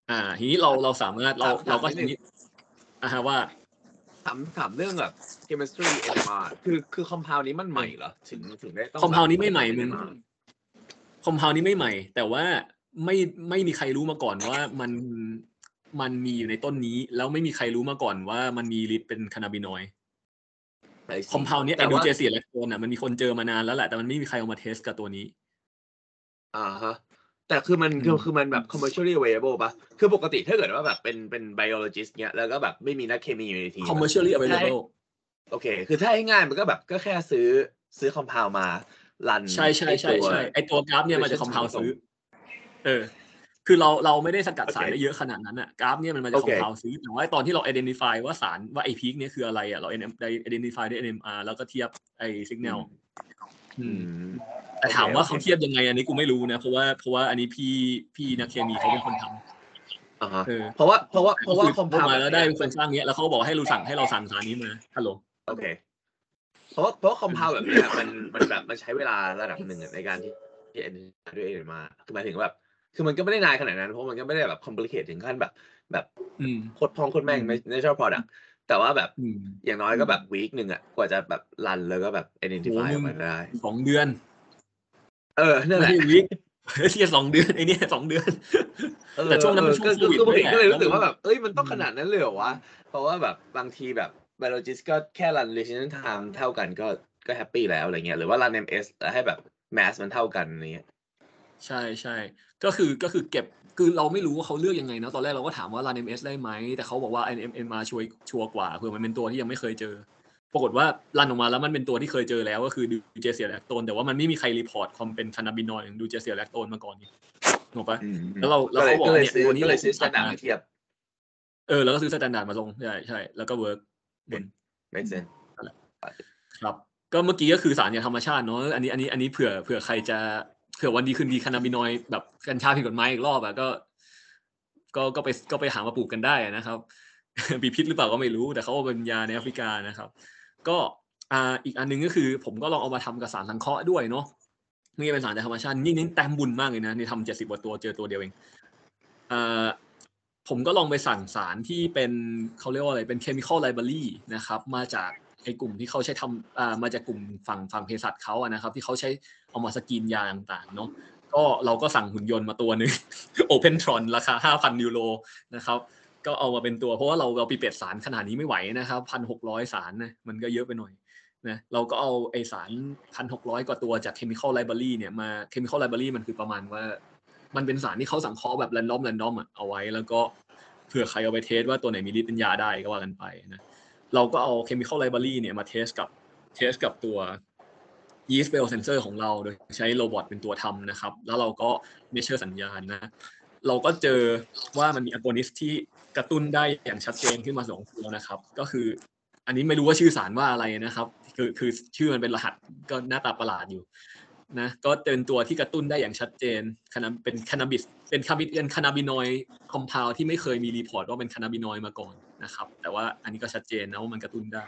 อ่าทีนี้เราเราสามารถเราเราก็ทีนี้อ่าว่าถามถามเรื่องแบบ chemistry ร์คือคือคอมเพลนี้มันใหม่เหรอถึงถึงได้ต้องคอมเพลนี้ไม่ใหม่มึงคอมเพลนี้ไม่ใหม่ แต่ว่าไม่ไม่มีใครรู้มาก่อนว่ามันมันมีอยู่ในต้นนี้แล้วไม่มีใครรู้มาก่อน ว่ามันมีฤทธิ์เป็นคานาบินอยคอมเพลนี้ไอ่ดูเจสี่และโคนอ่ะมันมีคนเจอมานานแล้วแหละแต่มันไม่มีใครเอามาเทสกับตัวนี้ อ่าฮะแต่คือมันคือคือมันแบบ commercially available ปะคือปกติถ้าเกิดว่าแบบเป็นเป็น biologist เนี้ยแล้วก็แบบไม่มีนักเคมีอยู่ในทีม commercially available โอเค คือถ้าให้ง่ายมันก็แบบก็แค่ซื้อซื้อคอมเพลมาลันใช่ใช่ใช่ใช่ไอตัวกราฟเนี่ยมันจะคอมเพลซื้อเออคือเราเราไม่ได้สกัดสารได้เยอะขนาดนั้นอ่ะกราฟเนี่ยมันมาจากของเราซื้อแต่ว่าตอนที่เรา i ด e นิฟายว่าสารว่าไอพีกเนี่ยคืออะไรอ่ะเราอด d น n ิฟายด้วยาร์แล้วก็เทียบไอสัญญาณแต่ถามว่าเขาเทียบยังไงอันนี้กูไม่รู้นะเพราะว่าเพราะว่าอันนี้พี่พี่นักเคมีเขาเป็นคนทำเพราะว่าเพราะว่าเพราะว่าคอมพาวมาแล้วได้เป็นคนสร้างเนี้ยแล้วเขาบอกให้รร้สั่งให้เราสั่งสารนี้มาฮัลโหลโอเคเพราะเพราะคอมพาวแบบนี้มันมันแบบมันใช้เวลาระดับหนึ่งในการที่ที่เอ็นด้วยเอ็นมาคือหมายถึงแบบคือมันก็ไม่ได้นานขนาดนั้นเพราะมันก็ไม่ได้แบบคอมพลีเคทถึงขั้นแบบ แบบโคตรพองโคตรแม่งไม่ไม่ชอบพอดักแต่ว่าแบบอย่างน้อยก็แบบวีคหนึ่งอ่ะกว่าจะแบบรันแล้วก็แบบ identify ออกมาได้สองเดือนเออนั่นแหละวีคเทียสองเดือนไอเนี่ยสองเดือนแต่ช่วงนั้นช่วงโควิดก็เลยรู้สึกว่าแบบเอ้ยมันต้องขนาดนั้นเลยเหรอวะเพราะว่าแบบบางทีแบบบโลจิสก็แค่รันเร a c น i o ม t เท่ากันก็ก็แฮปปี้แล้วอะไรเงี้ยหรือว่ารันเเมออสให้แบบแมสมันเท่ากันอะไรเงี้ยใช่ใช่ก็คือก็คือเก็บคือเราไม่รู้ว่าเขาเลือกยังไงนะตอนแรกเราก็ถามว่ารันเอ็มเอสได้ไหมแต่เขาบอกว่าเอ็มเอ็มมาช่วยชัวกว่าเผื่อมันเป็นตัวที่ยังไม่เคยเจอ ปรากฏว่ารันออกมาแล้วมันเป็นตัวที่เคยเจอแล้ว ก็คือดูเจเซียแลคโตนแต่ว่ามันไม่มีใครรีพอร์ตความเป็นคานาบินอยดูเจเซียแลคโตนมาก่อนนี่หนูปะแล้วเราเราก็บอกเนี่ยตัวนี้เลยซื้อสแตนดาร์ดมาเทียบเออ แล้วก็ซื้อสแตนดาร์ดมาลงใช่ใช่แล้วก็เวิร์กเมนไม่เซนครับก็เมื่อกี้ก็คือสารยาธรรมชาติเนาะอันนี้อันนี้อันนี้เผื่อเผื่อใครจะเผื่อวันดีคืนดีคานาบินอยแบบกัญชาผิดกฎหมายอีกรอบอะก็ก็ก็ไปก็ไปหามาปลูกกันได้นะครับมีพิษหรือเปล่าก็ไม่รู้ แต่เขาเป็นยาในแอฟริกานะครับ ก็อ่าอีกอันนึงก็คือผมก็ลองเอามาทำกับสารสังเคราะห์ด้วยเนาะนี่เป็นสารจากธรรมชาตินี่เน้นแต้มบุญมากเลยนะนี่ทำเจ็ดสิบกว่าตัวเจอตัวเดียวเองอ่าผมก็ลองไปสั่งสารที่เป็นเขาเรียกว่าอะไรเป็นเคมีคอลไลบรารีนะครับ มาจากอ้กลุ่มที่เขาใช้ทำมาจากกลุ่มฝั่งฝั่งเภสัชเขาอะนะครับ ที่เขาใช้เอามาสกีนยาต่างๆเนาะ ก็เราก็สั่งหุ่นยนต์มาตัวหนึ่ง Open Tron ราคา 5,000ยูโรนะครับ ก็เอามาเป็นตัว เพราะว่าเราเราปีเป็ดสารขนาดนี้ไม่ไหวนะครับพันหกร้อยสารนะ มันก็เยอะไปหน่อยนะ เราก็เอาไอสารพันหกร้อยกว่าตัวจากเคมีคอลไลบรารีเนี่ยมาเคมีคอลไลบรารีมันคือประมาณว่า มันเป็นสารที่เขาสังเคราะห์แบบแรนดอมแรนดอมอ่ะเอาไว้ แล้วก็เผื่อใครเอาไปเทสว่าตัวไหนมีฤทธิ์เป็นยาได้ก็ว่ากันไปนะเราก็เอาเคมีคอลไล i บ r รี y เนี่ยมาเทสกับเทสกับตัว yeast bell sensor ของเราโดยใช้โรบอทเป็นตัวทำนะครับ แล้วเราก็ measure สัญญาณนะ เราก็เจอว่ามันมีอัลกอริทึมที่กระตุ้นได้อย่างชัดเจนขึ้นมาสองตัวนะครับก็คืออันนี้ไม่รู้ว่าชื่อสารว่าอะไรนะครับ คือคือชื่อมันเป็นรหัสก็หน้าตาประหลาดอยู่นะก็เป็นตัวที่กระตุ้นได้อย่างชัดเจนคานาเป็นคานาบิสเป็นคาบิเป็นคานาบินอยคอมเพลที่ไม่เคยมีรีพอร์ตว่าเป็นคานาบินอยมาก่อนนะครับแต่ว่าอันนี้ก็ชัดเจนนะว่ามันกระตุ้นได้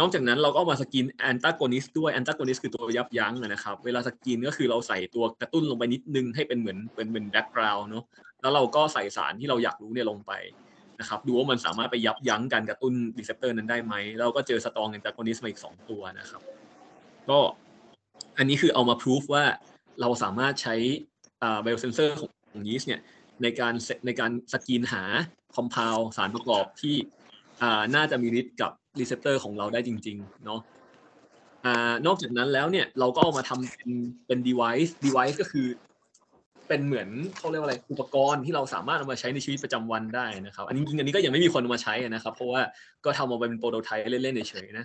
นอกจากนั้นเราก็มาสกินแอนตากอนิสด้วยแอนตากอนิสคือตัวยับยั้งนะครับเวลาสกินก็คือเราใส่ตัวกระตุ้นลงไปนิดนึงให้เป็นเหมือนเป็นเหมือนแบ็กกราวน์เนาะแล้วเราก็ใส่สารที่เราอยากรู้เนี่ยลงไปนะครับดูว่ามันสามารถไปยับยั้งการกระตุ้นดีเซปเตอร์นั้นได้ไหมเราก็เจอสตองแอนตากอนิสมาอีก2ตัวนะครับก็อันนี้คือเอามาพิสูจว่าเราสามารถใช้เบลเซนเซอร์ของยีสต์เนี่ยในการในการสกรีนหาคอมเพลสารประกอบที่น่าจะมีฤทธิ์กับรีเซพเตอร์ของเราได้จริงๆเนาะนอกจากนั้นแล้วเนี่ย เราก็เอามาทำเป็นเป็น device device ก็คือเป็นเหมือนเขาเรียกว่าอะไรอุปกรณ์ที่เราสามารถ เอามาใช้ในชีวิตประจำวันได้นะครับอันนี้จริงอันนี้ก็ยังไม่มีคนเอามาใช้นะครับ เพราะว่าก็ทำมาเป็นโปรโตไทป์เล่นๆเฉยๆนะ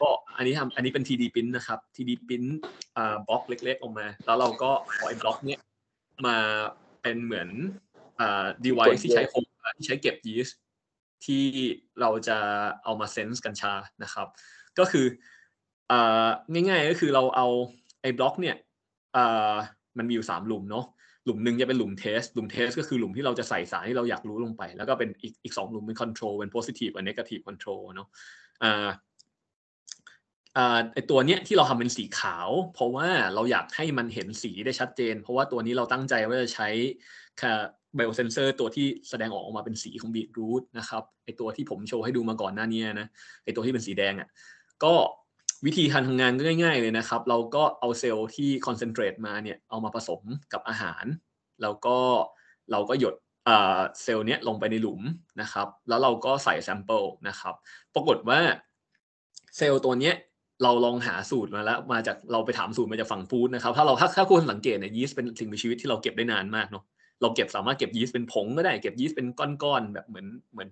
ก็อันนี้ทำอันนี้เป็น t d print นะครับ t d print อ่าบล็อกเล็กๆออกมาแล้วเราก็ขอไอ้บล็อกเนี้ยมาเป็นเหมือนอ่า device ที่ใช้โฮม่ใช้เก็บยีสต์ที่เราจะเอามาเซนส์กัญชานะครับ ก็คือง่ายๆ ก็คือเราเอา ไอ้บล็อก เนี่ยมันมีอยู่3หลุมเนาะหลุมหนึ่งจะเป็นหลุมเทสหลุมเทสก็คือหลุมที่เราจะใส่สารที่เราอยากรู้ลงไป แล้วก็เป็นอีกอีกสองหลุมเป็นคอนโทรลเป็นโพซิทีฟกับเนกาทีฟคอนโทรลเนาะอ่าไอตัวเนี้ยที่เราทำเป็นสีขาว เพราะว่าเราอยากให้มันเห็นสีได้ชัดเจน เพราะว่าตัวนี้เราตั้งใจว่าจะใช้ไบโอเซนเซอร์ตัวที่แสดงออกมาเป็นสีของบีทรูทนะครับไอตัวที่ผมโชว์ให้ดูมาก่อนหน้านี้นะไอตัวที่เป็นสีแดงอะ่ะก็วิธีการทำงานก็ง่ายๆเลยนะครับ เราก็เอาเซลล์ที่คอนเซนเทรตมาเนี่ย เอามาผสมกับอาหาร แล้วก็เราก็หยดเซลล์เนี้ยลงไปในหลุมนะครับ แล้วเราก็ใส่แซมเปิลนะครับ ปรากฏว่าเซลล์ตัวเนี้ยเราลองหาสูตรมาแล้ว มาจากเราไปถามสูตรมาจากฝั่งฟู้ดนะครับ ถ้าเราถ้าถ้าคุณสังเกตเนี่ยยีสต์เป็นสิ่งมีชีวิตที่เราเก็บได้นานมากเนาะเราเก็บสามารถเก็บยีสต์เป็นผงก็ได้เก็บยีสต์เป็นก้อนๆ แบบเหมือนเหมือน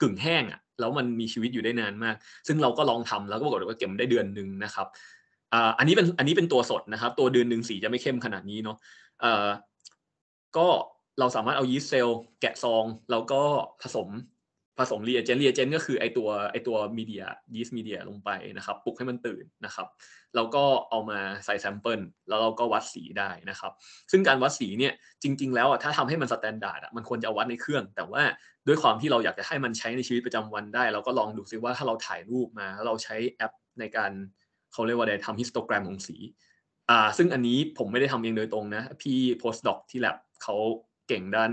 กึ่งแห้งอะ่ะ แล้วมันมีชีวิตอยู่ได้นานมาก ซึ่งเราก็ลองทำแล้วก็ปรากฏว่าเก็บได้เดือนหนึ่งนะครับอันนี้เป็นอันนี้เป็นตัวสดนะครับ ตัวเดือนหนึ่งสีจะไม่เข้มขนาดนี้เนาะก็เราสามารถเอายีสต์เซลล์แกะซองแล้วก็ผสมผสมเรียเจนเรียเจนก็คือ ไอตัวไอตัวมีเดียยีสต์มีเดียลงไปนะครับปลุกให้มันตื่นนะครับ แล้วก็เอามาใส่แซมเปิลแล้วเราก็วัดสีได้นะครับ ซึ่งการวัดสีเนี่ยจริงๆ แล้วอ่ะถ้าทำให้มันสแตนดาร์ดอะมันควรจะวัดในเครื่อง แต่ว่าด้วยความที่เราอยากจะให้มันใช้ในชีวิตประจำวันได้ เราก็ลองดูซิว่าถ้าเราถ่ายรูปมา เราใช้แอปในการเขาเรียกว่าได้ทำฮิสโตแกรมของสีอ่าซึ่งอันนี้ผมไม่ได้ทำเองโดยตรงนะพี่โพสต์ด็อกที่แลบเขาเก่งด้าน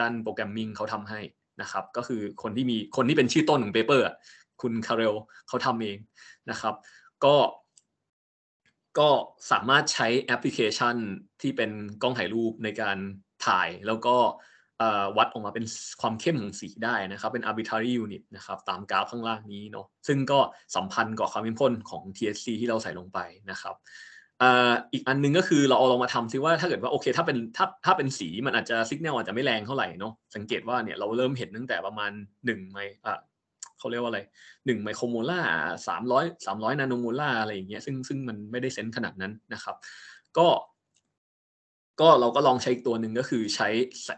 ด้านโปรแกรมมิ่งเขาทำให้นะครับก็คือคนที่มีคนที่เป็นชื่อต้นของเปเปอร์คุณคาร์เรลเขาทำเองนะครับก็ ก็สามารถใช้แอปพลิเคชันที่เป็นกล้องถ่ายรูปในการถ่าย แล้วก็วัดออกมาเป็นความเข้มของสีได้นะครับ เป็น arbitrary unit นะครับ ตามกราฟข้างล่างนี้เนาะซึ่งก็สัมพันธ์กับความเข้มข้นของ TSC ที่เราใส่ลงไปนะครับอีกอันนึงก็คือเราเอาลองมาทำซิว่าถ้าเกิดว่าโอเค ถ้าเป็นถ้าถ้าเป็นสีมันอาจจะสัญญาณอาจจะไม่แรงเท่าไหร่เนาะสังเกตว่าเนี่ยเราเริ่มเห็นตั้งแต่ประมาณหนึ่งไมอ่ะเขาเรียกว่าอะไรหนึ่งไมโครโมล่าสามร้อยสามร้อยนาโนโมล่าอะไรอย่างเงี้ย ซึ่งซึ่งมันไม่ได้เซนขนาดนั้นนะครับ ก็ ก็เราก็ลองใช้อีกตัวหนึ่งก็คือใช้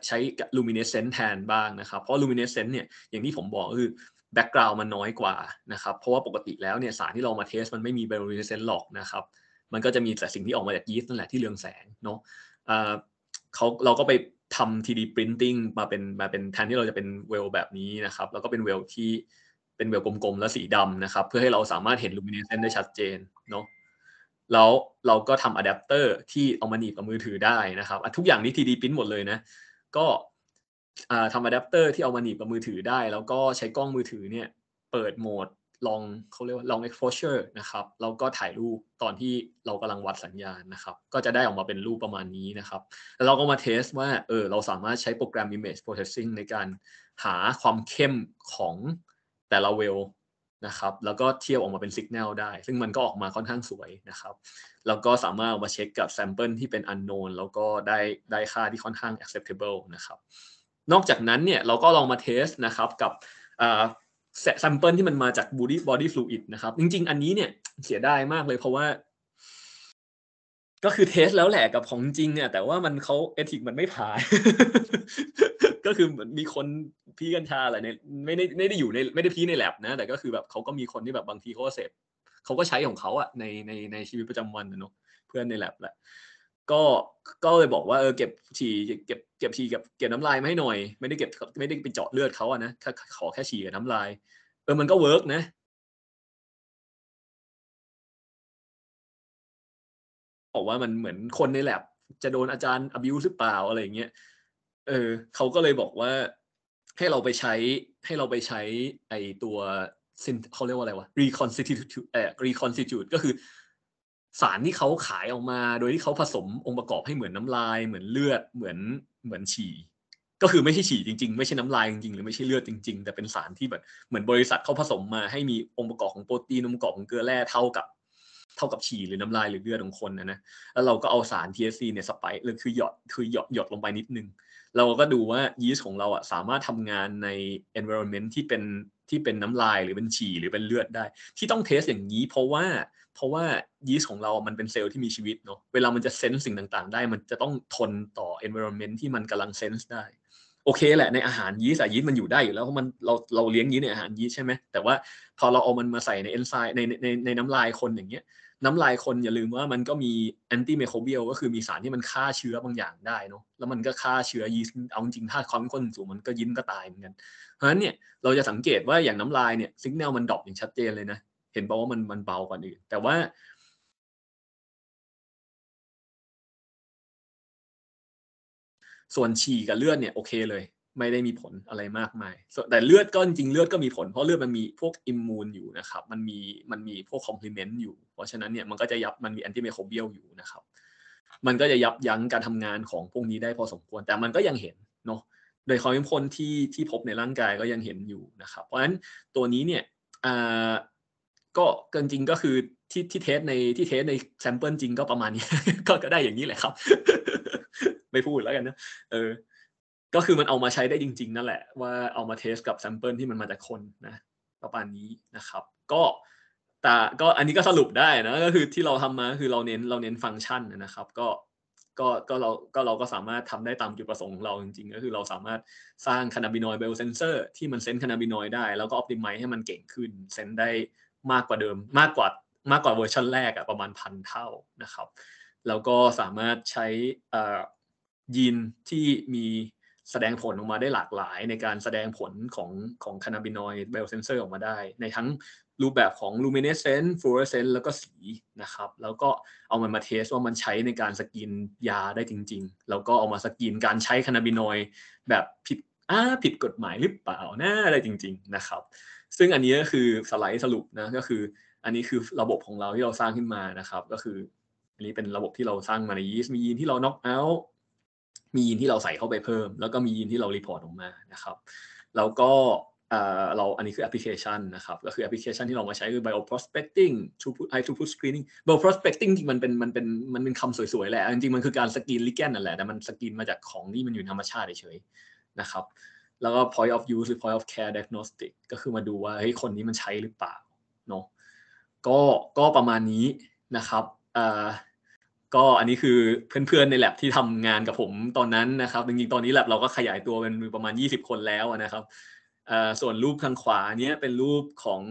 ใช้ลูมิเนสเซนต์แทนบ้างนะครับ เพราะลูมิเนสเซนต์เนี่ยอย่างที่ผมบอกคือแบ็กกราวน์มันน้อยกว่านะครับเพราะว่าปกติแล้วเนี่ยสารที่เรามาเทสมันไม่มีเบลูมิเนสเซนต์หรอกนะครับมันก็จะมีแต่สิ่งที่ออกมาจากยีสต์นั่นแหละที่เรืองแสงเนาะเขาเราก็ไปทำ 3D printing มาเป็นมาเป็นแทนที่เราจะเป็นเวลแบบนี้นะครับ แล้วก็เป็นเวลที่เป็นเวลกลม ๆ และสีดำนะครับ เพื่อให้เราสามารถเห็นลูมิเนเซนได้ชัดเจนเนาะ แล้วเราก็ทำอะแดปเตอร์ที่เอามาหนีบกับมือถือได้นะครับ ทุกอย่างนี้ 3D print หมดเลยนะ ก็ทำอะแดปเตอร์ที่เอามาหนีบกับมือถือได้ แล้วก็ใช้กล้องมือถือเนี่ย เปิดโหมดลองเขาเรียกว่าลอง exposure นะครับแล้วก็ถ่ายรูปตอนที่เรากำลังวัดสัญญาณนะครับ ก็จะได้ออกมาเป็นรูปประมาณนี้นะครับแล้วเราก็มาเทส ว่า เออ เราสามารถใช้โปรแกรม image processing ในการหาความเข้มของแต่ละเวลนะครับ แล้วก็เทียบออกมาเป็นสัญญาณได้ ซึ่งมันก็ออกมาค่อนข้างสวยนะครับ แล้วก็สามารถเอามาเช็คกับแซมเปิลที่เป็น unknown แล้วก็ได้ได้ค่าที่ค่อนข้าง acceptable นะครับ นอกจากนั้นเนี่ยเราก็ลองมาเทสนะครับกับแซมเปิลที่มันมาจากบูดี้บอดี้ฟลูอิดนะครับจริงๆ อันนี้เนี่ย เสียดายมากเลยเพราะว่า ก็คือเทสแล้วแหละกับของจริงเนี่ยแต่ว่ามันเขาเอทิกมันไม่ผ่านก็คือมีคนพี่กัญชาอะไรในไม่ได้ไม่ได้อยู่ในไม่ได้พี่ในแลบนะแต่ก็คือแบบเขาก็มีคนที่แบบบางทีเขาเสพเขาก็ใช้ของเขาอะในในในชีวิตประจำวันนะเนาะเพื่อนในแลบแหละก็ก็เลยบอกว่าเออเก็บฉี่เก็บเก็บฉี่กับเก็บน้ำลายมาให้หน่อย ไม่ได้เก็บไม่ได้ไปเจาะเลือดเขาอะนะขอแค่ฉี่กับน้ำลายเออมันก็เวิร์กนะ บอกว่ามันเหมือนคนในแลบจะโดนอาจารย์ abuse หรือเปล่าอะไรเงี้ยเออเขาก็เลยบอกว่าให้เราไปใช้ให้เราไปใช้ไอตัว เขาเรียกว่าอะไรวะ reconstitute เอ่อ reconstitute ก็คือสารที่เขาขายออกมาโดยที่เขาผสมองค์ประกอบให้เหมือนน้ำลายเหมือนเลือดเหมือนเหมือนฉี่ก็คือไม่ใช่ฉี่จริงๆ ไม่ใช่น้ำลายจริงๆหรือไม่ใช่เลือดจริงๆ แต่เป็นสารที่แบบเหมือนบริษัทเขาผสมมาให้มีองค์ประกอบของโปรตีนองค์ประกอบของเกลือแร่เท่ากับ เท่ากับฉี่หรือน้ำลายหรือเลือดของคนนะนะแล้วเราก็เอาสาร t s c เนี่ยสไป์เลยคือหยอดคือหยอดหยอดลงไปนิดนึงเราก็ดูว่ายีสต์ของเราอ่ะสามารถทำงานใน environment ที่เป็นที่เป็นน้ำลายหรือเป็นฉี่หรือเป็นเลือดได้ ที่ต้องเทสอย่างนี้เพราะว่าเพราะว่ายีสต์ของเรามันเป็นเซลล์ที่มีชีวิตเนาะ เวลามันจะเซนส์สิ่งต่างๆ ได้ มันจะต้องทนต่อ environment ที่มันกำลังเซนส์ได้ โอเคแหละ ในอาหารยีสต์อะยีสต์มันอยู่ได้อยู่แล้ว เพราะมัน เรา เราเลี้ยงยีสต์ในอาหารยีสต์ใช่ไหม แต่ว่าพอเราเอามันมาใส่ในเอนไซม์ในในในน้ำลายคนอย่างเงี้ย น้ำลายคนอย่าลืมว่ามันก็มีแอนตี้ไมโครเบียลก็คือมีสารที่มันฆ่าเชื้อบางอย่างได้เนาะ แล้วมันก็ฆ่าเชื้อยีสต์ เอาจริงถ้าความข้นสูงมันก็ยิ้มก็ตายเหมือนกันเพราะฉะนั้นเนี่ยเราจะสังเกตว่าอย่างน้ำลายเนี่ยสัญญาณมันดรอปอย่างชัดเจนเลยนะเห็นบอกว่ามันมันเบากว่าอี้แต่ว่า ส่วนฉี่กับเลือดเนี่ยโอเคเลย ไม่ได้มีผลอะไรมากมาย แต่เลือดก็จริงเลือดก็มีผล เพราะเลือดมันมีพวกอิมมูนอยู่นะครับ มันมีมันมีพวกคอมพลีเมนต์อยู่ เพราะฉะนั้นเนี่ยมันก็จะยับมันมีแอนติไมโครเบียลอยู่นะครับ มันก็จะยับยั้งการทำงานของพวกนี้ได้พอสมควร แต่มันก็ยังเห็นเนาะโดยความเข้มข้นที่ที่พบในร่างกายก็ยังเห็นอยู่นะครับ เพราะฉะนั้นตัวนี้เนี่ยก็เกินจริงก็คือที่ที่เทสในที่เทสในแซมเปิลจริงก็ประมาณนี้ก็ก็ได้อย่างนี้แหละครับ ไม่พูดแล้วกันนะ เออ ก็คือมันเอามาใช้ได้จริง ๆ นั่นแหละว่าเอามาเทสกับแซมเปิลที่มันมาจากคนนะ ประมาณนี้นะครับ ก็แต่ก็อันนี้ก็สรุปได้นะก็คือที่เราทำมาคือเราเน้นเราเน้นฟังก์ชันนะครับ ก็ก็ก็เรา ก็เราก็สามารถทำได้ตามจุดประสงค์เราจริง ๆ ก็คือเราสามารถสร้างคานาบินอยด์เบลเซนเซอร์ที่มันเซนคานาบินอยด์ได้แล้วก็ออปติมัยให้มันเก่งขึ้นเซนได้มากกว่าเดิมมากกว่ามากกว่าเวอร์ชันแรกอะประมาณพันเท่านะครับแล้วก็สามารถใช้ยีนที่มีแสดงผลออกมาได้หลากหลายในการแสดงผลของของคานาบินอยด์เบลเซนเซอร์ออกมาได้ ในทั้งรูปแบบของลูมิเนสเซนต์ฟลูออเรสเซนต์แล้วก็สีนะครับ แล้วก็เอามันมาเทสว่ามันใช้ในการสกินยาได้จริงๆ แล้วก็เอามาสกินการใช้คานาบินอยด์แบบผิดอ่าผิดกฎหมายหรือเปล่านะอะไรจริงๆนะครับซึ่งอันนี้ก็คือสไลด์สรุปนะ ก็คือ อันนี้คือระบบของเราที่เราสร้างขึ้นมานะครับ ก็คืออันนี้เป็นระบบที่เราสร้างมาในยีสต์มียีนที่เราน็อกเอาท์มียีนที่เราใส่เข้าไปเพิ่ม แล้วก็มียีนที่เรารีพอร์ตออกมานะครับแล้วก็เราอันนี้คือแอปพลิเคชันนะครับก็คือแอปพลิเคชันที่เรามาใช้คือ bio prospecting high throughput screening bio prospecting จริงมันเป็นมันเป็นมันเป็นคำสวยๆแหละจริงๆมันคือการสกรีนลิแกนนั่นแหละแต่มันสกรีนมาจากของที่มันอยู่ธรรมชาติเฉยๆนะครับแล้วก็ point of use หรือ point of care diagnostic ก็คือมาดูว่าเฮ้ยคนนี้มันใช้หรือเปล่าเนาะ ก็ ก็ประมาณนี้นะครับอ่าก็อันนี้คือเพื่อนๆในแลบที่ทำงานกับผมตอนนั้นนะครับ จริงๆตอนนี้แลบเราก็ขยายตัวเป็นประมาณ 20 คนแล้วนะครับ ส่วนรูปทางขวาเนี้ยเป็นรูปของ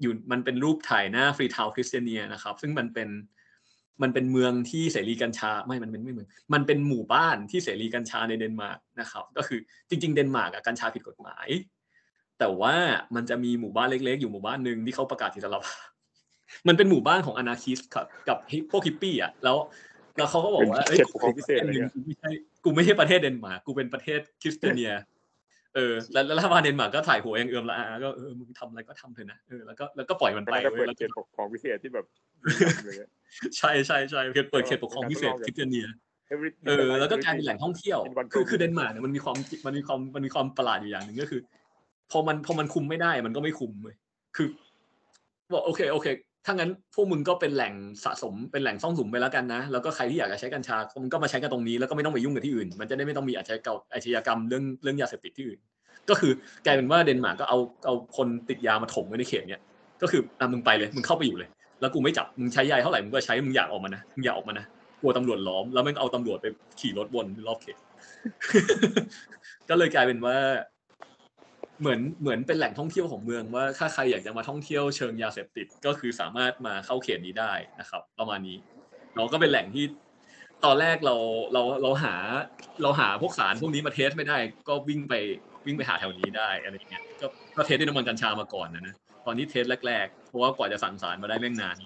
อยู่ มันเป็นรูปถ่ายหน้าฟรีทาวคริสเตียเนียนะครับ ซึ่งมันเป็นมันเป็นเมืองที่เสรีกัญชาไม่ มันเป็นไม่เมือง มันเป็นหมู่บ้านที่เสรีกัญชาในเดนมาร์กนะครับ ก็คือจริง ๆ เดนมาร์กกัญชาผิดกฎหมาย แต่ว่ามันจะมีหมู่บ้านเล็กๆ อยู่หมู่บ้านหนึ่งที่เขาประกาศ่จะรับมันเป็นหมู่บ้านของอนาคิสครับกับพวกฮิปปี้อ่ะแล้วแล้วเขาก็บอกว่าเอ้ยกูไม่ใช่กูไม่ใช่ประเทศเดนมาร์กกูเป็นประเทศคริสเตียเออแล้วรัฐบาลเดนมาร์กก็ถ่ายหัวอยงเอื่อมละอาก็เออมึงทำอะไรก็ทำเถอะนะเออแล้วก็แล้วก็ปล่อยมันไปแล้วเป็นขตปกครองพิเศษที่แบบ ใช่ใช่ใช่เเปิดเขตปกครองพิเศษคิดเนียเออแล้วก็การเป็นแหล่งท่องเที่ยวคือคือเดนมาร์กเนี่ยมันมีความมันมีความมันมีความประหลาดอยู่อย่างหนึ่งก็คือพอมันพอมันคุมไม่ได้มันก็ไม่คุมเลยคือบอกโอเคโอเคถ้างั้นพวกมึงก็เป็นแหล่งสะสมเป็นแหล่งซ่องสุมไปแล้วกันนะ แล้วก็ใครที่อยากจะใช้กัญชามึงก็มาใช้กันตรงนี้แล้วก็ไม่ต้องไปยุ่งกับที่อื่นมันจะได้ไม่ต้องมีอาชญากรรมอาชญากรรมเรื่องเรื่องยาเสพติดที่อื่นก็คือกลายเป็นว่าเดนมาร์กก็เอาเอาคนติดยามาถมไว้ในเขตเนี้ยก็คืออ่ะมึงไปเลยมึงเข้าไปอยู่เลยแล้วกูไม่จับมึงใช้ยาเท่าไหร่มึงก็ใช้มึงอยากออกมานะมึงอยากออกมานะกลัวตำรวจล้อมแล้วมึงเอาตำรวจไปขี่รถวนรอบเขต ก็เลยกลายเป็นว่าเหมือนเหมือนเป็นแหล่งท่องเที่ยวของเมืองว่าถ้าใครอยากจะมาท่องเที่ยวเชิงยาเสพติดก็คือสามารถมาเข้าเขตนี้ได้นะครับ ประมาณนี้ เราก็เป็นแหล่งที่ตอนแรกเราเราเราหาเราหาพวกสารพวกนี้มาเทสไม่ได้ก็วิ่งไปวิ่งไปหาแถวนี้ได้อะไรเงี้ยก็ก็เทสด้วยน้ำมันกัญชามาก่อนนะนะตอนนี้เทสแรก ๆเพราะว่ากว่าจะสั่งสารมาได้แม่งนาน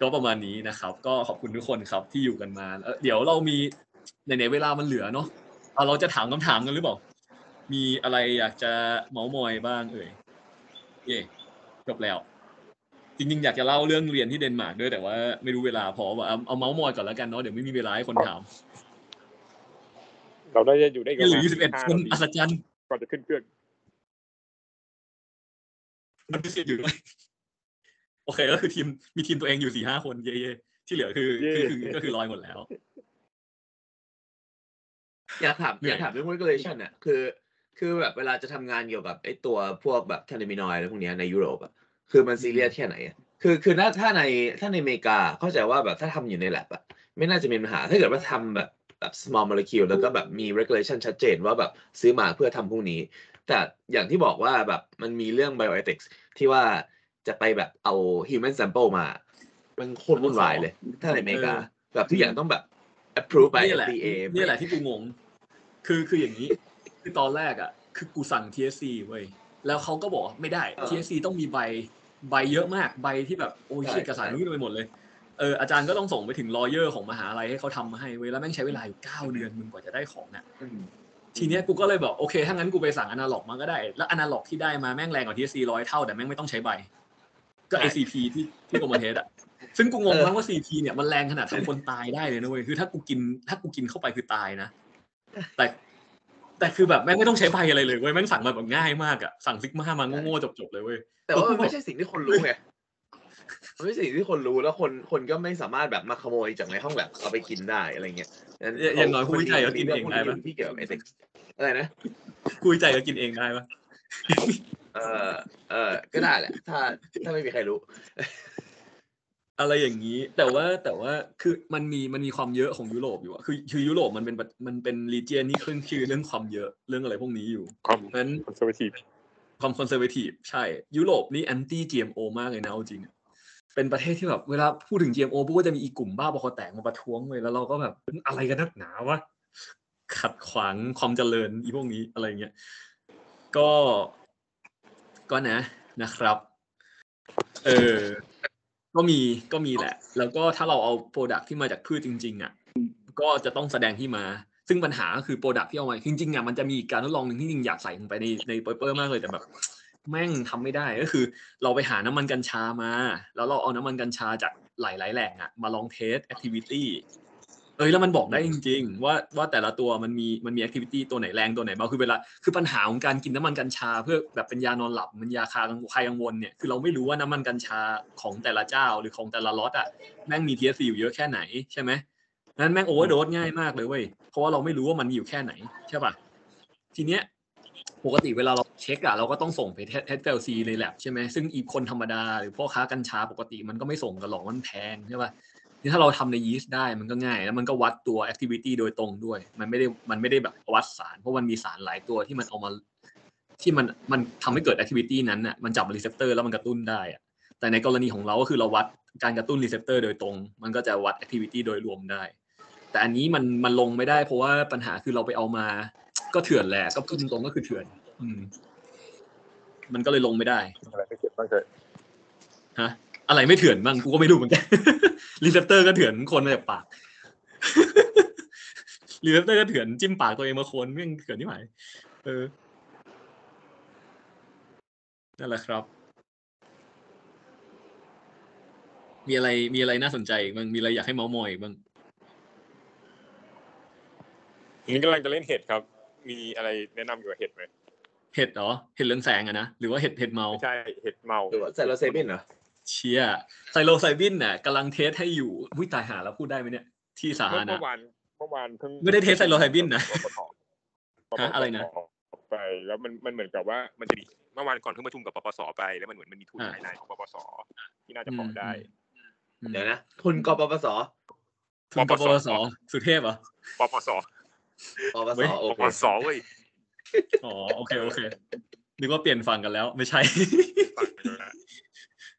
ก็ประมาณนี้นะครับ ก็ขอบคุณทุกคนครับที่อยู่กันมา เดี๋ยวเรามีในเวลามันเหลือเนาะเราจะถามคำถามกันหรือเปล่ามีอะไรอยากจะเมาส์มอยบ้างเอ่ยเย่จบแล้ว จริงๆอยากจะเล่าเรื่องเรียนที่เดนมาร์กด้วยแต่ว่า ไม่รู้เวลาพอว่าเอาเมาส์มอยก่อนแล้วกันเนาะเดี๋ยวไม่มีเวลาให้คนถามเราได้จะอยู่ได้กันหือยี่สิบเอ็ดคนอัศจรรย์ก่อนจะขึ้นเครื่องมันพิเศษอยู่ไหมโอเคก็คือทีมมีทีมตัวเองอยู่สี่ห้าคนเย่ๆที่เหลือคือคือ ก็คือลอยหมดแล้วอยากถามอยากถามเรื่องเ r e อ u เลชั่นอ่ะคือคือแบบเวลาจะทำงานเกี่ยวกับ ไอ้ตัวพวกแบบเทเลมินอยอะไรพวกเนี้ยในยุโรปอะคือมันซีเรียสแค่ไหนอะคือคือถ้าถ้าในถ้าในอเมริกา เข้าใจว่าแบบถ้าทำอยู่ในแลบอะไม่น่าจะมีปัญหา ถ้าเกิดว่าทำแบบแบบ small molecule แล้วก็แบบมี regulation ชัดเจนว่าแบบซื้อมาเพื่อทำพวกนี้ แต่อย่างที่บอกว่าแบบมันมีเรื่อง bioethics ที่ว่าจะไปแบบเอา human sample มามันโคตรวุ่นวายเลย ถ้าในอเมริกาแบบทุกอย่างต้องแบบ approve by FDA นี่แหละที่กูงง คือคืออย่างนี้ือตอนแรกอ่ะคือกูสั่ง TSC เว้ยแล้วเขาก็บอกไม่ได้ TSC ต้องมีใบใบเยอะมากใบที่แบบโอ้ยเชียเอกสารนู่นไปหมดเลยเอออาจารย์ก็ต้องส่งไปถึงลอเยอร์ของมหาลัยให้เขาทำมาให้เว้ยแล้วแม่งใช้เวลาอยู่เก้าเดือนมึงกว่าจะได้ของอ่ะทีเนี้ยกูก็เลยบอกโอเคถ้างั้น กูไปสั่งอนาล็อกมาก็ได้แล้วอนาล็อกที่ได้มาแม่งแรงกว่าทีซีร้อยเท่าแต่แม่งไม่ต้องใช้ใบก็ ACP ที่ที่กรมเทสอ่ะซึ่งกูงงมากว่า CP เนี่ยมันแรงขนาดทำคนตายได้เลยนะเว้ยคือถ้ากูกิน ถ้ากูกินเข้าไปคือตายนะแต่แต่คือแบบแม่งไม่ต้องใช้ใบอะไรเลยเว้ยแม่งสั่งมาแบบง่ายมากอะสั่งซิกมามาโง่ๆจบๆเลยเว้ยแต่ว่าไม่ใช่สิ่งที่คนรู้ไงมันไม่ใช่สิ่งที่คนรู้แล้วคนคนก็ไม่สามารถแบบมาขโมยจากในห้องแบบ เอาไปกินได้อะไรเงี้ยอย่างน้อยคุยใจก็กินเองได้ปะี่เกี่ยวบไอเกอะไรนะคุยใจก็กินเองได้ปะเออเออก็ได้แหละถ้าถ้าไม่มีใครรู้อะไรอย่างนี้ แต่ว่าแต่ว่าคือมันมีมันมีความเยอะของยุโรปอยู่อะคือคือยุโรปมันเป็นมันเป็นรีเจนนี่ขึ้นชื่อเรื่องความเยอะเรื่องอะไรพวกนี้อยู่ความเพราะฉะนั้นคอนเซอร์เวทีฟความคอนเซอร์เวทีฟใช่ ยุโรปนี่แอนตี้ GMO มากเลยนะจริงเป็นประเทศที่แบบเวลาพูดถึง GMO พวกก็จะมีอีกลุ่มบ้าบอคอแตกมาประท้วงเลยแล้วเราก็แบบอะไรกันนักหนาวะขัดขวางความเจริญอีพวกนี้อะไรเงี้ยก็ ก็นะนะครับ เออก็มีก็มีแหละ แล้วก็ถ้าเราเอาโปรดักที่มาจากพืชจริงๆอ่ะ ก็จะต้องแสดงที่มา ซึ่งปัญหาก็คือโปรดักที่เอามาจริงๆอ่ะมันจะมีการทดลองหนึ่งที่จริงอยากใส่ลงไปในในเปเปอร์มากเลยแต่แบบ แม่งทำไม่ได้ก็คือเราไปหาน้ำมันกัญชามา แล้วเราเอาน้ำมันกัญชาจากหลายๆแหล่งอ่ะมาลองเทสแอคทิวิตี้เอ้ยแล้วมันบอกได้จริงๆว่าว่าแต่ละตัวมันมีมันมีแอคทิวิตี้ตัวไหนแรงตัวไหนเบาคือเวลาคือปัญหาของการกินน้ำมันกัญชาเพื่อแบบเป็นยานอนหลับ มันยาคาคใครกังวลเนี่ยคือเราไม่รู้ว่าน้ำมันกัญชาของแต่ละเจ้าหรือของแต่ละล็อตอ่ะแม่งมี t ี c อยู่เยอะแค่ไหน ใช่ไหมนั้นแม่งโอเวอร์โดสง่ายมากเลยเว้ยเพราะว่าเราไม่รู้ว่ามันมีอยู่แค่ไหนใช่ป่ะทีเนี้ยปกติเวลาเราเช็คอะเราก็ต้องส่งไปเทสเฟลซีในแลบใช่ไหมซึ่งอีกคนธรรมดาหรือพ่อค้ากัญชาปกติมันก็ไม่ส่งกันหรอกมันแพงใช่ป่ะนี่ถ้าเราทำในยีสต์ได้ มันก็ง่าย แล้วมันก็วัดตัวแอคทิวิตี้โดยตรงด้วย มันไม่ได้มันไม่ได้แบบวัดสาร เพราะมันมีสารหลายตัวที่มันเอามา ที่มันมันทำให้เกิดแอคทิวิตี้นั้นอ่ะมันจับรีเซพเตอร์แล้วมันกระตุ้นได้อ่ะแต่ในกรณีของเรา ก็คือเราวัดการกระตุ้นรีเซพเตอร์โดยตรง มันก็จะวัดแอคทิวิตี้โดยรวมได้ แต่อันนี้มันมันลงไม่ได้ เพราะว่าปัญหาคือเราไปเอามาก็เถื่อนแหละก็พูดตรงก็คือเถื่อนอืมมันก็เลยลงไม่ได้อะไรไม่เกบเกิดฮะอะไรไม่เถื่อนบ้างกูก็ไม่รู้เหมือนกันรีเซพเตอร์ก็เถื่อนคนมาจากปากรีเซปเตอร์ก็เถื่อนจิ้มปากตัวเองมาคนเรื่องเถื่อนที่ไหนเออนั่นแหละครับ มีอะไรมีอะไรน่าสนใจบ้าง มีอะไรอยากให้เมาส์มอยบ้างนี่กำลังจะเล่นเห็ดครับ มีอะไรแนะนำเกี่ยวกับเห็ดไหมเห็ดเหรอเห็ดเรืองแสงอะนะหรือว่าเห็ดเห็ดเมาไม่ใช่เห็ดเมาหรืใส่เราเซเิ่นเหรอเชียไซโลไซบินน่ะกำลังเทสให้อยู่วุ้ยตายหาแล้วพูดได้ไหมเนี่ย ที่สาธารณะเมื่อวาน เมื่อวานเพิ่งไม่ได้เทสไซโลไซบินนะอะไรนะไปแล้วมันมันเหมือนกับว่ามันจะมีเมื่อวานก่อนเพิ่งประชุมกับปปสไปแล้วมันเหมือนมันมีทุนภายในของปปสที่น่าจะพอได้ เดี๋ยวนะทุนกปปสทุนกปปสสุเทพเหรอปปสปปสปปสเว้ยอ๋อโอเคโอเคนึกว่าเปลี่ยนฝั่งกันแล้ว ไม่ใช่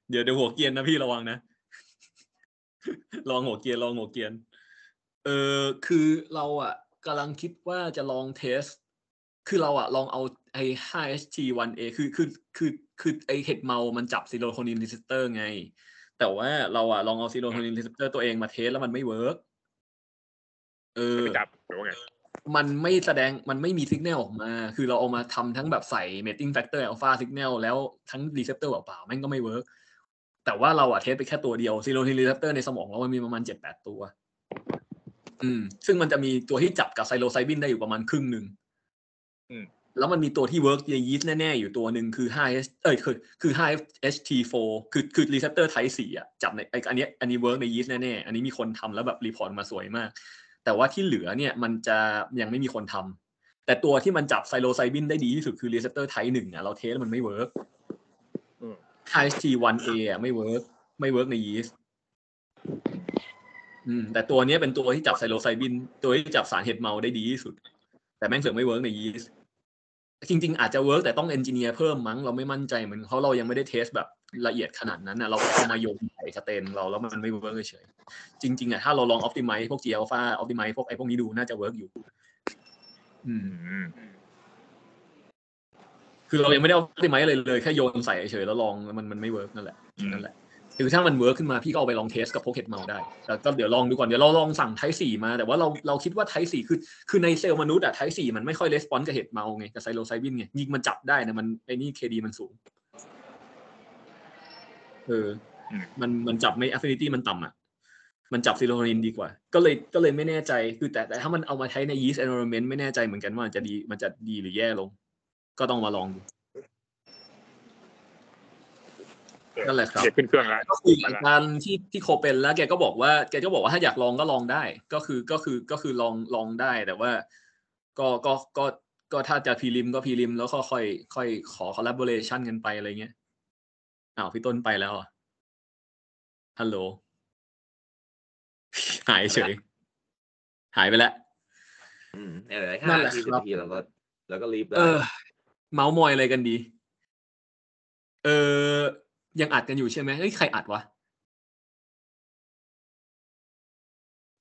เดี๋ยวเดี๋ยวหัวเกียนนะพี่ระวังนะ ลองหัวเกียนลองหัวเกียนเออคือเราอ่ะกำลังคิดว่าจะลองเทส คือเราอ่ะลองเอาไอ้ 5HT1A คือคือคือคือไอ้เห็ดเมา มันจับซีโรโทนินรีเซพเตอร์ไง แต่ว่าเราอ่ะลองเอาซีโรโทนินรีเซพเตอร์ตัวเองมาเทสแล้วมันไม่เวิร์กเออจับหรือว่าไง มันไม่แสดงมันไม่มีสัญญาณออกมา คือเราเอามาทำทั้งแบบใส่เมตติ้งแฟกเตอร์อัลฟาสัญญาณแล้วทั้งรีเซพเตอร์เปล่าๆแม่งก็ไม่เวิร์กแต่ว่าเราอะเทสไปแค่ตัวเดียวซีโรทีรีเซปเตอร์ในสมองเรามันมีประมาณเจ็ดแปดตัวอืม ซึ่งมันจะมีตัวที่จับกับไซโลไซบินได้อยู่ประมาณครึ่งหนึ่งอืมแล้วมันมีตัวที่เวิร์กในยีสต์แน่ๆอยู่ตัวหนึ่งคือ5 h เอ้ยคือคือท ht4 คือคือรีเซปเตอร์ไทป์สี่อะจับในไออันนี้ อันนี้เวิร์กในยีสต์แน่ๆอันนี้มีคนทำแล้วแบบรีพอร์ตมาสวยมาก แต่ว่าที่เหลือเนี่ยมันจะยังไม่มีคนทำ แต่ตัวที่มันจับไซโลไซบินได้ดีที่สุดคือรีเซปเตอร์ไทป์หนึ่งอะเราเทสมันไม่เวิร์กไทีว T1A อ่ะไม่เวิร์กไม่เวิร์กในยีสต์อืมแต่ตัวนี้เป็นตัวที่จับไซโลไซบิน ตัวที่จับสารเห็ดเมาได้ดีที่สุด แต่แม่งเสือไม่เวิร์กในยีสต์จริงๆอาจจะเวิร์กแต่ต้องเอนจิเนียร์เพิ่มมั้งเราไม่มั่นใจเหมือนเพราะเรายังไม่ได้เทสแบบละเอียดขนาดนั้นนะเราเอามาโยงใส่สเตน เราแล้วมันไม่เวิร์กเฉยจริงๆอ่ะถ้าเราลองออพติมัยพวกี a l ลฟาออพติมัยพวกไอพวกนี้ดูน่าจะเวิร์กอยู่ อืมคือเรายังไม่ได้เอาไปไหมอะไรเลยแค่โยนใส่เฉยแล้วลอง มันมันไม่เวิร์กนั่นแหละนั่นแหละคือถ้ามันเวิร์กขึ้นมา พี่ก็เอาไปลองเทสกับโพเก็ตเมาได้ แต่ก็เดี๋ยวลองดูก่อนเดี๋ยวเราลองสั่งไทสี่มา แต่ว่าเราเราคิดว่าไทสี่คือคือในเซลล์มนุษย์อะไทสี่มันไม่ค่อยレスปอนส์กับเห็ดเมาไงกับไซโลไซบินไงยิงมันจับได้นะมันไอ้นี่เคดีมันสูง เออมันมันจับไม่อฟฟินิตี้มันต่ำอ่ะมันจับซีโรโทนินดีกว่า ก็เลยก็เลยไม่แน่ใจ คือ แต่แต่ถ้ามันเอามาใช้ในย e a s t e n v i r o n m e n ไม่แน่ใจเหมือนกันว่ามันจะดีมันจะดีหรือแย่ลงก็ต้องมาลองดูนั่นแหละครับขึ้นเครื่องแล้วก็คุยกับอาจารย์ที่ที่โคเป็นแล้ว แกก็บอกว่า แกก็บอกว่าถ้าอยากลองก็ลองได้ ก็คือก็คือก็คือลองลองได้ แต่ว่าก็ก็ก็ ก็ถ้าจะพีริม ก็พีริม แล้วก็ค่อยค่อยขออลลาบอร์เรชันกันไปอะไรเงี้ยอ้าวพี่ต้นไปแล้วฮัลโหลหายเฉยหายไปแล้วอืนเ่นแหละครับเราก็แล้วก็รีบแล้วเมาส์มอยอะไรกันดี เออยังอัดกันอยู่ใช่ไหมเฮ้ยใครอัดวะ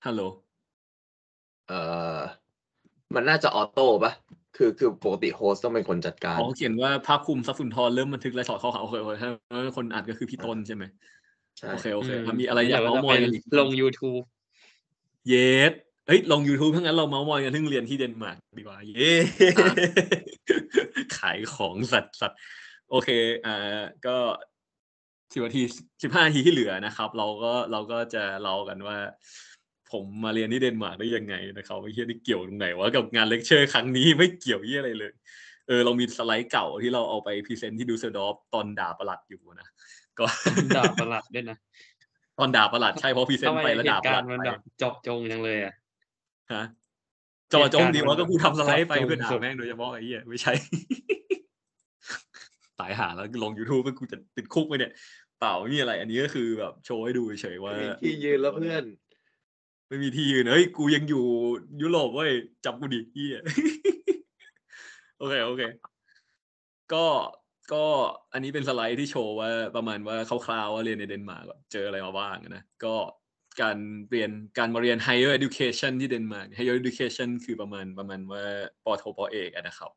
ฮัลโหล เออมันน่าจะออโต้ปะ คือ คือปกติโฮสต้องเป็นคนจัดการ เขาเขียนว่าภาพคุมทรัพย์สุนทรเริ่มบันทึกและถอดข้อข่าวโอเคโอเคคนอัดก็คือพี่ต้นใช่ไหมโอเคโอเคมีอะไรอยากเมาส์มอยลง YouTube เยสเฮ้ยลง YouTube ทั้งนั้นเราเมาส์มอยกันทึ่งเรียนที่เดนมาร์กดีกว่าเย้ขายของสัตว์สัตว์โอเคอ่าก็สิบนาทีสิบห้านาทีที่เหลือนะครับ เราก็เราก็จะเล่ากันว่า ผมมาเรียนที่เดนมาร์กได้ยังไง นะครับไม่เฮียนี่เกี่ยวตรงไหนวะ กับงานเลคเชอร์ครั้งนี้ไม่เกี่ยวเยี่ยอะไรเลย เออ เรามีสไลด์เก่าที่เราเอาไปพรีเซนต์ที่ดูเซอร์ดอฟตอนด่าประหลัดอยู่นะก็ด่าประหลัดด้วยนะตอนด่าประหลัดใช่เพราะพรีเซนต์ไปแล้วด่าประหลัดบจบจงจังเลยอ่ะฮะจอจมดีวะก็กูทำสไลด์ไปเพื่อด่าแม่งโดยเฉพาะไอ้เหี้ยไม่ใช่ ตายหาแล้วลงยูทูบ b ปมันกูจะติดคุกไปเนี่ย เปล่าม่มีอะไร อันนี้ก็คือแบบโชว์ให้ดูเฉยว่าที่ยืนแล้วเพื่อน ไม่มีที่ยืนเฮ้ยกูยังอยู่ ยุโรปเว้ยจับกูดิเหี้ยโอเค โอเค ก็ก็ อันนี้เป็นสไลด์ที่โชว์ว่า ประมาณว่าคร่าวๆว่าเรียนในเดนมาร์กเจออะไรมาบ้างนะก็การเรียนการมาเรียน higher education ที่เดนมาร์ก higher education คือประมาณประมาณว่าปอโทปอเอกนะครับ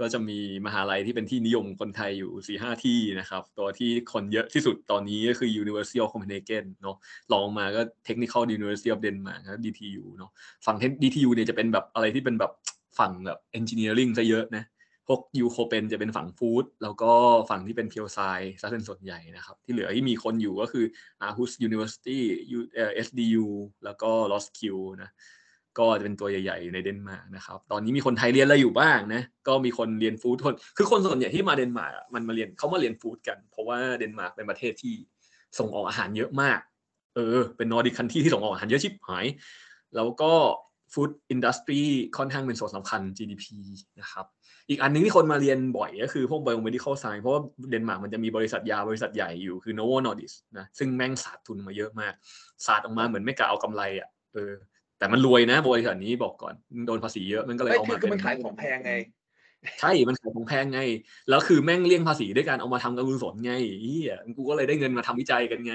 ก็จะมีมหาลัยที่เป็นที่นิยมคนไทยอยู่4ีหที่นะครับ ตัวที่คนเยอะที่สุดตอนนี้ก็คือ University of Copenhagen เนาะลองมาก็ Technical University of Denmark ับ DTU เนาะฝั่ง DTU เนี่ยจะเป็นแบบอะไรที่เป็นแบบฝั่งแบบ engineering ซะเยอะนะพวกยูโคเปนจะเป็นฝั่งฟู้ดแล้วก็ฝั่งที่เป็นเพียวไซซะเป็นส่วนใหญ่นะครับ ที่เหลือที่มีคนอยู่ก็คืออาฮุสยูนิเวอร์ซิตี้ยูเอสดียูแล้วก็ลอสคิวนะก็จะเป็นตัวใหญ่ๆในเดนมาร์กนะครับตอนนี้มีคนไทยเรียนอะไรอยู่บ้างนะ ก็มีคนเรียนฟู้ดคนคือคนส่วนใหญ่ที่มาเดนมาร์กมันมาเรียนเขามาเรียนฟู้ดกัน เพราะว่าเดนมาร์กเป็นประเทศที่ส่งออกอาหารเยอะมาก เออ เป็นนอร์ดิคันที่ที่ส่งออกอาหารเยอะชิบหายแล้วก็ฟู้ดอินดัสทรีค่อนข้างเป็นส่วนสำคัญ GDP นะครับ อีกอันนึงที่คนมาเรียนบ่อยก็คือ พวกบริโภคที่เข้าซ n c เพราะว่าเดนมาร์กมันจะมีบริษัทยาบริษัทใหญ่อยู่ คือ Novo Nordisk นะ ซึ่งแม่งสาดทุนมาเยอะมากสาดออกมาเหมือนไม่กะเอากำไรอ่ะเออ แต่มันรวยนะ บริษัทนี้บอกก่อนโดนภาษีเยอะมันก็เลยเอามาคือมันขายของแพงไง ใช่ มันขายของแพงไง แล้วคือแม่งเลี่ยงภาษีด้วยการเอามาทำการกุศลไงอี๋กูก็เลยได้เงินมาทำวิจัยกันไง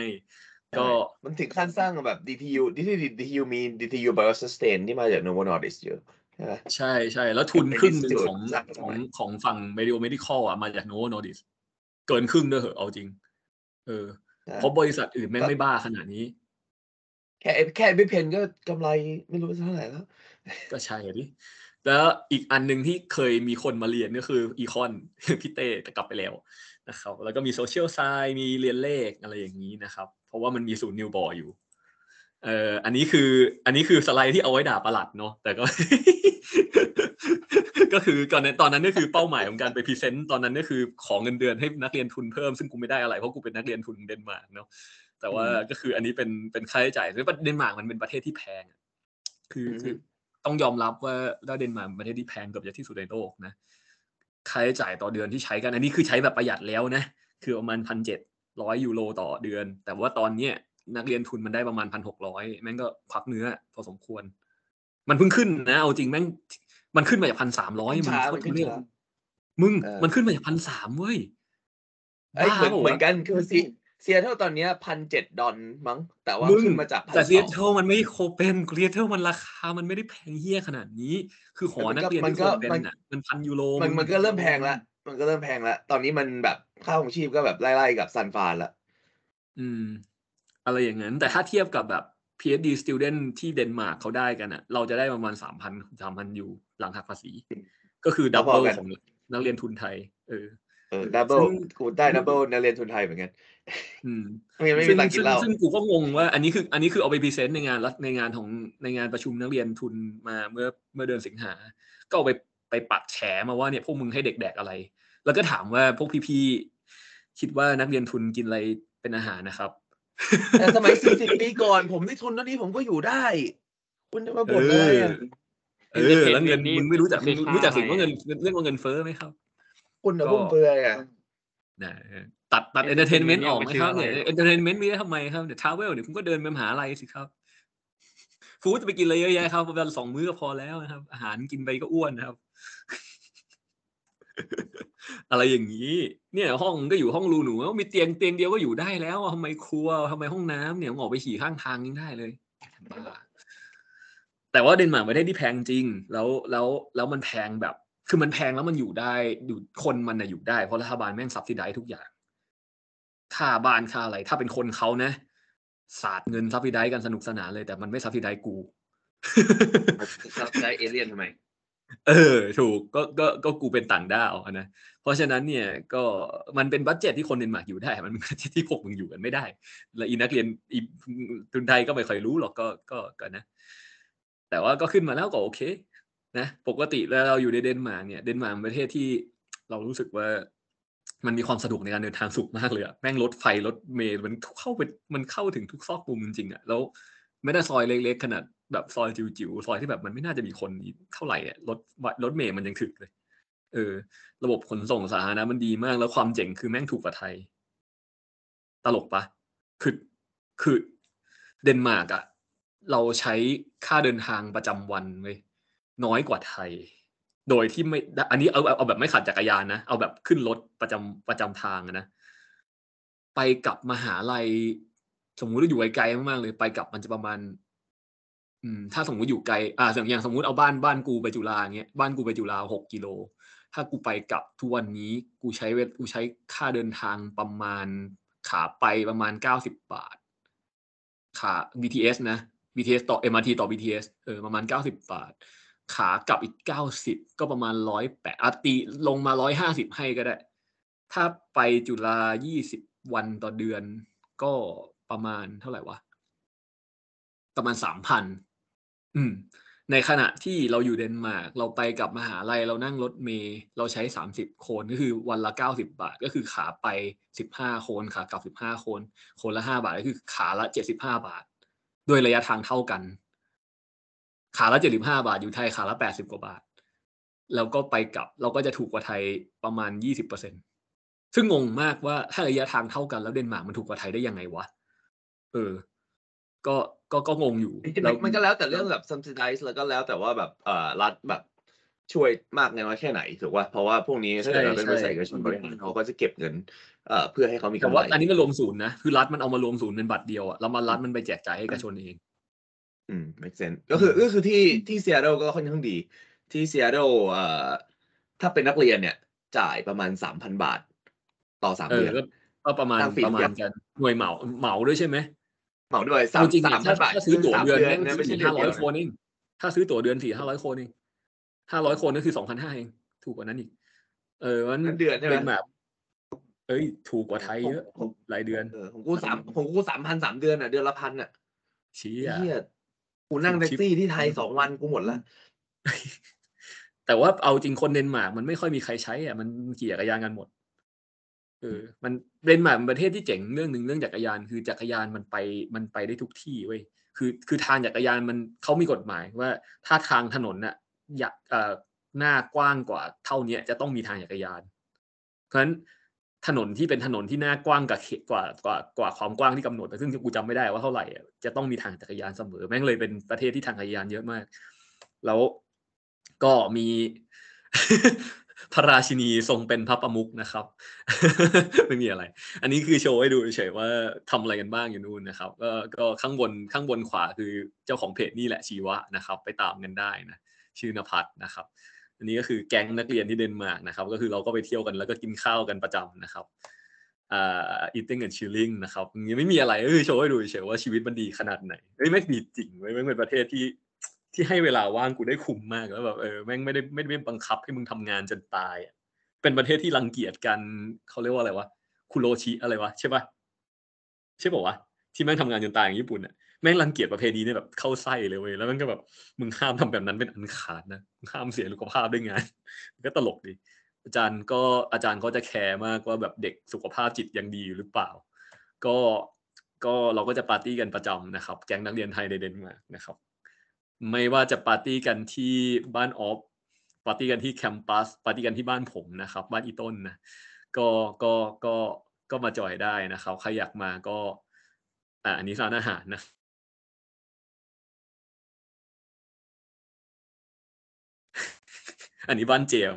ก็มันถึงขั้นสร้างแบบ DTU DTU DTU มี DTU Biosustain ที่มาจาก Novo Nordisk เยอะใช่ใช่ใช่แล้วทุนครึ่งของของของฝั่ง Medio Medical อ่ะมาจาก Novo Nordisk เกินครึ่งด้วยเหรอเอาจริงเออ เพราะบริษัทอื่นแม่งไม่บ้าขนาดนี้แค่แค่ไมเพนก็กำไรไม่รู้เท่าไหร่แล้วก็ใช่ดิแล้วอีกอันหนึ่งที่เคยมีคนมาเรียนก็คืออีคอนพี่เต้แต่กลับไปแล้วนะครับแล้วก็มีโซเชียลไซน์มีเรียนเลขอะไรอย่างนี้นะครับราะว่ามันมีศูนย์นิวบอร์อยู่เอ่ออันนี้คืออันนี้คือสไลด์ที่เอาไว้ด่าประหลัดเนาะ แต่ก็ ก็คือก่อนนั้นตอนนั้นก็คือเป้าหมายของการไปพรีเซนต์ ตอนนั้นก็คือ ของเงินเดือนให้นักเรียนทุนเพิ่ม ซึ่งกูไม่ได้อะไรเพราะกูเป็นนักเรียนทุนเดนมาร์กเนาะ แต่ว่าก็คืออันนี้เป็นเป็นค่าใช้จ่าย เพราวเดนมาร์กมันเป็นประเทศที่แพงคือคือต้องยอมรับว่าด้าเดนมาร์กประเทศที่แพงเกือบจะที่สุดในโลกนะ ค่าใช้จ่ายต่อเดือนที่ใช้กัน อันนี้คือใช้แบบประหยัดแล้วนะ คือประมาณพันเจ็ดร้อยยูโรต่อเดือน แต่ว่าตอนเนี้ยนักเรียนทุนมันได้ประมาณพันหกร้อยแม่งก็พักเนื้อพอสมควร มันเพิ่งขึ้นนะ เอาจริงแม่งมันขึ้นมาจากพันสามร้อยมัน้นตรทุเรศมึงมันขึ้นมาจากพันสามเว้ยเหมือนเหมือนกันคือสิเซียเท่าตอนนี้พันเจ็ดดอนมั้งแต่ว่าขึ้นมาจากแต่เซียเท่ามันไม่โคเปนเซียเท่ามันราคามันไม่ได้แพงเฮี้ยขนาดนี้ คือหอนักเรียนทุนโคเปนก็มันพันยูโรมันมันก็เริ่มแพงละมันก็เริ่มแพงแล้ว ตอนนี้มันแบบค่าของชีพก็แบบ ไล่ ๆ กับซันฟานละอืม อะไรอย่างนั้น แต่ถ้าเทียบกับแบบ PhD student ที่เดนมาร์กเขาได้กันอะเราจะได้ประมาณสามพันสามพันยูหลังหักภาษี ก็คือดับเบิลของนักเรียนทุนไทยเออเออ ดับเบิลกูได้ดับเบิลนักเรียนทุนไทยเหมือนกัน อืม ไม่มีตังกินเหล้าซึ่งกูก็งงว่า อันนี้คืออันนี้คือเอาไปพรีเซนต์ในงานในงานของในงานประชุมนักเรียนทุนมาเมื่อเมื่อเดือนสิงหาก็เอาไปไปปักแฉมาว่าเนี่ย พวกมึงให้เด็กแดกอะไร แล้วก็ถามว่าพวกพี่ๆคิดว่านักเรียนทุนกินอะไรเป็นอาหารนะครับแต่สมัยสี่สิบปีก่อน ผมได้ทุนตอนนี้ผมก็อยู่ได้ คุณจะมาบ่นอะไรอเออแล้วเงินนีมึงไม่รู้จักมึงรู้จักสิ่งว่าเงินเรื่องว่าเงินเฟ้อไหมครับ คุณจะบุ่มเปลือยอ่ะนะตัดตัดเอนเตอร์เทนเมนต์ออกไหมครับเนี่ยเอนเตอร์เทนเมนต์มีได้ทำไมครับเดี๋ยวทาวเวลเดี๋ยวคุณก็เดินไปมหาลัยสิครับ ฟู้ดจะไปกินอะไรเยอะแยะครับประมาณสองมื้อก็พอแล้วนะครับ อาหารกินไปก็อ้วนนะครับอะไรอย่างนี้ เนี่ย ห้องก็อยู่ห้องรูหนูมีเตียงเตียงเดียวก็อยู่ได้แล้วทำไมครัวทำไมห้องน้ำเนี่ยออกไปฉี่ข้างทางยังได้เลยบ้าแต่ว่าเดนมาร์กประเทศที่แพงจริง แล้วแล้วแล้วมันแพงแบบ คือมันแพงแล้วมันอยู่ได้ อยู่คนมันนะอยู่ได้เพราะรัฐบาลแม่งซับซิได้ทุกอย่างค่าบ้านค่าอะไรถ้าเป็นคนเขานะศาสตร์เงินซับซิได้กันสนุกสนานเลยแต่มันไม่ซับซิได้กูซับซิได้เอเลี่ยนทำไมเออถูกก็ก็ก็กูเป็นต่างด้าวนะเพราะฉะนั้นเนี่ยก็มันเป็นบัตเจ็ตที่คนเดนมาร์กอยู่ได้มันเป็นบัตเจ็ตที่พวกมึงอยู่กันไม่ได้ และอีนักเรียนอีทุนไทยก็ไม่เคยรู้หรอกก็ก็กนนะ แต่ว่าก็ขึ้นมาแล้วก็โอเค นะ ปกติแล้วเราอยู่ในเดนมาร์กเนี่ย เดนมาร์กประเทศที่เรารู้สึกว่า มันมีความสะดวกในการเดินทางสุขมากเลยอะแม่งรถไฟรถเมล์มันเข้าไปมันเข้าถึงทุกซอกมุมจริงๆอะแล้วไม่ได้ซอยเล็กๆขนาด แบบซอยจิ๋วๆ ซอยที่แบบมันไม่น่าจะมีคน เท่าไหร่อ่ะรถรถเมย์มันยังถึกเลย เออ ระบบขนส่งสาธารณะมันดีมาก แล้วความเจ๋งคือแม่งถูกกว่าไทย ตลกปะ คือคือเดนมาร์กอ่ะ เราใช้ค่าเดินทางประจำวันเลยน้อยกว่าไทย โดยที่ไม่ อันนี้เอาเอาแบบไม่ขัดจักรยานนะ เอาแบบขึ้นรถประจำประจำทางนะ ไปกับมหาลัยสมมุติว่าอยู่ไกลๆมากๆเลยไปกลับมันจะประมาณ อืมถ้าสมมุติอยู่ไกลอ่าอย่างสมมุติเอาบ้านบ้านกูไปจุฬาเงี้ยบ้านกูไป จุฬาหกกิโลถ้า กูไปกลับทุกวันนี้ กูใช้เวกูใช้ค่าเดินทางประมาณ ขาไปประมาณเก้าสิบบาทขา BTS นะ BTS ต่อ MRT ต่อ BTS เออประมาณเก้าสิบบาท ขากลับอีกเก้าสิบก็ประมาณร้อยแปดตีลงมาร้อยห้าสิบให้ก็ได้ ถ้าไปจุฬายี่สิบวันต่อเดือน ก็ประมาณเท่าไหร่วะ ประมาณสามพันอืม ในขณะที่เราอยู่เดนมาร์กเราไปกับมหาลัย เรานั่งรถเมล์เราใช้สามสิบโคนก็คือวันละเก้าสิบาท ก็คือขาไปสิบห้าโคนขากลับสิบห้าโคนโคนละห้าบาทก็คือขาละเจ็ดสิบห้าบาทด้วยระยะทางเท่ากัน ขาละเจ็ดสิบห้าบาท อยู่ไทยขาละแปดสิบกว่าบาทแล้วก็ไปกลับ เราก็จะถูกกว่าไทยประมาณยี่สิบเปอร์เซ็นซึ่งงงมากว่าถ้าระยะทางเท่ากัน แล้วเดนมาร์กมันถูกกว่าไทยได้ยังไงวะเออ ก็ ก็ ก็งงอยู่ มันก็แล้วแต่เรื่องแบบ subsidize แล้วก็แล้วแต่ว่าแบบเอ่อรัฐแบบช่วยมากน้อยแค่ไหนถูกว่า เพราะว่าพวกนี้ถ้าเกิดเราเป็นบริษัทเอกชนบริหารเขาก็จะเก็บเงินเอ่อเพื่อให้เขามีกำไรแต่ว่า อันนี้มันรวมศูนย์นะคือรัฐมันเอามารวมศูนย์เป็นบัตรเดียวอะแล้วมารัฐมันไปแจกจ่ายให้เอกชนเอง อืมไม่เซนก็คือก็คือที่ที่เซียร์โดก็ค่อนข้างดีที่เซียร์โดเอ่อถ้าเป็นนักเรียนเนี่ยจ่ายประมาณสามพันบาท ต่อสามเดือนก็ประมาณประมาณกันหน่วยเหมาเหมาด้วยใช่ไหมเหมาด้วยสามสามพันบาทถ้าซื้อตั๋วเดือนไม่ใช่ห้าร้อยคนเองถ้าซื้อตั๋วเดือนสี่ห้าร้อยคนเองห้าร้อยคนนั่นคือสองพันห้าเอง ถูกกว่านั้นอีก เออมันเดือนเป็นแบบเอ้ย ถูกกว่าไทยเยอะหลายเดือน ผมกู้สามผมกู้สามพันสามเดือนอ่ะ เดือนละพันอ่ะชี้อ่ะกูนั่งแท็กซี่ที่ไทยสองวันกูหมดละ แต่ว่าเอาจริงคนเดนมาร์กมันไม่ค่อยมีใครใช้อ่ะ มันเกี่ยกับยางกันหมดเออมันเดนมาร์กประเทศที่เจ๋งเรื่องหนึ่งเรื่องจักรยานคือจักรยานมันไป มันไปได้ทุกที่เว้ยคือคือทางจักรยานมันเขามีกฎหมาย ว่าถ้าทางถนนน่ะอยากเอ่อหน้ากว้างกว่าเท่าเนี้ยจะต้องมีทางจักรยาน เพราะฉะนั้นถนนที่เป็นถนนที่หน้ากว้างกับเขตกว่ากว่ากว่าความกว้างที่กำหนดซึ่ง กูจำไม่ได้ว่าเท่าไหร่จะต้องมีทางจักรยานเสมอ แม่งเลยเป็นประเทศที่ทางจักรยานเยอะมาก แล้วก็มีพระราชินีทรงเป็นพระประมุขนะครับ ไม่มีอะไร อันนี้คือโชว์ให้ดูเฉยว่าทำอะไรกันบ้างอยู่นู่นนะครับก็ก็ข้างบนข้างบนขวาคือเจ้าของเพจนี่แหละชีวะนะครับ ไปตามกันได้นะชื่อนภัสนะครับ อันนี้ก็คือแก๊งนักเรียนที่เดนมาร์กนะครับ ก็คือเราก็ไปเที่ยวกันแล้วก็กินข้าวกันประจำนะครับอ่า e ิ t งกับชิลลิงนะครับยังไม่มีอะไรเออโชว์ให้ดูเฉยว่าชีวิตมันดีขนาดไหนเอ้ยไม่ดีจริงไม่เป็นประเทศที่ที่ให้เวลาว่างกูได้คุ้มมากแล้วแบบเออแม่งไม่ได้ไม่ได้บังคับ ให้มึงทำงานจนตายอ่ะเป็นประเทศที่รังเกียจกันเขาเรียกว่าอะไรวะคุโรชิอะไรวะใช่ปะใช่ปะวะที่แม่งทำงานจนตายอย่าง ญี่ปุ่นอ่ะแม่งรังเกียจประเพณีเนี่ยแบบเข้าไส้เลยเว้ยแล้วมันก็แบบมึงห้ามทำแบบนั้นเป็นอันขาดนะห้ามเสียลูกภาพด้วยงานก็ตลกดีอาจารย์ก็อาจารย์เขาจะแคร์มากว่าแบบเด็กสุขภาพจิตยังดีอยู่หรือเปล่า ก็ก็เราก็จะปาร์ตี้กันประจำนะครับ แก๊งนักเรียนไทยในเดนมาร์กนะครับไม่ว่าจะปาร์ตี้กันที่บ้านออฟปาร์ตี้กันที่แคมปัสปาร์ตี้กันที่บ้านผมนะครับบ้านอีต้นนะก็ก็ก็ก็มาจอยได้นะครับใครอยากมาก็อ่าอันนี้ร้านอาหารนะอันนี้บ้านเจม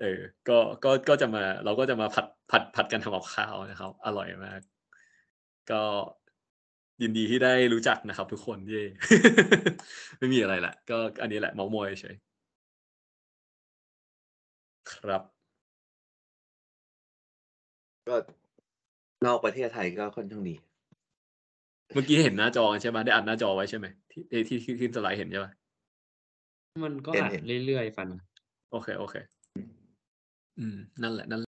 เออ ก็ก็ก็จะมา เราก็จะมาผัดผัดผัดกันทำกับข้าวนะครับ อร่อยมาก ก็ยินดีที่ได้รู้จักนะครับทุกคน เย่ไม่มีอะไรละ ก็อันนี้แหละเมามอยเฉยครับ ก็นอกประเทศไทยก็ค่อนข้างดี เมื่อกี้เห็นหน้าจอใช่ไหม ได้อ่านหน้าจอไว้ใช่ไหม ที่ที่ที่ขึ้นสไลด์เห็นใช่ไหม มันก็อ่านเรื่อยๆ ฟัน โอเค โอเค อืม นั่นแหละนั่น